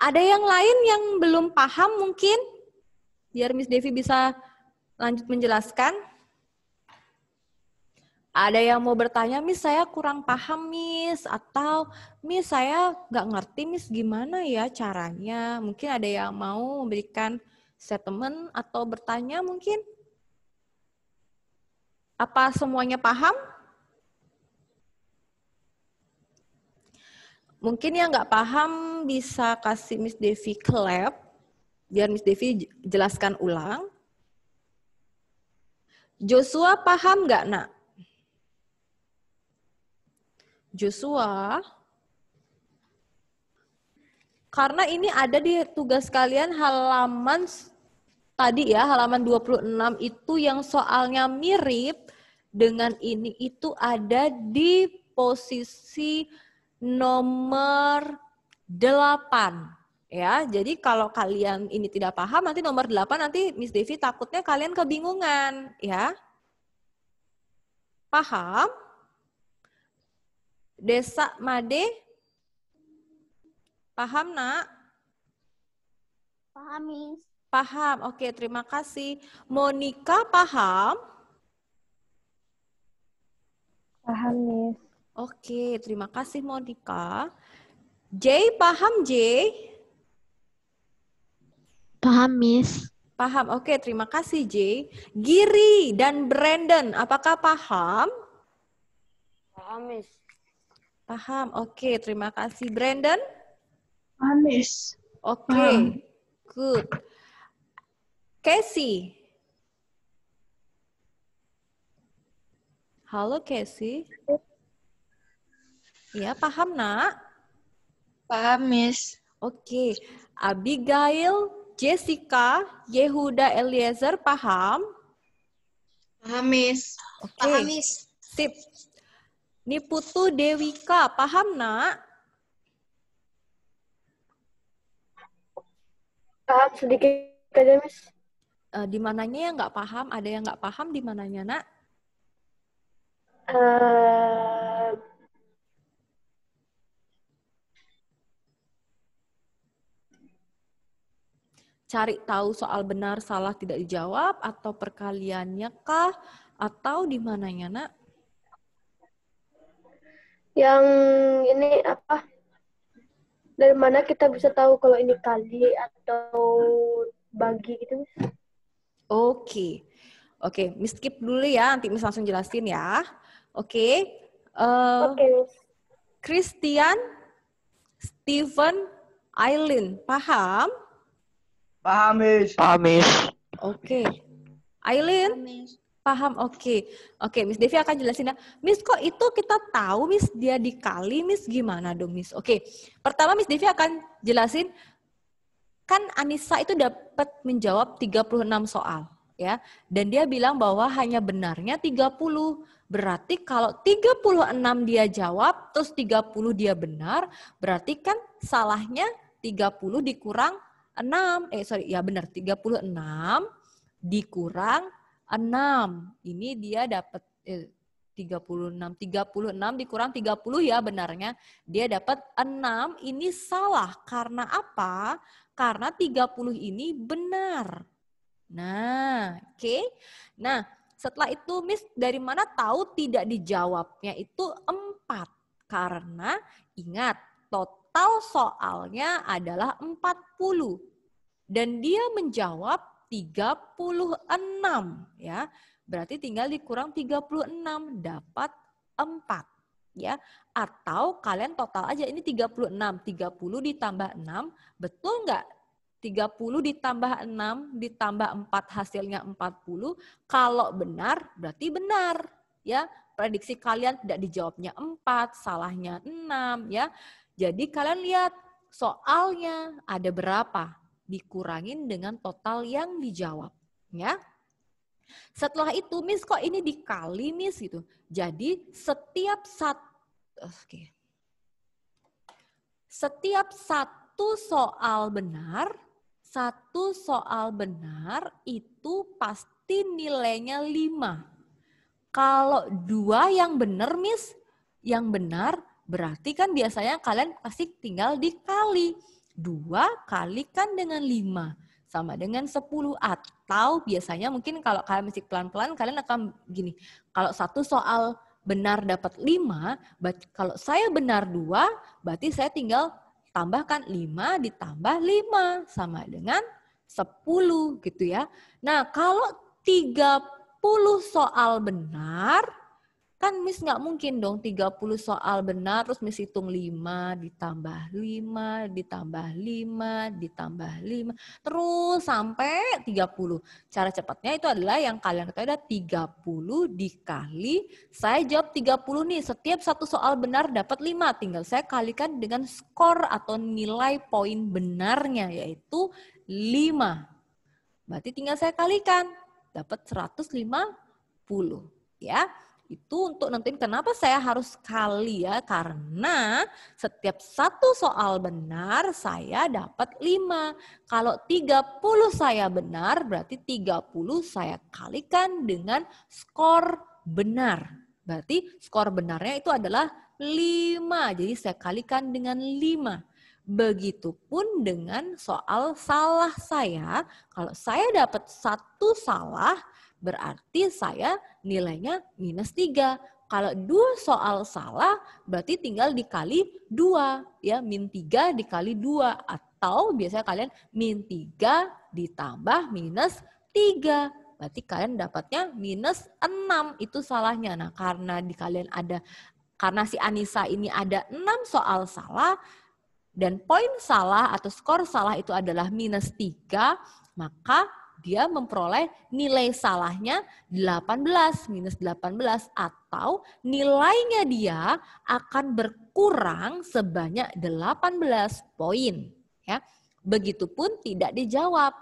Speaker 10: Ada yang lain yang belum paham mungkin? Biar Miss Devi bisa lanjut menjelaskan. Ada yang mau bertanya, Miss saya kurang paham Miss, atau Miss saya nggak ngerti Miss gimana ya caranya. Mungkin ada yang mau memberikan statement atau bertanya mungkin? Apa semuanya paham? Mungkin yang nggak paham bisa kasih Miss Devi clap, biar Miss Devi jelaskan ulang. Joshua paham nggak nak? Joshua, karena ini ada di tugas kalian halaman tadi ya, halaman 26 itu yang soalnya mirip dengan ini itu ada di posisi nomor 8 ya. Jadi kalau kalian ini tidak paham nanti nomor 8 nanti Miss Devi takutnya kalian kebingungan ya. Paham? Desa Made? Paham, Nak? Paham, Miss. Paham. Oke, terima kasih. Monika paham? Paham, Miss. Oke, terima kasih Monica. J, paham J? Paham, Miss. Paham, oke terima kasih J. Giri dan Brandon, apakah paham? Paham, Miss. Paham, oke terima kasih. Brandon? Paham, Miss. Oke, paham. good. Casey? Halo Casey. Iya, paham, Nak? Paham, Miss. Oke. Abigail, Jessica, Yehuda, Eliezer, paham? Paham, Miss. Oke. Okay. Paham, Miss. Sip. Niputu Dewika, paham, Nak? Paham sedikit aja, Miss. Uh, di mananya yang nggak paham? Ada yang nggak paham di mananya, Nak?
Speaker 2: Uh
Speaker 10: cari tahu soal benar salah tidak dijawab atau perkaliannya kah atau di mananya nak?
Speaker 5: Yang ini apa? Dari mana kita bisa tahu kalau ini kali atau bagi gitu?
Speaker 10: Oke. Okay. Oke, okay. Miss skip dulu ya, nanti Miss langsung jelasin ya. Oke. Okay. Uh, eh, Oke, okay, Christian, Steven, Aileen, paham?
Speaker 7: Paham, Miss. Paham, Miss.
Speaker 10: Oke. Okay. Aileen? Hamis. Paham, oke. Okay. Oke, okay, Miss Devi akan jelasin ya. Miss, kok itu kita tahu Miss dia dikali, Miss gimana dong Miss? Oke, okay. pertama Miss Devi akan jelasin, kan Anissa itu dapat menjawab 36 soal ya. Dan dia bilang bahwa hanya benarnya 30. Berarti kalau 36 dia jawab terus 30 dia benar, berarti kan salahnya 30 dikurang 6, eh sorry, ya benar 36 dikurang 6. Ini dia dapat eh, 36, 36 dikurang 30 ya benarnya. Dia dapat 6, ini salah. Karena apa? Karena 30 ini benar. Nah, oke. Okay. Nah, setelah itu Miss dari mana tahu tidak dijawabnya itu 4. Karena ingat total soalnya adalah 40. Dan dia menjawab 36 ya. Berarti tinggal dikurang 36 dapat 4 ya. Atau kalian total aja ini 36, 30 ditambah 6, betul enggak? 30 ditambah 6 ditambah 4 hasilnya 40. Kalau benar berarti benar ya. Prediksi kalian tidak dijawabnya 4, salahnya 6 ya. Jadi kalian lihat soalnya ada berapa? dikurangin dengan total yang dijawab, ya. Setelah itu, Miss kok ini dikali Miss gitu. Jadi setiap satu oke. Setiap satu soal benar, satu soal benar itu pasti nilainya lima. Kalau dua yang benar, Miss, yang benar berarti kan biasanya kalian pasti tinggal dikali. 2 kalikan dengan 5 sama dengan 10 atau biasanya mungkin kalau kalian mesti pelan-pelan kalian akan gini. Kalau satu soal benar dapat 5, kalau saya benar 2 berarti saya tinggal tambahkan 5 ditambah 5 sama dengan 10 gitu ya. Nah, kalau 30 soal benar Kan Miss nggak mungkin dong 30 soal benar terus Miss hitung 5 ditambah 5 ditambah 5 ditambah 5 terus sampai 30. Cara cepatnya itu adalah yang kalian ketahui ada 30 dikali saya jawab 30 nih. Setiap satu soal benar dapat 5. Tinggal saya kalikan dengan skor atau nilai poin benarnya yaitu 5. Berarti tinggal saya kalikan, dapat 150 ya itu untuk nentuin kenapa saya harus kali ya karena setiap satu soal benar saya dapat 5. Kalau 30 saya benar berarti 30 saya kalikan dengan skor benar. Berarti skor benarnya itu adalah 5. Jadi saya kalikan dengan 5. Begitupun dengan soal salah saya. Kalau saya dapat satu salah, berarti saya nilainya minus 3. Kalau dua soal salah, berarti tinggal dikali dua ya min tiga dikali dua atau biasanya kalian min tiga ditambah minus tiga berarti kalian dapatnya minus enam itu salahnya. Nah, karena di kalian ada karena si Anissa ini ada enam soal salah dan poin salah atau skor salah itu adalah minus tiga maka dia memperoleh nilai salahnya 18 minus 18 atau nilainya dia akan berkurang sebanyak 18 poin ya. Begitupun tidak dijawab.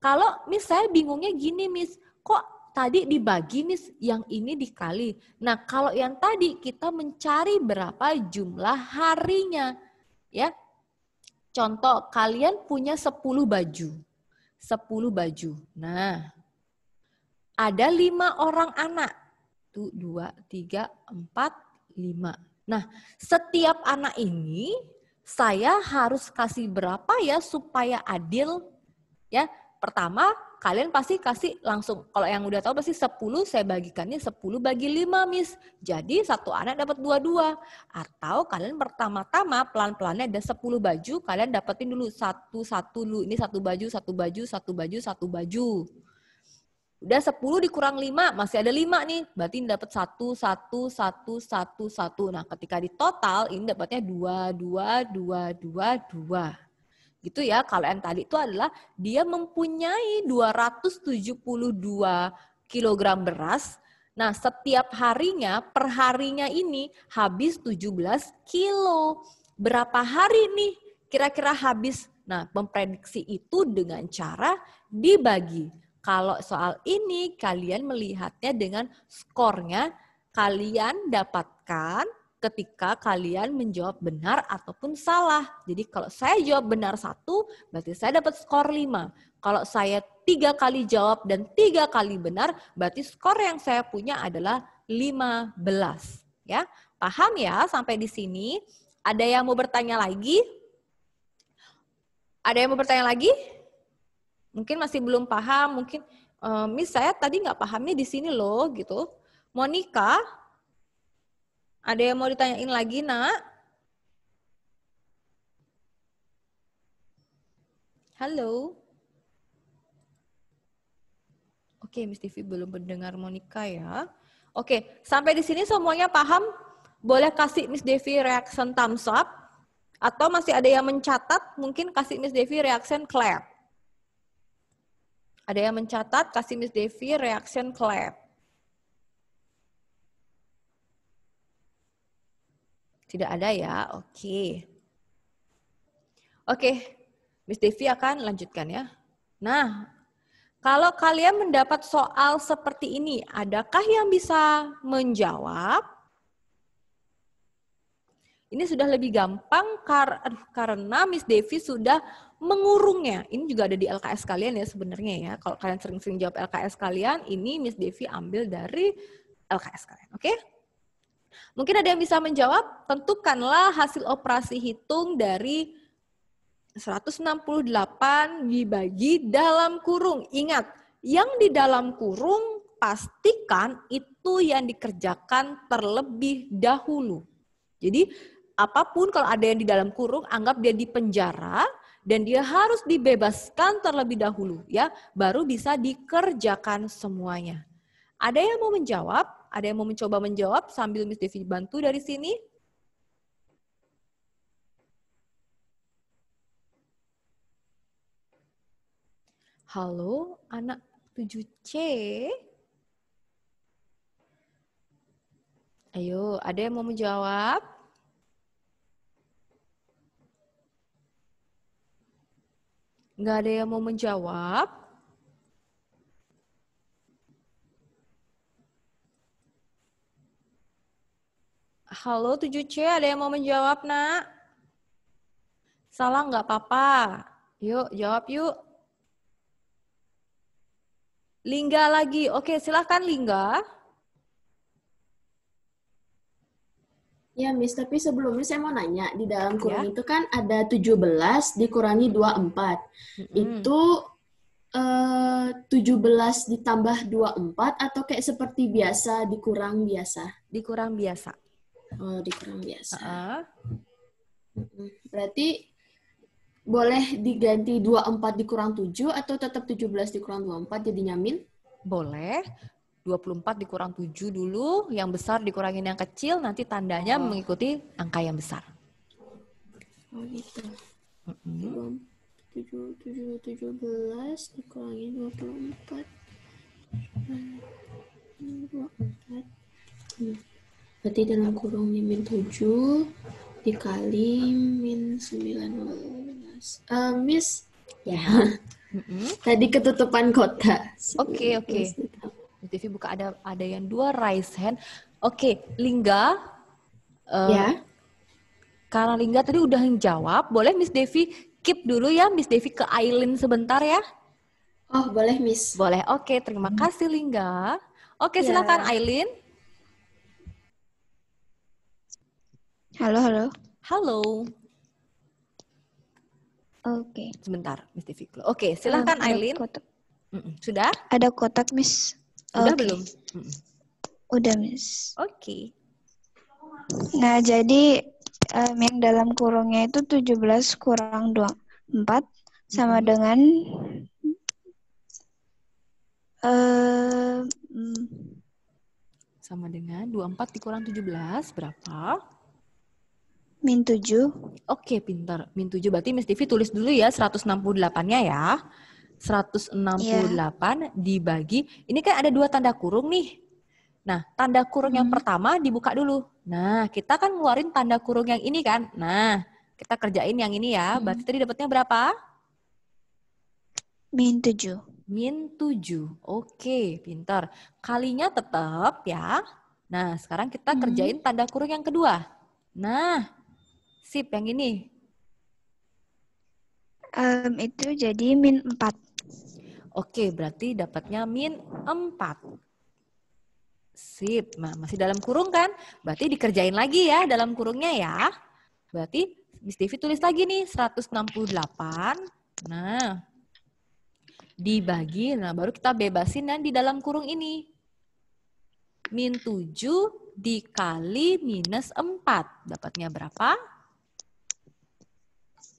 Speaker 10: Kalau misalnya bingungnya gini Miss, kok tadi dibagi Miss yang ini dikali. Nah, kalau yang tadi kita mencari berapa jumlah harinya ya. Contoh kalian punya 10 baju 10 baju. Nah, ada lima orang anak. Tuh, dua, tiga, empat, lima. Nah, setiap anak ini saya harus kasih berapa ya supaya adil? Ya, pertama kalian pasti kasih langsung kalau yang udah tahu pasti 10 saya bagikannya 10 bagi 5 miss jadi satu anak dapat dua-dua atau kalian pertama-tama pelan-pelannya ada 10 baju kalian dapetin dulu satu-satu dulu ini satu baju satu baju satu baju satu baju udah 10 dikurang 5 masih ada 5 nih berarti ini dapat 1 1 1 1 1 nah ketika di total ini dapatnya 2 2 2 2 2 gitu ya. Kalau yang tadi itu adalah dia mempunyai 272 kg beras. Nah, setiap harinya, perharinya ini habis 17 kilo. Berapa hari nih kira-kira habis? Nah, memprediksi itu dengan cara dibagi. Kalau soal ini kalian melihatnya dengan skornya, kalian dapatkan ketika kalian menjawab benar ataupun salah. Jadi kalau saya jawab benar satu, berarti saya dapat skor lima. Kalau saya tiga kali jawab dan tiga kali benar, berarti skor yang saya punya adalah 15. Ya, paham ya sampai di sini? Ada yang mau bertanya lagi? Ada yang mau bertanya lagi? Mungkin masih belum paham, mungkin e, Miss saya tadi nggak pahamnya di sini loh gitu. Monica, ada yang mau ditanyain lagi, nak? Halo? Oke, Miss TV belum mendengar Monica ya. Oke, sampai di sini semuanya paham? Boleh kasih Miss Devi reaction thumbs up? Atau masih ada yang mencatat, mungkin kasih Miss Devi reaction clap. Ada yang mencatat, kasih Miss Devi reaction clap. Tidak ada ya, oke. Okay. Oke, okay. Miss Devi akan lanjutkan ya. Nah, kalau kalian mendapat soal seperti ini, adakah yang bisa menjawab? Ini sudah lebih gampang kar karena Miss Devi sudah mengurungnya. Ini juga ada di LKS kalian ya sebenarnya ya. Kalau kalian sering-sering jawab LKS kalian, ini Miss Devi ambil dari LKS kalian, oke? Okay? Mungkin ada yang bisa menjawab, tentukanlah hasil operasi hitung dari 168 dibagi dalam kurung. Ingat, yang di dalam kurung pastikan itu yang dikerjakan terlebih dahulu. Jadi apapun kalau ada yang di dalam kurung anggap dia di penjara dan dia harus dibebaskan terlebih dahulu ya baru bisa dikerjakan semuanya. Ada yang mau menjawab? Ada yang mau mencoba menjawab sambil Miss Devi bantu dari sini? Halo, anak 7C. Ayo, ada yang mau menjawab? Enggak ada yang mau menjawab? Halo 7C, ada yang mau menjawab, nak? Salah nggak apa-apa. Yuk, jawab yuk. Lingga lagi. Oke, silahkan Lingga.
Speaker 5: Ya, Miss, tapi sebelumnya saya mau nanya, di dalam kurung ya. itu kan ada 17 dikurangi 24. Mm -hmm. Itu eh, 17 ditambah 24 atau kayak seperti biasa, dikurang biasa? Dikurang biasa. Oh, di kurang biasa. Uh-uh. Berarti boleh diganti 24 dikurang 7 atau tetap 17 dikurang 24 jadi
Speaker 10: nyamin? Boleh. 24 dikurang 7 dulu, yang besar dikurangin yang kecil, nanti tandanya oh. mengikuti angka yang besar. Oh gitu.
Speaker 7: Mm -hmm.
Speaker 10: 7, 7, 17 dikurangin
Speaker 5: 24. 24. Hmm. Berarti dalam kurung ini min 7 dikali min 19. Uh,
Speaker 10: eh, miss,
Speaker 5: ya. Yeah. [laughs] Mm-hmm. Tadi
Speaker 10: ketutupan kota. Oke, iya, oke. Okay. TV buka ada ada yang dua raise hand. Oke, okay, Lingga. Uh, ya. Yeah. Karena Lingga tadi udah jawab, boleh Miss Devi keep dulu ya Miss Devi ke Aileen sebentar ya. Oh, boleh Miss. Boleh. Oke, okay, terima hmm. kasih Lingga. Oke, okay, ya. silakan Aileen. Halo, halo. Halo. Oke. Okay. Sebentar, Miss Tivi. Oke, okay, eh, silahkan um, Aileen. Kotak. Mm -mm. Sudah? Ada kotak, Miss. Sudah okay. belum? Mm -mm. Udah, Miss. Oke. Okay.
Speaker 6: Nah, jadi um, yang dalam kurungnya itu 17 kurang 24 mm-hmm. sama hmm. dengan
Speaker 10: um, sama dengan 24 dikurang 17 berapa? Min 7. Oke, pintar. Min 7 berarti Miss TV tulis dulu ya 168-nya ya. 168 yeah. dibagi. Ini kan ada dua tanda kurung nih. Nah, tanda kurung hmm. yang pertama dibuka dulu. Nah, kita kan ngeluarin tanda kurung yang ini kan. Nah, kita kerjain yang ini ya. Hmm. Berarti tadi dapatnya berapa? Min 7. Min 7. Oke, pintar. Kalinya tetap ya. Nah, sekarang kita hmm. kerjain tanda kurung yang kedua. Nah, Sip, yang ini. Um, itu jadi min 4. Oke, berarti dapatnya min 4. Sip, nah, masih dalam kurung kan? Berarti dikerjain lagi ya dalam kurungnya ya. Berarti Miss Devi tulis lagi nih 168. Nah, dibagi, nah baru kita bebasin dan di dalam kurung ini. Min 7 dikali minus 4. Dapatnya berapa?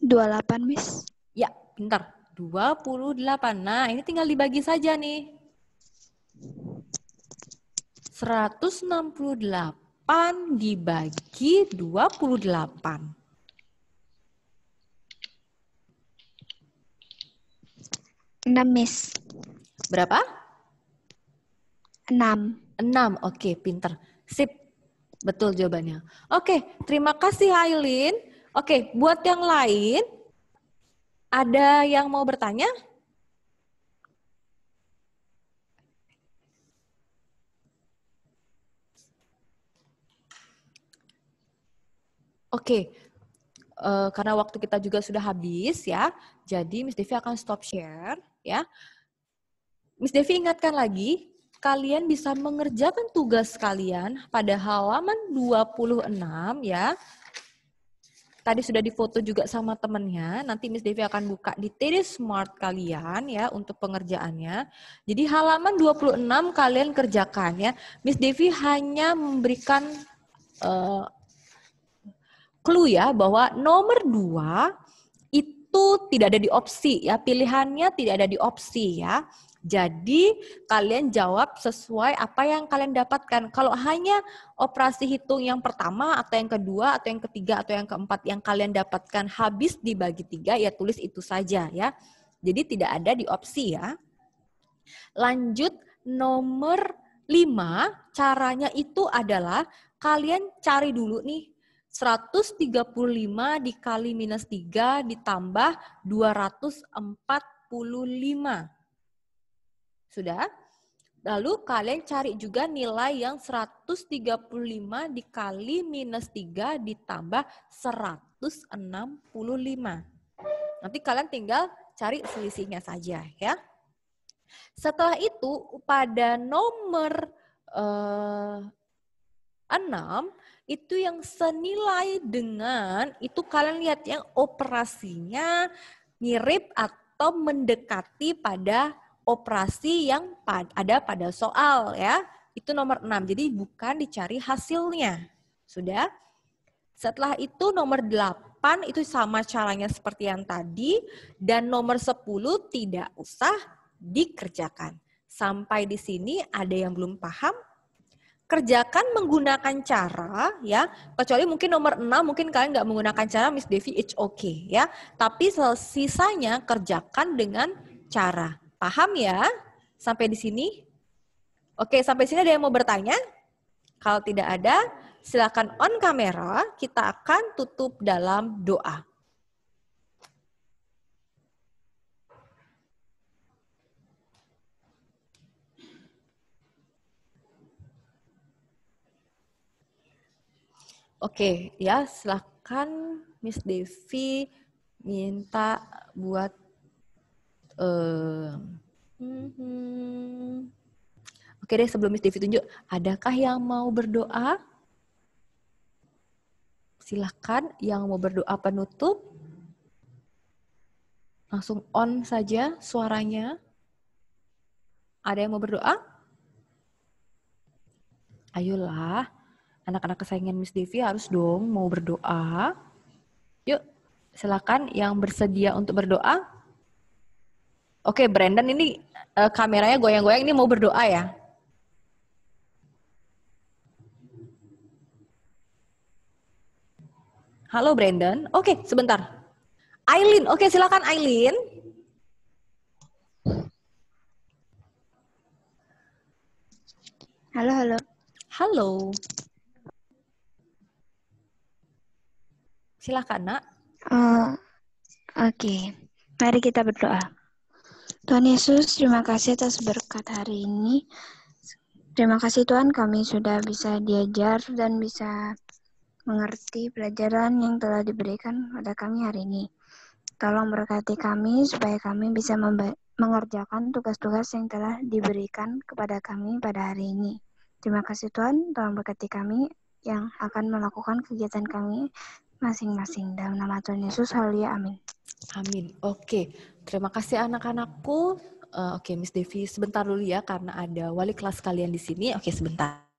Speaker 10: 28, Miss. Ya, bentar. 28. Nah, ini tinggal dibagi saja nih. 168 dibagi 28. Enam, Miss. Berapa? Enam. Enam, oke, pinter. Sip, betul jawabannya. Oke, terima kasih Aileen. Oke, buat yang lain, ada yang mau bertanya? Oke, uh, karena waktu kita juga sudah habis ya, jadi Miss Devi akan stop share ya. Miss Devi ingatkan lagi, kalian bisa mengerjakan tugas kalian pada halaman 26 ya tadi sudah difoto juga sama temennya. Nanti Miss Devi akan buka di TD Smart kalian ya untuk pengerjaannya. Jadi halaman 26 kalian kerjakan ya. Miss Devi hanya memberikan uh, clue ya bahwa nomor dua itu tidak ada di opsi ya. Pilihannya tidak ada di opsi ya. Jadi kalian jawab sesuai apa yang kalian dapatkan. Kalau hanya operasi hitung yang pertama atau yang kedua atau yang ketiga atau yang keempat yang kalian dapatkan habis dibagi tiga ya tulis itu saja ya. Jadi tidak ada di opsi ya. Lanjut nomor lima caranya itu adalah kalian cari dulu nih 135 dikali minus 3 ditambah 245. Sudah? Lalu kalian cari juga nilai yang 135 dikali minus 3 ditambah 165. Nanti kalian tinggal cari selisihnya saja ya. Setelah itu pada nomor eh, 6 itu yang senilai dengan itu kalian lihat yang operasinya mirip atau mendekati pada operasi yang ada pada soal ya. Itu nomor 6. Jadi bukan dicari hasilnya. Sudah? Setelah itu nomor 8 itu sama caranya seperti yang tadi dan nomor 10 tidak usah dikerjakan. Sampai di sini ada yang belum paham? Kerjakan menggunakan cara ya, kecuali mungkin nomor 6 mungkin kalian nggak menggunakan cara Miss Devi it's okay ya. Tapi sisanya kerjakan dengan cara. Paham ya? Sampai di sini? Oke, sampai sini ada yang mau bertanya? Kalau tidak ada, silakan on kamera, kita akan tutup dalam doa. Oke, ya silakan Miss Devi minta buat hmm. oke deh sebelum Miss Devi tunjuk, adakah yang mau berdoa? Silahkan yang mau berdoa penutup. Langsung on saja suaranya. Ada yang mau berdoa? Ayolah, anak-anak kesayangan Miss Devi harus dong mau berdoa. Yuk, silakan yang bersedia untuk berdoa Oke, Brandon ini uh, kameranya goyang-goyang ini mau berdoa ya? Halo Brandon. Oke, sebentar. Aileen, oke silakan Aileen. Halo, halo. Halo. Silakan, Nak. Uh,
Speaker 6: oke. Okay. Mari kita berdoa. Tuhan Yesus, terima kasih atas berkat hari ini. Terima kasih Tuhan kami sudah bisa diajar dan bisa mengerti pelajaran yang telah diberikan pada kami hari ini. Tolong berkati kami supaya kami bisa mengerjakan tugas-tugas yang telah diberikan kepada kami pada hari ini. Terima kasih Tuhan, tolong berkati kami yang akan melakukan kegiatan kami masing-masing. Dalam nama Tuhan Yesus, haleluya, amin.
Speaker 10: Amin. Oke, terima kasih anak-anakku. Uh, Oke, Miss Devi, sebentar dulu ya, karena ada wali kelas kalian di sini. Oke, sebentar.